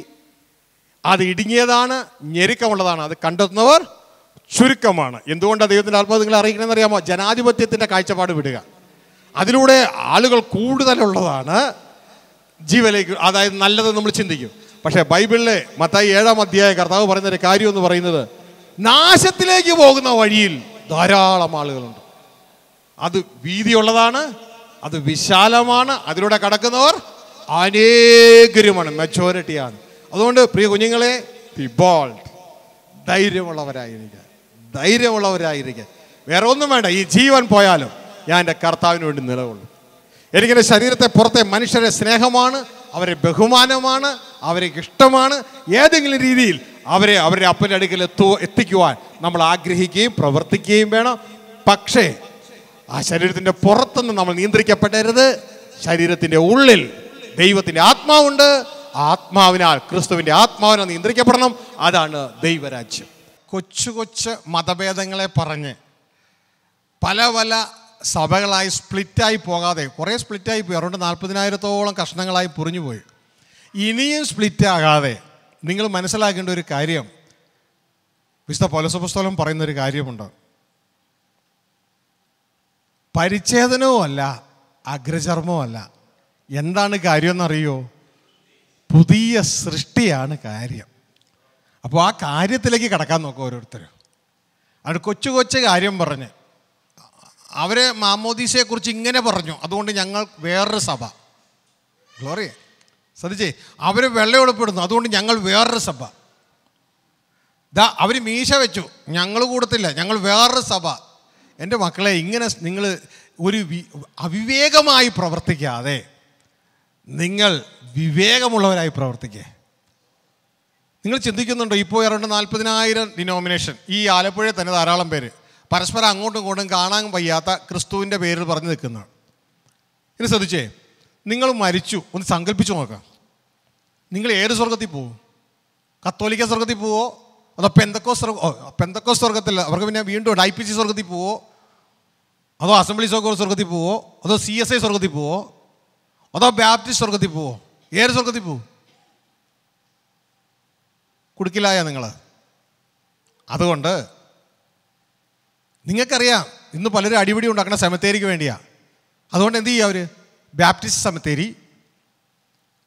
അത് ഇടുങ്ങിയതാണ് ഞെരുക്കമുള്ളതാണ് അത് കണ്ടെത്തുന്നവർ ചുരുക്കമാണ് എന്തുകൊണ്ടാണ് ദൈവത്തിൻ്റെ ആത്മാവ് നിങ്ങൾ അറിയിക്കണമെന്ന് അറിയാമോ ജനാധിപത്യത്തിൻ്റെ കാഴ്ചപ്പാട് വിടുക അതിലൂടെ ആളുകൾ കൂടുതലുള്ളതാണ് ജീവനിലേക്ക് അതായത് നല്ലത് നമ്മൾ ചിന്തിക്കും പക്ഷെ ബൈബിളിലെ മത്തായി ഏഴാം അധ്യായ കർത്താവ് പറയുന്ന ഒരു കാര്യം എന്ന് പറയുന്നത് നാശത്തിലേക്ക് പോകുന്ന വഴിയിൽ ധാരാളം ആളുകളുണ്ട് അത് വീതിയുള്ളതാണ് അത് വിശാലമാണ് അതിലൂടെ കടക്കുന്നവർ അനേകരുമാണ് മെച്ചോറിറ്റിയാണ് അതുകൊണ്ട് പ്രിയ കുഞ്ഞുങ്ങളെ ബോൾഡ് ധൈര്യമുള്ളവരായിരിക്കുക ധൈര്യമുള്ളവരായിരിക്കുക വേറെ ഒന്നും വേണ്ട ഈ ജീവൻ പോയാലും ഞാൻ എൻ്റെ കർത്താവിന് വേണ്ടി നിലകൊള്ളും എനിക്കെൻ്റെ ശരീരത്തെ പുറത്തെ മനുഷ്യരെ സ്നേഹമാണ് അവരെ ബഹുമാനമാണ് അവരെ ഇഷ്ടമാണ് ഏതെങ്കിലും രീതിയിൽ അവരെ അവരുടെ അപ്പൻ്റെ അടുക്കൽ എത്തുക എത്തിക്കുവാൻ നമ്മൾ ആഗ്രഹിക്കുകയും പ്രവർത്തിക്കുകയും വേണം പക്ഷേ ആ ശരീരത്തിൻ്റെ പുറത്തുനിന്ന് നമ്മൾ നിയന്ത്രിക്കപ്പെടരുത് ശരീരത്തിൻ്റെ ഉള്ളിൽ ദൈവത്തിൻ്റെ ആത്മാവുണ്ട് ആത്മാവിനാൽ ക്രിസ്തുവിൻ്റെ ആത്മാവിനാൽ നിയന്ത്രിക്കപ്പെടണം അതാണ് ദൈവരാജ്യം കൊച്ചു കൊച്ചു മതഭേദങ്ങളെ പറഞ്ഞ് പല പല സഭകളായി സ്പ്ലിറ്റായി പോകാതെ കുറേ സ്പ്ലിറ്റായി പോയി അറുപത് നാൽപ്പതിനായിരത്തോളം കഷ്ണങ്ങളായി പോയി ഇനിയും സ്പ്ലിറ്റാകാതെ നിങ്ങൾ മനസ്സിലാക്കേണ്ട ഒരു കാര്യം വിശുദ്ധ പൗലസപുസ്തകം പറയുന്നൊരു കാര്യമുണ്ട് അഗ്രചർമ്മവും അല്ല എന്താണ് എന്നറിയോ പുതിയ സൃഷ്ടിയാണ് കാര്യം അപ്പോൾ ആ കാര്യത്തിലേക്ക് കിടക്കാൻ നോക്കുക ഓരോരുത്തരും അവിടെ കൊച്ചു കൊച്ചു കാര്യം പറഞ്ഞ് അവർ മാമോദീസയെക്കുറിച്ച് ഇങ്ങനെ പറഞ്ഞു അതുകൊണ്ട് ഞങ്ങൾ വേറൊരു സഭ ഗ്ലോറി ശ്രദ്ധിച്ചേ അവർ വെള്ളയൊളിപ്പെടുന്നു അതുകൊണ്ട് ഞങ്ങൾ വേറൊരു സഭ ദാ അവർ മീശ വെച്ചു ഞങ്ങൾ കൂടത്തില്ല ഞങ്ങൾ വേറൊരു സഭ എൻ്റെ മക്കളെ ഇങ്ങനെ നിങ്ങൾ ഒരു അവിവേകമായി പ്രവർത്തിക്കാതെ നിങ്ങൾ വിവേകമുള്ളവരായി പ്രവർത്തിക്കുക നിങ്ങൾ ചിന്തിക്കുന്നുണ്ടോ ഇപ്പോൾ ഇറണ്ട് നാൽപ്പതിനായിരം ഡിനോമിനേഷൻ ഈ ആലപ്പുഴയിൽ തന്നെ ധാരാളം പേര് പരസ്പരം അങ്ങോട്ടും ഇങ്ങോട്ടും കാണാൻ വയ്യാത്ത ക്രിസ്തുവിൻ്റെ പേരിൽ പറഞ്ഞു നിൽക്കുന്ന ഇനി ശ്രദ്ധിച്ചേ നിങ്ങൾ മരിച്ചു ഒന്ന് സങ്കല്പിച്ചു നോക്കാം നിങ്ങൾ ഏത് സ്വർഗത്തിൽ പോകും കത്തോലിക്ക സ്വർഗത്തിൽ പോവോ അതോ പെന്തക്കോ സ്വർഗ പെന്തക്കോ സ്വർഗത്തിൽ അവർക്ക് പിന്നെ വീണ്ടും ഐ പി സി സ്വർഗത്തിൽ പോവോ അതോ അസംബ്ലി സ്വർഗ സ്വർഗത്തിൽ പോവോ അതോ സി എസ് ഐ സ്വർഗത്തിൽ പോവോ അതോ ബാപ്റ്റിസ്റ്റ് സ്വർഗത്തിൽ പോവോ ഏത് സ്വർഗത്തിൽ പോവും കുടുക്കിലായ നിങ്ങൾ അതുകൊണ്ട് നിങ്ങൾക്കറിയാം ഇന്ന് പലരും അടിപിടി ഉണ്ടാക്കുന്ന സെമത്തേരിക്ക് വേണ്ടിയാണ് അതുകൊണ്ട് എന്ത് ചെയ്യുക അവർ ബാപ്റ്റിസ്റ്റ് സെമത്തേരി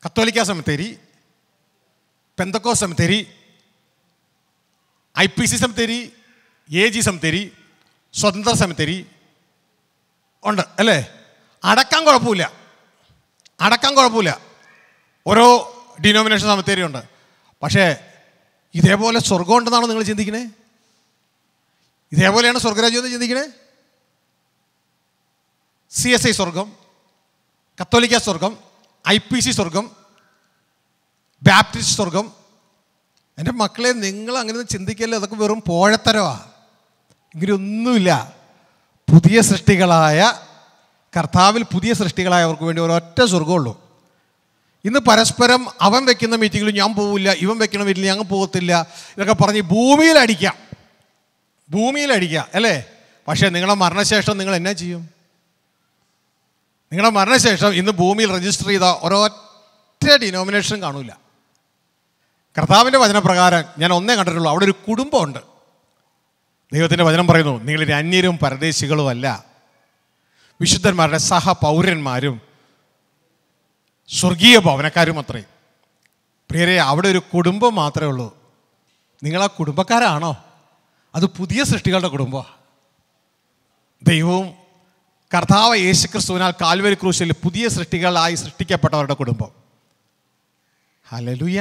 കത്തോലിക്ക സെമത്തേരി പെന്തക്കോ സെമത്തേരി ഐ പി സി സെമത്തേരി എ ജി സെമത്തേരി സ്വതന്ത്ര സെമത്തേരി ഉണ്ട് അല്ലേ അടക്കാൻ കുഴപ്പമില്ല അടക്കാൻ കുഴപ്പമില്ല ഓരോ ഡിനോമിനേഷൻ സെമത്തേരി ഉണ്ട് പക്ഷേ ഇതേപോലെ സ്വർഗം ഉണ്ടെന്നാണോ നിങ്ങൾ ചിന്തിക്കുന്നത് ഇതേപോലെയാണ് സ്വർഗരാജ്യം എന്ന് ചിന്തിക്കണേ സി എസ് ഐ സ്വർഗം കത്തോലിക്ക സ്വർഗം ഐ പി സി സ്വർഗം ബാപ്റ്റിസ്റ്റ് സ്വർഗം എൻ്റെ മക്കളെ നിങ്ങൾ അങ്ങനെ ചിന്തിക്കല്ലേ അതൊക്കെ വെറും പോഴത്തരവാണ് ഇങ്ങനെയൊന്നുമില്ല പുതിയ സൃഷ്ടികളായ കർത്താവിൽ പുതിയ സൃഷ്ടികളായവർക്ക് വേണ്ടി ഒരൊറ്റ സ്വർഗമുള്ളൂ ഇന്ന് പരസ്പരം അവൻ വെക്കുന്ന മീറ്റിങ്ങിൽ ഞാൻ പോവില്ല ഇവൻ വെക്കുന്ന മീറ്റിങ്ങിൽ ഞങ്ങൾ പോകത്തില്ല ഇതൊക്കെ പറഞ്ഞ് ഭൂമിയിൽ അടിക്കാം ഭൂമിയിൽ അടിക്കുക അല്ലേ പക്ഷേ നിങ്ങളുടെ മരണശേഷം നിങ്ങൾ എന്നാ ചെയ്യും നിങ്ങളുടെ മരണശേഷം ഇന്ന് ഭൂമിയിൽ രജിസ്റ്റർ ചെയ്ത ഒരൊറ്റ ഡിനോമിനേഷൻ കാണൂല കർത്താവിൻ്റെ വചനപ്രകാരം ഞാൻ ഒന്നേ കണ്ടിട്ടുള്ളൂ അവിടെ ഒരു കുടുംബമുണ്ട് ദൈവത്തിൻ്റെ വചനം പറയുന്നു നിങ്ങൾ അന്യരും പരദേശികളുമല്ല വിശുദ്ധന്മാരുടെ സഹപൗരന്മാരും സ്വർഗീയ ഭവനക്കാരും അത്രയും പ്രിയരെ അവിടെ ഒരു കുടുംബം മാത്രമേ ഉള്ളൂ നിങ്ങൾ ആ കുടുംബക്കാരാണോ അത് പുതിയ സൃഷ്ടികളുടെ കുടുംബമാണ് ദൈവവും കർത്താവ് യേശുക്രിസ്തുവിനാൽ കാൽവരി ക്രൂശിൽ പുതിയ സൃഷ്ടികളായി സൃഷ്ടിക്കപ്പെട്ടവരുടെ കുടുംബം ഹലലൂയ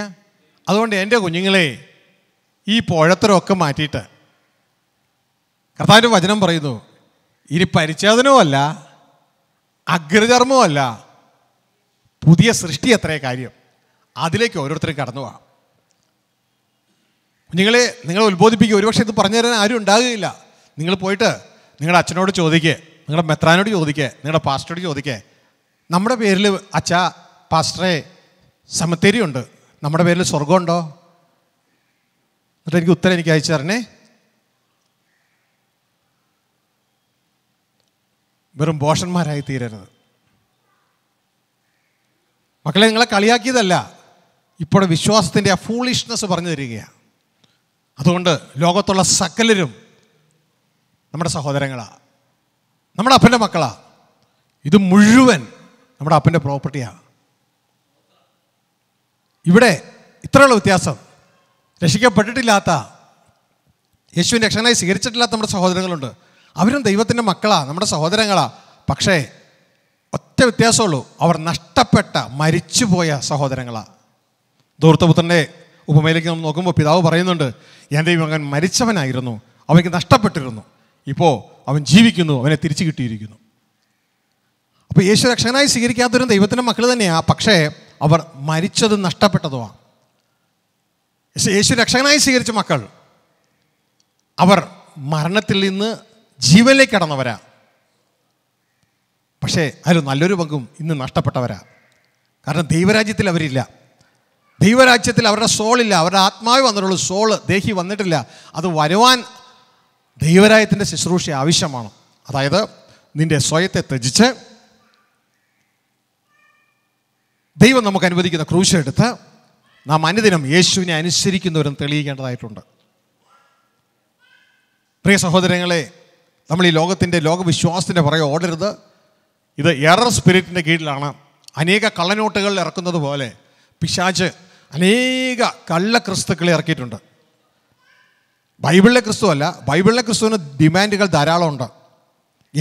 അതുകൊണ്ട് എൻ്റെ കുഞ്ഞുങ്ങളെ ഈ പുഴത്തരമൊക്കെ മാറ്റിയിട്ട് കർത്താവിൻ്റെ വചനം പറയുന്നു ഇനി പരിച്ഛേദനവുമല്ല അഗ്രചർമ്മവുമല്ല പുതിയ സൃഷ്ടി എത്രയേ കാര്യം അതിലേക്ക് ഓരോരുത്തരും കടന്നു പോകാം കുഞ്ഞുങ്ങളെ നിങ്ങൾ ഉത്ബോധിപ്പിക്കുക ഒരുപക്ഷെ ഇത് പറഞ്ഞു തരാൻ ആരും ഉണ്ടാകുകയില്ല നിങ്ങൾ പോയിട്ട് നിങ്ങളുടെ അച്ഛനോട് ചോദിക്കുക നിങ്ങളുടെ മെത്രാനോട് ചോദിക്കുക നിങ്ങളുടെ പാസ്റ്ററോട് ചോദിക്കുക നമ്മുടെ പേരിൽ അച്ഛ പാസ്റ്ററെ സമത്തേരി ഉണ്ട് നമ്മുടെ പേരിൽ സ്വർഗമുണ്ടോ എന്നിട്ട് എനിക്ക് ഉത്തരം എനിക്ക് അയച്ചു തരണേ വെറും ബോഷന്മാരായി തീരരുത് മക്കളെ നിങ്ങളെ കളിയാക്കിയതല്ല ഇപ്പോഴെ വിശ്വാസത്തിൻ്റെ ആ ഫൂളിഷ്നെസ് പറഞ്ഞു തരികയാണ് അതുകൊണ്ട് ലോകത്തുള്ള സകലരും നമ്മുടെ സഹോദരങ്ങളാണ് നമ്മുടെ അപ്പൻ്റെ മക്കളാണ് ഇത് മുഴുവൻ നമ്മുടെ അപ്പൻ്റെ പ്രോപ്പർട്ടിയാണ് ഇവിടെ ഇത്രയുള്ള വ്യത്യാസം രക്ഷിക്കപ്പെട്ടിട്ടില്ലാത്ത യേശുവിൻ രക്ഷകനായി സ്വീകരിച്ചിട്ടില്ലാത്ത നമ്മുടെ സഹോദരങ്ങളുണ്ട് അവരും ദൈവത്തിൻ്റെ മക്കളാണ് നമ്മുടെ സഹോദരങ്ങളാണ് പക്ഷേ ഒറ്റ വ്യത്യാസമുള്ളൂ അവർ നഷ്ടപ്പെട്ട മരിച്ചുപോയ സഹോദരങ്ങളാണ് ദൂർത്തപുത്രൻ്റെ ഉപമയിലേക്ക് നമ്മൾ നോക്കുമ്പോൾ പിതാവ് പറയുന്നുണ്ട് എൻ്റെ മകൻ മരിച്ചവനായിരുന്നു അവയ്ക്ക് നഷ്ടപ്പെട്ടിരുന്നു ഇപ്പോൾ അവൻ ജീവിക്കുന്നു അവനെ തിരിച്ചു കിട്ടിയിരിക്കുന്നു അപ്പോൾ യേശു രക്ഷകനായി സ്വീകരിക്കാത്തൊരു ദൈവത്തിൻ്റെ മക്കൾ തന്നെയാണ് പക്ഷേ അവർ മരിച്ചതും നഷ്ടപ്പെട്ടതുമാണ് യേശു രക്ഷകനായി സ്വീകരിച്ച മക്കൾ അവർ മരണത്തിൽ നിന്ന് ജീവനിലേക്ക് കടന്നവരാ പക്ഷേ അതിൽ നല്ലൊരു പങ്കും ഇന്ന് നഷ്ടപ്പെട്ടവരാ കാരണം ദൈവരാജ്യത്തിൽ അവരില്ല ദൈവരാജ്യത്തിൽ അവരുടെ സോളില്ല അവരുടെ ആത്മാവ് വന്നിട്ടുള്ളൂ സോള് ദേഹി വന്നിട്ടില്ല അത് വരുവാൻ ദൈവരായത്തിൻ്റെ ശുശ്രൂഷ ആവശ്യമാണ് അതായത് നിൻ്റെ സ്വയത്തെ ത്യജിച്ച് ദൈവം നമുക്ക് അനുവദിക്കുന്ന ക്രൂശ എടുത്ത് നാം അനുദിനം യേശുവിനെ അനുസരിക്കുന്നവരും തെളിയിക്കേണ്ടതായിട്ടുണ്ട് പ്രിയ സഹോദരങ്ങളെ നമ്മൾ ഈ ലോകത്തിൻ്റെ ലോകവിശ്വാസത്തിൻ്റെ പുറകെ ഓടരുത് ഇത് എറർ സ്പിരിറ്റിൻ്റെ കീഴിലാണ് അനേക കള്ളനോട്ടുകൾ ഇറക്കുന്നത് പോലെ പിശാച് അനേക കള്ള ക്രിസ്തുക്കളെ ഇറക്കിയിട്ടുണ്ട് ബൈബിളിലെ ക്രിസ്തു അല്ല ബൈബിളിലെ ക്രിസ്തുവിന് ഡിമാൻഡുകൾ ധാരാളമുണ്ട്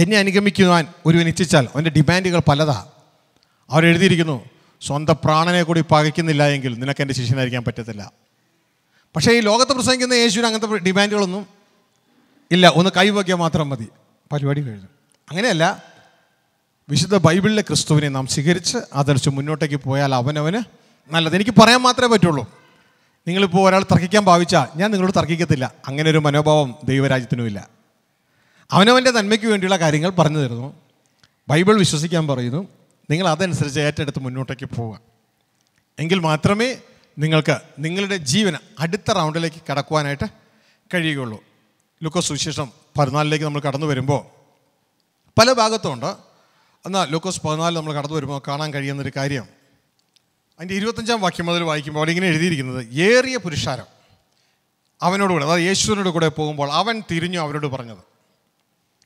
എന്നെ അനുഗമിക്കുവാൻ ഒരുവൻ ഇച്ഛിച്ചാൽ അവൻ്റെ ഡിമാൻഡുകൾ പലതാ അവരെഴുതിയിരിക്കുന്നു സ്വന്തം പ്രാണനെ കൂടി പകയ്ക്കുന്നില്ല എങ്കിൽ നിനക്ക് എൻ്റെ ശിഷ്യനായിരിക്കാൻ പറ്റത്തില്ല പക്ഷേ ഈ ലോകത്ത് പ്രസംഗിക്കുന്ന യേശുവിന് അങ്ങനത്തെ ഡിമാൻഡുകളൊന്നും ഇല്ല ഒന്ന് കൈവയ്ക്കാൻ മാത്രം മതി പരിപാടി കഴിഞ്ഞു അങ്ങനെയല്ല വിശുദ്ധ ബൈബിളിലെ ക്രിസ്തുവിനെ നാം സ്വീകരിച്ച് അതനുസരിച്ച് മുന്നോട്ടേക്ക് പോയാൽ അവനവന് നല്ലത് എനിക്ക് പറയാൻ മാത്രമേ പറ്റുള്ളൂ നിങ്ങളിപ്പോൾ ഒരാൾ തർക്കിക്കാൻ ഭാവിച്ചാൽ ഞാൻ നിങ്ങളോട് തർക്കിക്കത്തില്ല അങ്ങനെ ഒരു മനോഭാവം ദൈവരാജ്യത്തിനുമില്ല അവനവൻ്റെ നന്മയ്ക്ക് വേണ്ടിയുള്ള കാര്യങ്ങൾ പറഞ്ഞു തരുന്നു ബൈബിൾ വിശ്വസിക്കാൻ പറയുന്നു നിങ്ങൾ അതനുസരിച്ച് ഏറ്റെടുത്ത് മുന്നോട്ടേക്ക് പോവുക എങ്കിൽ മാത്രമേ നിങ്ങൾക്ക് നിങ്ങളുടെ ജീവൻ അടുത്ത റൗണ്ടിലേക്ക് കടക്കുവാനായിട്ട് കഴിയുകയുള്ളൂ ലുക്കോ സുവിശേഷം പതിനാലിലേക്ക് നമ്മൾ കടന്നു വരുമ്പോൾ പല ഭാഗത്തുമുണ്ട് എന്നാൽ ലൂക്കോസ് പതിനാല് നമ്മൾ കടന്നു വരുമ്പോൾ കാണാൻ കഴിയുന്നൊരു കാര്യം അതിൻ്റെ ഇരുപത്തഞ്ചാം വാക്യം മുതൽ വായിക്കുമ്പോൾ അവിടെ ഇങ്ങനെ എഴുതിയിരിക്കുന്നത് ഏറിയ പുരുഷാരം അവനോട് കൂടെ അതായത് യേശുവിനോട് കൂടെ പോകുമ്പോൾ അവൻ തിരിഞ്ഞു അവരോട് പറഞ്ഞത്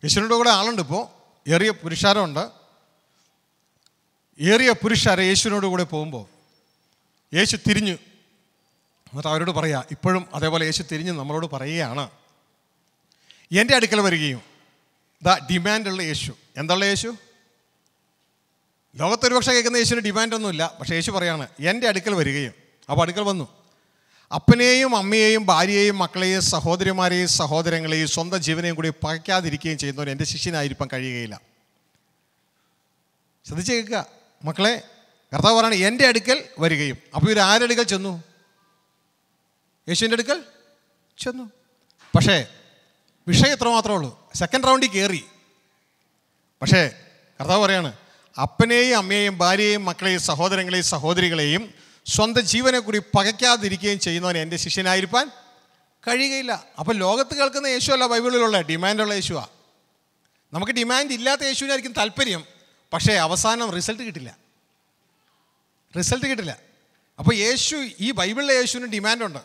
യേശുവിനോട് കൂടെ ആളുണ്ട് ഇപ്പോൾ ഏറിയ പുരുഷാരമുണ്ട് ഏറിയ പുരുഷാര യേശുവിനോട് കൂടെ പോകുമ്പോൾ യേശു തിരിഞ്ഞു എന്നിട്ട് അവരോട് പറയുക ഇപ്പോഴും അതേപോലെ യേശു തിരിഞ്ഞ് നമ്മളോട് പറയുകയാണ് എൻ്റെ അടുക്കൽ വരികയും ദ ഡിമാൻഡുള്ള യേശു എന്തുള്ള യേശു ലോകത്ത് ഒരുപക്ഷെ കേൾക്കുന്ന യേശുവിന് ഡിമാൻഡൊന്നുമില്ല പക്ഷേ യേശു പറയാണ് എൻ്റെ അടുക്കൽ വരികയും അപ്പോൾ അടുക്കൽ വന്നു അപ്പനെയും അമ്മയെയും ഭാര്യയെയും മക്കളെയും സഹോദരിമാരെയും സഹോദരങ്ങളെയും സ്വന്തം ജീവനെയും കൂടി പകയ്ക്കാതിരിക്കുകയും ചെയ്യുന്നവർ എൻ്റെ ശിഷ്യനായിരിക്കാൻ കഴിയുകയില്ല ശ്രദ്ധിച്ച് കേൾക്കുക മക്കളെ കർത്താവ് പറയാണ് എൻ്റെ അടുക്കൽ വരികയും അപ്പോൾ ഇവർ ആരുടെ അടുക്കൽ ചെന്നു യേശുവിൻ്റെ അടുക്കൽ ചെന്നു പക്ഷേ വിഷയം എത്രമാത്രമേ ഉള്ളൂ സെക്കൻഡ് റൗണ്ടിൽ കയറി പക്ഷേ കർത്താവ് പറയാണ് അപ്പനെയും അമ്മയെയും ഭാര്യയെയും മക്കളെയും സഹോദരങ്ങളെയും സഹോദരികളെയും സ്വന്തം ജീവനെ കൂടി പകയ്ക്കാതിരിക്കുകയും ചെയ്യുന്നവന് എൻ്റെ ശിഷ്യനായിരിക്കാൻ കഴിയുകയില്ല അപ്പോൾ ലോകത്ത് കേൾക്കുന്ന യേശു അല്ല ബൈബിളിലുള്ള ഡിമാൻഡുള്ള യേശുവാണ് നമുക്ക് ഡിമാൻഡ് ഇല്ലാത്ത യേശുവിനായിരിക്കും താല്പര്യം പക്ഷേ അവസാനം റിസൾട്ട് കിട്ടില്ല റിസൾട്ട് കിട്ടില്ല അപ്പോൾ യേശു ഈ ബൈബിളിലെ യേശുവിന് ഡിമാൻഡുണ്ട്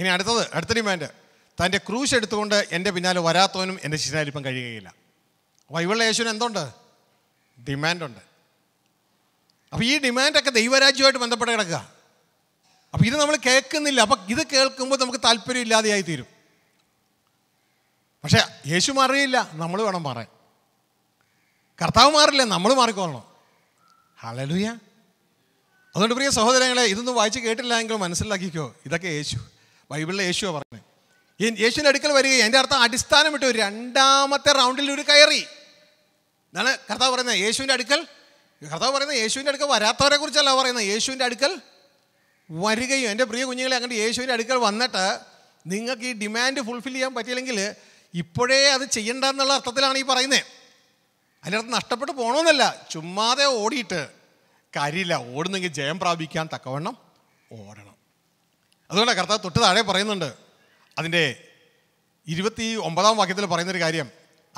ഇനി അടുത്തത് അടുത്ത ഡിമാൻഡ് തൻ്റെ ക്രൂശ് എടുത്തുകൊണ്ട് എൻ്റെ പിന്നാലെ വരാത്തവനും എൻ്റെ ശിശനായിരിപ്പം കഴിയുകയില്ല ബൈബിളിലെ യേശുവിന് എന്തുണ്ട് ഡിമാൻഡുണ്ട് അപ്പോൾ ഈ ഡിമാൻഡൊക്കെ ദൈവരാജ്യമായിട്ട് ബന്ധപ്പെട്ട് കിടക്കുക അപ്പോൾ ഇത് നമ്മൾ കേൾക്കുന്നില്ല അപ്പം ഇത് കേൾക്കുമ്പോൾ നമുക്ക് താല്പര്യമില്ലാതെയായി തീരും പക്ഷേ യേശു മാറിയില്ല നമ്മൾ വേണം മാറാൻ കർത്താവ് മാറില്ല നമ്മൾ മാറിക്കോളണം ഹളലുയ അതുകൊണ്ട് പ്രിയ സഹോദരങ്ങളെ ഇതൊന്നും വായിച്ച് കേട്ടില്ല എങ്കിൽ മനസ്സിലാക്കിക്കോ ഇതൊക്കെ യേശു ബൈബിളിലെ യേശുവാണ് പറഞ്ഞത് യേശുവിൻ്റെ അടുക്കൽ വരികയും എൻ്റെ അർത്ഥം അടിസ്ഥാനമിട്ട് രണ്ടാമത്തെ റൗണ്ടിൽ ഒരു കയറി എന്നാണ് കർത്താവ് പറയുന്നത് യേശുവിൻ്റെ അടുക്കൽ കർത്താവ് പറയുന്നത് യേശുവിൻ്റെ അടുക്കൽ വരാത്തവരെ കുറിച്ചല്ല പറയുന്നത് യേശുവിൻ്റെ അടുക്കൽ വരികയും എൻ്റെ പ്രിയ കുഞ്ഞുങ്ങളെ അങ്ങനെ യേശുവിൻ്റെ അടുക്കൽ വന്നിട്ട് നിങ്ങൾക്ക് ഈ ഡിമാൻഡ് ഫുൾഫിൽ ചെയ്യാൻ പറ്റിയില്ലെങ്കിൽ ഇപ്പോഴേ അത് ചെയ്യണ്ട എന്നുള്ള അർത്ഥത്തിലാണ് ഈ പറയുന്നത് അർത്ഥം നഷ്ടപ്പെട്ട് പോകണമെന്നല്ല ചുമ്മാതെ ഓടിയിട്ട് കാര്യമില്ല ഓടുന്നെങ്കിൽ ജയം പ്രാപിക്കാൻ തക്കവണ്ണം ഓടണം അതുകൊണ്ട് കർത്താവ് തൊട്ട് താഴെ പറയുന്നുണ്ട് അതിൻ്റെ ഇരുപത്തി ഒമ്പതാം വാക്യത്തിൽ പറയുന്നൊരു കാര്യം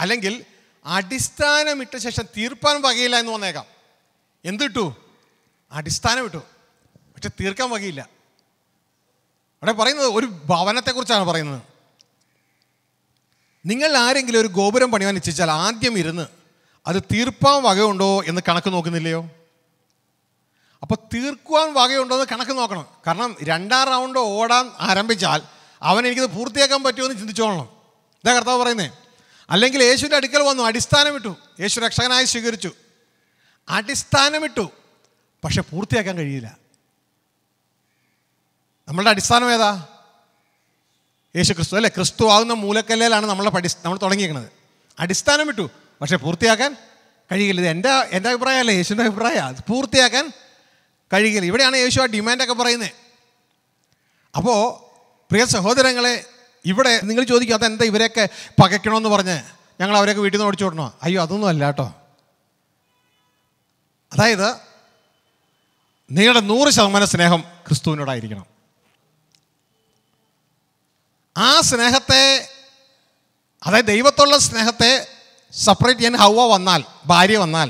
അല്ലെങ്കിൽ അടിസ്ഥാനമിട്ട ശേഷം തീർപ്പാൻ വകയില്ല എന്ന് വന്നേക്കാം എന്ത് ഇട്ടു അടിസ്ഥാനം ഇട്ടു പക്ഷെ തീർക്കാൻ വകയില്ല അവിടെ പറയുന്നത് ഒരു ഭവനത്തെക്കുറിച്ചാണ് പറയുന്നത് നിങ്ങൾ ആരെങ്കിലും ഒരു ഗോപുരം പണിയാൻ ഇച്ഛിച്ചാൽ ആദ്യം ഇരുന്ന് അത് തീർപ്പാൻ വകയുണ്ടോ എന്ന് കണക്ക് നോക്കുന്നില്ലയോ അപ്പോൾ തീർക്കുവാൻ വകയുണ്ടോ എന്ന് കണക്ക് നോക്കണം കാരണം രണ്ടാം റൗണ്ട് ഓടാൻ ആരംഭിച്ചാൽ അവൻ എനിക്കത് പൂർത്തിയാക്കാൻ പറ്റുമോ എന്ന് ചിന്തിച്ചോളണം ഇതാ കർത്താവ് പറയുന്നേ അല്ലെങ്കിൽ യേശുവിൻ്റെ അടുക്കൽ വന്നു അടിസ്ഥാനമിട്ടു യേശു രക്ഷകനായി സ്വീകരിച്ചു അടിസ്ഥാനമിട്ടു പക്ഷെ പൂർത്തിയാക്കാൻ കഴിയില്ല നമ്മളുടെ അടിസ്ഥാനം ഏതാ യേശു ക്രിസ്തു അല്ലേ ക്രിസ്തു ആകുന്ന മൂലക്കല്ലേലാണ് നമ്മളെ പഠി നമ്മൾ തുടങ്ങിയിരിക്കുന്നത് അടിസ്ഥാനം ഇട്ടു പക്ഷേ പൂർത്തിയാക്കാൻ കഴിയില്ല ഇത് എൻ്റെ എൻ്റെ അഭിപ്രായമല്ല യേശുവിൻ്റെ അഭിപ്രായം അത് പൂർത്തിയാക്കാൻ കഴിയില്ല ഇവിടെയാണ് യേശു ആ ഡിമാൻഡൊക്കെ പറയുന്നത് അപ്പോൾ പ്രിയ സഹോദരങ്ങളെ ഇവിടെ നിങ്ങൾ ചോദിക്കും അതെന്താ ഇവരെയൊക്കെ പകയ്ക്കണമെന്ന് പറഞ്ഞ് ഞങ്ങൾ അവരെയൊക്കെ വീട്ടിൽ നിന്ന് ഓടിച്ചോടണോ അയ്യോ അതൊന്നും അല്ല കേട്ടോ അതായത് നിങ്ങളുടെ നൂറ് ശതമാനം സ്നേഹം ക്രിസ്തുവിനോടായിരിക്കണം ആ സ്നേഹത്തെ അതായത് ദൈവത്തുള്ള സ്നേഹത്തെ സെപ്പറേറ്റ് ചെയ്യാൻ ഹൗവ വന്നാൽ ഭാര്യ വന്നാൽ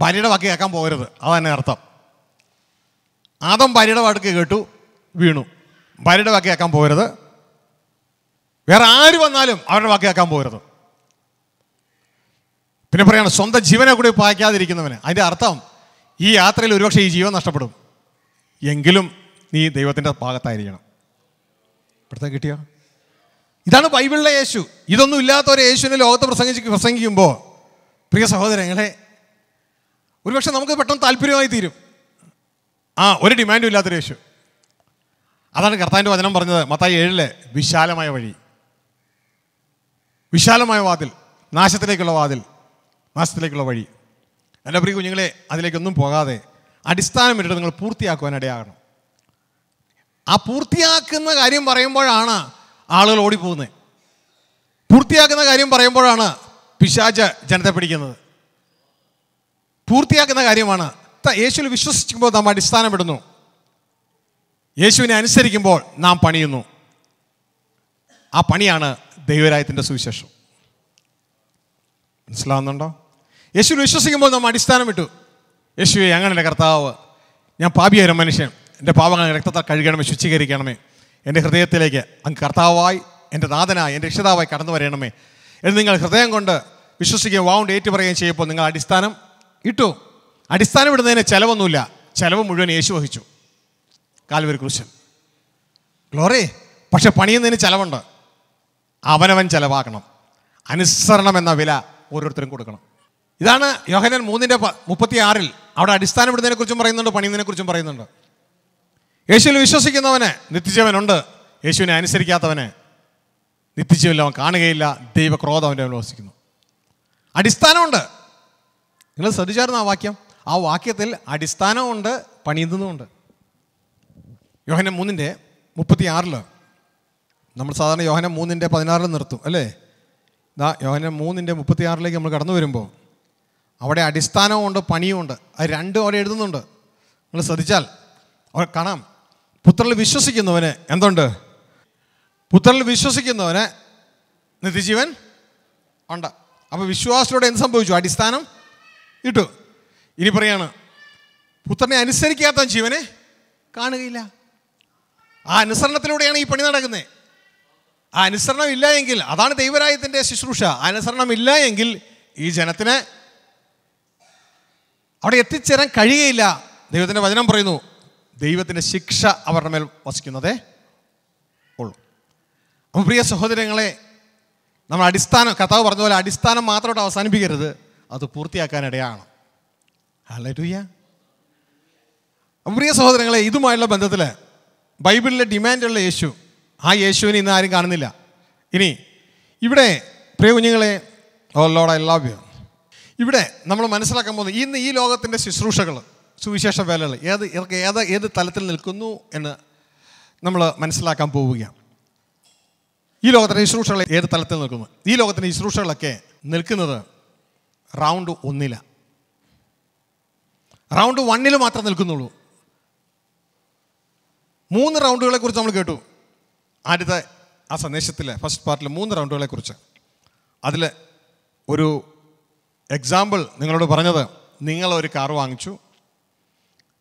ഭാര്യയുടെ വാക്ക് കേൾക്കാൻ പോകരുത് അതന്നെ അർത്ഥം ആദം ഭാര്യയുടെ വാക്ക് കേട്ടു വീണു ഭാര്യയുടെ വാക്ക് കേൾക്കാൻ പോകരുത് വേറെ ആര് വന്നാലും അവരുടെ വാക്ക് പോകരുത് പിന്നെ പറയാണ് സ്വന്തം ജീവനെ കൂടി പായ്ക്കാതിരിക്കുന്നവന് അതിൻ്റെ അർത്ഥം ഈ യാത്രയിൽ ഒരുപക്ഷെ ഈ ജീവൻ നഷ്ടപ്പെടും എങ്കിലും നീ ദൈവത്തിൻ്റെ ഭാഗത്തായിരിക്കണം ഇപ്പോഴത്തെ കിട്ടിയോ ഇതാണ് ബൈബിളിലെ യേശു ഇതൊന്നും ഇല്ലാത്ത ഒരു യേശുവിനെ ലോകത്ത് പ്രസംഗിച്ച് പ്രസംഗിക്കുമ്പോൾ പ്രിയ സഹോദരങ്ങളെ ഒരുപക്ഷെ നമുക്ക് പെട്ടെന്ന് താല്പര്യമായി തീരും ആ ഒരു ഡിമാൻഡും ഇല്ലാത്തൊരു യേശു അതാണ് കർത്താൻ്റെ വചനം പറഞ്ഞത് മത്തായി ഏഴിലെ വിശാലമായ വഴി വിശാലമായ വാതിൽ നാശത്തിലേക്കുള്ള വാതിൽ നാശത്തിലേക്കുള്ള വഴി എൻ്റെ പ്രിയ കുഞ്ഞുങ്ങളെ അതിലേക്കൊന്നും പോകാതെ അടിസ്ഥാനം ഇട്ടത് നിങ്ങൾ പൂർത്തിയാക്കുവാൻ ഇടയാകണം ആ പൂർത്തിയാക്കുന്ന കാര്യം പറയുമ്പോഴാണ് ആളുകൾ ഓടിപ്പോകുന്നത് പൂർത്തിയാക്കുന്ന കാര്യം പറയുമ്പോഴാണ് പിശാച ജനത്തെ പിടിക്കുന്നത് പൂർത്തിയാക്കുന്ന കാര്യമാണ് യേശുവിൽ വിശ്വസിക്കുമ്പോൾ നാം ഇടുന്നു യേശുവിനെ അനുസരിക്കുമ്പോൾ നാം പണിയുന്നു ആ പണിയാണ് ദൈവരായത്തിൻ്റെ സുവിശേഷം മനസ്സിലാവുന്നുണ്ടോ യേശുവിനെ വിശ്വസിക്കുമ്പോൾ നമ്മൾ അടിസ്ഥാനം ഇട്ടു യേശുവെ അങ്ങനെയല്ല കർത്താവ് ഞാൻ പാപിയായ മനുഷ്യൻ എൻ്റെ പാപങ്ങൾ രക്തത്താൽ കഴുകണമേ ശുചീകരിക്കണമേ എൻ്റെ ഹൃദയത്തിലേക്ക് അങ്ങ് കർത്താവായി എൻ്റെ നാഥനായി എൻ്റെ രക്ഷിതാവായി കടന്നു വരണമേ എന്ന് നിങ്ങൾ ഹൃദയം കൊണ്ട് വിശ്വസിക്കുകയും വാവുണ്ട് ഏറ്റു പറയുകയും ചെയ്യുമ്പോൾ നിങ്ങൾ അടിസ്ഥാനം ഇട്ടു അടിസ്ഥാനം ഇടുന്നതിന് ചിലവൊന്നുമില്ല ചിലവ് മുഴുവൻ യേശു വഹിച്ചു കാൽവരി ക്രൂശൻ ഗ്ലോറി പക്ഷെ പണിയുന്നതിന് ചിലവുണ്ട് അവനവൻ ചെലവാക്കണം അനുസരണം എന്ന വില ഓരോരുത്തരും കൊടുക്കണം ഇതാണ് യോഹനൻ മൂന്നിൻ്റെ മുപ്പത്തി ആറിൽ അവിടെ കുറിച്ചും പറയുന്നുണ്ട് കുറിച്ചും പറയുന്നുണ്ട് യേശുവിൽ വിശ്വസിക്കുന്നവന് നിത്യജീവനുണ്ട് യേശുവിനെ അനുസരിക്കാത്തവന് നിത്യജീവനിൽ അവൻ കാണുകയില്ല ദൈവക്രോധം അവൻ്റെ വസിക്കുന്നു അടിസ്ഥാനമുണ്ട് നിങ്ങൾ ശ്രദ്ധിച്ചായിരുന്നു ആ വാക്യം ആ വാക്യത്തിൽ അടിസ്ഥാനമുണ്ട് പണിയുന്നതുമുണ്ട് യോഹനൻ മൂന്നിൻ്റെ മുപ്പത്തി ആറിൽ നമ്മൾ സാധാരണ യോഹനം മൂന്നിൻ്റെ പതിനാറിൽ നിർത്തും അല്ലേ ഇതാ യോഹനം മൂന്നിൻ്റെ മുപ്പത്തിയാറിലേക്ക് നമ്മൾ കടന്നു വരുമ്പോൾ അവിടെ അടിസ്ഥാനമുണ്ട് പണിയുമുണ്ട് അത് രണ്ടും അവിടെ എഴുതുന്നുണ്ട് നിങ്ങൾ ശ്രദ്ധിച്ചാൽ അവർ കാണാം പുത്രനിൽ വിശ്വസിക്കുന്നവന് എന്തുണ്ട് പുത്രനിൽ വിശ്വസിക്കുന്നവന് നിത്യജീവൻ ഉണ്ട് അപ്പോൾ വിശ്വാസത്തിലൂടെ എന്ത് സംഭവിച്ചു അടിസ്ഥാനം ഇട്ടു ഇനി പറയാണ് പുത്രനെ അനുസരിക്കാത്ത ജീവനെ കാണുകയില്ല ആ അനുസരണത്തിലൂടെയാണ് ഈ പണി നടക്കുന്നത് ആ അനുസരണം ഇല്ല എങ്കിൽ അതാണ് ദൈവരായത്തിൻ്റെ ശുശ്രൂഷ അനുസരണം ഇല്ല എങ്കിൽ ഈ ജനത്തിന് അവിടെ എത്തിച്ചേരാൻ കഴിയുകയില്ല ദൈവത്തിൻ്റെ വചനം പറയുന്നു ദൈവത്തിൻ്റെ ശിക്ഷ അവരുടെ മേൽ വസിക്കുന്നതേ ഉള്ളൂ അപ്പം പ്രിയ സഹോദരങ്ങളെ നമ്മൾ അടിസ്ഥാനം കഥാവ് പറഞ്ഞ പോലെ അടിസ്ഥാനം മാത്രമായിട്ട് അവസാനിപ്പിക്കരുത് അത് പൂർത്തിയാക്കാനിടയാണ് ഹലൂയ പ്രിയ സഹോദരങ്ങളെ ഇതുമായുള്ള ബന്ധത്തിൽ ബൈബിളിലെ ഡിമാൻഡുള്ള യേശു ആ യേശുവിനെ ഇന്ന് ആരും കാണുന്നില്ല ഇനി ഇവിടെ പ്രിയ കുഞ്ഞുങ്ങളെ oh lord I love you ഇവിടെ നമ്മൾ മനസ്സിലാക്കാൻ പോകുന്നത് ഇന്ന് ഈ ലോകത്തിൻ്റെ ശുശ്രൂഷകൾ സുവിശേഷ വേലകൾ ഏത് ഇവർക്ക് ഏത് ഏത് തലത്തിൽ നിൽക്കുന്നു എന്ന് നമ്മൾ മനസ്സിലാക്കാൻ പോവുകയാണ് ഈ ലോകത്തിൻ്റെ ശുശ്രൂഷകൾ ഏത് തലത്തിൽ നിൽക്കുന്നു ഈ ലോകത്തിൻ്റെ ശുശ്രൂഷകളൊക്കെ നിൽക്കുന്നത് റൗണ്ട് ഒന്നില റൗണ്ട് വണ്ണിൽ മാത്രം നിൽക്കുന്നുള്ളൂ മൂന്ന് റൗണ്ടുകളെ കുറിച്ച് നമ്മൾ കേട്ടു ആദ്യത്തെ ആ സന്ദേശത്തിലെ ഫസ്റ്റ് പാർട്ടിലെ മൂന്ന് കുറിച്ച് അതിൽ ഒരു എക്സാമ്പിൾ നിങ്ങളോട് പറഞ്ഞത് നിങ്ങളൊരു കാർ വാങ്ങിച്ചു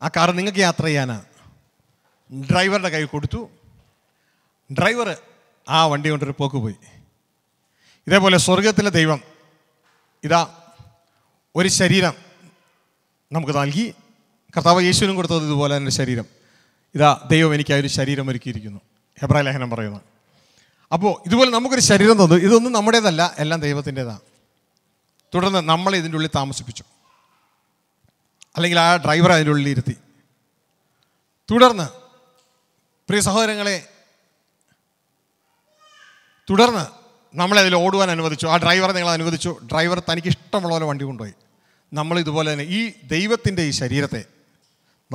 ആ കാർ നിങ്ങൾക്ക് യാത്ര ചെയ്യാനാണ് ഡ്രൈവറുടെ കൈ കൊടുത്തു ഡ്രൈവർ ആ വണ്ടി കൊണ്ടൊരു പോക്ക് പോയി ഇതേപോലെ സ്വർഗത്തിലെ ദൈവം ഇതാ ഒരു ശരീരം നമുക്ക് നൽകി കർത്താവ് യേശുവിനും കൊടുത്തത് ഇതുപോലെ തന്നെ ശരീരം ഇതാ ദൈവം എനിക്കായൊരു ഒരു ശരീരം ഒരുക്കിയിരിക്കുന്നു ഹെബ്രായ ലേഖനം പറയുന്നത് അപ്പോൾ ഇതുപോലെ നമുക്കൊരു ശരീരം തന്നു ഇതൊന്നും നമ്മുടേതല്ല എല്ലാം ദൈവത്തിൻ്റെതാണ് തുടർന്ന് നമ്മൾ ഇതിൻ്റെ ഉള്ളിൽ താമസിപ്പിച്ചു അല്ലെങ്കിൽ ആ ഡ്രൈവർ അതിൻ്റെ ഉള്ളിൽ ഇരുത്തി തുടർന്ന് പ്രിയ സഹോദരങ്ങളെ തുടർന്ന് നമ്മളെ അതിൽ ഓടുവാൻ അനുവദിച്ചു ആ ഡ്രൈവറെ നിങ്ങൾ അനുവദിച്ചു ഡ്രൈവർ തനിക്ക് ഇഷ്ടമുള്ള പോലെ വണ്ടി കൊണ്ടുപോയി നമ്മൾ ഇതുപോലെ തന്നെ ഈ ദൈവത്തിൻ്റെ ഈ ശരീരത്തെ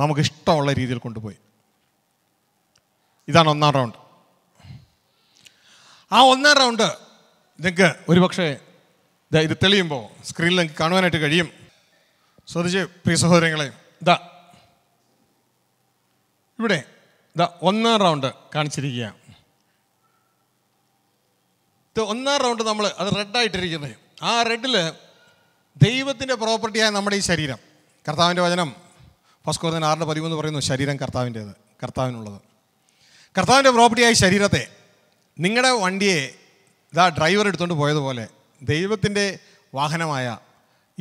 നമുക്ക് ഇഷ്ടമുള്ള രീതിയിൽ കൊണ്ടുപോയി ഇതാണ് ഒന്നാം റൗണ്ട് ആ ഒന്നാം റൗണ്ട് നിങ്ങൾക്ക് ഒരുപക്ഷെ ഇത് തെളിയുമ്പോൾ സ്ക്രീനിൽ നിങ്ങൾക്ക് കാണുവാനായിട്ട് കഴിയും ശ്രദ്ധിച്ച് പ്രിയ സഹോദരങ്ങളെ ഇതാ ഇവിടെ ഇതാ ഒന്നാം റൗണ്ട് കാണിച്ചിരിക്കുക ഇത് ഒന്നാം റൗണ്ട് നമ്മൾ അത് റെഡായിട്ടിരിക്കുന്നത് ആ റെഡിൽ ദൈവത്തിൻ്റെ പ്രോപ്പർട്ടിയായ നമ്മുടെ ഈ ശരീരം കർത്താവിൻ്റെ വചനം ഫസ്റ്റ് കോർദിന് ആറിൻ്റെ പതിമൂന്ന് പറയുന്നു ശരീരം കർത്താവിൻ്റേത് കർത്താവിനുള്ളത് കർത്താവിൻ്റെ പ്രോപ്പർട്ടിയായ ശരീരത്തെ നിങ്ങളുടെ വണ്ടിയെ ഇതാ ഡ്രൈവർ എടുത്തുകൊണ്ട് പോയതുപോലെ ദൈവത്തിൻ്റെ വാഹനമായ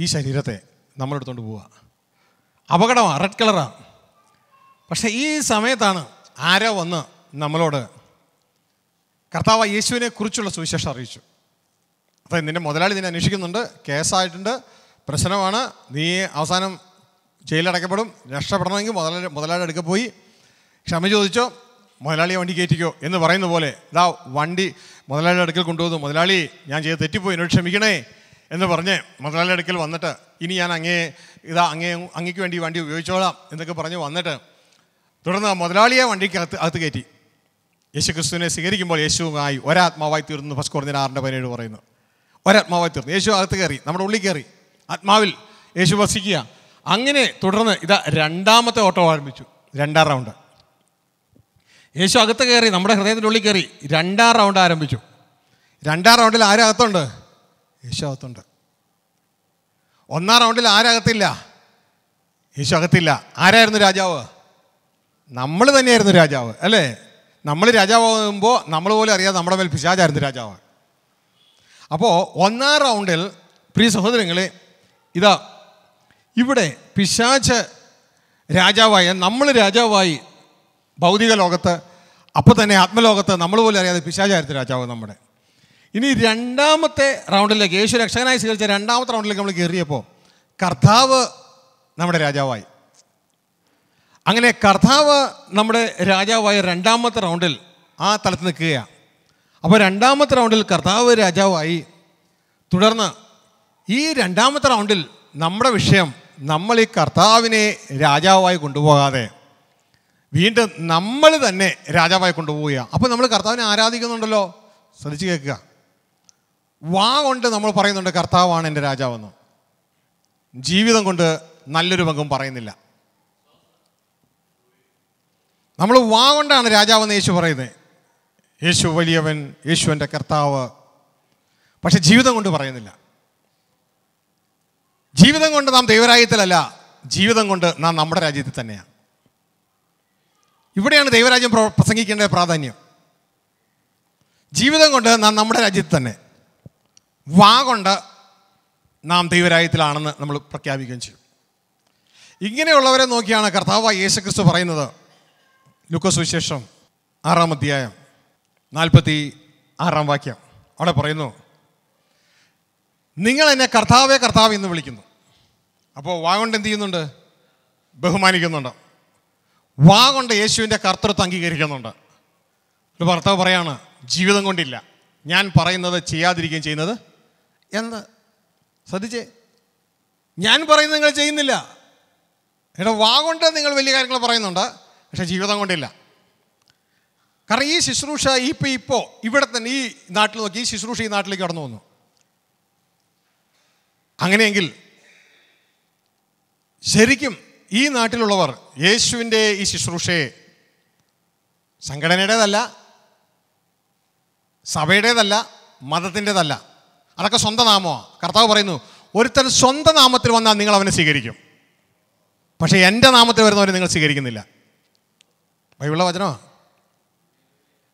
ഈ ശരീരത്തെ നമ്മൾ എടുത്തുകൊണ്ട് പോവുക അപകടമാണ് റെഡ് കളറാണ് പക്ഷേ ഈ സമയത്താണ് ആരോ വന്ന് നമ്മളോട് കർത്താവ് യേശുവിനെ കുറിച്ചുള്ള സുവിശേഷം അറിയിച്ചു അപ്പം നിൻ്റെ മുതലാളി നിന്നെ അന്വേഷിക്കുന്നുണ്ട് കേസായിട്ടുണ്ട് പ്രശ്നമാണ് നീ അവസാനം ജയിലിലടക്കപ്പെടും രക്ഷപ്പെടണമെങ്കിൽ മുതലാളി മുതലാളി അടുക്ക പോയി ക്ഷമ ചോദിച്ചോ മുതലാളിയെ വണ്ടി കയറ്റിക്കോ എന്ന് പറയുന്ന പോലെ ഇതാ വണ്ടി മുതലാളിയുടെ അടുക്കൽ കൊണ്ടുവന്നു മുതലാളി ഞാൻ ചെയ്ത് തെറ്റിപ്പോയി എന്നോട് ക്ഷമിക്കണേ എന്ന് പറഞ്ഞ് മുതലാളിയുടെ അടുക്കൽ വന്നിട്ട് ഇനി ഞാൻ അങ്ങേ ഇതാ അങ്ങേ അങ്ങയ്ക്ക് വേണ്ടി വണ്ടി ഉപയോഗിച്ചോളാം എന്നൊക്കെ പറഞ്ഞ് വന്നിട്ട് തുടർന്ന് മുതലാളിയെ വണ്ടിക്ക് അകത്ത് അകത്ത് കയറ്റി യേശു ക്രിസ്തുവിനെ സ്വീകരിക്കുമ്പോൾ യേശുവുമായി ഒരാത്മാവായി തീർന്നു ഫസ്റ്റ് കുറഞ്ഞ ആറിൻ്റെ പതിനേഴ് പറയുന്നു ഒരാത്മാവായി തീർന്നു യേശു അകത്ത് കയറി നമ്മുടെ ഉള്ളിൽ കയറി ആത്മാവിൽ യേശു വസിക്കുക അങ്ങനെ തുടർന്ന് ഇതാ രണ്ടാമത്തെ ഓട്ടോ ആരംഭിച്ചു രണ്ടാം റൗണ്ട് യേശു അകത്ത് കയറി നമ്മുടെ ഹൃദയത്തിൻ്റെ ഉള്ളിൽ കയറി രണ്ടാം റൗണ്ട് ആരംഭിച്ചു രണ്ടാം റൗണ്ടിൽ ആരകത്തുണ്ട് യേശു അകത്തുണ്ട് ഒന്നാം റൗണ്ടിൽ ആരകത്തില്ല യേശു അകത്തില്ല ആരായിരുന്നു രാജാവ് നമ്മൾ തന്നെയായിരുന്നു രാജാവ് അല്ലേ നമ്മൾ രാജാവാകുമ്പോൾ നമ്മൾ പോലും അറിയാതെ നമ്മുടെ മേൽ പിശാചായിരുന്നു രാജാവ് അപ്പോൾ ഒന്നാം റൗണ്ടിൽ പ്രിയ സഹോദരങ്ങളെ ഇതാ ഇവിടെ പിശാച രാജാവായ നമ്മൾ രാജാവായി ഭൗതിക ലോകത്ത് അപ്പോൾ തന്നെ ആത്മലോകത്ത് നമ്മൾ പോലും അറിയാതെ പിശാചാരത്തിൽ രാജാവ് നമ്മുടെ ഇനി രണ്ടാമത്തെ റൗണ്ടിലേക്ക് യേശു രക്ഷകനായി സ്വീകരിച്ച രണ്ടാമത്തെ റൗണ്ടിലേക്ക് നമ്മൾ കയറിയപ്പോൾ കർത്താവ് നമ്മുടെ രാജാവായി അങ്ങനെ കർത്താവ് നമ്മുടെ രാജാവായ രണ്ടാമത്തെ റൗണ്ടിൽ ആ തലത്ത് നിൽക്കുകയാണ് അപ്പോൾ രണ്ടാമത്തെ റൗണ്ടിൽ കർത്താവ് രാജാവായി തുടർന്ന് ഈ രണ്ടാമത്തെ റൗണ്ടിൽ നമ്മുടെ വിഷയം നമ്മൾ ഈ കർത്താവിനെ രാജാവായി കൊണ്ടുപോകാതെ വീണ്ടും നമ്മൾ തന്നെ രാജാവായി കൊണ്ടുപോവുക അപ്പോൾ നമ്മൾ കർത്താവിനെ ആരാധിക്കുന്നുണ്ടല്ലോ ശ്രദ്ധിച്ചു കേൾക്കുക വാ കൊണ്ട് നമ്മൾ പറയുന്നുണ്ട് കർത്താവാണ് എൻ്റെ രാജാവെന്ന് ജീവിതം കൊണ്ട് നല്ലൊരു പങ്കും പറയുന്നില്ല നമ്മൾ വാ കൊണ്ടാണ് രാജാവെന്ന് യേശു പറയുന്നത് യേശു വലിയവൻ യേശു എൻ്റെ കർത്താവ് പക്ഷെ ജീവിതം കൊണ്ട് പറയുന്നില്ല ജീവിതം കൊണ്ട് നാം ദൈവരാജ്യത്തിലല്ല ജീവിതം കൊണ്ട് നാം നമ്മുടെ രാജ്യത്തിൽ തന്നെയാണ് ഇവിടെയാണ് ദൈവരാജ്യം പ്രസംഗിക്കേണ്ട പ്രാധാന്യം ജീവിതം കൊണ്ട് നാം നമ്മുടെ രാജ്യത്ത് തന്നെ വാ കൊണ്ട് നാം ദൈവരാജ്യത്തിലാണെന്ന് നമ്മൾ പ്രഖ്യാപിക്കുകയും ചെയ്യും ഇങ്ങനെയുള്ളവരെ നോക്കിയാണ് കർത്താവ് യേശുക്രിസ്തു പറയുന്നത് ലുക്കസുവിശേഷം ആറാം അധ്യായം നാൽപ്പത്തി ആറാം വാക്യം അവിടെ പറയുന്നു നിങ്ങൾ എന്നെ കർത്താവേ കർത്താവ് എന്ന് വിളിക്കുന്നു അപ്പോൾ കൊണ്ട് എന്ത് ചെയ്യുന്നുണ്ട് ബഹുമാനിക്കുന്നുണ്ട് വാ കൊണ്ട് യേശുവിൻ്റെ കർത്തൃത്വം അംഗീകരിക്കുന്നുണ്ട് ഒരു ഭർത്താവ് പറയാണ് ജീവിതം കൊണ്ടില്ല ഞാൻ പറയുന്നത് ചെയ്യാതിരിക്കുകയും ചെയ്യുന്നത് എന്ത് ശ്രദ്ധിച്ചേ ഞാൻ പറയുന്നത് നിങ്ങൾ ചെയ്യുന്നില്ല എടാ വാ കൊണ്ട് നിങ്ങൾ വലിയ കാര്യങ്ങൾ പറയുന്നുണ്ട് പക്ഷേ ജീവിതം കൊണ്ടില്ല കാരണം ഈ ശുശ്രൂഷ ഇപ്പോൾ ഇപ്പോൾ ഇവിടെ തന്നെ ഈ നാട്ടിൽ നോക്കി ഈ ശുശ്രൂഷ ഈ നാട്ടിലേക്ക് കടന്നു വന്നു അങ്ങനെയെങ്കിൽ ശരിക്കും ഈ നാട്ടിലുള്ളവർ യേശുവിൻ്റെ ഈ ശുശ്രൂഷയെ സംഘടനയുടേതല്ല സഭയുടേതല്ല മതത്തിൻ്റെതല്ല അതൊക്കെ സ്വന്തം നാമമാണ് കർത്താവ് പറയുന്നു ഒരുത്തൻ സ്വന്തം നാമത്തിൽ വന്നാൽ നിങ്ങൾ അവനെ സ്വീകരിക്കും പക്ഷേ എൻ്റെ നാമത്തിൽ വരുന്നവരെ നിങ്ങൾ സ്വീകരിക്കുന്നില്ല ബൈബിളിലെ വചനമാണ്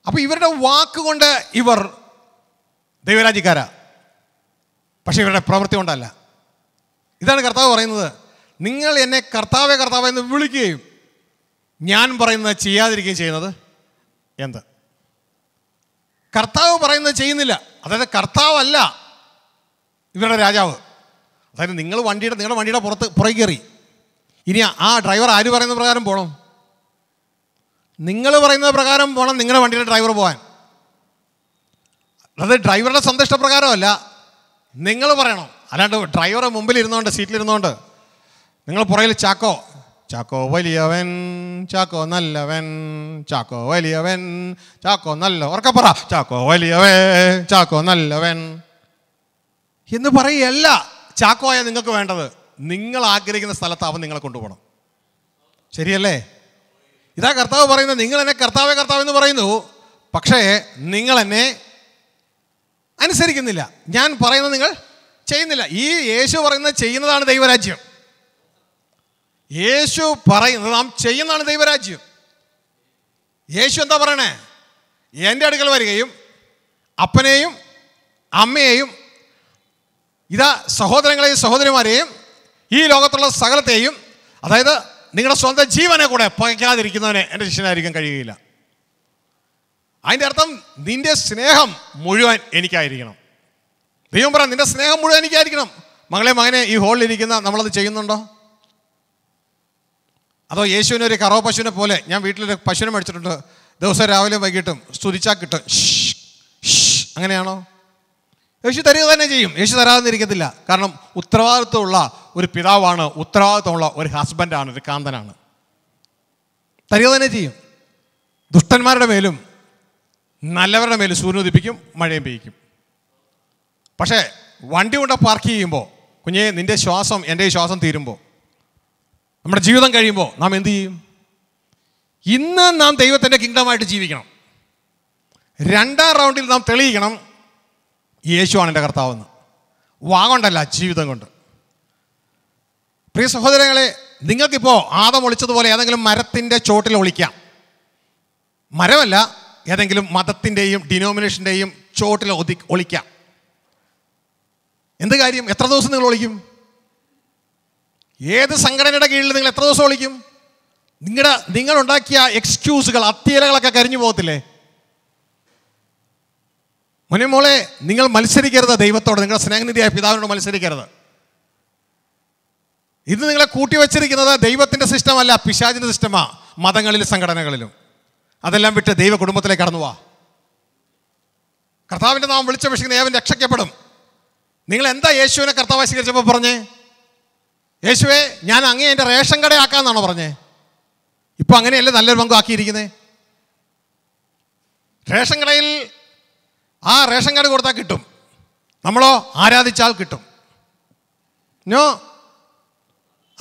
അപ്പോൾ ഇവരുടെ വാക്കുകൊണ്ട് ഇവർ ദൈവരാജിക്കാരാ പക്ഷേ ഇവരുടെ പ്രവൃത്തി കൊണ്ടല്ല ഇതാണ് കർത്താവ് പറയുന്നത് നിങ്ങൾ എന്നെ കർത്താവെ കർത്താവ് എന്ന് വിളിക്കുകയും ഞാൻ പറയുന്നത് ചെയ്യാതിരിക്കുകയും ചെയ്യുന്നത് എന്ത് കർത്താവ് പറയുന്നത് ചെയ്യുന്നില്ല അതായത് കർത്താവല്ല ഇവരുടെ രാജാവ് അതായത് നിങ്ങൾ വണ്ടിയുടെ നിങ്ങളുടെ വണ്ടിയുടെ പുറത്ത് പുറകെ കയറി ഇനി ആ ഡ്രൈവർ ആര് പറയുന്ന പ്രകാരം പോകണം നിങ്ങൾ പറയുന്ന പ്രകാരം പോകണം നിങ്ങളുടെ വണ്ടിയുടെ ഡ്രൈവർ പോകാൻ അതായത് ഡ്രൈവറുടെ സന്തുഷ്ടപ്രകാരമല്ല നിങ്ങൾ പറയണം അല്ലാണ്ട് ഡ്രൈവറെ മുമ്പിൽ ഇരുന്നുകൊണ്ട് സീറ്റിലിരുന്നുകൊണ്ട് നിങ്ങൾ പുറകിൽ ചാക്കോ ചാക്കോ വലിയവൻ ചാക്കോ നല്ലവൻ ചാക്കോ വലിയവൻ ചാക്കോ നല്ല പറ ചാക്കോ വലിയവൻ ചാക്കോ നല്ലവൻ എന്ന് പറയല്ല ചാക്കോയ നിങ്ങൾക്ക് വേണ്ടത് നിങ്ങൾ ആഗ്രഹിക്കുന്ന സ്ഥലത്ത് അവൻ നിങ്ങളെ കൊണ്ടുപോകണം ശരിയല്ലേ ഇതാ കർത്താവ് പറയുന്നത് നിങ്ങൾ എന്നെ കർത്താവേ കർത്താവ് എന്ന് പറയുന്നു പക്ഷേ നിങ്ങൾ എന്നെ അനുസരിക്കുന്നില്ല ഞാൻ പറയുന്നത് നിങ്ങൾ ചെയ്യുന്നില്ല ഈ യേശു പറയുന്നത് ചെയ്യുന്നതാണ് ദൈവരാജ്യം യേശു പറയുന്നത് നാം ചെയ്യുന്നതാണ് ദൈവരാജ്യം യേശു എന്താ പറയണേ എൻ്റെ അടുക്കൽ വരികയും അപ്പനെയും അമ്മയെയും ഇതാ സഹോദരങ്ങളെയും സഹോദരിമാരെയും ഈ ലോകത്തുള്ള സകലത്തെയും അതായത് നിങ്ങളുടെ സ്വന്തം ജീവനെ കൂടെ പകയ്ക്കാതിരിക്കുന്നവനെ എൻ്റെ ശിഷ്യനായിരിക്കാൻ കഴിയുകയില്ല അതിൻ്റെ അർത്ഥം നിൻ്റെ സ്നേഹം മുഴുവൻ എനിക്കായിരിക്കണം ദൈവം പറ നിൻ്റെ സ്നേഹം മുഴുവൻ എനിക്കായിരിക്കണം മകളെ മകനെ ഈ ഹോളിലിരിക്കുന്ന നമ്മളത് ചെയ്യുന്നുണ്ടോ അതോ യേശുവിനെ ഒരു കറോ പശുവിനെ പോലെ ഞാൻ വീട്ടിലൊരു പശുവിനെ മേടിച്ചിട്ടുണ്ട് ദിവസം രാവിലെ വൈകിട്ടും സ്തുതിച്ചാൽ കിട്ടും അങ്ങനെയാണോ യേശു തരിക തന്നെ ചെയ്യും യേശു തരാതെന്നിരിക്കത്തില്ല കാരണം ഉത്തരവാദിത്വമുള്ള ഒരു പിതാവാണ് ഉത്തരവാദിത്വമുള്ള ഒരു ഹസ്ബൻഡാണ് ഒരു കാന്തനാണ് തരിക തന്നെ ചെയ്യും ദുഷ്ടന്മാരുടെ മേലും നല്ലവരുടെ മേലും സൂര്യനുദിപ്പിക്കും മഴയും പെയ്യിക്കും പക്ഷേ വണ്ടി കൊണ്ട് പാർക്ക് ചെയ്യുമ്പോൾ കുഞ്ഞേ നിൻ്റെ ശ്വാസം എൻ്റെ ശ്വാസം തീരുമ്പോൾ നമ്മുടെ ജീവിതം കഴിയുമ്പോൾ നാം എന്തു ചെയ്യും ഇന്ന് നാം ദൈവത്തിൻ്റെ കിങ്ഡമായിട്ട് ജീവിക്കണം രണ്ടാം റൗണ്ടിൽ നാം തെളിയിക്കണം യേശുവാണ് എൻ്റെ കർത്താവെന്ന് വാഗോണ്ടല്ല ജീവിതം കൊണ്ട് പ്രിയ സഹോദരങ്ങളെ നിങ്ങൾക്കിപ്പോൾ ആദം ഒളിച്ചതുപോലെ ഏതെങ്കിലും മരത്തിൻ്റെ ചോട്ടിൽ ഒളിക്കാം മരമല്ല ഏതെങ്കിലും മതത്തിൻ്റെയും ഡിനോമിനേഷൻ്റെയും ചോട്ടിൽ ഒതി ഒളിക്കാം എന്ത് കാര്യം എത്ര ദിവസം നിങ്ങൾ ഒളിക്കും ഏത് സംഘടനയുടെ കീഴിൽ നിങ്ങൾ എത്ര ദിവസം ഒളിക്കും നിങ്ങളുടെ നിങ്ങളുണ്ടാക്കിയ എക്സ്ക്യൂസുകൾ അത്തിയലകളൊക്കെ കരിഞ്ഞു പോകത്തില്ലേ മുനിമോളെ നിങ്ങൾ മത്സരിക്കരുത് ദൈവത്തോട് നിങ്ങളുടെ സ്നേഹനിധിയായ പിതാവിനോട് മത്സരിക്കരുത് ഇത് നിങ്ങളെ കൂട്ടി വച്ചിരിക്കുന്നത് ദൈവത്തിൻ്റെ സിസ്റ്റമല്ല പിശാചിൻ്റെ സിസ്റ്റമാണ് മതങ്ങളിലും സംഘടനകളിലും അതെല്ലാം വിട്ട് ദൈവ കുടുംബത്തിലേക്ക് കടന്നു വാ കർത്താവിൻ്റെ നാം വിളിച്ചപേക്ഷിക്കുന്ന ഏവൻ രക്ഷയ്ക്കപ്പെടും നിങ്ങൾ എന്താ യേശുവിനെ കർത്താവ് സ്വീകരിച്ചപ്പോൾ പറഞ്ഞേ യേശുവെ ഞാൻ അങ്ങേ എൻ്റെ റേഷൻ കടയാക്കാന്നാണോ പറഞ്ഞേ ഇപ്പം അങ്ങനെയല്ലേ നല്ലൊരു പങ്കു ആക്കിയിരിക്കുന്നേ റേഷൻ കടയിൽ ആ റേഷൻ കാർഡ് കൊടുത്താൽ കിട്ടും നമ്മളോ ആരാധിച്ചാൽ കിട്ടും ഞോ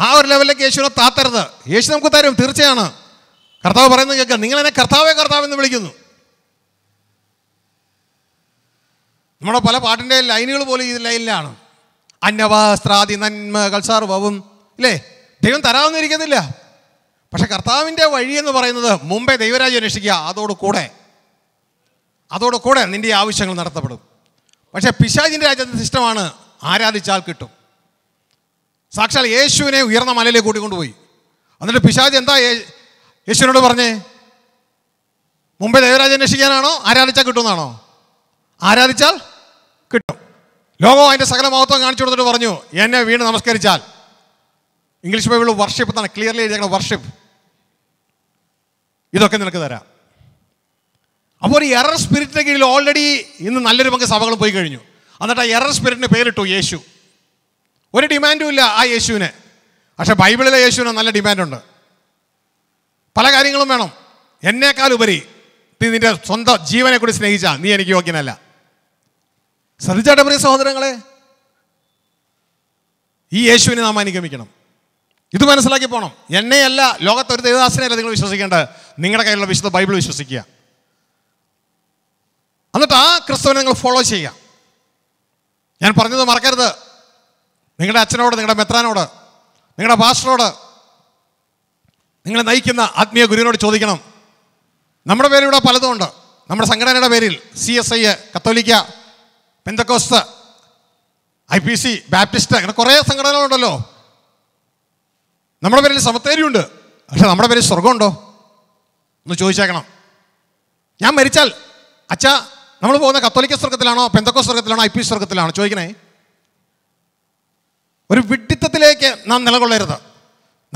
ആ ഒരു ലെവലിലേക്ക് യേശുവിനെ താത്തരുത് യേശു നമുക്ക് തരും തീർച്ചയാണ് കർത്താവ് പറയുന്നത് കേൾക്കുക നിങ്ങൾ എന്നെ കർത്താവേ കർത്താവ് എന്ന് വിളിക്കുന്നു നമ്മുടെ പല പാട്ടിൻ്റെ ലൈനുകൾ പോലും ഈ ലൈനിലാണ് അന്നവസ്ത്രാദി നന്മകൾ സർവവും ഇല്ലേ ദൈവം തരാമെന്നിരിക്കുന്നില്ല പക്ഷെ കർത്താവിൻ്റെ വഴി എന്ന് പറയുന്നത് മുമ്പേ ദൈവരാജ്യം അന്വേഷിക്കുക അതോട് കൂടെ അതോട് കൂടെ നിൻ്റെ ആവശ്യങ്ങൾ നടത്തപ്പെടും പക്ഷേ പിശാജിൻ്റെ രാജ്യത്തെ സിസ്റ്റമാണ് ആരാധിച്ചാൽ കിട്ടും സാക്ഷാൽ യേശുവിനെ ഉയർന്ന മലയിലേക്ക് കൂട്ടിക്കൊണ്ടുപോയി എന്നിട്ട് പിശാജ് എന്താ യേശുവിനോട് പറഞ്ഞേ മുമ്പേ ദൈവരാജ്യം അന്വേഷിക്കാനാണോ ആരാധിച്ചാൽ കിട്ടുമെന്നാണോ ആരാധിച്ചാൽ കിട്ടും ലോകം അതിൻ്റെ സകല മഹത്വം കാണിച്ചു കൊടുത്തിട്ട് പറഞ്ഞു എന്നെ വീണ് നമസ്കരിച്ചാൽ ഇംഗ്ലീഷ് ബൈബിൾ വർഷിപ്പ് എന്നാണ് ക്ലിയർലി എഴുതിയേക്കണം വർഷിപ്പ് ഇതൊക്കെ നിനക്ക് തരാം അപ്പോൾ ഒരു എറർ സ്പിരിറ്റിൻ്റെ കീഴിൽ ഓൾറെഡി ഇന്ന് നല്ലൊരു പങ്ക് സഭകൾ പോയി കഴിഞ്ഞു എന്നിട്ട് ആ എറർ സ്പിരിറ്റിന് പേരിട്ടു യേശു ഒരു ഡിമാൻഡും ഇല്ല ആ യേശുവിന് പക്ഷെ ബൈബിളിലെ യേശുവിന് നല്ല ഡിമാൻഡുണ്ട് പല കാര്യങ്ങളും വേണം എന്നേക്കാൾ ഉപരി നീ നിന്റെ സ്വന്തം ജീവനെ കൂടി സ്നേഹിച്ചാൽ നീ എനിക്ക് യോഗ്യനല്ല ശ്രദ്ധിച്ചാട്ടെ പ്രിയ സഹോദരങ്ങളെ ഈ യേശുവിനെ നാം അനുഗമിക്കണം ഇത് മനസ്സിലാക്കി പോകണം എന്നെയല്ല ലോകത്തെ ഒരു അല്ല നിങ്ങൾ വിശ്വസിക്കേണ്ടത് നിങ്ങളുടെ കയ്യിലുള്ള വിശുദ്ധ ബൈബിൾ വിശ്വസിക്കുക എന്നിട്ട് ആ ക്രിസ്തുവിനെ നിങ്ങൾ ഫോളോ ചെയ്യുക ഞാൻ പറഞ്ഞത് മറക്കരുത് നിങ്ങളുടെ അച്ഛനോട് നിങ്ങളുടെ മെത്രാനോട് നിങ്ങളുടെ പാസ്റ്ററോട് നിങ്ങളെ നയിക്കുന്ന ആത്മീയ ഗുരുവിനോട് ചോദിക്കണം നമ്മുടെ പേരിവിടെ പലതുമുണ്ട് നമ്മുടെ സംഘടനയുടെ പേരിൽ സി എസ് ഐ കത്തോലിക്ക പെന്തക്കോസ്ത ഐ പി സി ബാപ്റ്റിസ്റ്റ് അങ്ങനെ കുറേ സംഘടനകളുണ്ടല്ലോ നമ്മുടെ പേരിൽ സമത്തേരിയുണ്ട് പക്ഷെ നമ്മുടെ പേരിൽ സ്വർഗമുണ്ടോ ഒന്ന് ചോദിച്ചേക്കണം ഞാൻ മരിച്ചാൽ അച്ഛാ നമ്മൾ പോകുന്ന കത്തോലിക്ക സ്വർഗത്തിലാണോ പെന്തക്കോ സ്വർഗത്തിലാണോ ഐ പി സ്വർഗത്തിലാണോ ചോദിക്കണേ ഒരു വിഡിത്തത്തിലേക്ക് നാം നിലകൊള്ളരുത്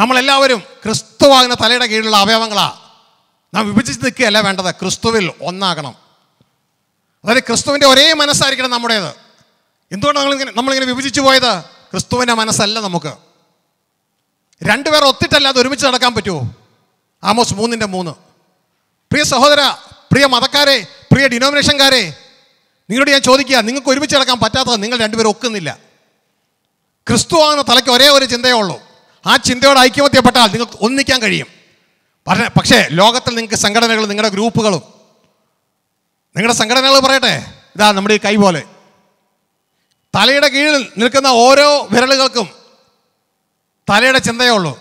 നമ്മളെല്ലാവരും ക്രിസ്തുവാകുന്ന തലയുടെ കീഴിലുള്ള അവയവങ്ങളാണ് നാം വിഭജിച്ച് നിൽക്കുകയല്ല വേണ്ടത് ക്രിസ്തുവിൽ ഒന്നാകണം അതായത് ക്രിസ്തുവിൻ്റെ ഒരേ മനസ്സായിരിക്കണം നമ്മുടേത് എന്തുകൊണ്ടാണ് നമ്മളിങ്ങനെ നമ്മളിങ്ങനെ വിഭജിച്ചു പോയത് ക്രിസ്തുവിൻ്റെ മനസ്സല്ല നമുക്ക് രണ്ടുപേർ ഒത്തിട്ടല്ലാതെ ഒരുമിച്ച് നടക്കാൻ പറ്റുമോ ആമോസ് മൂന്നിൻ്റെ മൂന്ന് പ്രിയ സഹോദര പ്രിയ മതക്കാരെ പ്രിയ ഡിനോമിനേഷൻകാരെ നിങ്ങളോട് ഞാൻ ചോദിക്കുക നിങ്ങൾക്ക് ഒരുമിച്ച് നടക്കാൻ പറ്റാത്തത് നിങ്ങൾ രണ്ടുപേരും ഒക്കുന്നില്ല ആകുന്ന തലയ്ക്ക് ഒരേ ഒരു ചിന്തയേ ഉള്ളൂ ആ ചിന്തയോട് ഐക്യമത്യപ്പെട്ടാൽ നിങ്ങൾക്ക് ഒന്നിക്കാൻ കഴിയും പക്ഷേ ലോകത്തിൽ നിങ്ങൾക്ക് സംഘടനകളും നിങ്ങളുടെ ഗ്രൂപ്പുകളും നിങ്ങളുടെ സംഘടനകൾ പറയട്ടെ ഇതാ നമ്മുടെ ഈ കൈ പോലെ തലയുടെ കീഴിൽ നിൽക്കുന്ന ഓരോ വിരലുകൾക്കും തലയുടെ ചിന്തയേ ഉള്ളൂ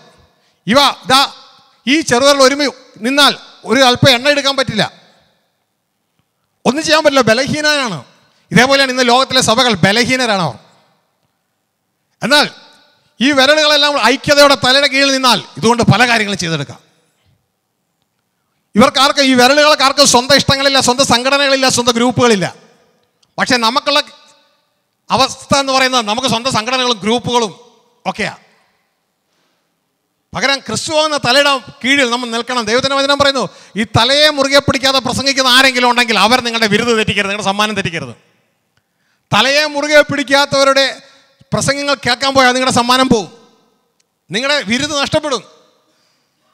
ഇവ ഇതാ ഈ ചെറുവിരൽ ഒരുമി നിന്നാൽ ഒരു അല്പം എണ്ണ എടുക്കാൻ പറ്റില്ല ഒന്നും ചെയ്യാൻ പറ്റില്ല ബലഹീനരാണ് ഇതേപോലെയാണ് ഇന്ന് ലോകത്തിലെ സഭകൾ ബലഹീനരാണ് അവർ എന്നാൽ ഈ വിരലുകളെല്ലാം ഐക്യതയോടെ തലയുടെ കീഴിൽ നിന്നാൽ ഇതുകൊണ്ട് പല കാര്യങ്ങളും ചെയ്തെടുക്കാം ഇവർക്കാർക്ക് ഈ വിരലുകൾക്ക് ആർക്കും സ്വന്തം ഇഷ്ടങ്ങളില്ല സ്വന്തം സംഘടനകളില്ല സ്വന്തം ഗ്രൂപ്പുകളില്ല പക്ഷേ നമുക്കുള്ള അവസ്ഥ എന്ന് പറയുന്നത് നമുക്ക് സ്വന്തം സംഘടനകളും ഗ്രൂപ്പുകളും ഒക്കെയാ പകരം ക്രിസ്തു എന്ന തലയുടെ കീഴിൽ നമ്മൾ നിൽക്കണം ദൈവത്തിന് വചനം പറയുന്നു ഈ തലയെ മുറുകെ പിടിക്കാതെ പ്രസംഗിക്കുന്ന ആരെങ്കിലും ഉണ്ടെങ്കിൽ അവർ നിങ്ങളുടെ വിരുദ്ധ തെറ്റിക്കരുത് നിങ്ങളുടെ സമ്മാനം തെറ്റിക്കരുത് തലയെ മുറുകെ പിടിക്കാത്തവരുടെ പ്രസംഗങ്ങൾ കേൾക്കാൻ പോയാൽ നിങ്ങളുടെ സമ്മാനം പോവും നിങ്ങളുടെ വിരുദ്ധ നഷ്ടപ്പെടും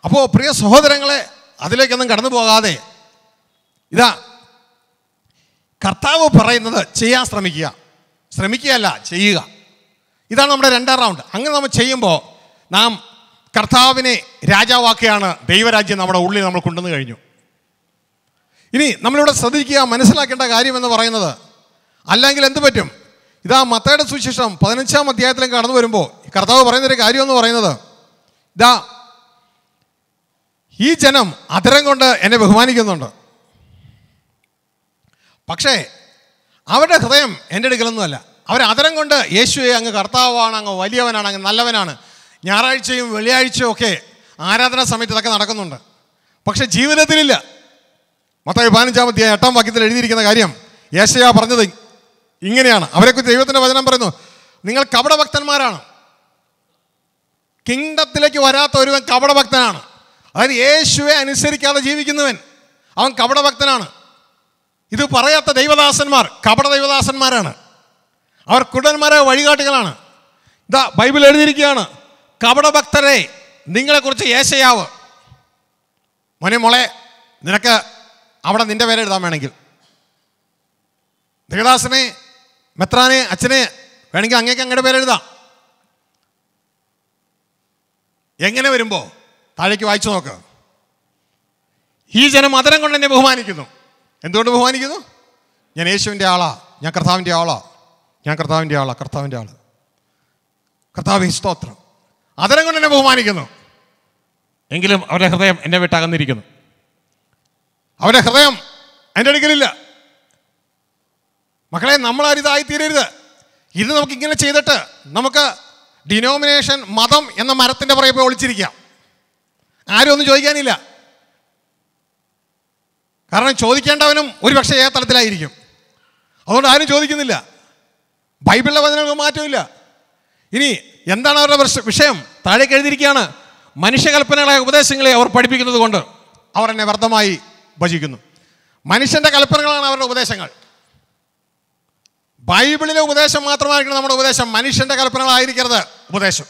അപ്പോൾ പ്രിയ സഹോദരങ്ങളെ അതിലേക്കൊന്നും കടന്നു പോകാതെ ഇതാ കർത്താവ് പറയുന്നത് ചെയ്യാൻ ശ്രമിക്കുക ശ്രമിക്കുകയല്ല ചെയ്യുക ഇതാണ് നമ്മുടെ രണ്ടാം റൗണ്ട് അങ്ങനെ നമ്മൾ ചെയ്യുമ്പോൾ നാം കർത്താവിനെ രാജാവാക്കിയാണ് ദൈവരാജ്യം നമ്മുടെ ഉള്ളിൽ നമ്മൾ കൊണ്ടുവന്ന് കഴിഞ്ഞു ഇനി നമ്മളിവിടെ ശ്രദ്ധിക്കുക മനസ്സിലാക്കേണ്ട കാര്യമെന്ന് പറയുന്നത് അല്ലെങ്കിൽ എന്ത് പറ്റും ഇതാ മത്തയുടെ സുശേഷം പതിനഞ്ചാം അധ്യായത്തിലും കടന്നു വരുമ്പോൾ കർത്താവ് പറയുന്നൊരു കാര്യമെന്ന് പറയുന്നത് ഇതാ ഈ ജനം അധരം കൊണ്ട് എന്നെ ബഹുമാനിക്കുന്നുണ്ട് പക്ഷേ അവരുടെ ഹൃദയം എൻ്റെ അടുക്കലൊന്നുമല്ല അവർ അതരം കൊണ്ട് യേശുവെ അങ്ങ് കർത്താവാണ് അങ്ങ് വലിയവനാണ് അങ്ങ് നല്ലവനാണ് ഞായറാഴ്ചയും വെള്ളിയാഴ്ചയും ഒക്കെ ആരാധന സമയത്ത് ഇതൊക്കെ നടക്കുന്നുണ്ട് പക്ഷേ ജീവിതത്തിലില്ല മത്തായി പതിനഞ്ചാം അധ്യായം എട്ടാം വാക്യത്തിൽ എഴുതിയിരിക്കുന്ന കാര്യം യേശയ പറഞ്ഞത് ഇങ്ങനെയാണ് അവരെക്കുറിച്ച് ദൈവത്തിൻ്റെ വചനം പറയുന്നു നിങ്ങൾ കപടഭക്തന്മാരാണ് കിങ്ഡത്തിലേക്ക് വരാത്ത ഒരുവൻ കപടഭക്തനാണ് അതായത് യേശുവെ അനുസരിക്കാതെ ജീവിക്കുന്നവൻ അവൻ കപടഭക്തനാണ് ഇത് പറയാത്ത ദൈവദാസന്മാർ കപട ദൈവദാസന്മാരാണ് അവർ കുടന്മാരെ വഴികാട്ടികളാണ് ഇതാ ബൈബിൾ എഴുതിയിരിക്കുകയാണ് കപടഭക്തരെ നിങ്ങളെക്കുറിച്ച് യേശയാവ് മോനെ മോളെ നിനക്ക് അവിടെ നിൻ്റെ പേര് എഴുതാൻ വേണമെങ്കിൽ ദേവദാസനെ മെത്രാനെ അച്ഛനെ വേണമെങ്കിൽ അങ്ങേക്ക് അങ്ങയുടെ പേരെഴുതാം എങ്ങനെ വരുമ്പോൾ താഴേക്ക് വായിച്ചു നോക്ക് ഈ ജനം മതരം കൊണ്ട് എന്നെ ബഹുമാനിക്കുന്നു എന്തുകൊണ്ട് ബഹുമാനിക്കുന്നു ഞാൻ യേശുവിൻ്റെ ആളാ ഞാൻ കർത്താവിൻ്റെ ആളാ ഞാൻ കർത്താവിൻ്റെ ആളാ കർത്താവിൻ്റെ ആള് കർത്താവ് സ്തോത്രം അതരം കൊണ്ട് എന്നെ ബഹുമാനിക്കുന്നു എങ്കിലും അവരുടെ ഹൃദയം എന്നെ വിട്ടകന്നിരിക്കുന്നു അവരുടെ ഹൃദയം എൻ്റെ അടുക്കലില്ല മക്കളെ തീരരുത് ഇത് നമുക്ക് ഇങ്ങനെ ചെയ്തിട്ട് നമുക്ക് ഡിനോമിനേഷൻ മതം എന്ന മരത്തിൻ്റെ പുറകെ പോയി ഒളിച്ചിരിക്കാം ആരും ഒന്നും ചോദിക്കാനില്ല കാരണം ചോദിക്കേണ്ടവനും ഒരുപക്ഷെ ഏ തലത്തിലായിരിക്കും അതുകൊണ്ട് ആരും ചോദിക്കുന്നില്ല ബൈബിളിലെ വചനങ്ങൾ മാറ്റമില്ല ഇനി എന്താണ് അവരുടെ വിഷയം താഴേക്ക് എഴുതിയിരിക്കുകയാണ് മനുഷ്യകൽപ്പനകളായ ഉപദേശങ്ങളെ അവർ പഠിപ്പിക്കുന്നത് കൊണ്ട് അവർ എന്നെ വ്യർത്ഥമായി ഭജിക്കുന്നു മനുഷ്യൻ്റെ കൽപ്പനകളാണ് അവരുടെ ഉപദേശങ്ങൾ ബൈബിളിലെ ഉപദേശം മാത്രമായിരിക്കണം നമ്മുടെ ഉപദേശം മനുഷ്യൻ്റെ കൽപ്പനകളായിരിക്കരുത് ഉപദേശം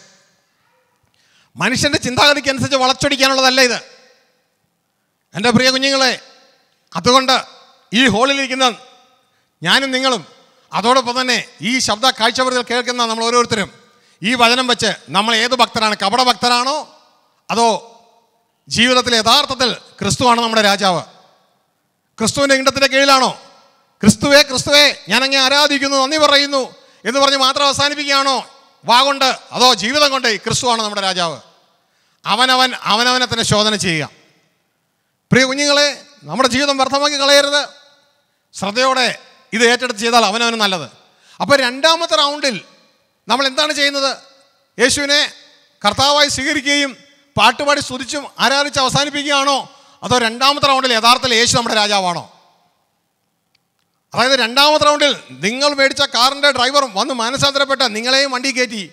മനുഷ്യൻ്റെ അനുസരിച്ച് വളച്ചൊടിക്കാനുള്ളതല്ല ഇത് എൻ്റെ പ്രിയ കുഞ്ഞുങ്ങളെ അതുകൊണ്ട് ഈ ഹോളിലിരിക്കുന്ന ഞാനും നിങ്ങളും അതോടൊപ്പം തന്നെ ഈ ശബ്ദ കാഴ്ചവൃത്തികൾ കേൾക്കുന്ന നമ്മൾ ഓരോരുത്തരും ഈ വചനം വെച്ച് നമ്മൾ ഏത് ഭക്തരാണ് കപട ഭക്തരാണോ അതോ ജീവിതത്തിൽ യഥാർത്ഥത്തിൽ ക്രിസ്തുവാണ് നമ്മുടെ രാജാവ് ക്രിസ്തുവിൻ്റെ ഇംഗത്തിൻ്റെ കീഴിലാണോ ക്രിസ്തുവേ ക്രിസ്തുവേ ഞാനങ്ങ് ആരാധിക്കുന്നു നന്ദി പറയുന്നു എന്ന് പറഞ്ഞ് മാത്രം അവസാനിപ്പിക്കുകയാണോ വാ കൊണ്ട് അതോ ജീവിതം കൊണ്ട് ക്രിസ്തുവാണ് നമ്മുടെ രാജാവ് അവനവൻ അവനവനെ തന്നെ ശോധന ചെയ്യുക പ്രിയ കുഞ്ഞുങ്ങളെ നമ്മുടെ ജീവിതം വ്യർത്ഥമാക്കി കളയരുത് ശ്രദ്ധയോടെ ഇത് ഏറ്റെടുത്ത് ചെയ്താൽ അവനവന് നല്ലത് അപ്പോൾ രണ്ടാമത്തെ റൗണ്ടിൽ നമ്മൾ എന്താണ് ചെയ്യുന്നത് യേശുവിനെ കർത്താവായി സ്വീകരിക്കുകയും പാട്ടുപാടി സ്തുതിച്ചും ആരാധിച്ച് അവസാനിപ്പിക്കുകയാണോ അതോ രണ്ടാമത്തെ റൗണ്ടിൽ യഥാർത്ഥത്തിൽ യേശു നമ്മുടെ രാജാവാണോ അതായത് രണ്ടാമത്തെ റൗണ്ടിൽ നിങ്ങൾ മേടിച്ച കാറിൻ്റെ ഡ്രൈവറും വന്ന് മാനസാന്തരപ്പെട്ട നിങ്ങളെയും വണ്ടി കയറ്റി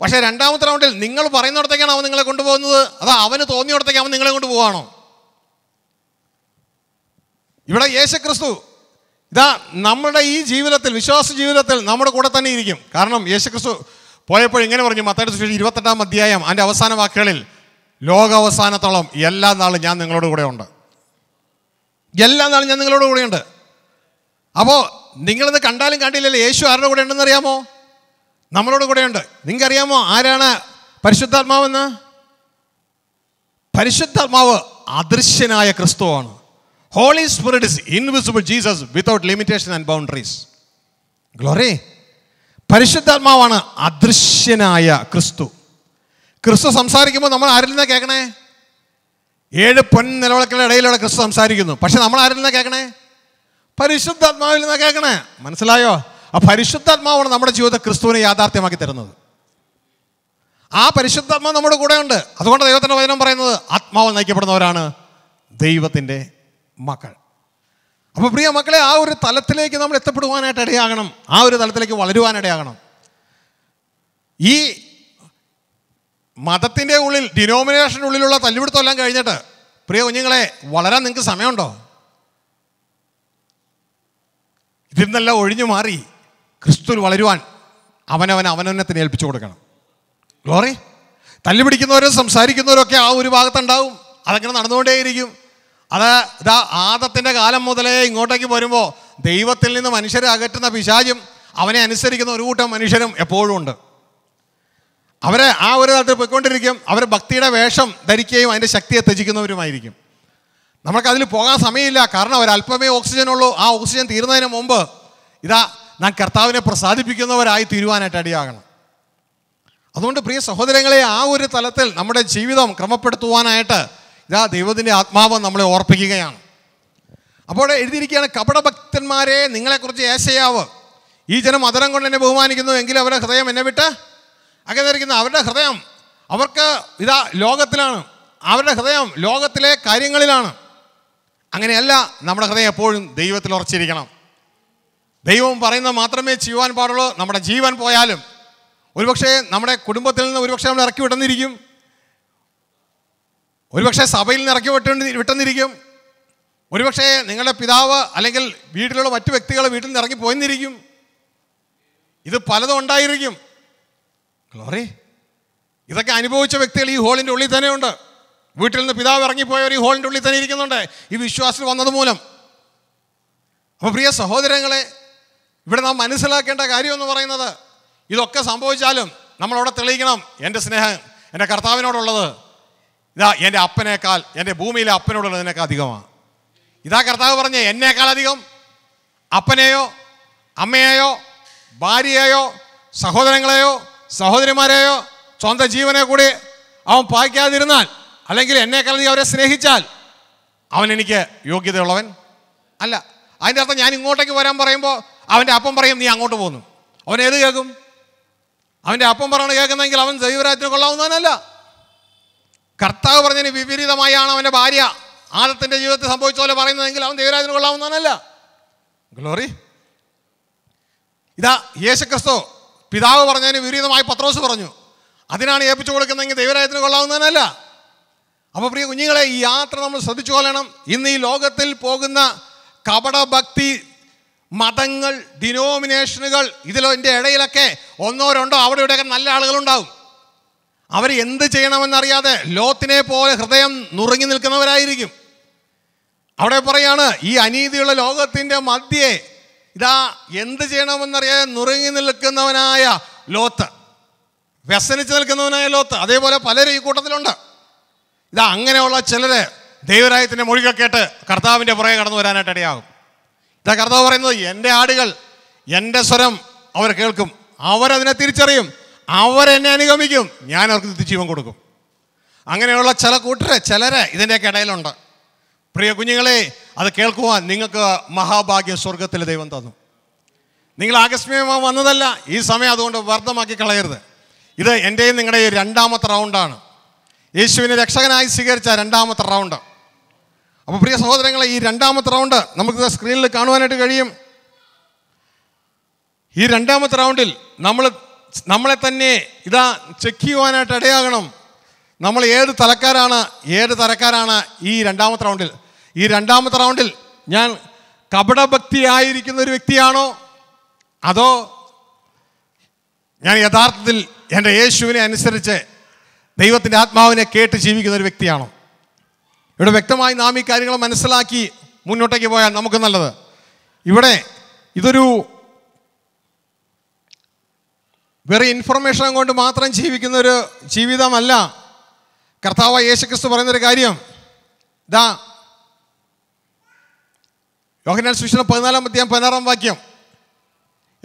പക്ഷേ രണ്ടാമത്തെ റൗണ്ടിൽ നിങ്ങൾ പറയുന്നിടത്തേക്കാണ് അവൻ നിങ്ങളെ കൊണ്ടുപോകുന്നത് അതോ അവന് തോന്നിയിടത്തേക്ക് അവൻ നിങ്ങളെ കൊണ്ടുപോവാണോ ഇവിടെ യേശുക്രിസ്തു ഇതാ നമ്മുടെ ഈ ജീവിതത്തിൽ വിശ്വാസ ജീവിതത്തിൽ നമ്മുടെ കൂടെ തന്നെ ഇരിക്കും കാരണം യേശുക്രിസ്തു പോയപ്പോൾ ഇങ്ങനെ പറഞ്ഞു മത്തായിട്ട് സുശേഷം ഇരുപത്തെട്ടാം അധ്യായം അതിൻ്റെ അവസാന വാക്കുകളിൽ ലോകാവസാനത്തോളം എല്ലാ നാളും ഞാൻ നിങ്ങളോട് കൂടെ ഉണ്ട് എല്ലാ നാളും ഞാൻ നിങ്ങളോട് കൂടെയുണ്ട് അപ്പോൾ നിങ്ങളിത് കണ്ടാലും കണ്ടില്ലല്ലോ യേശു ആരുടെ കൂടെ ഉണ്ടെന്ന് അറിയാമോ നമ്മളോട് കൂടെയുണ്ട് നിങ്ങൾക്കറിയാമോ ആരാണ് പരിശുദ്ധാത്മാവെന്ന് പരിശുദ്ധാത്മാവ് അദൃശ്യനായ ക്രിസ്തുവാണ് holy spirit is invisible Jesus without limitation and boundaries glory പരിശുദ്ധാത്മാവാണ് അദൃശ്യനായ ക്രിസ്തു ക്രിസ്തു സംസാരിക്കുമ്പോൾ നമ്മൾ ആരിൽ നിന്നാണ് കേൾക്കണേ ഏഴ് പൊൻ നിലവിളക്കളുടെ ഇടയിലൂടെ ക്രിസ്തു സംസാരിക്കുന്നു പക്ഷെ നമ്മൾ ആരിൽ നിന്നാണ് കേൾക്കണേ പരിശുദ്ധാത്മാവിൽ നിന്നാണ് കേൾക്കണേ മനസ്സിലായോ ആ പരിശുദ്ധാത്മാവാണ് നമ്മുടെ ജീവിതത്തെ ക്രിസ്തുവിനെ യാഥാർത്ഥ്യമാക്കി തരുന്നത് ആ പരിശുദ്ധാത്മാവ് നമ്മുടെ കൂടെ ഉണ്ട് അതുകൊണ്ട് ദൈവത്തിൻ്റെ വചനം പറയുന്നത് ആത്മാവ് നയിക്കപ്പെടുന്നവരാണ് ദൈവത്തിൻ്റെ മക്കൾ അപ്പോൾ പ്രിയ മക്കളെ ആ ഒരു തലത്തിലേക്ക് നമ്മൾ എത്തപ്പെടുവാനായിട്ട് ഇടയാകണം ആ ഒരു തലത്തിലേക്ക് വളരുവാനിടയാകണം ഈ മതത്തിൻ്റെ ഉള്ളിൽ ഡിനോമിനേഷൻ്റെ ഉള്ളിലുള്ള തല്ലുപിടുത്തമെല്ലാം കഴിഞ്ഞിട്ട് പ്രിയ കുഞ്ഞുങ്ങളെ വളരാൻ നിങ്ങൾക്ക് സമയമുണ്ടോ ഇതിൽ നിന്നെല്ലാം ഒഴിഞ്ഞു മാറി ക്രിസ്തുവിൽ വളരുവാൻ അവനവൻ അവനവനത്തിന് ഏൽപ്പിച്ചു കൊടുക്കണം ഗ്ലോറി തല്ലി പിടിക്കുന്നവരോ സംസാരിക്കുന്നവരൊക്കെ ആ ഒരു ഭാഗത്തുണ്ടാവും അതങ്ങനെ നടന്നുകൊണ്ടേയിരിക്കും അത് ഇതാ ആദത്തിൻ്റെ കാലം മുതലേ ഇങ്ങോട്ടേക്ക് വരുമ്പോൾ ദൈവത്തിൽ നിന്ന് മനുഷ്യരെ അകറ്റുന്ന പിശാചും അവനെ അനുസരിക്കുന്ന ഒരു കൂട്ടം മനുഷ്യരും എപ്പോഴും ഉണ്ട് അവരെ ആ ഒരു തരത്തിൽ പോയിക്കൊണ്ടിരിക്കും അവർ ഭക്തിയുടെ വേഷം ധരിക്കുകയും അതിൻ്റെ ശക്തിയെ ത്യജിക്കുന്നവരുമായിരിക്കും നമുക്കതിൽ പോകാൻ സമയമില്ല കാരണം ഒരു അല്പമേ ഓക്സിജൻ ഉള്ളൂ ആ ഓക്സിജൻ തീരുന്നതിന് മുമ്പ് ഇതാ നാം കർത്താവിനെ പ്രസാദിപ്പിക്കുന്നവരായി തീരുവാനായിട്ട് അടിയാകണം അതുകൊണ്ട് പ്രിയ സഹോദരങ്ങളെ ആ ഒരു തലത്തിൽ നമ്മുടെ ജീവിതം ക്രമപ്പെടുത്തുവാനായിട്ട് ഇതാ ദൈവത്തിൻ്റെ ആത്മാവ് നമ്മളെ ഓർപ്പിക്കുകയാണ് അപ്പോൾ എഴുതിയിരിക്കുകയാണ് കപടഭക്തന്മാരെ നിങ്ങളെക്കുറിച്ച് ഏശയാവ് ഈ ജനം മധുരം കൊണ്ട് എന്നെ ബഹുമാനിക്കുന്നു എങ്കിലും അവരുടെ ഹൃദയം എന്നെ വിട്ട് അകന്നിരിക്കുന്ന അവരുടെ ഹൃദയം അവർക്ക് ഇതാ ലോകത്തിലാണ് അവരുടെ ഹൃദയം ലോകത്തിലെ കാര്യങ്ങളിലാണ് അങ്ങനെയല്ല നമ്മുടെ ഹൃദയം എപ്പോഴും ദൈവത്തിൽ ഉറച്ചിരിക്കണം ദൈവം പറയുന്നത് മാത്രമേ ചെയ്യുവാൻ പാടുള്ളൂ നമ്മുടെ ജീവൻ പോയാലും ഒരുപക്ഷെ നമ്മുടെ കുടുംബത്തിൽ നിന്ന് ഒരുപക്ഷെ നമ്മൾ ഇറക്കി വിട്ടെന്നിരിക്കും ഒരുപക്ഷെ സഭയിൽ നിന്ന് ഇറക്കി വിട്ടേ വിട്ടെന്നിരിക്കും ഒരുപക്ഷെ നിങ്ങളുടെ പിതാവ് അല്ലെങ്കിൽ വീട്ടിലുള്ള മറ്റു വ്യക്തികൾ വീട്ടിൽ നിന്ന് ഇറങ്ങി പോയെന്നിരിക്കും ഇത് പലതും ഉണ്ടായിരിക്കും ഇതൊക്കെ അനുഭവിച്ച വ്യക്തികൾ ഈ ഹോളിൻ്റെ ഉള്ളിൽ തന്നെ ഉണ്ട് വീട്ടിൽ നിന്ന് പിതാവ് ഇറങ്ങിപ്പോയവർ ഈ ഹോളിൻ്റെ ഉള്ളിൽ തന്നെ ഇരിക്കുന്നുണ്ട് ഈ വിശ്വാസത്തിൽ വന്നത് മൂലം അപ്പോൾ പ്രിയ സഹോദരങ്ങളെ ഇവിടെ നാം മനസ്സിലാക്കേണ്ട കാര്യം എന്ന് പറയുന്നത് ഇതൊക്കെ സംഭവിച്ചാലും നമ്മളവിടെ തെളിയിക്കണം എൻ്റെ സ്നേഹം എൻ്റെ കർത്താവിനോടുള്ളത് ഇതാ എൻ്റെ അപ്പനേക്കാൾ എൻ്റെ ഭൂമിയിലെ അപ്പനോടുള്ളതിനേക്കാൾ അധികമാണ് ഇതാ കർത്താവ് പറഞ്ഞ എന്നേക്കാൾ അധികം അപ്പനെയോ അമ്മയെയോ ഭാര്യയെയോ സഹോദരങ്ങളെയോ സഹോദരിമാരെയോ സ്വന്തം ജീവനെ കൂടി അവൻ പായിക്കാതിരുന്നാൽ അല്ലെങ്കിൽ എന്നേക്കാൾ നീ അവരെ സ്നേഹിച്ചാൽ അവൻ എനിക്ക് യോഗ്യതയുള്ളവൻ അല്ല അതിൻ്റെ അർത്ഥം ഞാൻ ഇങ്ങോട്ടേക്ക് വരാൻ പറയുമ്പോൾ അവൻ്റെ അപ്പം പറയും നീ അങ്ങോട്ട് പോകുന്നു അവൻ ഏത് കേൾക്കും അവൻ്റെ അപ്പം പറയണ കേൾക്കുന്നെങ്കിൽ അവൻ ദൈവരാജ്യത്തിന് കൊള്ളാവുന്നവനല്ല കർത്താവ് പറഞ്ഞതിന് വിപരീതമായാണ് അവൻ്റെ ഭാര്യ ആദത്തിൻ്റെ ജീവിതത്തിൽ സംഭവിച്ച പോലെ പറയുന്നതെങ്കിൽ അവൻ ദൈവരാജ്യത്തിന് കൊള്ളാവുന്നവനല്ല ഗ്ലോറി ഇതാ യേശുക്രിസ്തു പിതാവ് പറഞ്ഞതിന് വിപരീതമായി പത്രോസ് പറഞ്ഞു അതിനാണ് ഏൽപ്പിച്ചു കൊടുക്കുന്നതെങ്കിൽ ദൈവരാജ്യത്തിന് കൊള്ളാവുന്നതിനല്ല അപ്പോൾ പ്രിയ കുഞ്ഞുങ്ങളെ ഈ യാത്ര നമ്മൾ ശ്രദ്ധിച്ചു കൊല്ലണം ഇന്ന് ഈ ലോകത്തിൽ പോകുന്ന കപടഭക്തി മതങ്ങൾ ഡിനോമിനേഷനുകൾ എൻ്റെ ഇടയിലൊക്കെ ഒന്നോ രണ്ടോ അവിടെ ഇവിടെയൊക്കെ നല്ല ആളുകളുണ്ടാവും അവർ എന്ത് ചെയ്യണമെന്നറിയാതെ ലോത്തിനെ പോലെ ഹൃദയം നുറുങ്ങി നിൽക്കുന്നവരായിരിക്കും അവിടെ പറയാണ് ഈ അനീതിയുള്ള ലോകത്തിൻ്റെ മധ്യേ ഇതാ എന്ത് ചെയ്യണമെന്നറിയാതെ നുറുങ്ങി നിൽക്കുന്നവനായ ലോത്ത് വ്യസനിച്ച് നിൽക്കുന്നവനായ ലോത്ത് അതേപോലെ പലരും ഈ കൂട്ടത്തിലുണ്ട് ഇതാ അങ്ങനെയുള്ള ചിലര് ദൈവരായത്തിൻ്റെ മൊഴികൾ കേട്ട് കർത്താവിൻ്റെ പുറകെ കടന്നു വരാനായിട്ട് ഇടയാകും കർത്താവ് പറയുന്നത് എൻ്റെ ആടുകൾ എൻ്റെ സ്വരം അവർ കേൾക്കും അവരതിനെ തിരിച്ചറിയും അവരെന്നെ അനുഗമിക്കും ഞാൻ അവർക്ക് നിത്യജീവൻ കൊടുക്കും അങ്ങനെയുള്ള ചില കൂട്ടരെ ചിലരെ ഇതിൻ്റെയൊക്കെ ഇടയിലുണ്ട് പ്രിയ കുഞ്ഞുങ്ങളെ അത് കേൾക്കുവാൻ നിങ്ങൾക്ക് മഹാഭാഗ്യം സ്വർഗത്തിലെ ദൈവം തന്നു നിങ്ങൾ ആകസ്മികമായി വന്നതല്ല ഈ സമയം അതുകൊണ്ട് വർദ്ധമാക്കി കളയരുത് ഇത് എൻ്റെയും നിങ്ങളുടെയും രണ്ടാമത്തെ റൗണ്ടാണ് യേശുവിനെ രക്ഷകനായി സ്വീകരിച്ച രണ്ടാമത്തെ റൗണ്ട് അപ്പോൾ പ്രിയ സഹോദരങ്ങളെ ഈ രണ്ടാമത്തെ റൗണ്ട് നമുക്ക് സ്ക്രീനിൽ കാണുവാനായിട്ട് കഴിയും ഈ രണ്ടാമത്തെ റൗണ്ടിൽ നമ്മൾ നമ്മളെ തന്നെ ഇതാ ചെക്ക് ചെയ്യുവാനായിട്ട് ഇടയാകണം നമ്മൾ ഏത് തലക്കാരാണ് ഏത് തരക്കാരാണ് ഈ രണ്ടാമത്തെ റൗണ്ടിൽ ഈ രണ്ടാമത്തെ റൗണ്ടിൽ ഞാൻ കപടഭക്തിയായിരിക്കുന്ന ഒരു വ്യക്തിയാണോ അതോ ഞാൻ യഥാർത്ഥത്തിൽ എൻ്റെ യേശുവിനെ അനുസരിച്ച് ദൈവത്തിൻ്റെ ആത്മാവിനെ കേട്ട് ജീവിക്കുന്ന ഒരു വ്യക്തിയാണോ ഇവിടെ വ്യക്തമായി നാം ഈ കാര്യങ്ങൾ മനസ്സിലാക്കി മുന്നോട്ടേക്ക് പോയാൽ നമുക്ക് നല്ലത് ഇവിടെ ഇതൊരു വെറും ഇൻഫർമേഷൻ കൊണ്ട് മാത്രം ജീവിക്കുന്ന ഒരു ജീവിതമല്ല കർത്താവ് യേശുക്രിസ്തു പറയുന്നൊരു കാര്യം ദാ യോഹനാൽ സുഷ്ണ പതിനാലാം അധ്യായം പതിനാറാം വാക്യം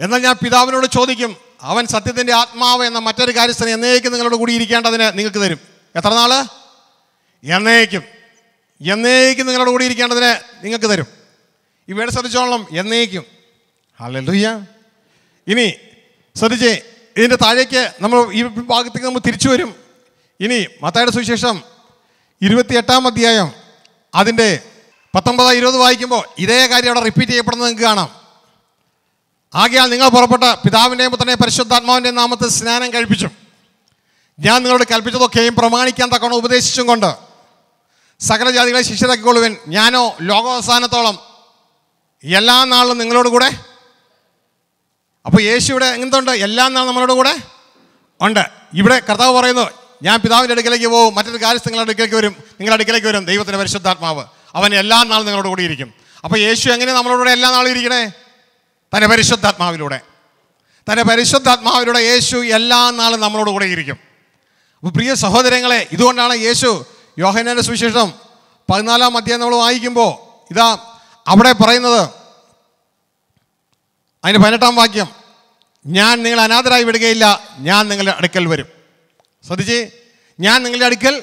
എന്നാൽ ഞാൻ പിതാവിനോട് ചോദിക്കും അവൻ സത്യത്തിൻ്റെ ആത്മാവ് എന്ന മറ്റൊരു കാര്യസ്ഥനെ എന്നേക്കും നിങ്ങളോട് കൂടി ഇരിക്കേണ്ടതിന് നിങ്ങൾക്ക് തരും എത്ര നാൾ എന്നേക്കും എന്നേക്കും നിങ്ങളുടെ കൂടി ഇരിക്കേണ്ടതിന് നിങ്ങൾക്ക് തരും ഇവയുടെ ശ്രദ്ധിച്ചോളണം എന്നേക്കും ഹലറിയ ഇനി ശ്രദ്ധിച്ചേ ഇതിൻ്റെ താഴേക്ക് നമ്മൾ ഈ ഭാഗത്തേക്ക് നമ്മൾ തിരിച്ചു വരും ഇനി മത്തായുടെ സുവിശേഷം ഇരുപത്തിയെട്ടാം അധ്യായം അതിൻ്റെ പത്തൊമ്പത് ഇരുപത് വായിക്കുമ്പോൾ ഇതേ കാര്യം അവിടെ റിപ്പീറ്റ് ചെയ്യപ്പെടുന്നത് നിങ്ങൾക്ക് കാണാം ആകെയാൽ നിങ്ങൾ പുറപ്പെട്ട പിതാവിൻ്റെയും പുത്രനെയും പരിശുദ്ധാത്മാവിൻ്റെയും നാമത്തിൽ സ്നാനം കഴിപ്പിച്ചു ഞാൻ നിങ്ങളോട് കൽപ്പിച്ചതൊക്കെയും പ്രമാണിക്കാൻ തക്കവണ്ണം ഉപദേശിച്ചും കൊണ്ട് സകല ജാതികളെ ശിഷ്യരാക്കിക്കൊള്ളുവൻ ഞാനോ ലോകാവസാനത്തോളം എല്ലാ നാളും നിങ്ങളോട് കൂടെ അപ്പോൾ യേശു ഇവിടെ എന്തുണ്ട് എല്ലാ നാളും നമ്മളോട് കൂടെ ഉണ്ട് ഇവിടെ കർത്താവ് പറയുന്നു ഞാൻ പിതാവിൻ്റെ അടുക്കലേക്ക് പോകും മറ്റൊരു കാര്യം നിങ്ങളുടെ അടുക്കലേക്ക് വരും നിങ്ങളുടെ അടുക്കലേക്ക് വരും ദൈവത്തിൻ്റെ പരിശുദ്ധാത്മാവ് അവൻ എല്ലാ നാളും നിങ്ങളോട് കൂടി ഇരിക്കും അപ്പോൾ യേശു എങ്ങനെ നമ്മളോട് എല്ലാ നാളും ഇരിക്കണേ തൻ്റെ പരിശുദ്ധാത്മാവിലൂടെ തൻ്റെ പരിശുദ്ധാത്മാവിലൂടെ യേശു എല്ലാ നാളും നമ്മളോട് കൂടെ ഇരിക്കും അപ്പോൾ പ്രിയ സഹോദരങ്ങളെ ഇതുകൊണ്ടാണ് യേശു യോഹനന്റെ സുവിശേഷം പതിനാലാം അധ്യായം നമ്മൾ വായിക്കുമ്പോൾ ഇതാ അവിടെ പറയുന്നത് അതിന് പതിനെട്ടാം വാക്യം ഞാൻ നിങ്ങൾ അനാഥരായി വിടുകയില്ല ഞാൻ നിങ്ങളുടെ അടുക്കൽ വരും ശ്രദ്ധിച്ച് ഞാൻ നിങ്ങളുടെ അടുക്കൽ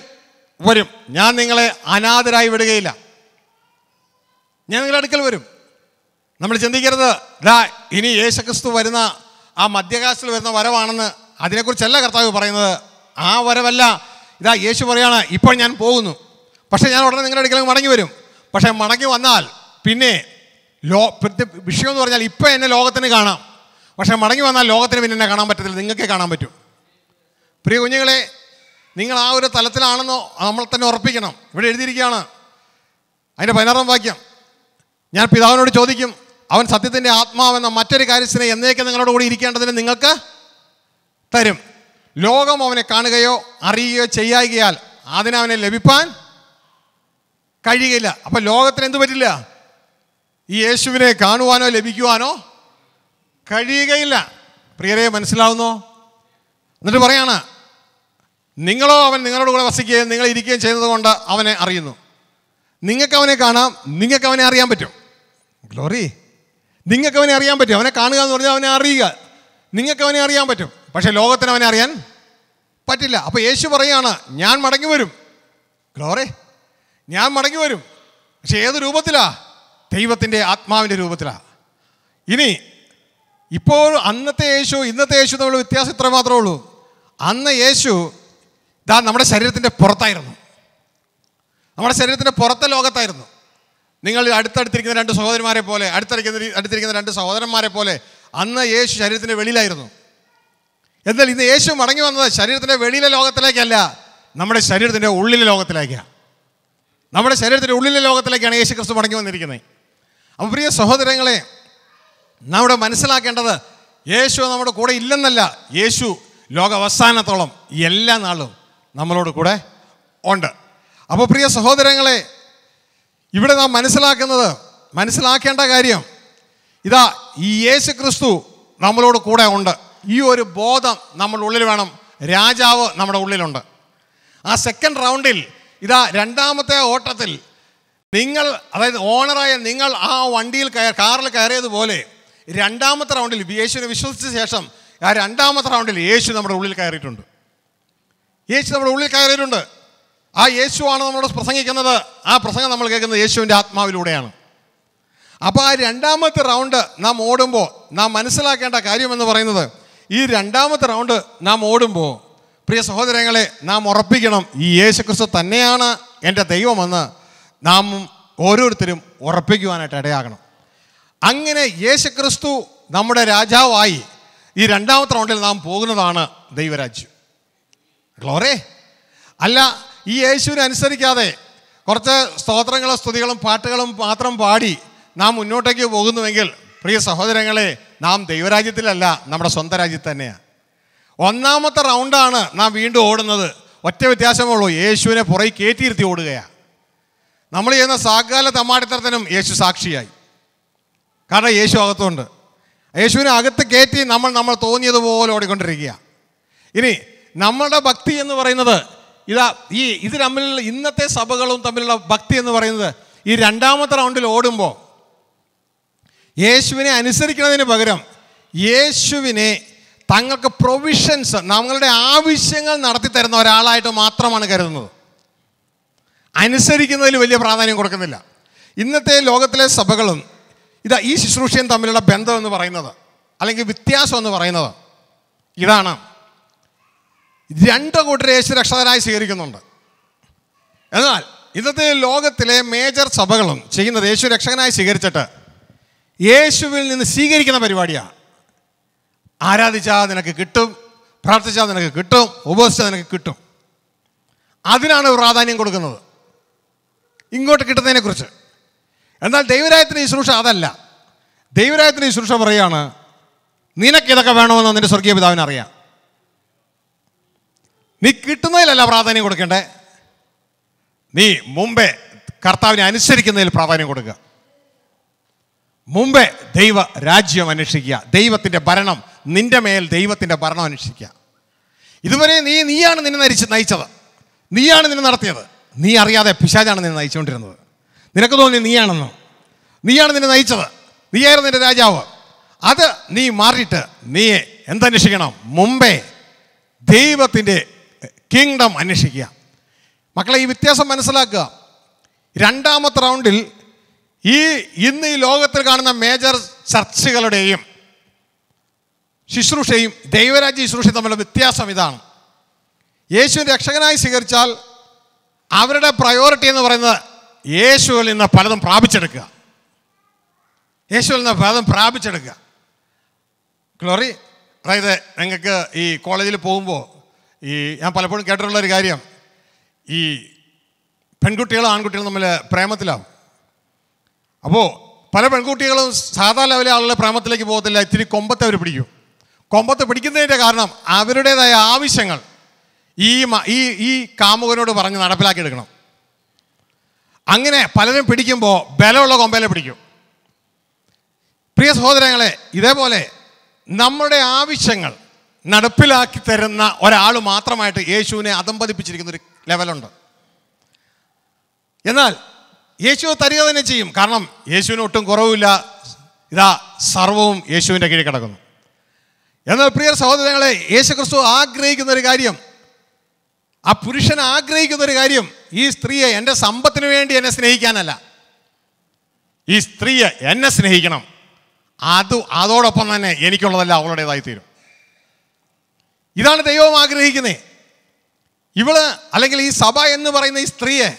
വരും ഞാൻ നിങ്ങളെ അനാഥരായി വിടുകയില്ല ഞാൻ നിങ്ങളുടെ അടുക്കൽ വരും നമ്മൾ ചിന്തിക്കരുത് ഡാ ഇനി യേശുക്രിസ്തു വരുന്ന ആ മധ്യകാശത്തിൽ വരുന്ന വരവാണെന്ന് അതിനെക്കുറിച്ചല്ല കർത്താവ് പറയുന്നത് ആ വരവല്ല ഇതാ യേശു പറയാണ് ഇപ്പോൾ ഞാൻ പോകുന്നു പക്ഷേ ഞാൻ ഉടനെ നിങ്ങളുടെ അടുക്കലേക്ക് മടങ്ങി വരും പക്ഷേ മടങ്ങി വന്നാൽ പിന്നെ ലോ വിഷയം എന്ന് പറഞ്ഞാൽ ഇപ്പോൾ എന്നെ ലോകത്തിന് കാണാം പക്ഷേ മടങ്ങി വന്നാൽ ലോകത്തിന് പിന്നെ എന്നെ കാണാൻ പറ്റത്തില്ല നിങ്ങൾക്കേ കാണാൻ പറ്റും പ്രിയ കുഞ്ഞുങ്ങളെ നിങ്ങൾ ആ ഒരു തലത്തിലാണെന്നോ നമ്മൾ തന്നെ ഉറപ്പിക്കണം ഇവിടെ എഴുതിയിരിക്കുകയാണ് അതിൻ്റെ പതിനാറാം വാക്യം ഞാൻ പിതാവിനോട് ചോദിക്കും അവൻ സത്യത്തിൻ്റെ ആത്മാവെന്ന മറ്റൊരു കാര്യസ്ഥനെ എന്നേക്കും നിങ്ങളോട് കൂടി ഇരിക്കേണ്ടതിന് നിങ്ങൾക്ക് തരും ലോകം അവനെ കാണുകയോ അറിയുകയോ ചെയ്യായികയാൽ അതിനവനെ ലഭിപ്പാൻ കഴിയില്ല അപ്പം ലോകത്തിന് എന്ത് പറ്റില്ല ഈ യേശുവിനെ കാണുവാനോ ലഭിക്കുവാനോ കഴിയുകയില്ല പ്രിയരെ മനസ്സിലാവുന്നോ എന്നിട്ട് പറയാണ് നിങ്ങളോ അവൻ നിങ്ങളുടെ കൂടെ വസിക്കുകയും നിങ്ങൾ ഇരിക്കുകയും ചെയ്യുന്നത് കൊണ്ട് അവനെ അറിയുന്നു നിങ്ങൾക്ക് അവനെ കാണാം നിങ്ങൾക്ക് അവനെ അറിയാൻ പറ്റും ഗ്ലോറി നിങ്ങൾക്ക് അവനെ അറിയാൻ പറ്റും അവനെ കാണുക എന്ന് പറഞ്ഞാൽ അവനെ അറിയുക നിങ്ങൾക്ക് അവനെ അറിയാൻ പറ്റും പക്ഷേ ലോകത്തിന് അവനെ അറിയാൻ പറ്റില്ല അപ്പോൾ യേശു പറയാണ് ഞാൻ മടങ്ങി വരും ഗ്ലോറെ ഞാൻ മടങ്ങി വരും പക്ഷെ ഏത് രൂപത്തിലാ ദൈവത്തിൻ്റെ ആത്മാവിൻ്റെ രൂപത്തിലാ ഇനി ഇപ്പോൾ അന്നത്തെ യേശു ഇന്നത്തെ യേശു തമ്മിലുള്ള വ്യത്യാസം ഇത്ര മാത്രമേ ഉള്ളൂ അന്ന് യേശു ഇതാ നമ്മുടെ ശരീരത്തിൻ്റെ പുറത്തായിരുന്നു നമ്മുടെ ശരീരത്തിൻ്റെ പുറത്തെ ലോകത്തായിരുന്നു നിങ്ങൾ അടുത്തടുത്തിരിക്കുന്ന രണ്ട് സഹോദരന്മാരെ പോലെ അടുത്തടിക്കുന്ന അടുത്തിരിക്കുന്ന രണ്ട് സഹോദരന്മാരെ പോലെ അന്ന് യേശു ശരീരത്തിൻ്റെ വെളിയിലായിരുന്നു എന്നാൽ ഇന്ന് യേശു മടങ്ങി വന്നത് ശരീരത്തിൻ്റെ വെളിയിലെ ലോകത്തിലേക്കല്ല നമ്മുടെ ശരീരത്തിൻ്റെ ഉള്ളിലെ ലോകത്തിലേക്കാണ് നമ്മുടെ ശരീരത്തിൻ്റെ ഉള്ളിലെ ലോകത്തിലേക്കാണ് യേശു ക്രിസ്തു മടങ്ങി വന്നിരിക്കുന്നത് അപ്പോൾ പ്രിയ സഹോദരങ്ങളെ നമ്മുടെ മനസ്സിലാക്കേണ്ടത് യേശു നമ്മുടെ കൂടെ ഇല്ലെന്നല്ല യേശു ലോക അവസാനത്തോളം എല്ലാ നാളും നമ്മളോട് കൂടെ ഉണ്ട് അപ്പോൾ പ്രിയ സഹോദരങ്ങളെ ഇവിടെ നാം മനസ്സിലാക്കുന്നത് മനസ്സിലാക്കേണ്ട കാര്യം ഇതാ ഈ യേശു ക്രിസ്തു നമ്മളോട് കൂടെ ഉണ്ട് ഈ ഒരു ബോധം നമ്മുടെ ഉള്ളിൽ വേണം രാജാവ് നമ്മുടെ ഉള്ളിലുണ്ട് ആ സെക്കൻഡ് റൗണ്ടിൽ ഇതാ രണ്ടാമത്തെ ഓട്ടത്തിൽ നിങ്ങൾ അതായത് ഓണറായ നിങ്ങൾ ആ വണ്ടിയിൽ കയ കാറിൽ കയറിയതുപോലെ രണ്ടാമത്തെ റൗണ്ടിൽ യേശുവിനെ വിശ്വസിച്ച ശേഷം ആ രണ്ടാമത്തെ റൗണ്ടിൽ യേശു നമ്മുടെ ഉള്ളിൽ കയറിയിട്ടുണ്ട് യേശു നമ്മുടെ ഉള്ളിൽ കയറിയിട്ടുണ്ട് ആ യേശുവാണ് നമ്മളോട് പ്രസംഗിക്കുന്നത് ആ പ്രസംഗം നമ്മൾ കേൾക്കുന്നത് യേശുവിൻ്റെ ആത്മാവിലൂടെയാണ് അപ്പോൾ ആ രണ്ടാമത്തെ റൗണ്ട് നാം ഓടുമ്പോൾ നാം മനസ്സിലാക്കേണ്ട കാര്യമെന്ന് പറയുന്നത് ഈ രണ്ടാമത്തെ റൗണ്ട് നാം ഓടുമ്പോൾ പ്രിയ സഹോദരങ്ങളെ നാം ഉറപ്പിക്കണം ഈ യേശുക്രിസ്തു തന്നെയാണ് എൻ്റെ ദൈവമെന്ന് നാം ഓരോരുത്തരും ഉറപ്പിക്കുവാനായിട്ട് ഇടയാകണം അങ്ങനെ യേശുക്രിസ്തു നമ്മുടെ രാജാവായി ഈ രണ്ടാമത്തെ റൗണ്ടിൽ നാം പോകുന്നതാണ് ദൈവരാജ്യം ഗ്ലോറേ അല്ല ഈ യേശുവിനെ അനുസരിക്കാതെ കുറച്ച് സ്തോത്രങ്ങളും സ്തുതികളും പാട്ടുകളും മാത്രം പാടി നാം മുന്നോട്ടേക്ക് പോകുന്നുവെങ്കിൽ പ്രിയ സഹോദരങ്ങളെ നാം ദൈവരാജ്യത്തിലല്ല നമ്മുടെ സ്വന്തം രാജ്യത്ത് തന്നെയാണ് ഒന്നാമത്തെ റൗണ്ടാണ് നാം വീണ്ടും ഓടുന്നത് ഒറ്റ വ്യത്യാസമുള്ളൂ യേശുവിനെ പുറകെ കയറ്റിയിരുത്തി ഓടുകയാണ് നമ്മൾ ചെയ്യുന്ന സാകാല തമാടിത്തരത്തിനും യേശു സാക്ഷിയായി കാരണം യേശു അകത്തുണ്ട് യേശുവിനെ അകത്ത് കയറ്റി നമ്മൾ നമ്മൾ തോന്നിയതുപോലെ ഓടിക്കൊണ്ടിരിക്കുക ഇനി നമ്മളുടെ ഭക്തി എന്ന് പറയുന്നത് ഇതാ ഈ ഇത് തമ്മിലുള്ള ഇന്നത്തെ സഭകളും തമ്മിലുള്ള ഭക്തി എന്ന് പറയുന്നത് ഈ രണ്ടാമത്തെ റൗണ്ടിൽ ഓടുമ്പോൾ യേശുവിനെ അനുസരിക്കുന്നതിന് പകരം യേശുവിനെ തങ്ങൾക്ക് പ്രൊവിഷൻസ് നമ്മളുടെ ആവശ്യങ്ങൾ നടത്തി തരുന്ന ഒരാളായിട്ട് മാത്രമാണ് കരുതുന്നത് അനുസരിക്കുന്നതിൽ വലിയ പ്രാധാന്യം കൊടുക്കുന്നില്ല ഇന്നത്തെ ലോകത്തിലെ സഭകളും ഇതാ ഈ ശുശ്രൂഷയും തമ്മിലുള്ള ബന്ധം എന്ന് പറയുന്നത് അല്ലെങ്കിൽ വ്യത്യാസം എന്ന് പറയുന്നത് ഇതാണ് രണ്ട് കൂട്ടർ യേശു രക്ഷകരായി സ്വീകരിക്കുന്നുണ്ട് എന്നാൽ ഇന്നത്തെ ലോകത്തിലെ മേജർ സഭകളും ചെയ്യുന്നത് യേശു രക്ഷകനായി സ്വീകരിച്ചിട്ട് യേശുവിൽ നിന്ന് സ്വീകരിക്കുന്ന പരിപാടിയാണ് ആരാധിച്ചാൽ നിനക്ക് കിട്ടും പ്രാർത്ഥിച്ചാൽ നിനക്ക് കിട്ടും ഉപസിച്ചാൽ നിനക്ക് കിട്ടും അതിനാണ് പ്രാധാന്യം കൊടുക്കുന്നത് ഇങ്ങോട്ട് കിട്ടുന്നതിനെക്കുറിച്ച് എന്നാൽ ദൈവരായത്തിന് ശുശ്രൂഷ അതല്ല ദൈവരായത്തിന് ശുശ്രൂഷ പറയുകയാണ് നിനക്ക് ഇതൊക്കെ വേണമെന്ന് നിൻ്റെ സ്വർഗീയ പിതാവിന് അറിയാം നീ കിട്ടുന്നതിലല്ല പ്രാധാന്യം കൊടുക്കേണ്ടേ നീ മുമ്പേ കർത്താവിനെ അനുസരിക്കുന്നതിൽ പ്രാധാന്യം കൊടുക്കുക മുമ്പേ ദൈവ രാജ്യം അന്വേഷിക്കുക ദൈവത്തിൻ്റെ ഭരണം നിൻ്റെ മേൽ ദൈവത്തിൻ്റെ ഭരണം അന്വേഷിക്കുക ഇതുവരെ നീ നീയാണ് നിന്നെ നയിച്ച് നയിച്ചത് നീയാണ് നിന്നെ നടത്തിയത് നീ അറിയാതെ പിശാജാണ് നിന്നെ നയിച്ചുകൊണ്ടിരുന്നത് നിനക്ക് തോന്നി നീയാണെന്നോ നീയാണ് നിന്നെ നയിച്ചത് നീയായിരുന്നു നിന്റെ രാജാവ് അത് നീ മാറിയിട്ട് നീ എന്തന്വേഷിക്കണം മുമ്പേ ദൈവത്തിൻ്റെ കിങ്ഡം അന്വേഷിക്കുക മക്കളെ ഈ വ്യത്യാസം മനസ്സിലാക്കുക രണ്ടാമത്തെ റൗണ്ടിൽ ഈ ഇന്ന് ഈ ലോകത്തിൽ കാണുന്ന മേജർ ചർച്ചകളുടെയും ശുശ്രൂഷയും ദൈവരാജ്യ ശുശ്രൂഷയും തമ്മിലുള്ള വ്യത്യാസം ഇതാണ് യേശുവിനെ രക്ഷകനായി സ്വീകരിച്ചാൽ അവരുടെ പ്രയോറിറ്റി എന്ന് പറയുന്നത് യേശുവിൽ നിന്ന് പലതും പ്രാപിച്ചെടുക്കുക യേശുവിൽ നിന്ന് പലതും പ്രാപിച്ചെടുക്കുക ക്ലോറി അതായത് നിങ്ങൾക്ക് ഈ കോളേജിൽ പോകുമ്പോൾ ഈ ഞാൻ പലപ്പോഴും കേട്ടിട്ടുള്ള ഒരു കാര്യം ഈ പെൺകുട്ടികളും ആൺകുട്ടികളും തമ്മിൽ പ്രേമത്തിലാവും അപ്പോൾ പല പെൺകുട്ടികളും സാധാരണ ലെവലെ ആളുകളെ പ്രേമത്തിലേക്ക് പോകത്തില്ല ഇത്തിരി കൊമ്പത്തെ അവർ പിടിക്കും കൊമ്പത്തെ പിടിക്കുന്നതിൻ്റെ കാരണം അവരുടേതായ ആവശ്യങ്ങൾ ഈ ഈ ഈ കാമുകനോട് പറഞ്ഞ് നടപ്പിലാക്കി എടുക്കണം അങ്ങനെ പലരും പിടിക്കുമ്പോൾ ബലമുള്ള കൊമ്പയിലെ പിടിക്കും പ്രിയ സഹോദരങ്ങളെ ഇതേപോലെ നമ്മുടെ ആവശ്യങ്ങൾ നടപ്പിലാക്കി തരുന്ന ഒരാൾ മാത്രമായിട്ട് യേശുവിനെ അതമ്പതിപ്പിച്ചിരിക്കുന്ന ഒരു ലെവലുണ്ട് എന്നാൽ യേശു തരിക തന്നെ ചെയ്യും കാരണം യേശുവിന് ഒട്ടും കുറവില്ല ഇതാ സർവവും യേശുവിൻ്റെ കീഴിൽ കിടക്കുന്നു എന്നാൽ പ്രിയ സഹോദരങ്ങളെ യേശു ക്രിസ്തു ആഗ്രഹിക്കുന്ന ഒരു കാര്യം ആ പുരുഷൻ ആഗ്രഹിക്കുന്ന ഒരു കാര്യം ഈ സ്ത്രീയെ എൻ്റെ സമ്പത്തിന് വേണ്ടി എന്നെ സ്നേഹിക്കാനല്ല ഈ സ്ത്രീയെ എന്നെ സ്നേഹിക്കണം അത് അതോടൊപ്പം തന്നെ എനിക്കുള്ളതല്ല അവളുടേതായി തീരും ഇതാണ് ദൈവം ആഗ്രഹിക്കുന്നത് ഇവള് അല്ലെങ്കിൽ ഈ സഭ എന്ന് പറയുന്ന ഈ സ്ത്രീയെ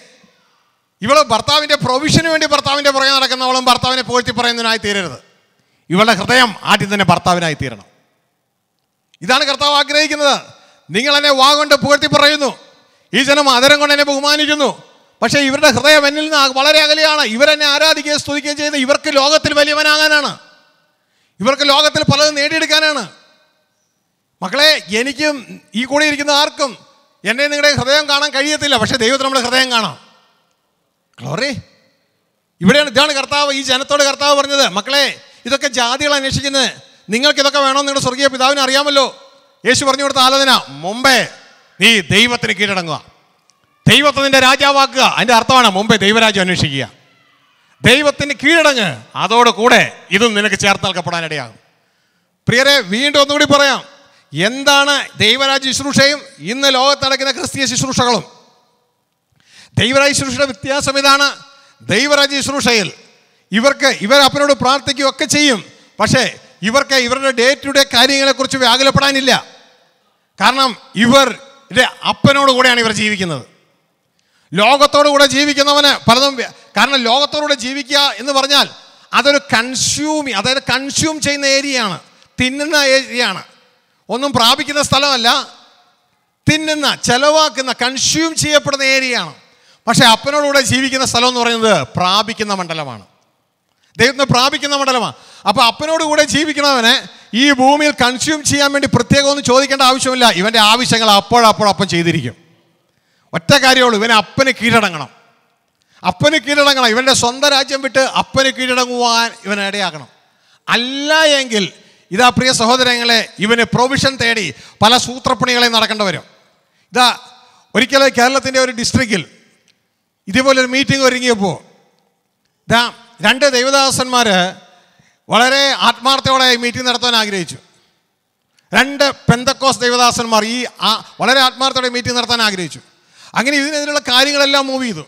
ഇവളെ ഭർത്താവിൻ്റെ പ്രൊവിഷന് വേണ്ടി ഭർത്താവിൻ്റെ പുറകെ നടക്കുന്നവളും ഭർത്താവിനെ പുകഴ്ത്തി പറയുന്നതിനായി തീരരുത് ഇവളുടെ ഹൃദയം ആദ്യം തന്നെ ഭർത്താവിനായി തീരണം ഇതാണ് കർത്താവ് ആഗ്രഹിക്കുന്നത് നിങ്ങൾ എന്നെ വാഗൊണ്ട് പുകഴ്ത്തി പറയുന്നു ഈ ജനം അതരം കൊണ്ട് എന്നെ ബഹുമാനിക്കുന്നു പക്ഷേ ഇവരുടെ ഹൃദയം എന്നിൽ നിന്ന് വളരെ അകലെയാണ് ഇവരെന്നെ ആരാധിക്കുകയും സ്തുതിക്കുകയും ചെയ്യുന്നത് ഇവർക്ക് ലോകത്തിൽ വലിയവനാകാനാണ് ഇവർക്ക് ലോകത്തിൽ പലതും നേടിയെടുക്കാനാണ് മക്കളെ എനിക്കും ഈ കൂടെ ഇരിക്കുന്ന ആർക്കും എന്നെ നിങ്ങളുടെ ഹൃദയം കാണാൻ കഴിയത്തില്ല പക്ഷേ ദൈവത്തിന് നമ്മുടെ ഹൃദയം കാണാം ഗ്ലോറി ഇവിടെയാണ് ഇതാണ് കർത്താവ് ഈ ജനത്തോട് കർത്താവ് പറഞ്ഞത് മക്കളെ ഇതൊക്കെ ജാതികൾ അന്വേഷിക്കുന്നത് നിങ്ങൾക്ക് ഇതൊക്കെ വേണോ നിങ്ങളുടെ സ്വർഗീയ പിതാവിനെ അറിയാമല്ലോ യേശു പറഞ്ഞു കൊടുത്ത ആലോചന മുമ്പേ നീ ദൈവത്തിന് കീഴടങ്ങുക ദൈവത്തെ നിന്റെ രാജാവാക്കുക അതിൻ്റെ അർത്ഥമാണ് മുമ്പേ ദൈവരാജ്യം അന്വേഷിക്കുക ദൈവത്തിന് കീഴടങ്ങ് അതോടുകൂടെ ഇതും നിനക്ക് നൽകപ്പെടാനിടയാകും പ്രിയരെ വീണ്ടും ഒന്നുകൂടി പറയാം എന്താണ് ദൈവരാജ്യ ശുശ്രൂഷയും ഇന്ന് ലോകത്ത് നടക്കുന്ന ക്രിസ്തീയ ശുശ്രൂഷകളും ദൈവരാജ് ശുശ്രൂഷയുടെ വ്യത്യാസം ഇതാണ് ദൈവരാജ് ശുശ്രൂഷയിൽ ഇവർക്ക് ഇവർ അപ്പനോട് പ്രാർത്ഥിക്കുകയൊക്കെ ചെയ്യും പക്ഷേ ഇവർക്ക് ഇവരുടെ ഡേ ടു ഡേ കാര്യങ്ങളെക്കുറിച്ച് വ്യാകുലപ്പെടാനില്ല കാരണം ഇവർ അപ്പനോട് കൂടെയാണ് ഇവർ ജീവിക്കുന്നത് ലോകത്തോടു കൂടെ ജീവിക്കുന്നവന് പലതും കാരണം ലോകത്തോടുകൂടെ ജീവിക്കുക എന്ന് പറഞ്ഞാൽ അതൊരു കൺസ്യൂമി അതായത് കൺസ്യൂം ചെയ്യുന്ന ഏരിയയാണ് തിന്നുന്ന ഏരിയയാണ് ഒന്നും പ്രാപിക്കുന്ന സ്ഥലമല്ല തിന്നുന്ന ചെലവാക്കുന്ന കൺസ്യൂം ചെയ്യപ്പെടുന്ന ഏരിയയാണ് പക്ഷേ അപ്പനോടുകൂടെ ജീവിക്കുന്ന സ്ഥലം എന്ന് പറയുന്നത് പ്രാപിക്കുന്ന മണ്ഡലമാണ് ദൈവത്തിന് പ്രാപിക്കുന്ന മണ്ഡലമാണ് അപ്പോൾ അപ്പനോടുകൂടെ ജീവിക്കുന്നവനെ ഈ ഭൂമിയിൽ കൺസ്യൂം ചെയ്യാൻ വേണ്ടി പ്രത്യേകമൊന്നും ചോദിക്കേണ്ട ആവശ്യമില്ല ഇവൻ്റെ ആവശ്യങ്ങൾ അപ്പോഴപ്പോഴപ്പം ചെയ്തിരിക്കും ഒറ്റ കാര്യമുള്ളൂ ഇവനെ അപ്പന് കീഴടങ്ങണം അപ്പന് കീഴടങ്ങണം ഇവൻ്റെ സ്വന്തം രാജ്യം വിട്ട് അപ്പന് കീഴടങ്ങുവാൻ ഇവനെ ഇടയാക്കണം അല്ല എങ്കിൽ ഇതാ പ്രിയ സഹോദരങ്ങളെ ഇവന് പ്രൊവിഷൻ തേടി പല സൂത്രപ്പണികളെയും നടക്കേണ്ടി വരും ഇതാ ഒരിക്കലും കേരളത്തിൻ്റെ ഒരു ഡിസ്ട്രിക്റ്റിൽ ഇതേപോലെ ഒരു മീറ്റിംഗ് ഒരുങ്ങിയപ്പോൾ ഇതാ രണ്ട് ദൈവദാസന്മാർ വളരെ ആത്മാർത്ഥയോടെ മീറ്റിംഗ് നടത്താൻ ആഗ്രഹിച്ചു രണ്ട് പെന്തക്കോസ് ദൈവദാസന്മാർ ഈ വളരെ ആത്മാർത്ഥയോടെ മീറ്റിംഗ് നടത്താൻ ആഗ്രഹിച്ചു അങ്ങനെ ഇതിനെതിരുള്ള കാര്യങ്ങളെല്ലാം മൂവ് ചെയ്തു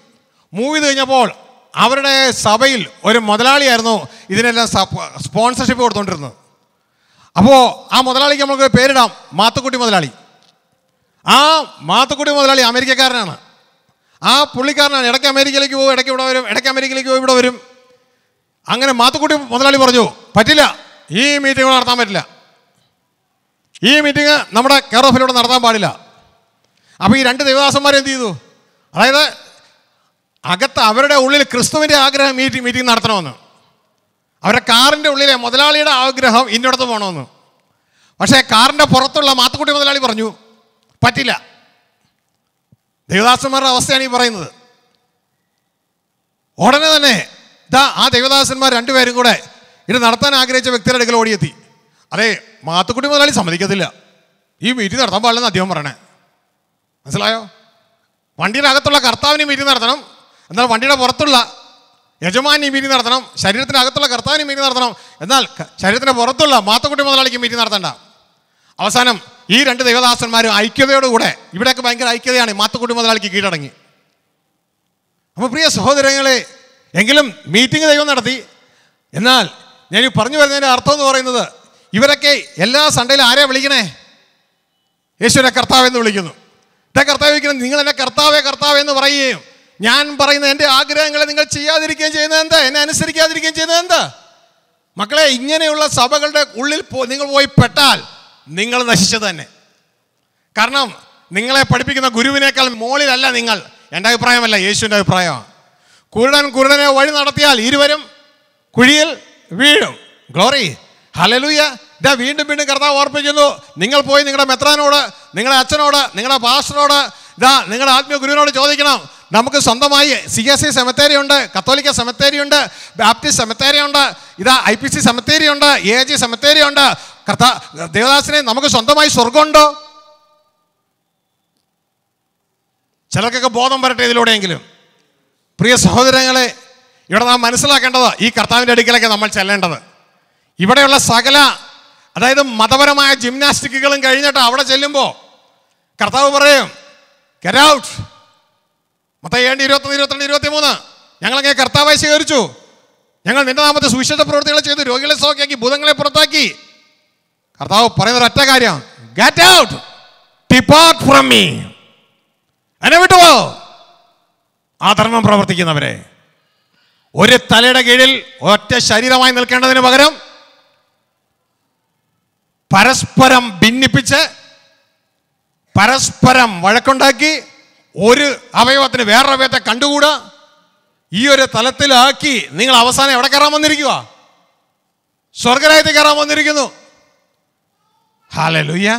മൂവ് ചെയ്ത് കഴിഞ്ഞപ്പോൾ അവരുടെ സഭയിൽ ഒരു മുതലാളിയായിരുന്നു ഇതിനെല്ലാം സ്പോൺസർഷിപ്പ് കൊടുത്തുകൊണ്ടിരുന്നത് അപ്പോൾ ആ മുതലാളിക്ക് നമുക്ക് പേരിടാം മാത്തുക്കുട്ടി മുതലാളി ആ മാത്തുക്കുട്ടി മുതലാളി അമേരിക്കക്കാരനാണ് ആ പുള്ളിക്കാരനാണ് ഇടയ്ക്ക് അമേരിക്കയിലേക്ക് പോകും ഇടയ്ക്ക് ഇവിടെ വരും ഇടയ്ക്ക് അമേരിക്കയിലേക്ക് പോകും ഇവിടെ വരും അങ്ങനെ മാത്തുക്കുട്ടി മുതലാളി പറഞ്ഞു പറ്റില്ല ഈ മീറ്റിംഗ് നടത്താൻ പറ്റില്ല ഈ മീറ്റിംഗ് നമ്മുടെ കെയർ ഓഫിലൂടെ നടത്താൻ പാടില്ല അപ്പോൾ ഈ രണ്ട് ദൈവദാസന്മാർ എന്ത് ചെയ്തു അതായത് അകത്ത് അവരുടെ ഉള്ളിൽ ക്രിസ്തുവിൻ്റെ ആഗ്രഹം മീറ്റിംഗ് മീറ്റിംഗ് നടത്തണമെന്ന് അവരുടെ കാറിൻ്റെ ഉള്ളിലെ മുതലാളിയുടെ ആഗ്രഹം ഇന്നിടത്ത് പോകണമെന്ന് പക്ഷേ കാറിൻ്റെ പുറത്തുള്ള മാത്തുക്കുട്ടി മുതലാളി പറഞ്ഞു പറ്റില്ല ദേവദാസന്മാരുടെ അവസ്ഥയാണ് ഈ പറയുന്നത് ഉടനെ തന്നെ ഇതാ ആ ദേവദാസന്മാർ രണ്ടുപേരും കൂടെ ഇത് നടത്താൻ ആഗ്രഹിച്ച വ്യക്തിയുടെ അടുക്കൽ ഓടിയെത്തി അതെ മാത്തുക്കുട്ടി മുതലാളി സമ്മതിക്കത്തില്ല ഈ മീറ്റിംഗ് നടത്താൻ പാടില്ലെന്ന് അദ്ദേഹം പറയണേ മനസ്സിലായോ വണ്ടിയുടെ അകത്തുള്ള കർത്താവിനെ മീറ്റിംഗ് നടത്തണം എന്നാൽ വണ്ടിയുടെ പുറത്തുള്ള യജമാനി മീറ്റിംഗ് നടത്തണം ശരീരത്തിൻ്റെ അകത്തുള്ള കർത്താവിന് മീറ്റിംഗ് നടത്തണം എന്നാൽ ശരീരത്തിൻ്റെ പുറത്തുള്ള മാത്തുക്കുട്ടി മുതലാളിക്ക് മീറ്റിംഗ് നടത്തണ്ട അവസാനം ഈ രണ്ട് ദേവദാസന്മാരും ഐക്യതയോടുകൂടെ ഇവിടെയൊക്കെ ഭയങ്കര ഐക്യതയാണ് മാത്തുക്കുട്ടി മുതലാളിക്ക് കീഴടങ്ങി അപ്പോൾ പ്രിയ സഹോദരങ്ങളെ എങ്കിലും മീറ്റിംഗ് ദൈവം നടത്തി എന്നാൽ ഞാൻ പറഞ്ഞു വരുന്നതിൻ്റെ അർത്ഥം എന്ന് പറയുന്നത് ഇവരൊക്കെ എല്ലാ സൺഡേയിലും ആരെയാണ് വിളിക്കണേ യേശുവിനെ കർത്താവെന്ന് വിളിക്കുന്നു ഇതാ കർത്താവ് വിളിക്കണം നിങ്ങൾ എന്നെ കർത്താവേ കർത്താവേ എന്ന് പറയുകയും ഞാൻ പറയുന്ന എൻ്റെ ആഗ്രഹങ്ങളെ നിങ്ങൾ ചെയ്യാതിരിക്കുകയും ചെയ്യുന്നത് എന്താ എന്നെ അനുസരിക്കാതിരിക്കുകയും ചെയ്യുന്നത് എന്താ മക്കളെ ഇങ്ങനെയുള്ള സഭകളുടെ ഉള്ളിൽ പോ നിങ്ങൾ പോയി പെട്ടാൽ നിങ്ങൾ നശിച്ചത് തന്നെ കാരണം നിങ്ങളെ പഠിപ്പിക്കുന്ന ഗുരുവിനേക്കാൾ മോളിലല്ല നിങ്ങൾ എൻ്റെ അഭിപ്രായമല്ല യേശുവിൻ്റെ അഭിപ്രായമാണ് കുരുടൻ കുരുടനെ വഴി നടത്തിയാൽ ഇരുവരും കുഴിയിൽ വീഴും ഗ്ലോറി ഹലലൂയ ഇതാ വീണ്ടും വീണ്ടും കർത്താവ് ഓർപ്പിക്കുന്നു നിങ്ങൾ പോയി നിങ്ങളുടെ മെത്രാനോട് നിങ്ങളുടെ അച്ഛനോട് നിങ്ങളുടെ പാസ്റ്ററോട് ഇതാ നിങ്ങളുടെ ആത്മീയ ഗുരുവിനോട് ചോദിക്കണം നമുക്ക് സ്വന്തമായി സി എസ് സി സെമത്തേരി ഉണ്ട് കത്തോലിക്ക സെമത്തേരി ഉണ്ട് ബാപ്റ്റിസ്റ്റ് സെമത്തേരി ഉണ്ട് ഇതാ ഐ പി സി സെമത്തേരി ഉണ്ട് എ ജി സെമത്തേരി ഉണ്ട് കർത്താ ദേവദാസിനെ നമുക്ക് സ്വന്തമായി സ്വർഗമുണ്ടോ ചിലർക്കൊക്കെ ബോധം വരട്ടെ ഇതിലൂടെയെങ്കിലും പ്രിയ സഹോദരങ്ങളെ ഇവിടെ നാം മനസ്സിലാക്കേണ്ടത് ഈ കർത്താവിൻ്റെ അടുക്കലൊക്കെ നമ്മൾ ചെല്ലേണ്ടത് ഇവിടെയുള്ള സകല അതായത് മതപരമായ ജിംനാസ്റ്റിക്കുകളും കഴിഞ്ഞിട്ട് അവിടെ ചെല്ലുമ്പോൾ കർത്താവ് പറയും ഗെറ്റ് മൊത്തം ഏണ്ട് ഇരുപത്തൊന്ന് ഇരുപത്തിരണ്ട് ഇരുപത്തി മൂന്ന് ഞങ്ങളങ്ങനെ കർത്താവായി സ്വീകരിച്ചു ഞങ്ങൾ നിന്റെ നാമത്തെ സുവിശേഷ പ്രവൃത്തികൾ ചെയ്ത് രോഗികളെ സോക്കിയാക്കി ഭൂതങ്ങളെ പുറത്താക്കി കർത്താവ് പറയുന്ന ഒറ്റ കാര്യം get out depart from me എന്നെ വിട്ടുപോ ആധർമ്മം പ്രവർത്തിക്കുന്നവരെ ഒരു തലയുടെ കീഴിൽ ഒറ്റ ശരീരമായി നിൽക്കേണ്ടതിന് പകരം പരസ്പരം ഭിന്നിപ്പിച്ച് പരസ്പരം വഴക്കുണ്ടാക്കി ഒരു അവയവത്തിന് വേറൊരു അവയവത്തെ കണ്ടുകൂടാ ഈ ഒരു തലത്തിലാക്കി നിങ്ങൾ അവസാനം എവിടെ കയറാൻ വന്നിരിക്കുക സ്വർഗരായത്തിൽ കയറാൻ വന്നിരിക്കുന്നു ഹാലലുയ്യ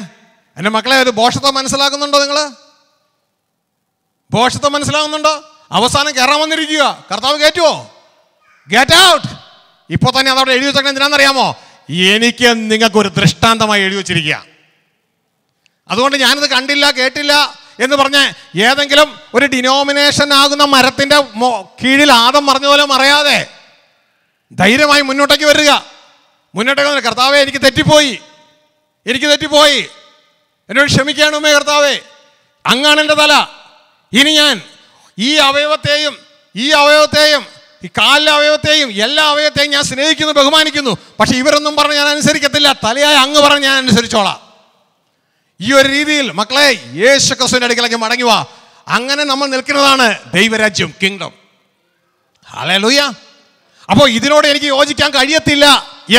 എൻ്റെ മക്കളെ ഒരു ബോഷത്വം മനസ്സിലാക്കുന്നുണ്ടോ നിങ്ങൾ ബോഷത്വം മനസ്സിലാകുന്നുണ്ടോ അവസാനം കയറാൻ വന്നിരിക്കുക കർത്താവ് കയറ്റുമോ ഗെറ്റ് ഔട്ട് ഇപ്പോൾ തന്നെ അതവിടെ എഴുതി വെച്ചാൽ എന്തിനാണെന്നറിയാമോ എനിക്ക് നിങ്ങൾക്കൊരു ദൃഷ്ടാന്തമായി എഴുതി വെച്ചിരിക്കുക അതുകൊണ്ട് ഞാനിത് കണ്ടില്ല കേട്ടില്ല എന്ന് പറഞ്ഞ ഏതെങ്കിലും ഒരു ഡിനോമിനേഷൻ ആകുന്ന മരത്തിൻ്റെ കീഴിൽ ആദം പറഞ്ഞ പോലെ മറയാതെ ധൈര്യമായി മുന്നോട്ടേക്ക് വരിക മുന്നോട്ടേക്ക് കർത്താവെ എനിക്ക് തെറ്റിപ്പോയി എനിക്ക് തെറ്റിപ്പോയി എന്നോട് ക്ഷമിക്കണമേ കർത്താവേ അങ്ങാണ് എൻ്റെ തല ഇനി ഞാൻ ഈ അവയവത്തെയും ഈ അവയവത്തെയും ഈ കാലിലെ അവയവത്തെയും എല്ലാ അവയവത്തെയും ഞാൻ സ്നേഹിക്കുന്നു ബഹുമാനിക്കുന്നു പക്ഷേ ഇവരൊന്നും പറഞ്ഞ് ഞാൻ അനുസരിക്കത്തില്ല തലയായ അങ്ങ് പറഞ്ഞ് ഞാൻ അനുസരിച്ചോളാം ഈ ഒരു രീതിയിൽ മക്കളെ യേശു ക്രിസ്തുവിൻ്റെ അടുക്കലേക്ക് മടങ്ങുക അങ്ങനെ നമ്മൾ നിൽക്കുന്നതാണ് ദൈവരാജ്യം കിങ്ഡം ഹാലേ ലൂയ അപ്പോൾ ഇതിനോട് എനിക്ക് യോജിക്കാൻ കഴിയത്തില്ല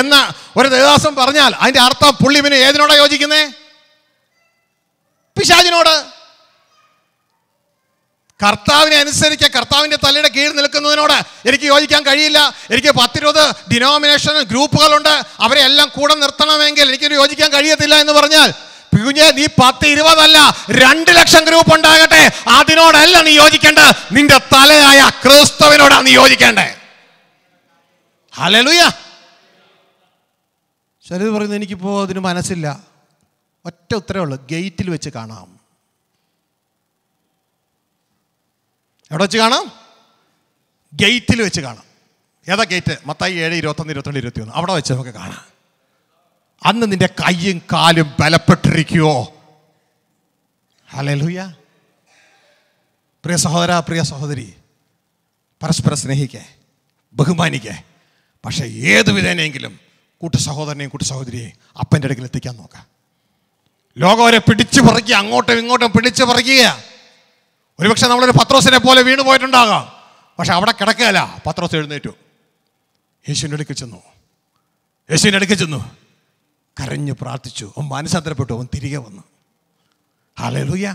എന്ന് ഒരു ദേവദാസം പറഞ്ഞാൽ അതിന്റെ അർത്ഥം പുള്ളി പിന്നെ ഏതിനോടാ യോജിക്കുന്നേ പിശാചിനോട് കർത്താവിനെ അനുസരിച്ച് കർത്താവിന്റെ തലയുടെ കീഴിൽ നിൽക്കുന്നതിനോട് എനിക്ക് യോജിക്കാൻ കഴിയില്ല എനിക്ക് പത്തിരുപത് ഡിനോമിനേഷൻ ഗ്രൂപ്പുകളുണ്ട് അവരെ എല്ലാം കൂടെ നിർത്തണമെങ്കിൽ എനിക്ക് യോജിക്കാൻ കഴിയത്തില്ല എന്ന് പറഞ്ഞാൽ കുഞ്ഞെ നീ പത്ത് ഇരുപതല്ല രണ്ട് ലക്ഷം ഗ്രൂപ്പ് ഉണ്ടാകട്ടെ അതിനോടല്ല നീ യോജിക്കേണ്ടത് നിന്റെ തലയായ ക്രിസ്തുവിനോടാണ് നീ യോജിക്കേണ്ടേ ഹലലുയാ ശരീരം പറയുന്നത് എനിക്കിപ്പോൾ അതിന് മനസ്സില്ല ഒറ്റ ഉത്തരവേ ഉള്ളൂ ഗേറ്റിൽ വെച്ച് കാണാം എവിടെ വെച്ച് കാണാം ഗേറ്റിൽ വെച്ച് കാണാം ഏതാ ഗേറ്റ് മത്തായി ഏഴ് ഇരുപത്തൊന്ന് ഇരുപത്തി ഒന്ന് അവിടെ വെച്ച് നമുക്ക് കാണാം അന്ന് നിന്റെ കൈയും കാലും ബലപ്പെട്ടിരിക്കുവോ ഹലൂയ പ്രിയ സഹോദര പ്രിയ സഹോദരി പരസ്പരം സ്നേഹിക്കേ ബഹുമാനിക്കേ പക്ഷേ ഏത് വിധേനയെങ്കിലും കൂട്ടു സഹോദരനെയും കൂട്ടു സഹോദരിയെ അപ്പൻ്റെ അടുക്കൽ എത്തിക്കാൻ നോക്കുക ലോകം അവരെ പിടിച്ചു പറിക്കുക അങ്ങോട്ടും ഇങ്ങോട്ടും പിടിച്ചു പറിക്കുക ഒരുപക്ഷെ നമ്മളൊരു പത്രോസിനെ പോലെ വീണ് പോയിട്ടുണ്ടാകാം പക്ഷെ അവിടെ കിടക്കുകയല്ല പത്രോസ് എഴുന്നേറ്റു യേശുവിൻ്റെ അടുക്കൽ ചെന്നു യേശുവിൻ്റെ അടുക്കൽ ചെന്നു കരഞ്ഞു പ്രാർത്ഥിച്ചു അവൻ മാനസാന്തരപ്പെട്ടു അവൻ തിരികെ വന്നു ഹാലൂയ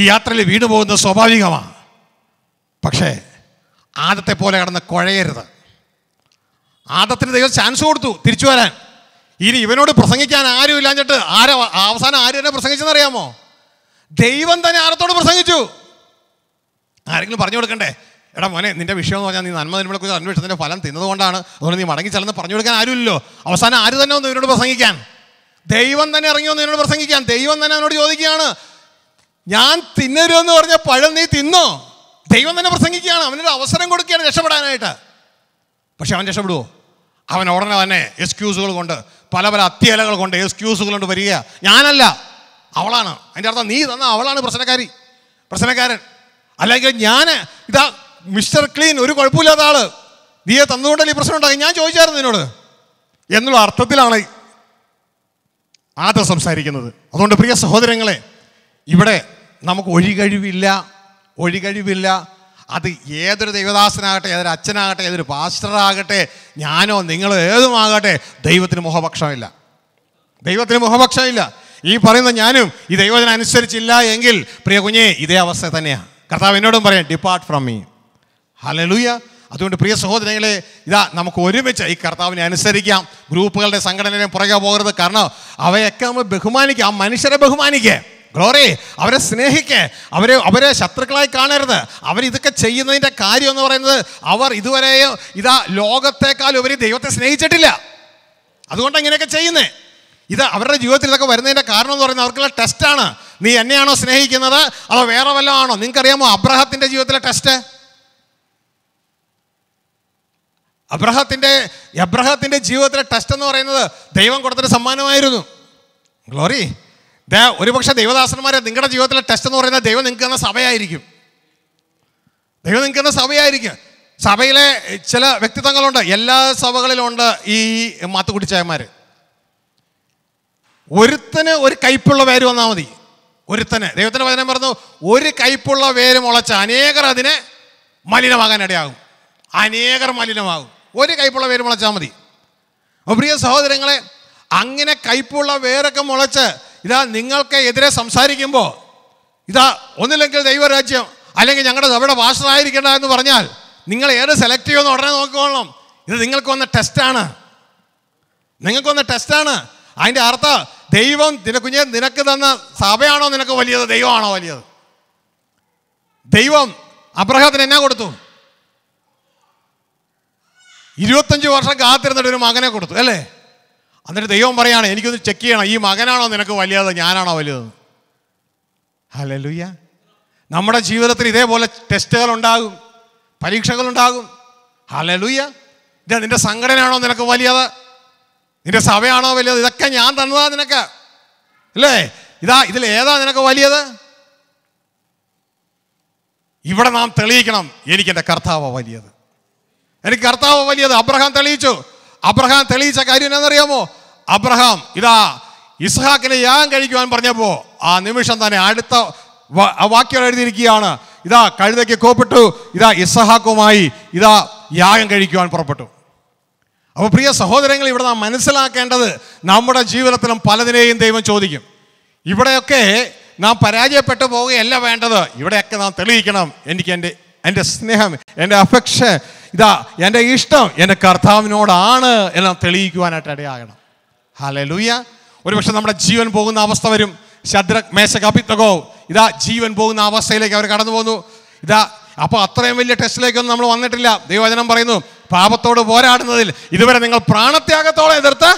ഈ യാത്രയിൽ വീണ് പോകുന്നത് സ്വാഭാവികമാണ് പക്ഷേ ആദ്യത്തെ പോലെ കടന്ന് കുഴയരുത് ആദത്തിന് ദൈവം ചാൻസ് കൊടുത്തു തിരിച്ചു വരാൻ ഇനി ഇവനോട് പ്രസംഗിക്കാൻ ആരും ഇല്ലാഞ്ഞിട്ട് ആരാ അവസാനം ആര് തന്നെ പ്രസംഗിച്ചെന്നറിയാമോ ദൈവം തന്നെ ആദത്തോട് പ്രസംഗിച്ചു ആരെങ്കിലും പറഞ്ഞു കൊടുക്കണ്ടേ എടാ മോനെ നിന്റെ വിഷയം എന്ന് പറഞ്ഞാൽ നീ നന്മ കുറിച്ച് അന്വേഷണത്തിൻ്റെ ഫലം തിന്നതുകൊണ്ടാണ് അതുകൊണ്ട് നീ മടങ്ങി ചെല്ലുന്ന പറഞ്ഞു കൊടുക്കാൻ ആരുമില്ലോ അവസാനം ആര് തന്നെ ഒന്ന് ഇവനോട് പ്രസംഗിക്കാൻ ദൈവം തന്നെ ഇറങ്ങി വന്ന് ഇവനോട് പ്രസംഗിക്കാൻ ദൈവം തന്നെ അവനോട് ചോദിക്കുകയാണ് ഞാൻ തിന്നരുതെന്ന് പറഞ്ഞ പഴം നീ തിന്നോ ദൈവം തന്നെ പ്രസംഗിക്കുകയാണ് അവനൊരു അവസരം കൊടുക്കുകയാണ് രക്ഷപ്പെടാനായിട്ട് പക്ഷെ അവൻ രക്ഷപ്പെടുവോ അവൻ ഉടനെ തന്നെ എക്സ്ക്യൂസുകൾ കൊണ്ട് പല പല അത്യലകൾ കൊണ്ട് എക്സ്ക്യൂസുകൾ കൊണ്ട് വരിക ഞാനല്ല അവളാണ് അതിൻ്റെ അർത്ഥം നീ തന്ന അവളാണ് പ്രശ്നക്കാരി പ്രശ്നക്കാരൻ അല്ലെങ്കിൽ ഞാൻ ഇതാ മിസ്റ്റർ ക്ലീൻ ഒരു കുഴപ്പമില്ലാത്ത ആള് നീയെ തന്നുകൊണ്ടല്ലേ ഈ പ്രശ്നം ഉണ്ടാകും ഞാൻ ചോദിച്ചായിരുന്നു നിന്നോട് എന്നുള്ള അർത്ഥത്തിലാണ് ആദ്യം സംസാരിക്കുന്നത് അതുകൊണ്ട് പ്രിയ സഹോദരങ്ങളെ ഇവിടെ നമുക്ക് ഒഴികഴിവില്ല ഒഴികഴിവില്ല അത് ഏതൊരു ദൈവദാസനാകട്ടെ ഏതൊരു അച്ഛനാകട്ടെ ഏതൊരു പാസ്റ്ററാകട്ടെ ഞാനോ നിങ്ങളോ ഏതുമാകട്ടെ ദൈവത്തിന് മുഖപക്ഷമില്ല ദൈവത്തിന് മുഖപക്ഷമില്ല ഈ പറയുന്ന ഞാനും ഈ ദൈവത്തിന് അനുസരിച്ചില്ല എങ്കിൽ പ്രിയ കുഞ്ഞേ ഇതേ അവസ്ഥ തന്നെയാണ് കർത്താവ് എന്നോടും പറയാം ഡിപ്പാർട്ട് ഫ്രം മീ ഹലൂയ അതുകൊണ്ട് പ്രിയ സഹോദരങ്ങളെ ഇതാ നമുക്ക് ഒരുമിച്ച് ഈ കർത്താവിനെ അനുസരിക്കാം ഗ്രൂപ്പുകളുടെ സംഘടനയും പുറകെ പോകരുത് കാരണം അവയൊക്കെ നമ്മൾ ബഹുമാനിക്കുക ആ മനുഷ്യരെ ബഹുമാനിക്കുക ഗ്ലോറി അവരെ സ്നേഹിക്ക് അവരെ അവരെ ശത്രുക്കളായി കാണരുത് അവരിതൊക്കെ ചെയ്യുന്നതിൻ്റെ കാര്യം എന്ന് പറയുന്നത് അവർ ഇതുവരെയും ഇതാ ലോകത്തെക്കാൾ ഉപരി ദൈവത്തെ സ്നേഹിച്ചിട്ടില്ല അതുകൊണ്ട് ഇങ്ങനെയൊക്കെ ചെയ്യുന്നേ ഇത് അവരുടെ ജീവിതത്തിൽ ഇതൊക്കെ വരുന്നതിൻ്റെ കാരണം എന്ന് പറയുന്നത് അവർക്കുള്ള ടെസ്റ്റാണ് നീ എന്നെയാണോ സ്നേഹിക്കുന്നത് അതോ വേറെ വല്ലതും ആണോ നിങ്ങൾക്കറിയാമോ അബ്രഹത്തിൻ്റെ ജീവിതത്തിലെ ടെസ്റ്റ് അബ്രഹത്തിൻ്റെ അബ്രഹത്തിൻ്റെ ജീവിതത്തിലെ ടെസ്റ്റ് എന്ന് പറയുന്നത് ദൈവം കൊടുത്തൊരു സമ്മാനമായിരുന്നു ഗ്ലോറി ഒരുപക്ഷെ ദൈവദാസന്മാരെ നിങ്ങളുടെ ജീവിതത്തിലെ ടെസ്റ്റ് എന്ന് പറയുന്നത് ദൈവം നിങ്ങൾക്ക് തന്ന സഭയായിരിക്കും ദൈവം നിങ്ങൾക്ക് തന്ന സഭയായിരിക്കും സഭയിലെ ചില വ്യക്തിത്വങ്ങളുണ്ട് എല്ലാ സഭകളിലുണ്ട് ഈ മാത്തുകുടിച്ചായന്മാർ ഒരുത്തന് ഒരു കൈപ്പുള്ള വേര് വന്നാൽ മതി ഒരുത്തന് ദൈവത്തിൻ്റെ വചനം പറഞ്ഞു ഒരു കൈപ്പുള്ള വേര് മുളച്ച അനേകർ അതിനെ മലിനമാകാൻ ഇടയാകും അനേകർ മലിനമാകും ഒരു കൈപ്പുള്ള വേര് മുളച്ചാൽ മതി പ്രിയ സഹോദരങ്ങളെ അങ്ങനെ കൈപ്പുള്ള വേരൊക്കെ മുളച്ച് ഇതാ നിങ്ങൾക്ക് എതിരെ സംസാരിക്കുമ്പോൾ ഇതാ ഒന്നില്ലെങ്കിൽ ദൈവരാജ്യം അല്ലെങ്കിൽ ഞങ്ങളുടെ അവിടെ വാഷറായിരിക്കണ്ട എന്ന് പറഞ്ഞാൽ നിങ്ങൾ ഏത് സെലക്ട് ചെയ്യുമെന്ന് ഉടനെ നോക്കിക്കോളണം ഇത് നിങ്ങൾക്ക് വന്ന ടെസ്റ്റാണ് നിങ്ങൾക്ക് വന്ന ടെസ്റ്റാണ് അതിൻ്റെ അർത്ഥം ദൈവം നിനക്ക് കുഞ്ഞ് നിനക്ക് തന്ന സഭയാണോ നിനക്ക് വലിയത് ദൈവമാണോ വലിയത് ദൈവം അബ്രഹത്തിന് എന്നാ കൊടുത്തു ഇരുപത്തഞ്ച് വർഷം കാത്തിരുന്നിട്ട് ഒരു മകനെ കൊടുത്തു അല്ലേ എന്നിട്ട് ദൈവം പറയാണ് എനിക്കൊന്ന് ചെക്ക് ചെയ്യണം ഈ മകനാണോ നിനക്ക് വലിയത് ഞാനാണോ വലുത് ഹലലുയ്യ നമ്മുടെ ജീവിതത്തിൽ ഇതേപോലെ ടെസ്റ്റുകൾ ഉണ്ടാകും പരീക്ഷകളുണ്ടാകും ഹലലുയ്യ ഇതാ നിൻ്റെ സംഘടനയാണോ നിനക്ക് വലിയത് നിന്റെ സഭയാണോ വലിയത് ഇതൊക്കെ ഞാൻ തന്നതാ നിനക്ക് അല്ലേ ഇതാ ഇതിൽ ഏതാ നിനക്ക് വലിയത് ഇവിടെ നാം തെളിയിക്കണം എനിക്കെൻ്റെ കർത്താവ് വലിയത് എനിക്ക് കർത്താവ് വലിയത് അബ്രഹാം തെളിയിച്ചു അബ്രഹാം തെളിയിച്ച കാര്യം എന്നറിയാമോ അബ്രഹാം ഇതാ ഇസ്ഹാക്കിനെ യാഗം കഴിക്കുവാൻ പറഞ്ഞപ്പോ ആ നിമിഷം തന്നെ അടുത്ത വാക്യം എഴുതിയിരിക്കുകയാണ് ഇതാ കഴുതയ്ക്ക് കോപ്പിട്ടു ഇതാ ഇസഹാക്കുമായി ഇതാ യാഗം കഴിക്കുവാൻ പുറപ്പെട്ടു അപ്പോൾ പ്രിയ സഹോദരങ്ങൾ ഇവിടെ നാം മനസ്സിലാക്കേണ്ടത് നമ്മുടെ ജീവിതത്തിലും പലതിനെയും ദൈവം ചോദിക്കും ഇവിടെയൊക്കെ നാം പരാജയപ്പെട്ടു പോവുകയല്ല വേണ്ടത് ഇവിടെയൊക്കെ നാം തെളിയിക്കണം എനിക്ക് എൻ്റെ എൻ്റെ സ്നേഹം എൻ്റെ അഫക്ഷൻ ഇതാ എൻ്റെ ഇഷ്ടം എൻ്റെ കർത്താവിനോടാണ് എല്ലാം തെളിയിക്കുവാനായിട്ട് ഇടയാകണം ഹലലൂയ ഒരുപക്ഷെ നമ്മുടെ ജീവൻ പോകുന്ന അവസ്ഥ വരും ശദ്ര മേശ കപിത്തകോ ഇതാ ജീവൻ പോകുന്ന അവസ്ഥയിലേക്ക് അവർ കടന്നു പോകുന്നു ഇതാ അപ്പോൾ അത്രയും വലിയ ടെസ്റ്റിലേക്കൊന്നും നമ്മൾ വന്നിട്ടില്ല ദൈവവചനം പറയുന്നു പാപത്തോട് പോരാടുന്നതിൽ ഇതുവരെ നിങ്ങൾ പ്രാണത്യാഗത്തോളം എതിർത്ത്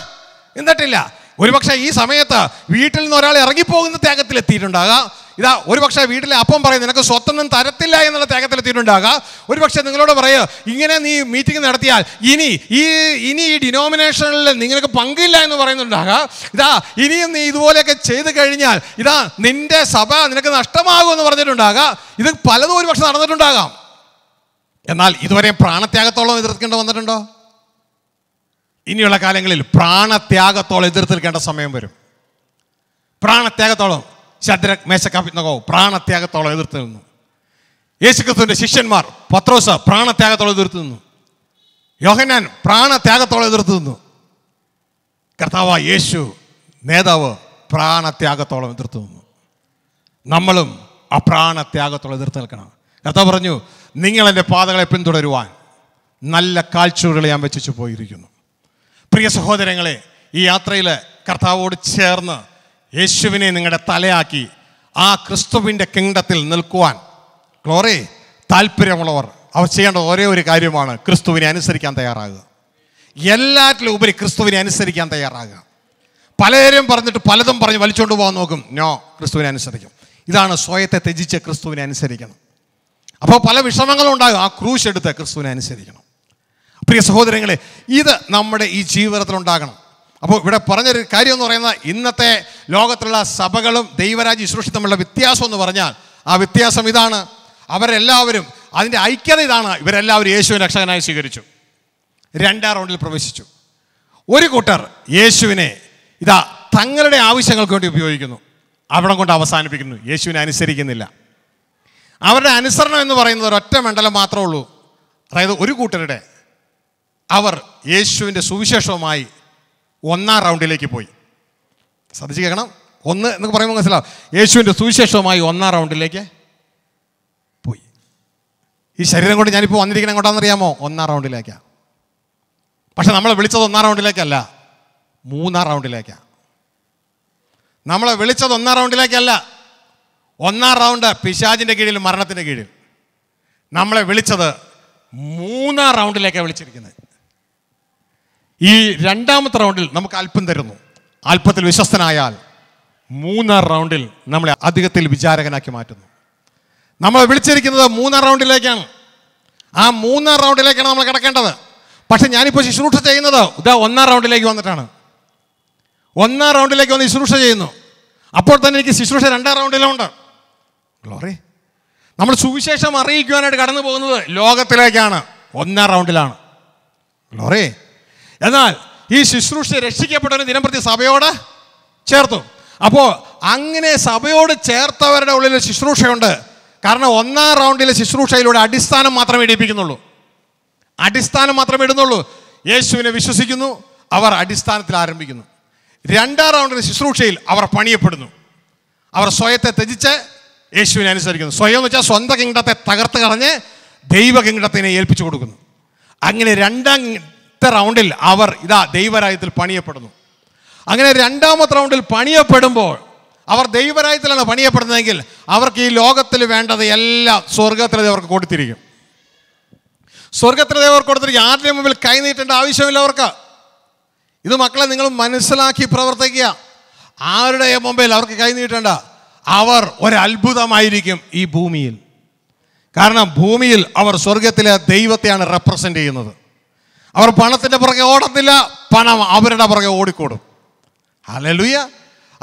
നിന്നിട്ടില്ല ഒരുപക്ഷെ ഈ സമയത്ത് വീട്ടിൽ നിന്ന് ഒരാൾ ഇറങ്ങിപ്പോകുന്ന ത്യാഗത്തിൽ എത്തിയിട്ടുണ്ടാകാം ഇതാ ഒരു പക്ഷേ വീട്ടിലെ അപ്പം പറയും നിനക്ക് സ്വത്തൊന്നും തരത്തില്ല എന്നുള്ള തേക്കത്തിലെത്തിയിട്ടുണ്ടാകാം ഒരു പക്ഷേ നിങ്ങളോട് പറയുക ഇങ്ങനെ നീ മീറ്റിംഗ് നടത്തിയാൽ ഇനി ഈ ഇനി ഈ ഡിനോമിനേഷനിൽ നിങ്ങൾക്ക് പങ്കില്ല എന്ന് പറയുന്നുണ്ടാകാം ഇതാ ഇനിയും നീ ഇതുപോലെയൊക്കെ ചെയ്തു കഴിഞ്ഞാൽ ഇതാ നിന്റെ സഭ നിനക്ക് നഷ്ടമാകും എന്ന് പറഞ്ഞിട്ടുണ്ടാകാം ഇത് പലതും ഒരു പക്ഷെ നടന്നിട്ടുണ്ടാകാം എന്നാൽ ഇതുവരെ പ്രാണത്യാഗത്തോളം എതിർക്കേണ്ടി വന്നിട്ടുണ്ടോ ഇനിയുള്ള കാലങ്ങളിൽ പ്രാണത്യാഗത്തോളം എതിർത്തിരിക്കേണ്ട സമയം വരും പ്രാണത്യാഗത്തോളം ശദ്രക് മേശക്കാപ്പിന്നകോ പ്രാണത്യാഗത്തോളം എതിർത്ത് നിന്നു യേശുക്രിസ്തുവിൻ്റെ ശിഷ്യന്മാർ പത്രോസ പ്രാണത്യാഗത്തോളം എതിർത്ത് നിന്നു യോഹനാൻ പ്രാണത്യാഗത്തോളം എതിർത്ത് നിന്നു കർത്താവ് യേശു നേതാവ് പ്രാണത്യാഗത്തോളം എതിർത്ത് നിന്നു നമ്മളും ആ പ്രാണത്യാഗത്തോളം എതിർത്ത് നിൽക്കണം കർത്താവ് പറഞ്ഞു നിങ്ങൾ എൻ്റെ പാതകളെ പിന്തുടരുവാൻ നല്ല കാഴ്ചകൾ ഞാൻ വെച്ചു പോയിരിക്കുന്നു പ്രിയ സഹോദരങ്ങളെ ഈ യാത്രയിൽ കർത്താവോട് ചേർന്ന് യേശുവിനെ നിങ്ങളുടെ തലയാക്കി ആ ക്രിസ്തുവിൻ്റെ കിങ്ഡത്തിൽ നിൽക്കുവാൻ ഗ്ലോറി താല്പര്യമുള്ളവർ അവർ ചെയ്യേണ്ടത് ഒരേ ഒരു കാര്യമാണ് ക്രിസ്തുവിനെ അനുസരിക്കാൻ തയ്യാറാകുക എല്ലാറ്റിലും ഉപരി ക്രിസ്തുവിനെ അനുസരിക്കാൻ തയ്യാറാകുക പലരും പറഞ്ഞിട്ട് പലതും പറഞ്ഞ് വലിച്ചുകൊണ്ട് പോകാൻ നോക്കും നോ ക്രിസ്തുവിനെ അനുസരിക്കും ഇതാണ് സ്വയത്തെ ത്യജിച്ച് ക്രിസ്തുവിനെ അനുസരിക്കണം അപ്പോൾ പല വിഷമങ്ങളും ഉണ്ടാകും ആ ക്രൂശ് എടുത്ത് ക്രിസ്തുവിനെ അനുസരിക്കണം പ്രിയ സഹോദരങ്ങളെ ഇത് നമ്മുടെ ഈ ജീവിതത്തിൽ ഉണ്ടാകണം അപ്പോൾ ഇവിടെ പറഞ്ഞൊരു കാര്യം എന്ന് പറയുന്നത് ഇന്നത്തെ ലോകത്തുള്ള സഭകളും ദൈവരാജ്യ ശുശ്രൂഷ തമ്മിലുള്ള വ്യത്യാസം എന്ന് പറഞ്ഞാൽ ആ വ്യത്യാസം ഇതാണ് അവരെല്ലാവരും അതിൻ്റെ ഐക്യത ഇതാണ് ഇവരെല്ലാവരും യേശുവിനെ രക്ഷകനായി സ്വീകരിച്ചു രണ്ടാം റൗണ്ടിൽ പ്രവേശിച്ചു ഒരു കൂട്ടർ യേശുവിനെ ഇതാ തങ്ങളുടെ ആവശ്യങ്ങൾക്ക് വേണ്ടി ഉപയോഗിക്കുന്നു അവിടെ കൊണ്ട് അവസാനിപ്പിക്കുന്നു യേശുവിനെ അനുസരിക്കുന്നില്ല അവരുടെ അനുസരണം എന്ന് പറയുന്നത് ഒരൊറ്റ മണ്ഡലം മാത്രമേ ഉള്ളൂ അതായത് ഒരു കൂട്ടരുടെ അവർ യേശുവിൻ്റെ സുവിശേഷവുമായി ഒന്നാം റൗണ്ടിലേക്ക് പോയി ശ്രദ്ധിച്ച് കേൾക്കണം ഒന്ന് എന്നൊക്കെ പറയുമ്പോൾ മനസ്സിലാവും യേശുവിൻ്റെ സുവിശേഷവുമായി ഒന്നാം റൗണ്ടിലേക്ക് പോയി ഈ ശരീരം കൊണ്ട് ഞാനിപ്പോൾ എങ്ങോട്ടാണെന്ന് അറിയാമോ ഒന്നാം റൗണ്ടിലേക്കാണ് പക്ഷെ നമ്മളെ വിളിച്ചത് ഒന്നാം റൗണ്ടിലേക്കല്ല മൂന്നാം റൗണ്ടിലേക്കാണ് നമ്മളെ വിളിച്ചത് ഒന്നാം റൗണ്ടിലേക്കല്ല ഒന്നാം റൗണ്ട് പിശാജിൻ്റെ കീഴിൽ മരണത്തിൻ്റെ കീഴിൽ നമ്മളെ വിളിച്ചത് മൂന്നാം റൗണ്ടിലേക്കാണ് വിളിച്ചിരിക്കുന്നത് ഈ രണ്ടാമത്തെ റൗണ്ടിൽ നമുക്ക് അല്പം തരുന്നു അല്പത്തിൽ വിശ്വസ്തനായാൽ മൂന്നാം റൗണ്ടിൽ നമ്മളെ അധികത്തിൽ വിചാരകനാക്കി മാറ്റുന്നു നമ്മളെ വിളിച്ചിരിക്കുന്നത് മൂന്നാം റൗണ്ടിലേക്കാണ് ആ മൂന്നാം റൗണ്ടിലേക്കാണ് നമ്മൾ കിടക്കേണ്ടത് പക്ഷെ ഞാനിപ്പോൾ ശുശ്രൂഷ ചെയ്യുന്നത് ഇതാ ഒന്നാം റൗണ്ടിലേക്ക് വന്നിട്ടാണ് ഒന്നാം റൗണ്ടിലേക്ക് വന്ന് ശുശ്രൂഷ ചെയ്യുന്നു അപ്പോൾ തന്നെ എനിക്ക് ശുശ്രൂഷ രണ്ടാം റൗണ്ടിലുണ്ട് ഗ്ലോറി നമ്മൾ സുവിശേഷം അറിയിക്കുവാനായിട്ട് കടന്നു പോകുന്നത് ലോകത്തിലേക്കാണ് ഒന്നാം റൗണ്ടിലാണ് ഗ്ലോറി എന്നാൽ ഈ ശുശ്രൂഷ രക്ഷിക്കപ്പെട്ടവന് ദിനംപ്രതി സഭയോട് ചേർത്തു അപ്പോൾ അങ്ങനെ സഭയോട് ചേർത്തവരുടെ ഉള്ളിൽ ശുശ്രൂഷയുണ്ട് കാരണം ഒന്നാം റൗണ്ടിലെ ശുശ്രൂഷയിലൂടെ അടിസ്ഥാനം മാത്രമേ ഇടിപ്പിക്കുന്നുള്ളൂ അടിസ്ഥാനം മാത്രമേ ഇടുന്നുള്ളൂ യേശുവിനെ വിശ്വസിക്കുന്നു അവർ അടിസ്ഥാനത്തിൽ ആരംഭിക്കുന്നു രണ്ടാം റൗണ്ടിലെ ശുശ്രൂഷയിൽ അവർ പണിയപ്പെടുന്നു അവർ സ്വയത്തെ ത്യജിച്ച് യേശുവിനെ അനുസരിക്കുന്നു സ്വയം എന്ന് വെച്ചാൽ സ്വന്തം കിങ്ഡത്തെ തകർത്ത് കളഞ്ഞ് ദൈവ കിങ്ഡത്തിനെ ഏൽപ്പിച്ചു കൊടുക്കുന്നു അങ്ങനെ രണ്ടാം ആദ്യത്തെ റൗണ്ടിൽ അവർ ഇതാ ദൈവരായത്തിൽ പണിയപ്പെടുന്നു അങ്ങനെ രണ്ടാമത്തെ റൗണ്ടിൽ പണിയപ്പെടുമ്പോൾ അവർ ദൈവരായത്തിലാണ് പണിയപ്പെടുന്നതെങ്കിൽ അവർക്ക് ഈ ലോകത്തിൽ വേണ്ടത് എല്ലാം സ്വർഗത്തിലെ അവർക്ക് കൊടുത്തിരിക്കും സ്വർഗത്തിലെ ദേവർ കൊടുത്തിരിക്കും ആരുടെ മുമ്പിൽ കൈനീട്ടേണ്ട ആവശ്യമില്ല അവർക്ക് ഇത് മക്കളെ നിങ്ങൾ മനസ്സിലാക്കി പ്രവർത്തിക്കുക ആരുടെ മുമ്പിൽ അവർക്ക് കൈനീട്ടേണ്ട അവർ ഒരത്ഭുതമായിരിക്കും ഈ ഭൂമിയിൽ കാരണം ഭൂമിയിൽ അവർ സ്വർഗത്തിലെ ദൈവത്തെയാണ് റെപ്രസെൻ്റ് ചെയ്യുന്നത് അവർ പണത്തിൻ്റെ പുറകെ ഓടത്തില്ല പണം അവരുടെ പുറകെ ഓടിക്കൂടും അലലുയ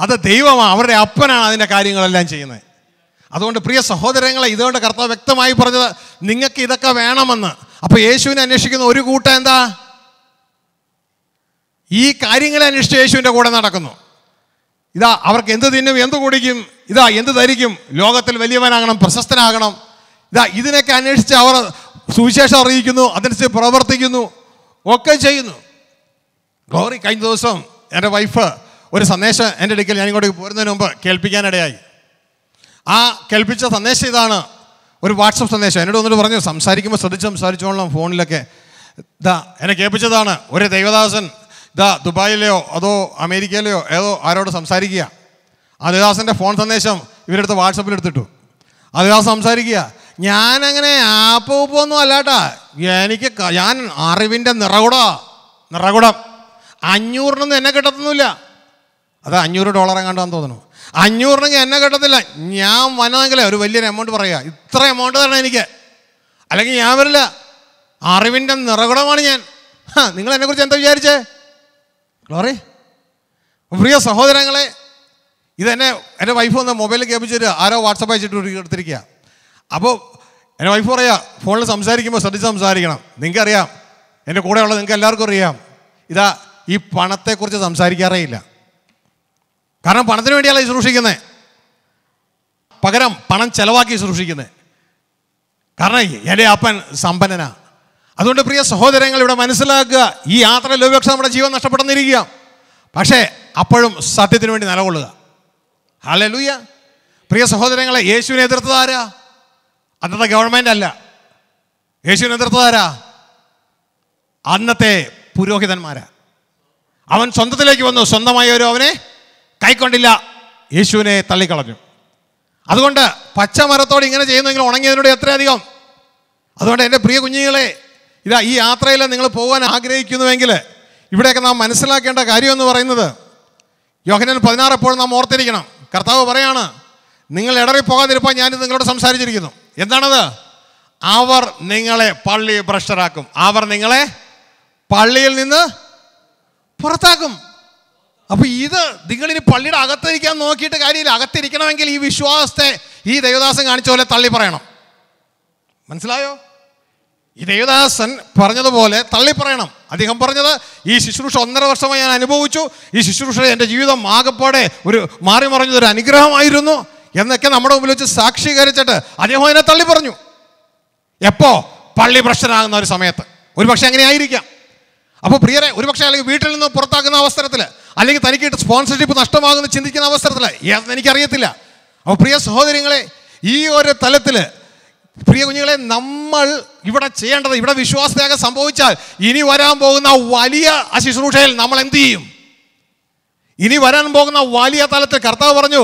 അത് ദൈവമാണ് അവരുടെ അപ്പനാണ് അതിൻ്റെ കാര്യങ്ങളെല്ലാം ചെയ്യുന്നത് അതുകൊണ്ട് പ്രിയ സഹോദരങ്ങളെ ഇതുകൊണ്ട് കർത്താവ് വ്യക്തമായി പറഞ്ഞത് നിങ്ങൾക്ക് ഇതൊക്കെ വേണമെന്ന് അപ്പോൾ യേശുവിനെ അന്വേഷിക്കുന്ന ഒരു കൂട്ടം എന്താ ഈ കാര്യങ്ങളെ അന്വേഷിച്ച് യേശുവിൻ്റെ കൂടെ നടക്കുന്നു ഇതാ അവർക്ക് എന്ത് തിന്നും എന്ത് കുടിക്കും ഇതാ എന്ത് ധരിക്കും ലോകത്തിൽ വലിയവനാകണം പ്രശസ്തനാകണം ഇതാ ഇതിനൊക്കെ അന്വേഷിച്ച് അവർ സുവിശേഷം അറിയിക്കുന്നു അതനുസരിച്ച് പ്രവർത്തിക്കുന്നു ഒക്കെ ചെയ്യുന്നു ഗ്ലോറി കഴിഞ്ഞ ദിവസം എൻ്റെ വൈഫ് ഒരു സന്ദേശം എൻ്റെ അടുക്കൽ ഞാൻ ഇങ്ങോട്ട് പോരുന്നതിന് മുമ്പ് കേൾപ്പിക്കാനിടയായി ആ കേൾപ്പിച്ച സന്ദേശം ഇതാണ് ഒരു വാട്സപ്പ് സന്ദേശം എന്നോട് വന്നിട്ട് പറഞ്ഞു സംസാരിക്കുമ്പോൾ ശ്രദ്ധിച്ച് സംസാരിച്ചോളാം ഫോണിലൊക്കെ ഇതാ എന്നെ കേൾപ്പിച്ചതാണ് ഒരു ദൈവദാസൻ ഇതാ ദുബായിലെയോ അതോ അമേരിക്കയിലെയോ ഏതോ ആരോട് സംസാരിക്കുക ആ ദേവദാസൻ്റെ ഫോൺ സന്ദേശം ഇവരെടുത്ത് വാട്സപ്പിൽ എടുത്തിട്ടു ആ ദേവദാസ് സംസാരിക്കുക ഞാനങ്ങനെ ഉപ്പൊന്നും അല്ലാട്ടാ എനിക്ക് ഞാൻ അറിവിൻ്റെ നിറകുടാ നിറകുടം അഞ്ഞൂറിനൊന്നും എന്നെ കിട്ടത്തൊന്നുമില്ല അത് അഞ്ഞൂറ് ഡോളർ എങ്ങാണ്ടാന്ന് തോന്നുന്നു അഞ്ഞൂറിനെങ്കിൽ എന്നെ കിട്ടത്തില്ല ഞാൻ വന്നതെങ്കിലേ ഒരു വലിയൊരു എമൗണ്ട് പറയുക ഇത്ര എമൗണ്ട് തരണം എനിക്ക് അല്ലെങ്കിൽ ഞാൻ വരില്ല അറിവിൻ്റെ നിറകുടമാണ് ഞാൻ നിങ്ങൾ എന്നെക്കുറിച്ച് എന്താ വിചാരിച്ചേ ഗ്ലോറി പ്രിയ സഹോദരങ്ങളെ ഇതെന്നെ എൻ്റെ വൈഫ് ഒന്ന് മൊബൈലിൽ കേൾപ്പിച്ചിട്ട് ആരോ വാട്സപ്പ് അയച്ചിട്ട് എടുത്തിരിക്കുക അപ്പോൾ എൻ്റെ വൈഫ് പറയാ ഫോണിൽ സംസാരിക്കുമ്പോൾ ശ്രദ്ധിച്ച് സംസാരിക്കണം നിങ്ങൾക്കറിയാം എൻ്റെ കൂടെയുള്ള നിങ്ങൾക്ക് എല്ലാവർക്കും അറിയാം ഇതാ ഈ പണത്തെക്കുറിച്ച് സംസാരിക്കാറേ ഇല്ല കാരണം പണത്തിന് വേണ്ടിയല്ല സൂക്ഷിക്കുന്നത് പകരം പണം ചെലവാക്കി സൂക്ഷിക്കുന്നത് കാരണം എൻ്റെ അപ്പൻ സമ്പന്നനാ അതുകൊണ്ട് പ്രിയ സഹോദരങ്ങൾ ഇവിടെ മനസ്സിലാക്കുക ഈ യാത്ര ലോപേക്ഷ നമ്മുടെ ജീവൻ നഷ്ടപ്പെടുന്നിരിക്കുക പക്ഷേ അപ്പോഴും സത്യത്തിന് വേണ്ടി നിലകൊള്ളുക ലൂയ്യ പ്രിയ സഹോദരങ്ങളെ യേശുവിനെ എതിർത്തതാരാ അന്നത്തെ ഗവൺമെന്റ് അല്ല യേശു നേതൃത്വതാരാ അന്നത്തെ പുരോഹിതന്മാരാ അവൻ സ്വന്തത്തിലേക്ക് വന്നു സ്വന്തമായവരും അവനെ കൈക്കൊണ്ടില്ല യേശുവിനെ തള്ളിക്കളഞ്ഞു അതുകൊണ്ട് പച്ചമരത്തോട് ഇങ്ങനെ ചെയ്യുന്നെങ്കിൽ ഉണങ്ങിയതിനോട് എത്രയധികം അതുകൊണ്ട് എൻ്റെ പ്രിയ കുഞ്ഞുങ്ങളെ ഇതാ ഈ യാത്രയിൽ നിങ്ങൾ പോകാൻ ആഗ്രഹിക്കുന്നുവെങ്കിൽ ഇവിടെയൊക്കെ നാം മനസ്സിലാക്കേണ്ട കാര്യമെന്ന് പറയുന്നത് യോഹനൻ പതിനാറ് എപ്പോഴും നാം ഓർത്തിരിക്കണം കർത്താവ് പറയാണ് നിങ്ങൾ ഇടറി പോകാതിരിപ്പോൾ ഞാനിത് നിങ്ങളോട് സംസാരിച്ചിരിക്കുന്നു എന്താണത് അവർ നിങ്ങളെ പള്ളി ഭ്രഷ്ടരാക്കും അവർ നിങ്ങളെ പള്ളിയിൽ നിന്ന് പുറത്താക്കും അപ്പൊ ഇത് നിങ്ങളിന് പള്ളിയുടെ അകത്തിരിക്കാൻ നോക്കിയിട്ട് കാര്യമില്ല അകത്തിരിക്കണമെങ്കിൽ ഈ വിശ്വാസത്തെ ഈ ദേവദാസൻ കാണിച്ച പോലെ തള്ളി പറയണം മനസ്സിലായോ ഈ ദേവദാസൻ പറഞ്ഞതുപോലെ തള്ളി പറയണം അദ്ദേഹം പറഞ്ഞത് ഈ ശുശ്രൂഷ ഒന്നര വർഷമായി ഞാൻ അനുഭവിച്ചു ഈ ശുശ്രൂഷ എൻ്റെ ജീവിതം ആകെപ്പാടെ ഒരു മാറി മറിഞ്ഞതൊരു അനുഗ്രഹമായിരുന്നു എന്നൊക്കെ നമ്മുടെ മുമ്പിൽ വെച്ച് സാക്ഷീകരിച്ചിട്ട് അദ്ദേഹം അതിനെ തള്ളി പറഞ്ഞു എപ്പോ പള്ളി ഭ്രഷ്ടനാകുന്ന ഒരു സമയത്ത് ഒരുപക്ഷെ അങ്ങനെ ആയിരിക്കാം അപ്പോൾ പ്രിയരെ ഒരുപക്ഷെ അല്ലെങ്കിൽ വീട്ടിൽ നിന്ന് പുറത്താക്കുന്ന അവസരത്തിൽ അല്ലെങ്കിൽ തനിക്ക് സ്പോൺസർഷിപ്പ് നഷ്ടമാകുന്ന ചിന്തിക്കുന്ന അവസരത്തിൽ ഏതെന്ന് എനിക്കറിയത്തില്ല അപ്പോൾ പ്രിയ സഹോദരങ്ങളെ ഈ ഒരു തലത്തിൽ പ്രിയ കുഞ്ഞുങ്ങളെ നമ്മൾ ഇവിടെ ചെയ്യേണ്ടത് ഇവിടെ വിശ്വാസത്യാഗം സംഭവിച്ചാൽ ഇനി വരാൻ പോകുന്ന വലിയ അശുശ്രൂഷയിൽ നമ്മൾ എന്ത് ചെയ്യും ഇനി വരാൻ പോകുന്ന വലിയ തലത്തിൽ കർത്താവ് പറഞ്ഞു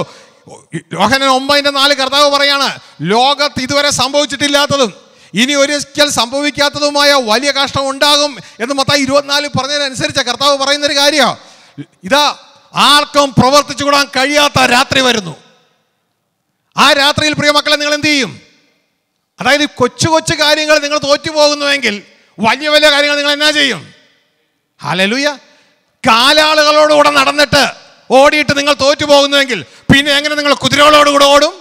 യോഹനൻ ഒമ്പതിൻ്റെ നാല് കർത്താവ് പറയാണ് ലോകത്ത് ഇതുവരെ സംഭവിച്ചിട്ടില്ലാത്തതും ഇനി ഒരിക്കൽ സംഭവിക്കാത്തതുമായ വലിയ കഷ്ടം ഉണ്ടാകും എന്ന് മൊത്തം ഇരുപത്തിനാല് പറഞ്ഞതിനനുസരിച്ച കർത്താവ് പറയുന്നൊരു കാര്യമാണ് ഇതാ ആർക്കും പ്രവർത്തിച്ചു കൂടാൻ കഴിയാത്ത രാത്രി വരുന്നു ആ രാത്രിയിൽ പ്രിയ മക്കളെ നിങ്ങൾ എന്ത് ചെയ്യും അതായത് കൊച്ചു കൊച്ചു കാര്യങ്ങൾ നിങ്ങൾ തോറ്റു പോകുന്നുവെങ്കിൽ വലിയ വലിയ കാര്യങ്ങൾ നിങ്ങൾ എന്നാ ചെയ്യും ഹലലുയ കാലാളുകളോടുകൂടെ നടന്നിട്ട് ഓടിയിട്ട് നിങ്ങൾ തോറ്റു പോകുന്നുവെങ്കിൽ പിന്നെ എങ്ങനെ നിങ്ങൾ കുതിരകളോടുകൂടെ ഓടും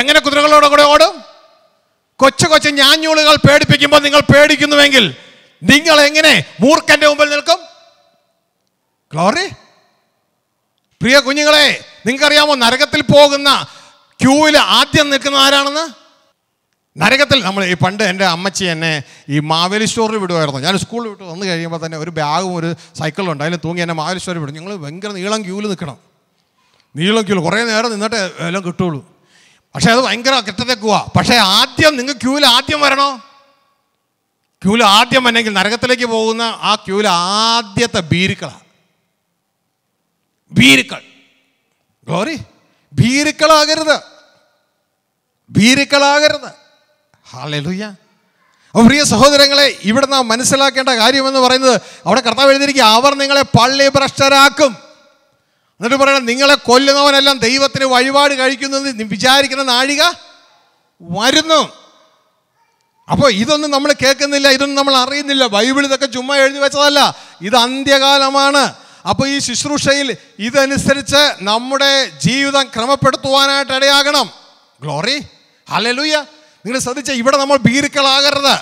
എങ്ങനെ കുതിരകളോടുകൂടെ ഓടും കൊച്ചു കൊച്ചു ഞാഞ്ഞൂളുകൾ പേടിപ്പിക്കുമ്പോൾ നിങ്ങൾ പേടിക്കുന്നുവെങ്കിൽ നിങ്ങൾ എങ്ങനെ മൂർഖന്റെ മുമ്പിൽ നിൽക്കും ക്ലോറി പ്രിയ കുഞ്ഞുങ്ങളെ നിങ്ങൾക്കറിയാമോ നരകത്തിൽ പോകുന്ന ക്യൂവിൽ ആദ്യം നിൽക്കുന്ന ആരാണെന്ന് നരകത്തിൽ നമ്മൾ ഈ പണ്ട് എൻ്റെ അമ്മച്ചി എന്നെ ഈ മാവേലി സ്റ്റോറിൽ വിടുമായിരുന്നു ഞാൻ സ്കൂളിൽ വിട്ട് വന്നു കഴിയുമ്പോൾ തന്നെ ഒരു ബാഗും ഒരു സൈക്കിളും ഉണ്ട് അതിൽ തൂങ്ങി എന്നെ മാവേലി സ്റ്റോറിൽ വിടും ഞങ്ങൾ ഭയങ്കര നീളം ക്യൂല് നിൽക്കണം നീളം ക്യൂല് കുറേ നേരം നിന്നിട്ട് എല്ലാം കിട്ടുള്ളൂ പക്ഷേ അത് ഭയങ്കര കിട്ടത്തേക്കുവാ പക്ഷേ ആദ്യം നിങ്ങൾ ക്യൂവിൽ ആദ്യം വരണോ ക്യൂവിൽ ആദ്യം വന്നെങ്കിൽ നരകത്തിലേക്ക് പോകുന്ന ആ ക്യൂവിൽ ആദ്യത്തെ ബീരുക്കളാണ് ബീരുക്കൾ ഗ്ലോറി ഭീരുക്കളാകരുത് ഭീരുക്കളാകരുത് ഹാലലുയ്യ അപ്പം പ്രിയ സഹോദരങ്ങളെ ഇവിടെ നാം മനസ്സിലാക്കേണ്ട കാര്യമെന്ന് പറയുന്നത് അവിടെ കർത്താവ് എഴുതിയിരിക്കുക അവർ നിങ്ങളെ പള്ളി ഭ്രഷ്ടരാക്കും എന്നിട്ട് പറയണം നിങ്ങളെ കൊല്ലുന്നവനെല്ലാം ദൈവത്തിന് വഴിപാട് കഴിക്കുന്നു വിചാരിക്കുന്ന നാഴിക വരുന്നു അപ്പോൾ ഇതൊന്നും നമ്മൾ കേൾക്കുന്നില്ല ഇതൊന്നും നമ്മൾ അറിയുന്നില്ല ബൈബിൾ ഇതൊക്കെ ചുമ്മാ എഴുതി വെച്ചതല്ല ഇത് അന്ത്യകാലമാണ് അപ്പോൾ ഈ ശുശ്രൂഷയിൽ ഇതനുസരിച്ച് നമ്മുടെ ജീവിതം ക്രമപ്പെടുത്തുവാനായിട്ട് ഇടയാകണം ഗ്ലോറി ഹലലുയ്യ നിങ്ങൾ ശ്രദ്ധിച്ച ഇവിടെ നമ്മൾ ഭീരുക്കളാകരുത്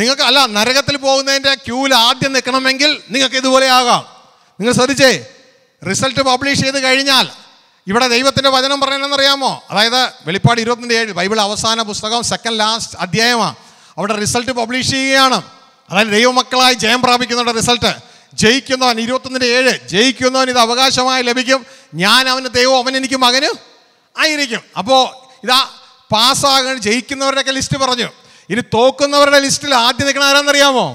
നിങ്ങൾക്ക് അല്ല നരകത്തിൽ പോകുന്നതിൻ്റെ ക്യൂവിൽ ആദ്യം നിൽക്കണമെങ്കിൽ നിങ്ങൾക്ക് ഇതുപോലെ ആകാം നിങ്ങൾ ശ്രദ്ധിച്ചേ റിസൾട്ട് പബ്ലിഷ് ചെയ്ത് കഴിഞ്ഞാൽ ഇവിടെ ദൈവത്തിൻ്റെ വചനം പറയണമെന്നറിയാമോ അതായത് വെളിപ്പാട് ഇരുപത്തിൻ്റെ ഏഴ് ബൈബിൾ അവസാന പുസ്തകം സെക്കൻഡ് ലാസ്റ്റ് അധ്യായമാണ് അവിടെ റിസൾട്ട് പബ്ലിഷ് ചെയ്യുകയാണ് അതായത് ദൈവമക്കളായി ജയം പ്രാപിക്കുന്നവരുടെ റിസൾട്ട് ജയിക്കുന്നവൻ ഇരുപത്തൊന്നിൻ്റെ ഏഴ് ജയിക്കുന്നവൻ ഇത് അവകാശമായി ലഭിക്കും ഞാൻ അവന് ദൈവം അവൻ എനിക്ക് മകന് ആയിരിക്കും അപ്പോൾ ഇതാ പാസ്സാകാൻ ജയിക്കുന്നവരുടെയൊക്കെ ലിസ്റ്റ് പറഞ്ഞു ഇനി തോക്കുന്നവരുടെ ലിസ്റ്റിൽ ആദ്യം നിൽക്കണ ആരാന്നറിയാമോ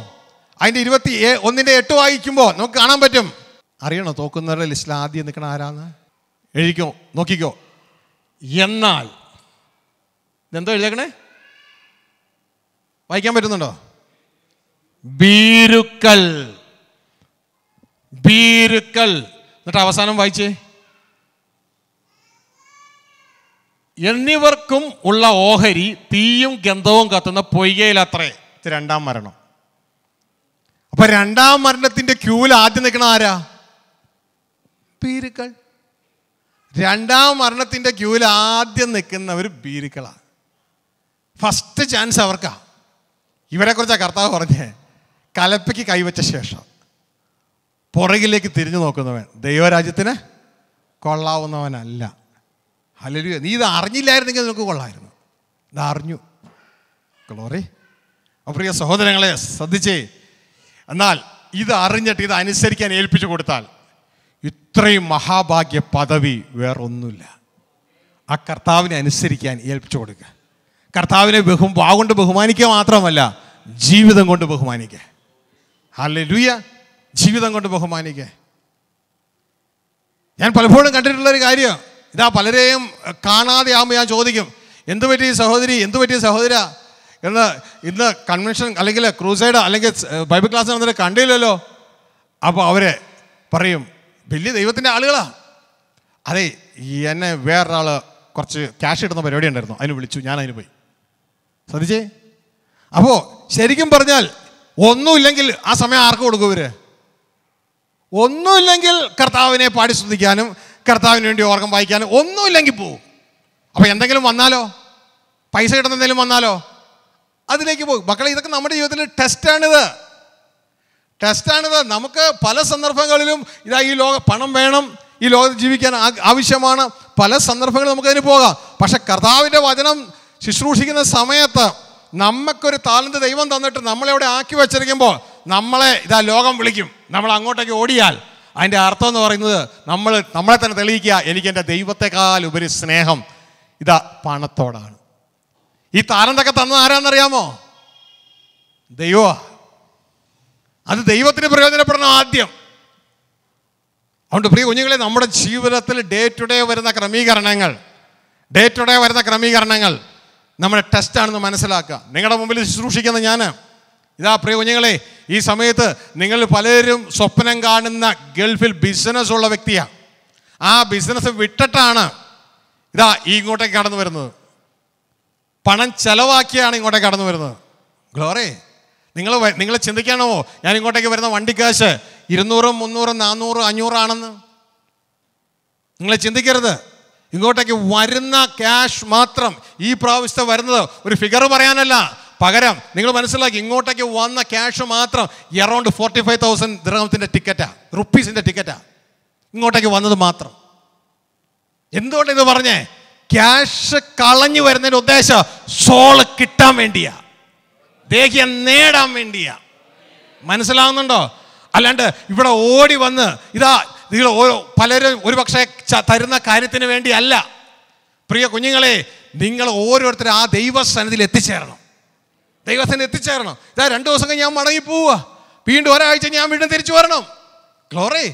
അതിൻ്റെ ഇരുപത്തി ഒന്നിൻ്റെ എട്ട് വായിക്കുമ്പോൾ നമുക്ക് കാണാൻ പറ്റും അറിയണോ തോക്കുന്നവരുടെ ലിസ്റ്റിൽ ആദ്യം നിൽക്കണ ആരാന്ന് എഴുതിക്കോ നോക്കിക്കോ എന്നാൽ ഇതെന്തോ എഴുതേക്കണേ വായിക്കാൻ പറ്റുന്നുണ്ടോ ബീരുക്കൽ ബീരുക്കൽ എന്നിട്ട് അവസാനം വായിച്ചേ എന്നിവർക്കും ഉള്ള ഓഹരി തീയും ഗന്ധവും കത്തുന്ന പൊയ്യയിലത്രേ ഇത് രണ്ടാം മരണം അപ്പൊ രണ്ടാം മരണത്തിന്റെ ക്യൂവിൽ ആദ്യം നിൽക്കണ ആരാ ബീരുക്കൾ രണ്ടാം മരണത്തിന്റെ ക്യൂവിൽ ആദ്യം നിൽക്കുന്നവർ ബീരുക്കളാണ് ഫസ്റ്റ് ചാൻസ് അവർക്കാ ഇവരെ കുറിച്ചാ കർത്താവ് പറഞ്ഞേ കലപ്പയ്ക്ക് കൈവച്ച ശേഷം പുറകിലേക്ക് തിരിഞ്ഞു നോക്കുന്നവൻ ദൈവരാജ്യത്തിന് കൊള്ളാവുന്നവനല്ല ഹലരു നീ ഇത് അറിഞ്ഞില്ലായിരുന്നെങ്കിൽ നിനക്ക് കൊള്ളായിരുന്നു ഇത് അറിഞ്ഞു ഗ്ലോറി അപ്രിയ സഹോദരങ്ങളെ ശ്രദ്ധിച്ചേ എന്നാൽ ഇത് അറിഞ്ഞിട്ട് ഇത് അനുസരിക്കാൻ ഏൽപ്പിച്ചു കൊടുത്താൽ ഇത്രയും മഹാഭാഗ്യ പദവി വേറൊന്നുമില്ല ആ കർത്താവിനെ അനുസരിക്കാൻ ഏൽപ്പിച്ചു കൊടുക്കുക കർത്താവിനെ ബഹു വാഗുകൊണ്ട് ബഹുമാനിക്കുക മാത്രമല്ല ജീവിതം കൊണ്ട് ബഹുമാനിക്കുക ഹലലുയ ജീവിതം കൊണ്ട് ബഹുമാനിക്കുക ഞാൻ പലപ്പോഴും കണ്ടിട്ടുള്ളൊരു കാര്യം ഇതാ പലരെയും കാണാതെ ആകുമ്പോൾ ഞാൻ ചോദിക്കും എന്ത് പറ്റി സഹോദരി എന്ത് പറ്റി സഹോദര എന്ന് ഇന്ന് കൺവെൻഷൻ അല്ലെങ്കിൽ ക്രൂസൈഡ് അല്ലെങ്കിൽ ബൈബിൾ ക്ലാസ് നടന്നിട്ട് കണ്ടില്ലല്ലോ അപ്പോൾ അവരെ പറയും വലിയ ദൈവത്തിൻ്റെ ആളുകളാണ് അതെ എന്നെ വേറൊരാൾ കുറച്ച് ക്യാഷ് ഇടുന്ന പരിപാടി ഉണ്ടായിരുന്നു അതിന് വിളിച്ചു ഞാൻ അതിന് പോയി ശ്രദ്ധിച്ചേ അപ്പോൾ ശരിക്കും പറഞ്ഞാൽ ഒന്നുമില്ലെങ്കിൽ ആ സമയം ആർക്ക് കൊടുക്കും ഇവർ ഒന്നുമില്ലെങ്കിൽ കർത്താവിനെ പാടി ശ്രദ്ധിക്കാനും കർത്താവിന് വേണ്ടി ഓർഗം വായിക്കാൻ ഒന്നുമില്ലെങ്കിൽ പോവും അപ്പോൾ എന്തെങ്കിലും വന്നാലോ പൈസ കിട്ടുന്ന എന്തെങ്കിലും വന്നാലോ അതിലേക്ക് പോകും മക്കളെ ഇതൊക്കെ നമ്മുടെ ജീവിതത്തിൽ ടെസ്റ്റാണിത് ടെസ്റ്റാണിത് നമുക്ക് പല സന്ദർഭങ്ങളിലും ഇതാ ഈ ലോക പണം വേണം ഈ ലോകത്ത് ജീവിക്കാൻ ആവശ്യമാണ് പല സന്ദർഭങ്ങളും നമുക്കതിന് പോകാം പക്ഷെ കർത്താവിൻ്റെ വചനം ശുശ്രൂഷിക്കുന്ന സമയത്ത് നമുക്കൊരു താലന്ത് ദൈവം തന്നിട്ട് നമ്മളെവിടെ ആക്കി വച്ചിരിക്കുമ്പോൾ നമ്മളെ ഇതാ ലോകം വിളിക്കും നമ്മൾ അങ്ങോട്ടേക്ക് ഓടിയാൽ അതിൻ്റെ അർത്ഥം എന്ന് പറയുന്നത് നമ്മൾ നമ്മളെ തന്നെ തെളിയിക്കുക എനിക്ക് എൻ്റെ ദൈവത്തെക്കാൾ ഉപരി സ്നേഹം ഇതാ പണത്തോടാണ് ഈ താരന്തൊക്കെ തന്നത് ആരാന്നറിയാമോ ദൈവ അത് ദൈവത്തിന് പ്രയോജനപ്പെടണം ആദ്യം അതുകൊണ്ട് പ്രിയ കുഞ്ഞുങ്ങളെ നമ്മുടെ ജീവിതത്തിൽ ഡേ ടു ഡേ വരുന്ന ക്രമീകരണങ്ങൾ ഡേ ടു ഡേ വരുന്ന ക്രമീകരണങ്ങൾ നമ്മുടെ ടെസ്റ്റാണെന്ന് മനസ്സിലാക്കുക നിങ്ങളുടെ മുമ്പിൽ ശുശ്രൂഷിക്കുന്ന ഞാൻ ഇതാ പ്രിയ കുഞ്ഞുങ്ങളെ ഈ സമയത്ത് നിങ്ങൾ പലരും സ്വപ്നം കാണുന്ന ഗൾഫിൽ ബിസിനസ് ഉള്ള വ്യക്തിയാണ് ആ ബിസിനസ് വിട്ടിട്ടാണ് ഇതാ ഇങ്ങോട്ടേക്ക് കടന്നു വരുന്നത് പണം ചെലവാക്കിയാണ് ഇങ്ങോട്ടേക്ക് കടന്നു വരുന്നത് ഗ്ലോറേ നിങ്ങൾ നിങ്ങൾ ചിന്തിക്കണമോ ഞാൻ ഇങ്ങോട്ടേക്ക് വരുന്ന വണ്ടിക്കാശ് ഇരുന്നൂറ് മുന്നൂറ് നാന്നൂറും അഞ്ഞൂറാണെന്ന് നിങ്ങൾ ചിന്തിക്കരുത് ഇങ്ങോട്ടേക്ക് വരുന്ന ക്യാഷ് മാത്രം ഈ പ്രാവശ്യത്തെ വരുന്നത് ഒരു ഫിഗർ പറയാനല്ല പകരം നിങ്ങൾ മനസ്സിലാക്കി ഇങ്ങോട്ടേക്ക് വന്ന ക്യാഷ് മാത്രം എറൗണ്ട് ഫോർട്ടി ഫൈവ് തൗസൻഡ് ദൃഹത്തിൻ്റെ ടിക്കറ്റാണ് റുപ്പീസിൻ്റെ ടിക്കറ്റാണ് ഇങ്ങോട്ടേക്ക് വന്നത് മാത്രം എന്തുകൊണ്ട് ഇത് പറഞ്ഞേ ക്യാഷ് കളഞ്ഞു വരുന്നതിൻ്റെ ഉദ്ദേശം സോള് കിട്ടാൻ വേണ്ടിയാ ദേഹ്യം നേടാൻ വേണ്ടിയാ മനസ്സിലാവുന്നുണ്ടോ അല്ലാണ്ട് ഇവിടെ ഓടി വന്ന് ഇതാ നിങ്ങൾ ഓരോ പലരും ഒരുപക്ഷെ തരുന്ന കാര്യത്തിന് വേണ്ടിയല്ല പ്രിയ കുഞ്ഞുങ്ങളെ നിങ്ങൾ ഓരോരുത്തരും ആ ദൈവസന്നിധിയിൽ എത്തിച്ചേരണം ദൈവത്തിന് എത്തിച്ചേരണം ഇതാ രണ്ട് ദിവസം കഴിഞ്ഞ് ഞാൻ മടങ്ങി പോവുക വീണ്ടും ഒരാഴ്ച ഞാൻ വീണ്ടും തിരിച്ചു വരണം ഗ്ലോറി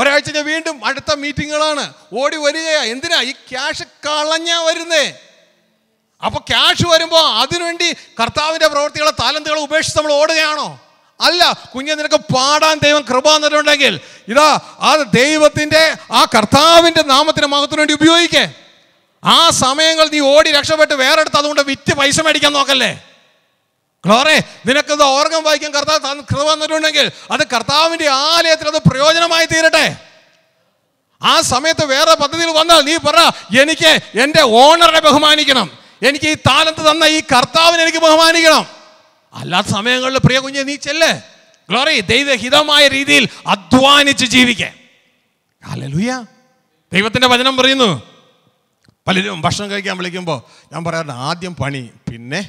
ഒരാഴ്ച ഞാൻ വീണ്ടും അടുത്ത മീറ്റിങ്ങുകളാണ് ഓടി വരികയാ എന്തിനാ ഈ ക്യാഷ് കളഞ്ഞാ വരുന്നേ അപ്പോൾ ക്യാഷ് വരുമ്പോ അതിനുവേണ്ടി കർത്താവിന്റെ പ്രവൃത്തികളെ താലന്തുകളെ ഉപേക്ഷിച്ച് നമ്മൾ ഓടുകയാണോ അല്ല കുഞ്ഞെ നിനക്ക് പാടാൻ ദൈവം കൃപ എന്നിട്ടുണ്ടെങ്കിൽ ഇതാ ആ ദൈവത്തിന്റെ ആ കർത്താവിന്റെ നാമത്തിന് മഹത്വത്തിന് വേണ്ടി ഉപയോഗിക്കേ ആ സമയങ്ങൾ നീ ഓടി രക്ഷപ്പെട്ട് വേറെടുത്ത് അതുകൊണ്ട് വിറ്റ് പൈസ മേടിക്കാൻ നോക്കല്ലേ ഗ്ലോറെ നിനക്കത് ഓർഗം വായിക്കാൻ കർത്താവ് കൃപ തന്നിട്ടുണ്ടെങ്കിൽ അത് കർത്താവിൻ്റെ ആലയത്തിൽ അത് പ്രയോജനമായി തീരട്ടെ ആ സമയത്ത് വേറെ പദ്ധതിയിൽ വന്നാൽ നീ പറ എനിക്ക് എൻ്റെ ഓണറെ ബഹുമാനിക്കണം എനിക്ക് ഈ താലത്ത് തന്ന ഈ കർത്താവിനെ എനിക്ക് ബഹുമാനിക്കണം അല്ലാത്ത സമയങ്ങളിൽ പ്രിയ കുഞ്ഞെ നീ ചെല്ലേ ഗ്ലോറി ദൈവഹിതമായ രീതിയിൽ അധ്വാനിച്ച് ജീവിക്കാൻ ദൈവത്തിൻ്റെ വചനം പറയുന്നു പലരും ഭക്ഷണം കഴിക്കാൻ വിളിക്കുമ്പോൾ ഞാൻ പറയാറുണ്ട് ആദ്യം പണി പിന്നെ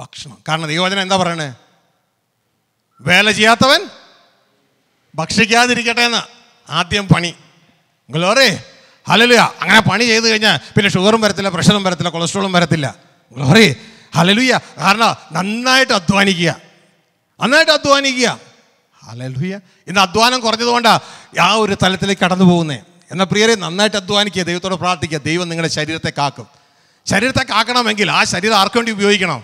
ഭക്ഷണം കാരണം ദൈവവചനം എന്താ പറയണേ വേല ചെയ്യാത്തവൻ ഭക്ഷിക്കാതിരിക്കട്ടെ എന്ന് ആദ്യം പണി ഗ്ലോറി ഹലലുയ അങ്ങനെ പണി ചെയ്ത് കഴിഞ്ഞാൽ പിന്നെ ഷുഗറും വരത്തില്ല പ്രഷറും വരത്തില്ല കൊളസ്ട്രോളും വരത്തില്ല ഗ്ലോറി ഹലലുയ കാരണം നന്നായിട്ട് അധ്വാനിക്കുക നന്നായിട്ട് അധ്വാനിക്കുക ഹലലുയ ഇന്ന് അധ്വാനം കുറഞ്ഞതുകൊണ്ടാണ് ആ ഒരു തലത്തിലേക്ക് കടന്നു പോകുന്നത് എന്നാൽ പ്രിയരെ നന്നായിട്ട് അധ്വാനിക്കുക ദൈവത്തോട് പ്രാർത്ഥിക്കുക ദൈവം നിങ്ങളുടെ ശരീരത്തെ കാക്കും ശരീരത്തെ കാക്കണമെങ്കിൽ ആ ശരീരം ആർക്കു വേണ്ടി ഉപയോഗിക്കണം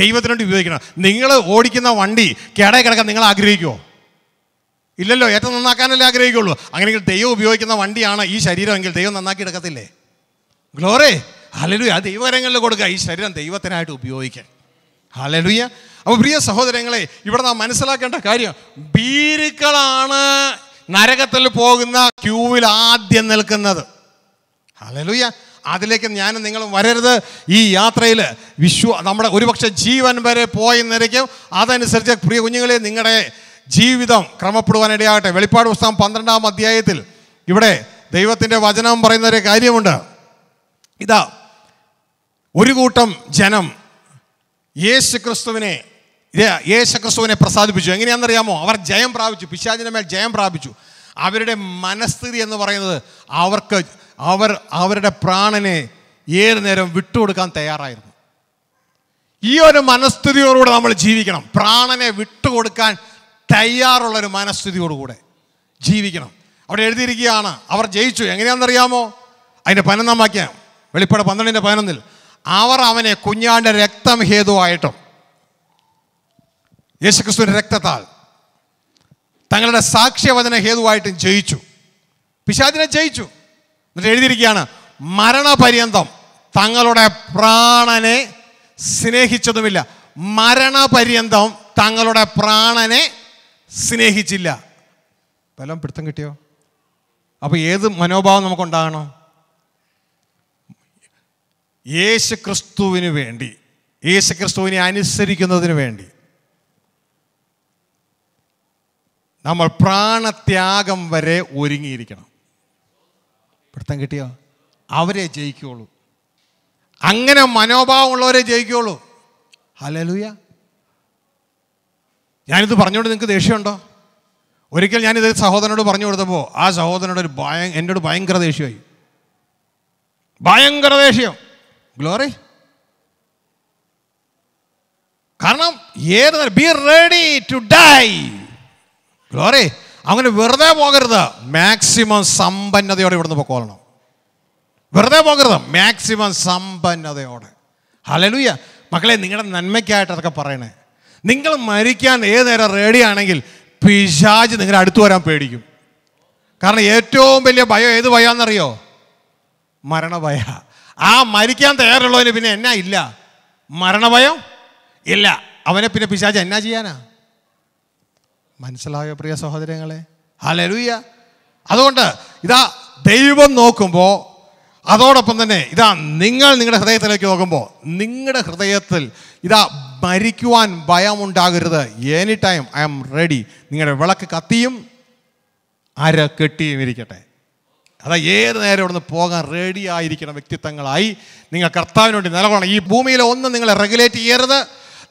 ദൈവത്തിന് വേണ്ടി ഉപയോഗിക്കണം നിങ്ങൾ ഓടിക്കുന്ന വണ്ടി കേടേ കിടക്കാൻ നിങ്ങൾ ആഗ്രഹിക്കുമോ ഇല്ലല്ലോ ഏറ്റവും നന്നാക്കാനല്ലേ ആഗ്രഹിക്കുള്ളൂ അങ്ങനെയെങ്കിൽ ദൈവം ഉപയോഗിക്കുന്ന വണ്ടിയാണ് ഈ ശരീരമെങ്കിൽ ദൈവം നന്നാക്കി എടുക്കത്തില്ലേ ഗ്ലോറേ ഹലലുയ ആ ദൈവകരങ്ങളിൽ കൊടുക്കുക ഈ ശരീരം ദൈവത്തിനായിട്ട് ഉപയോഗിക്കാൻ ഹലലുയ അപ്പോൾ പ്രിയ സഹോദരങ്ങളെ ഇവിടെ നാം മനസ്സിലാക്കേണ്ട കാര്യം ബീരുക്കളാണ് നരകത്തിൽ പോകുന്ന ക്യൂവിൽ ആദ്യം നിൽക്കുന്നത് ഹലലുയ അതിലേക്ക് ഞാനും നിങ്ങളും വരരുത് ഈ യാത്രയിൽ വിശ്വ നമ്മുടെ ഒരുപക്ഷെ ജീവൻ വരെ പോയി നിരയ്ക്കും അതനുസരിച്ച് പ്രിയ കുഞ്ഞുങ്ങളെ നിങ്ങളുടെ ജീവിതം ക്രമപ്പെടുവാനിടയാകട്ടെ വെളിപ്പാട് പുസ്തകം പന്ത്രണ്ടാം അധ്യായത്തിൽ ഇവിടെ ദൈവത്തിൻ്റെ വചനം പറയുന്ന ഒരു കാര്യമുണ്ട് ഇതാ ഒരു കൂട്ടം ജനം യേശു ക്രിസ്തുവിനെ യേശുക്രിസ്തുവിനെ പ്രസാദിപ്പിച്ചു എങ്ങനെയാണെന്നറിയാമോ അവർ ജയം പ്രാപിച്ചു പിശാചിൻ്റെ മേൽ ജയം പ്രാപിച്ചു അവരുടെ മനസ്ഥിതി എന്ന് പറയുന്നത് അവർക്ക് അവർ അവരുടെ പ്രാണനെ ഏത് നേരം വിട്ടുകൊടുക്കാൻ തയ്യാറായിരുന്നു ഈ ഒരു മനസ്ഥിതിയോടുകൂടെ നമ്മൾ ജീവിക്കണം പ്രാണനെ വിട്ടുകൊടുക്കാൻ തയ്യാറുള്ള ഒരു മനസ്ഥിതിയോടുകൂടെ ജീവിക്കണം അവിടെ എഴുതിയിരിക്കുകയാണ് അവർ ജയിച്ചു എങ്ങനെയാണെന്നറിയാമോ അതിൻ്റെ പതിനൊന്നാം വാക്യം വെളിപ്പാട് പന്ത്രണ്ടിൻ്റെ പതിനൊന്നിൽ അവർ അവനെ കുഞ്ഞാൻ്റെ രക്തം ഹേതുവായിട്ടും യേശുക്രിസ്തുവിൻ്റെ രക്തത്താൽ തങ്ങളുടെ സാക്ഷ്യവചന ഹേതുവായിട്ടും ജയിച്ചു പിശാദിനെ ജയിച്ചു എന്നിട്ട് എഴുതിയിരിക്കുകയാണ് മരണപര്യന്തം തങ്ങളുടെ പ്രാണനെ സ്നേഹിച്ചതുമില്ല മരണപര്യന്തം തങ്ങളുടെ പ്രാണനെ സ്നേഹിച്ചില്ല ബലം പിടുത്തം കിട്ടിയോ അപ്പോൾ ഏത് മനോഭാവം നമുക്കുണ്ടാകണം യേശു ക്രിസ്തുവിന് വേണ്ടി യേശു ക്രിസ്തുവിനെ അനുസരിക്കുന്നതിന് വേണ്ടി നമ്മൾ പ്രാണത്യാഗം വരെ ഒരുങ്ങിയിരിക്കണം പിടുത്തം കിട്ടിയോ അവരെ ജയിക്കുകയുള്ളൂ അങ്ങനെ ഉള്ളവരെ ജയിക്കുകയുള്ളൂ ഹലലൂയ ഞാനിത് പറഞ്ഞുകൊണ്ട് നിങ്ങൾക്ക് ദേഷ്യമുണ്ടോ ഒരിക്കൽ ഞാനിത് സഹോദരനോട് പറഞ്ഞു കൊടുത്തപ്പോൾ ആ സഹോദരനോട് ഒരു ഭയ എന്നോട് ഭയങ്കര ദേഷ്യമായി ഭയങ്കര ദേഷ്യം ഗ്ലോറി കാരണം ഏത് be ready to die glory അങ്ങനെ വെറുതെ പോകരുത് മാക്സിമം സമ്പന്നതയോടെ ഇവിടുന്ന് പൊക്കോളണം വെറുതെ പോകരുത് മാക്സിമം സമ്പന്നതയോടെ ഹലലൂയ മക്കളെ നിങ്ങളുടെ നന്മയ്ക്കായിട്ട് അതൊക്കെ പറയണേ നിങ്ങൾ മരിക്കാൻ ഏത് നേരം റെഡി ആണെങ്കിൽ പിശാജ് നിങ്ങളുടെ അടുത്ത് വരാൻ പേടിക്കും കാരണം ഏറ്റവും വലിയ ഭയം ഏത് ഭയാന്നറിയോ മരണഭയ ആ മരിക്കാൻ തയ്യാറുള്ളവന് പിന്നെ എന്നാ ഇല്ല മരണഭയം ഇല്ല അവനെ പിന്നെ പിശാജ് എന്നാ ചെയ്യാനാ മനസ്സിലായോ പ്രിയ സഹോദരങ്ങളെ ഹലരുയ്യ അതുകൊണ്ട് ഇതാ ദൈവം നോക്കുമ്പോൾ അതോടൊപ്പം തന്നെ ഇതാ നിങ്ങൾ നിങ്ങളുടെ ഹൃദയത്തിലേക്ക് നോക്കുമ്പോൾ നിങ്ങളുടെ ഹൃദയത്തിൽ ഇതാ മരിക്കുവാൻ ഭയമുണ്ടാകരുത് any time I am ready നിങ്ങളുടെ വിളക്ക് കത്തിയും അര കെട്ടിയും ഇരിക്കട്ടെ അതാ ഏത് നേരം ഇവിടുന്ന് പോകാൻ റെഡി വ്യക്തിത്വങ്ങളായി നിങ്ങൾ കർത്താവിനുവേണ്ടി നിലകൊള്ളണം ഈ ഭൂമിയിൽ ഒന്നും നിങ്ങളെ റെഗുലേറ്റ് ചെയ്യരുത്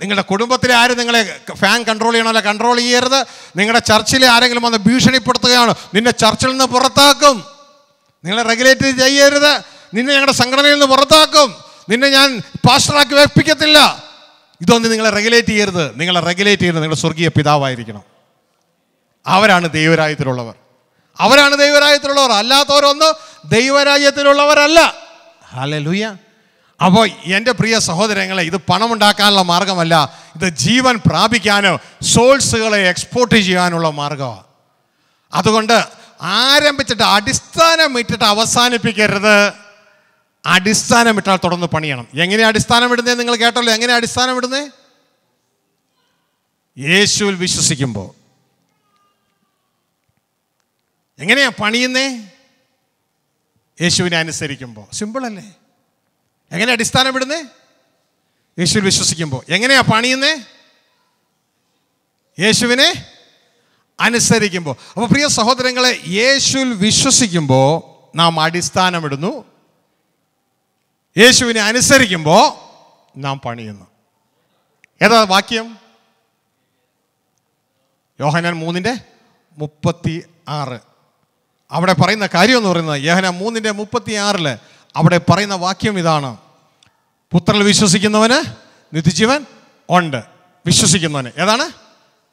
നിങ്ങളുടെ കുടുംബത്തിലെ ആരും നിങ്ങളെ ഫാൻ കൺട്രോൾ ചെയ്യണമല്ല കൺട്രോൾ ചെയ്യരുത് നിങ്ങളുടെ ചർച്ചിലെ ആരെങ്കിലും വന്ന് ഭീഷണിപ്പെടുത്തുകയാണ് നിന്നെ ചർച്ചിൽ നിന്ന് പുറത്താക്കും നിങ്ങളെ റെഗുലേറ്റ് ചെയ്യരുത് നിന്നെ ഞങ്ങളുടെ സംഘടനയിൽ നിന്ന് പുറത്താക്കും നിന്നെ ഞാൻ പാസ്റ്ററാക്കി വേപ്പിക്കത്തില്ല ഇതൊന്നും നിങ്ങളെ റെഗുലേറ്റ് ചെയ്യരുത് നിങ്ങളെ റെഗുലേറ്റ് ചെയ്യുന്നത് നിങ്ങളുടെ സ്വർഗീയ പിതാവായിരിക്കണം അവരാണ് ദൈവരായത്തിലുള്ളവർ അവരാണ് ദൈവരായത്തിലുള്ളവർ അല്ലാത്തവരൊന്ന് ദൈവരാജ്യത്തിലുള്ളവരല്ല ഹലലുയ്യ അപ്പോൾ എൻ്റെ പ്രിയ സഹോദരങ്ങളെ ഇത് പണമുണ്ടാക്കാനുള്ള മാർഗമല്ല ഇത് ജീവൻ പ്രാപിക്കാനോ സോൾസുകളെ എക്സ്പോർട്ട് ചെയ്യാനുള്ള മാർഗമാണ് അതുകൊണ്ട് ആരംഭിച്ചിട്ട് അടിസ്ഥാനമിട്ടിട്ട് അവസാനിപ്പിക്കരുത് അടിസ്ഥാനമിട്ടാൽ തുടർന്ന് പണിയണം എങ്ങനെ അടിസ്ഥാനമിടുന്നേ നിങ്ങൾ കേട്ടല്ലോ എങ്ങനെ അടിസ്ഥാനമിടുന്നേ യേശുവിൽ വിശ്വസിക്കുമ്പോൾ എങ്ങനെയാ പണിയുന്നേ യേശുവിനെ അനുസരിക്കുമ്പോൾ സിമ്പിളല്ലേ എങ്ങനെ അടിസ്ഥാനപ്പെടുന്നേ യേശുവിൽ വിശ്വസിക്കുമ്പോൾ എങ്ങനെയാ പണിയുന്നേ യേശുവിനെ അനുസരിക്കുമ്പോൾ അപ്പോൾ പ്രിയ സഹോദരങ്ങളെ യേശുവിൽ വിശ്വസിക്കുമ്പോൾ നാം അടിസ്ഥാനമിടുന്നു യേശുവിനെ അനുസരിക്കുമ്പോൾ നാം പണിയുന്നു ഏതാ വാക്യം യോഹനാൻ മൂന്നിൻ്റെ മുപ്പത്തി ആറ് അവിടെ പറയുന്ന കാര്യം എന്ന് പറയുന്നത് യോഹനാൻ മൂന്നിൻ്റെ മുപ്പത്തി ആറിൽ അവിടെ പറയുന്ന വാക്യം ഇതാണ് പുത്രൽ വിശ്വസിക്കുന്നവന് നിത്യജീവൻ ഉണ്ട് വിശ്വസിക്കുന്നവന് ഏതാണ്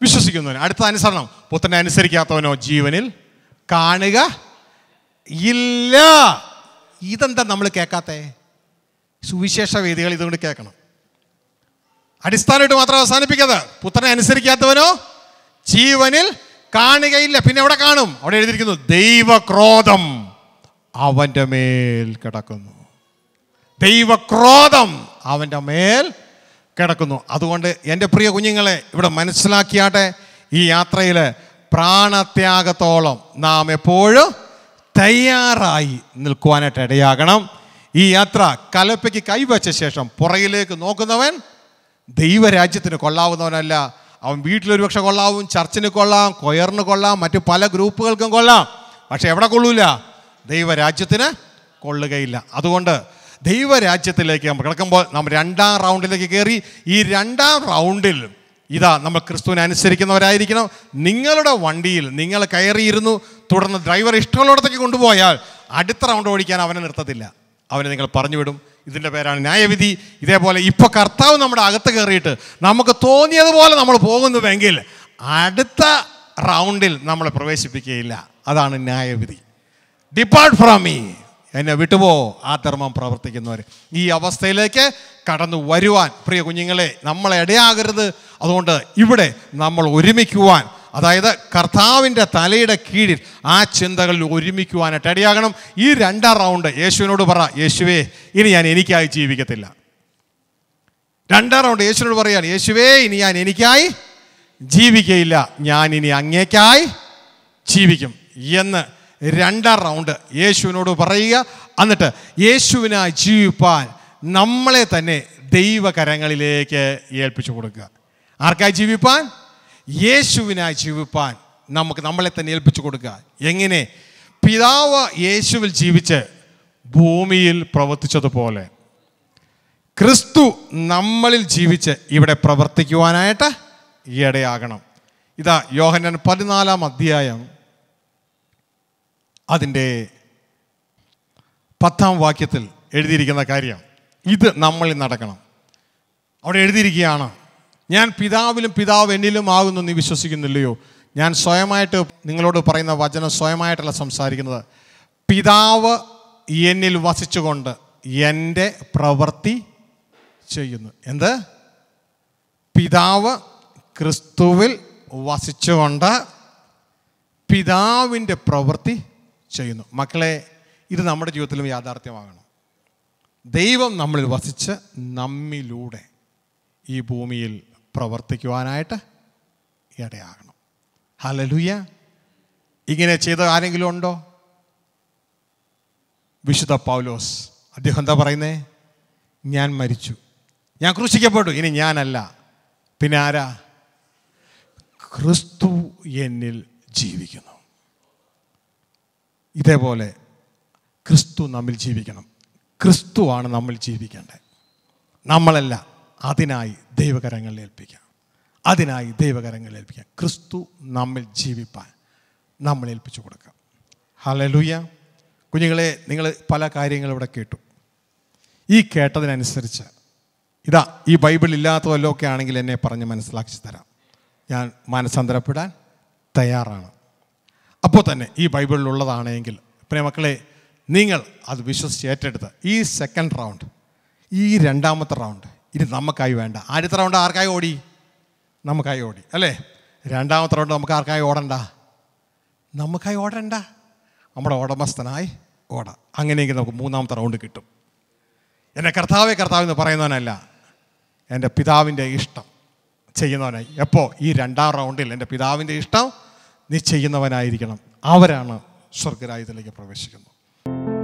വിശ്വസിക്കുന്നവന് അടുത്ത അനുസരണം പുത്രനെ അനുസരിക്കാത്തവനോ ജീവനിൽ കാണുക ഇല്ല ഇതെന്താ നമ്മൾ കേൾക്കാത്ത സുവിശേഷ വേദികൾ ഇതുകൊണ്ട് കേൾക്കണം അടിസ്ഥാനമായിട്ട് മാത്രം അവസാനിപ്പിക്കാതെ പുത്രനെ അനുസരിക്കാത്തവനോ ജീവനിൽ കാണുകയില്ല പിന്നെ എവിടെ കാണും അവിടെ എഴുതിയിരിക്കുന്നു ദൈവക്രോധം അവൻ്റെ മേൽ കിടക്കുന്നു ദൈവക്രോധം അവൻ്റെ മേൽ കിടക്കുന്നു അതുകൊണ്ട് എൻ്റെ പ്രിയ കുഞ്ഞുങ്ങളെ ഇവിടെ മനസ്സിലാക്കിയാട്ടെ ഈ യാത്രയിൽ പ്രാണത്യാഗത്തോളം നാം എപ്പോഴും തയ്യാറായി നിൽക്കുവാനായിട്ട് ഇടയാകണം ഈ യാത്ര കലപ്പയ്ക്ക് കൈവച്ച ശേഷം പുറകിലേക്ക് നോക്കുന്നവൻ ദൈവരാജ്യത്തിന് കൊള്ളാവുന്നവനല്ല അവൻ വീട്ടിലൊരു പക്ഷെ കൊള്ളാവും ചർച്ചിന് കൊള്ളാം കൊയറിന് കൊള്ളാം മറ്റു പല ഗ്രൂപ്പുകൾക്കും കൊള്ളാം പക്ഷെ എവിടെ കൊള്ളൂല ദൈവരാജ്യത്തിന് കൊള്ളുകയില്ല അതുകൊണ്ട് ദൈവരാജ്യത്തിലേക്ക് നമ്മൾ കിടക്കുമ്പോൾ നമ്മൾ രണ്ടാം റൗണ്ടിലേക്ക് കയറി ഈ രണ്ടാം റൗണ്ടിൽ ഇതാ നമ്മൾ ക്രിസ്തുവിനെ അനുസരിക്കുന്നവരായിരിക്കണം നിങ്ങളുടെ വണ്ടിയിൽ നിങ്ങൾ കയറിയിരുന്നു തുടർന്ന് ഡ്രൈവർ ഇഷ്ടമുള്ളിടത്തേക്ക് കൊണ്ടുപോയാൽ അടുത്ത റൗണ്ട് ഓടിക്കാൻ അവനെ നിർത്തത്തില്ല അവനെ നിങ്ങൾ പറഞ്ഞു വിടും ഇതിൻ്റെ പേരാണ് ന്യായവിധി ഇതേപോലെ ഇപ്പോൾ കർത്താവ് നമ്മുടെ അകത്ത് കയറിയിട്ട് നമുക്ക് തോന്നിയതുപോലെ നമ്മൾ പോകുന്നുവെങ്കിൽ അടുത്ത റൗണ്ടിൽ നമ്മളെ പ്രവേശിപ്പിക്കുകയില്ല അതാണ് ന്യായവിധി ഡിപ്പാർട്ട് ഫ്രം മീ എന്നെ വിട്ടുപോ ആ ധർമ്മം പ്രവർത്തിക്കുന്നവർ ഈ അവസ്ഥയിലേക്ക് കടന്നു വരുവാൻ പ്രിയ കുഞ്ഞുങ്ങളെ നമ്മളെ ഇടയാകരുത് അതുകൊണ്ട് ഇവിടെ നമ്മൾ ഒരുമിക്കുവാൻ അതായത് കർത്താവിൻ്റെ തലയുടെ കീഴിൽ ആ ചിന്തകളിൽ ഒരുമിക്കുവാനായിട്ട് ഇടയാകണം ഈ രണ്ടാം റൗണ്ട് യേശുവിനോട് പറ യേശുവേ ഇനി ഞാൻ എനിക്കായി ജീവിക്കത്തില്ല രണ്ടാം റൗണ്ട് യേശുവിനോട് പറയാണ് യേശുവേ ഇനി ഞാൻ എനിക്കായി ജീവിക്കയില്ല ഞാൻ ഇനി അങ്ങേക്കായി ജീവിക്കും എന്ന് രണ്ടാം റൗണ്ട് യേശുവിനോട് പറയുക എന്നിട്ട് യേശുവിനായി ജീവിപ്പാൻ നമ്മളെ തന്നെ ദൈവകരങ്ങളിലേക്ക് ഏൽപ്പിച്ചു കൊടുക്കുക ആർക്കായി ജീവിപ്പാൻ യേശുവിനായി ജീവിപ്പാൻ നമുക്ക് നമ്മളെ തന്നെ ഏൽപ്പിച്ചു കൊടുക്കുക എങ്ങനെ പിതാവ് യേശുവിൽ ജീവിച്ച് ഭൂമിയിൽ പ്രവർത്തിച്ചതുപോലെ ക്രിസ്തു നമ്മളിൽ ജീവിച്ച് ഇവിടെ പ്രവർത്തിക്കുവാനായിട്ട് ഇടയാകണം ഇതാ യോഹനൻ പതിനാലാം അധ്യായം അതിൻ്റെ പത്താം വാക്യത്തിൽ എഴുതിയിരിക്കുന്ന കാര്യം ഇത് നമ്മളിൽ നടക്കണം അവിടെ എഴുതിയിരിക്കുകയാണ് ഞാൻ പിതാവിലും പിതാവ് എന്നിലും ആകുന്നു നീ വിശ്വസിക്കുന്നില്ലയോ ഞാൻ സ്വയമായിട്ട് നിങ്ങളോട് പറയുന്ന വചനം സ്വയമായിട്ടല്ല സംസാരിക്കുന്നത് പിതാവ് എന്നിൽ വസിച്ചുകൊണ്ട് എൻ്റെ പ്രവൃത്തി ചെയ്യുന്നു എന്ത് പിതാവ് ക്രിസ്തുവിൽ വസിച്ചുകൊണ്ട് പിതാവിൻ്റെ പ്രവൃത്തി ചെയ്യുന്നു മക്കളെ ഇത് നമ്മുടെ ജീവിതത്തിലും യാഥാർത്ഥ്യമാകണം ദൈവം നമ്മളിൽ വസിച്ച് നമ്മിലൂടെ ഈ ഭൂമിയിൽ പ്രവർത്തിക്കുവാനായിട്ട് ഇടയാകണം ഹലലുയ ഇങ്ങനെ ചെയ്ത ആരെങ്കിലും ഉണ്ടോ വിശുദ്ധ പൗലോസ് അദ്ദേഹം എന്താ പറയുന്നേ ഞാൻ മരിച്ചു ഞാൻ ക്രൂശിക്കപ്പെട്ടു ഇനി ഞാനല്ല പിന്നെ ആരാ ക്രിസ്തു എന്നിൽ ജീവിക്കുന്നു ഇതേപോലെ ക്രിസ്തു നമ്മിൽ ജീവിക്കണം ക്രിസ്തുവാണ് നമ്മൾ ജീവിക്കേണ്ടത് നമ്മളല്ല അതിനായി ദൈവകരങ്ങൾ ഏൽപ്പിക്കാം അതിനായി ദൈവകരങ്ങൾ ഏൽപ്പിക്കാം ക്രിസ്തു നമ്മിൽ ജീവിപ്പാൻ നമ്മൾ ഏൽപ്പിച്ചു കൊടുക്കാം ഹലലൂയ കുഞ്ഞുങ്ങളെ നിങ്ങൾ പല കാര്യങ്ങളും ഇവിടെ കേട്ടു ഈ കേട്ടതിനനുസരിച്ച് ഇതാ ഈ ബൈബിൾ ഇല്ലാത്തതല്ലോ ഒക്കെ ആണെങ്കിൽ എന്നെ പറഞ്ഞ് മനസ്സിലാക്കി തരാം ഞാൻ മനസ്സന്തരപ്പെടാൻ തയ്യാറാണ് അപ്പോൾ തന്നെ ഈ ബൈബിളിലുള്ളതാണെങ്കിൽ പിന്നെ മക്കളെ നിങ്ങൾ അത് വിശ്വസിച്ച് ഏറ്റെടുത്ത് ഈ സെക്കൻഡ് റൗണ്ട് ഈ രണ്ടാമത്തെ റൗണ്ട് ഇനി നമുക്കായി വേണ്ട ആദ്യത്തെ റൗണ്ട് ആർക്കായി ഓടി നമുക്കായി ഓടി അല്ലേ രണ്ടാമത്തെ റൗണ്ട് നമുക്ക് ആർക്കായി ഓടണ്ട നമുക്കായി ഓടണ്ട നമ്മുടെ ഉടമസ്ഥനായി ഓട അങ്ങനെയെങ്കിൽ നമുക്ക് മൂന്നാമത്തെ റൗണ്ട് കിട്ടും എൻ്റെ കർത്താവേ കർത്താവ് എന്ന് പറയുന്നവനല്ല എൻ്റെ പിതാവിൻ്റെ ഇഷ്ടം ചെയ്യുന്നവനായി എപ്പോൾ ഈ രണ്ടാം റൗണ്ടിൽ എൻ്റെ പിതാവിൻ്റെ ഇഷ്ടം നീ ചെയ്യുന്നവനായിരിക്കണം അവരാണ് സ്വർഗരായത്തിലേക്ക് പ്രവേശിക്കുന്നത്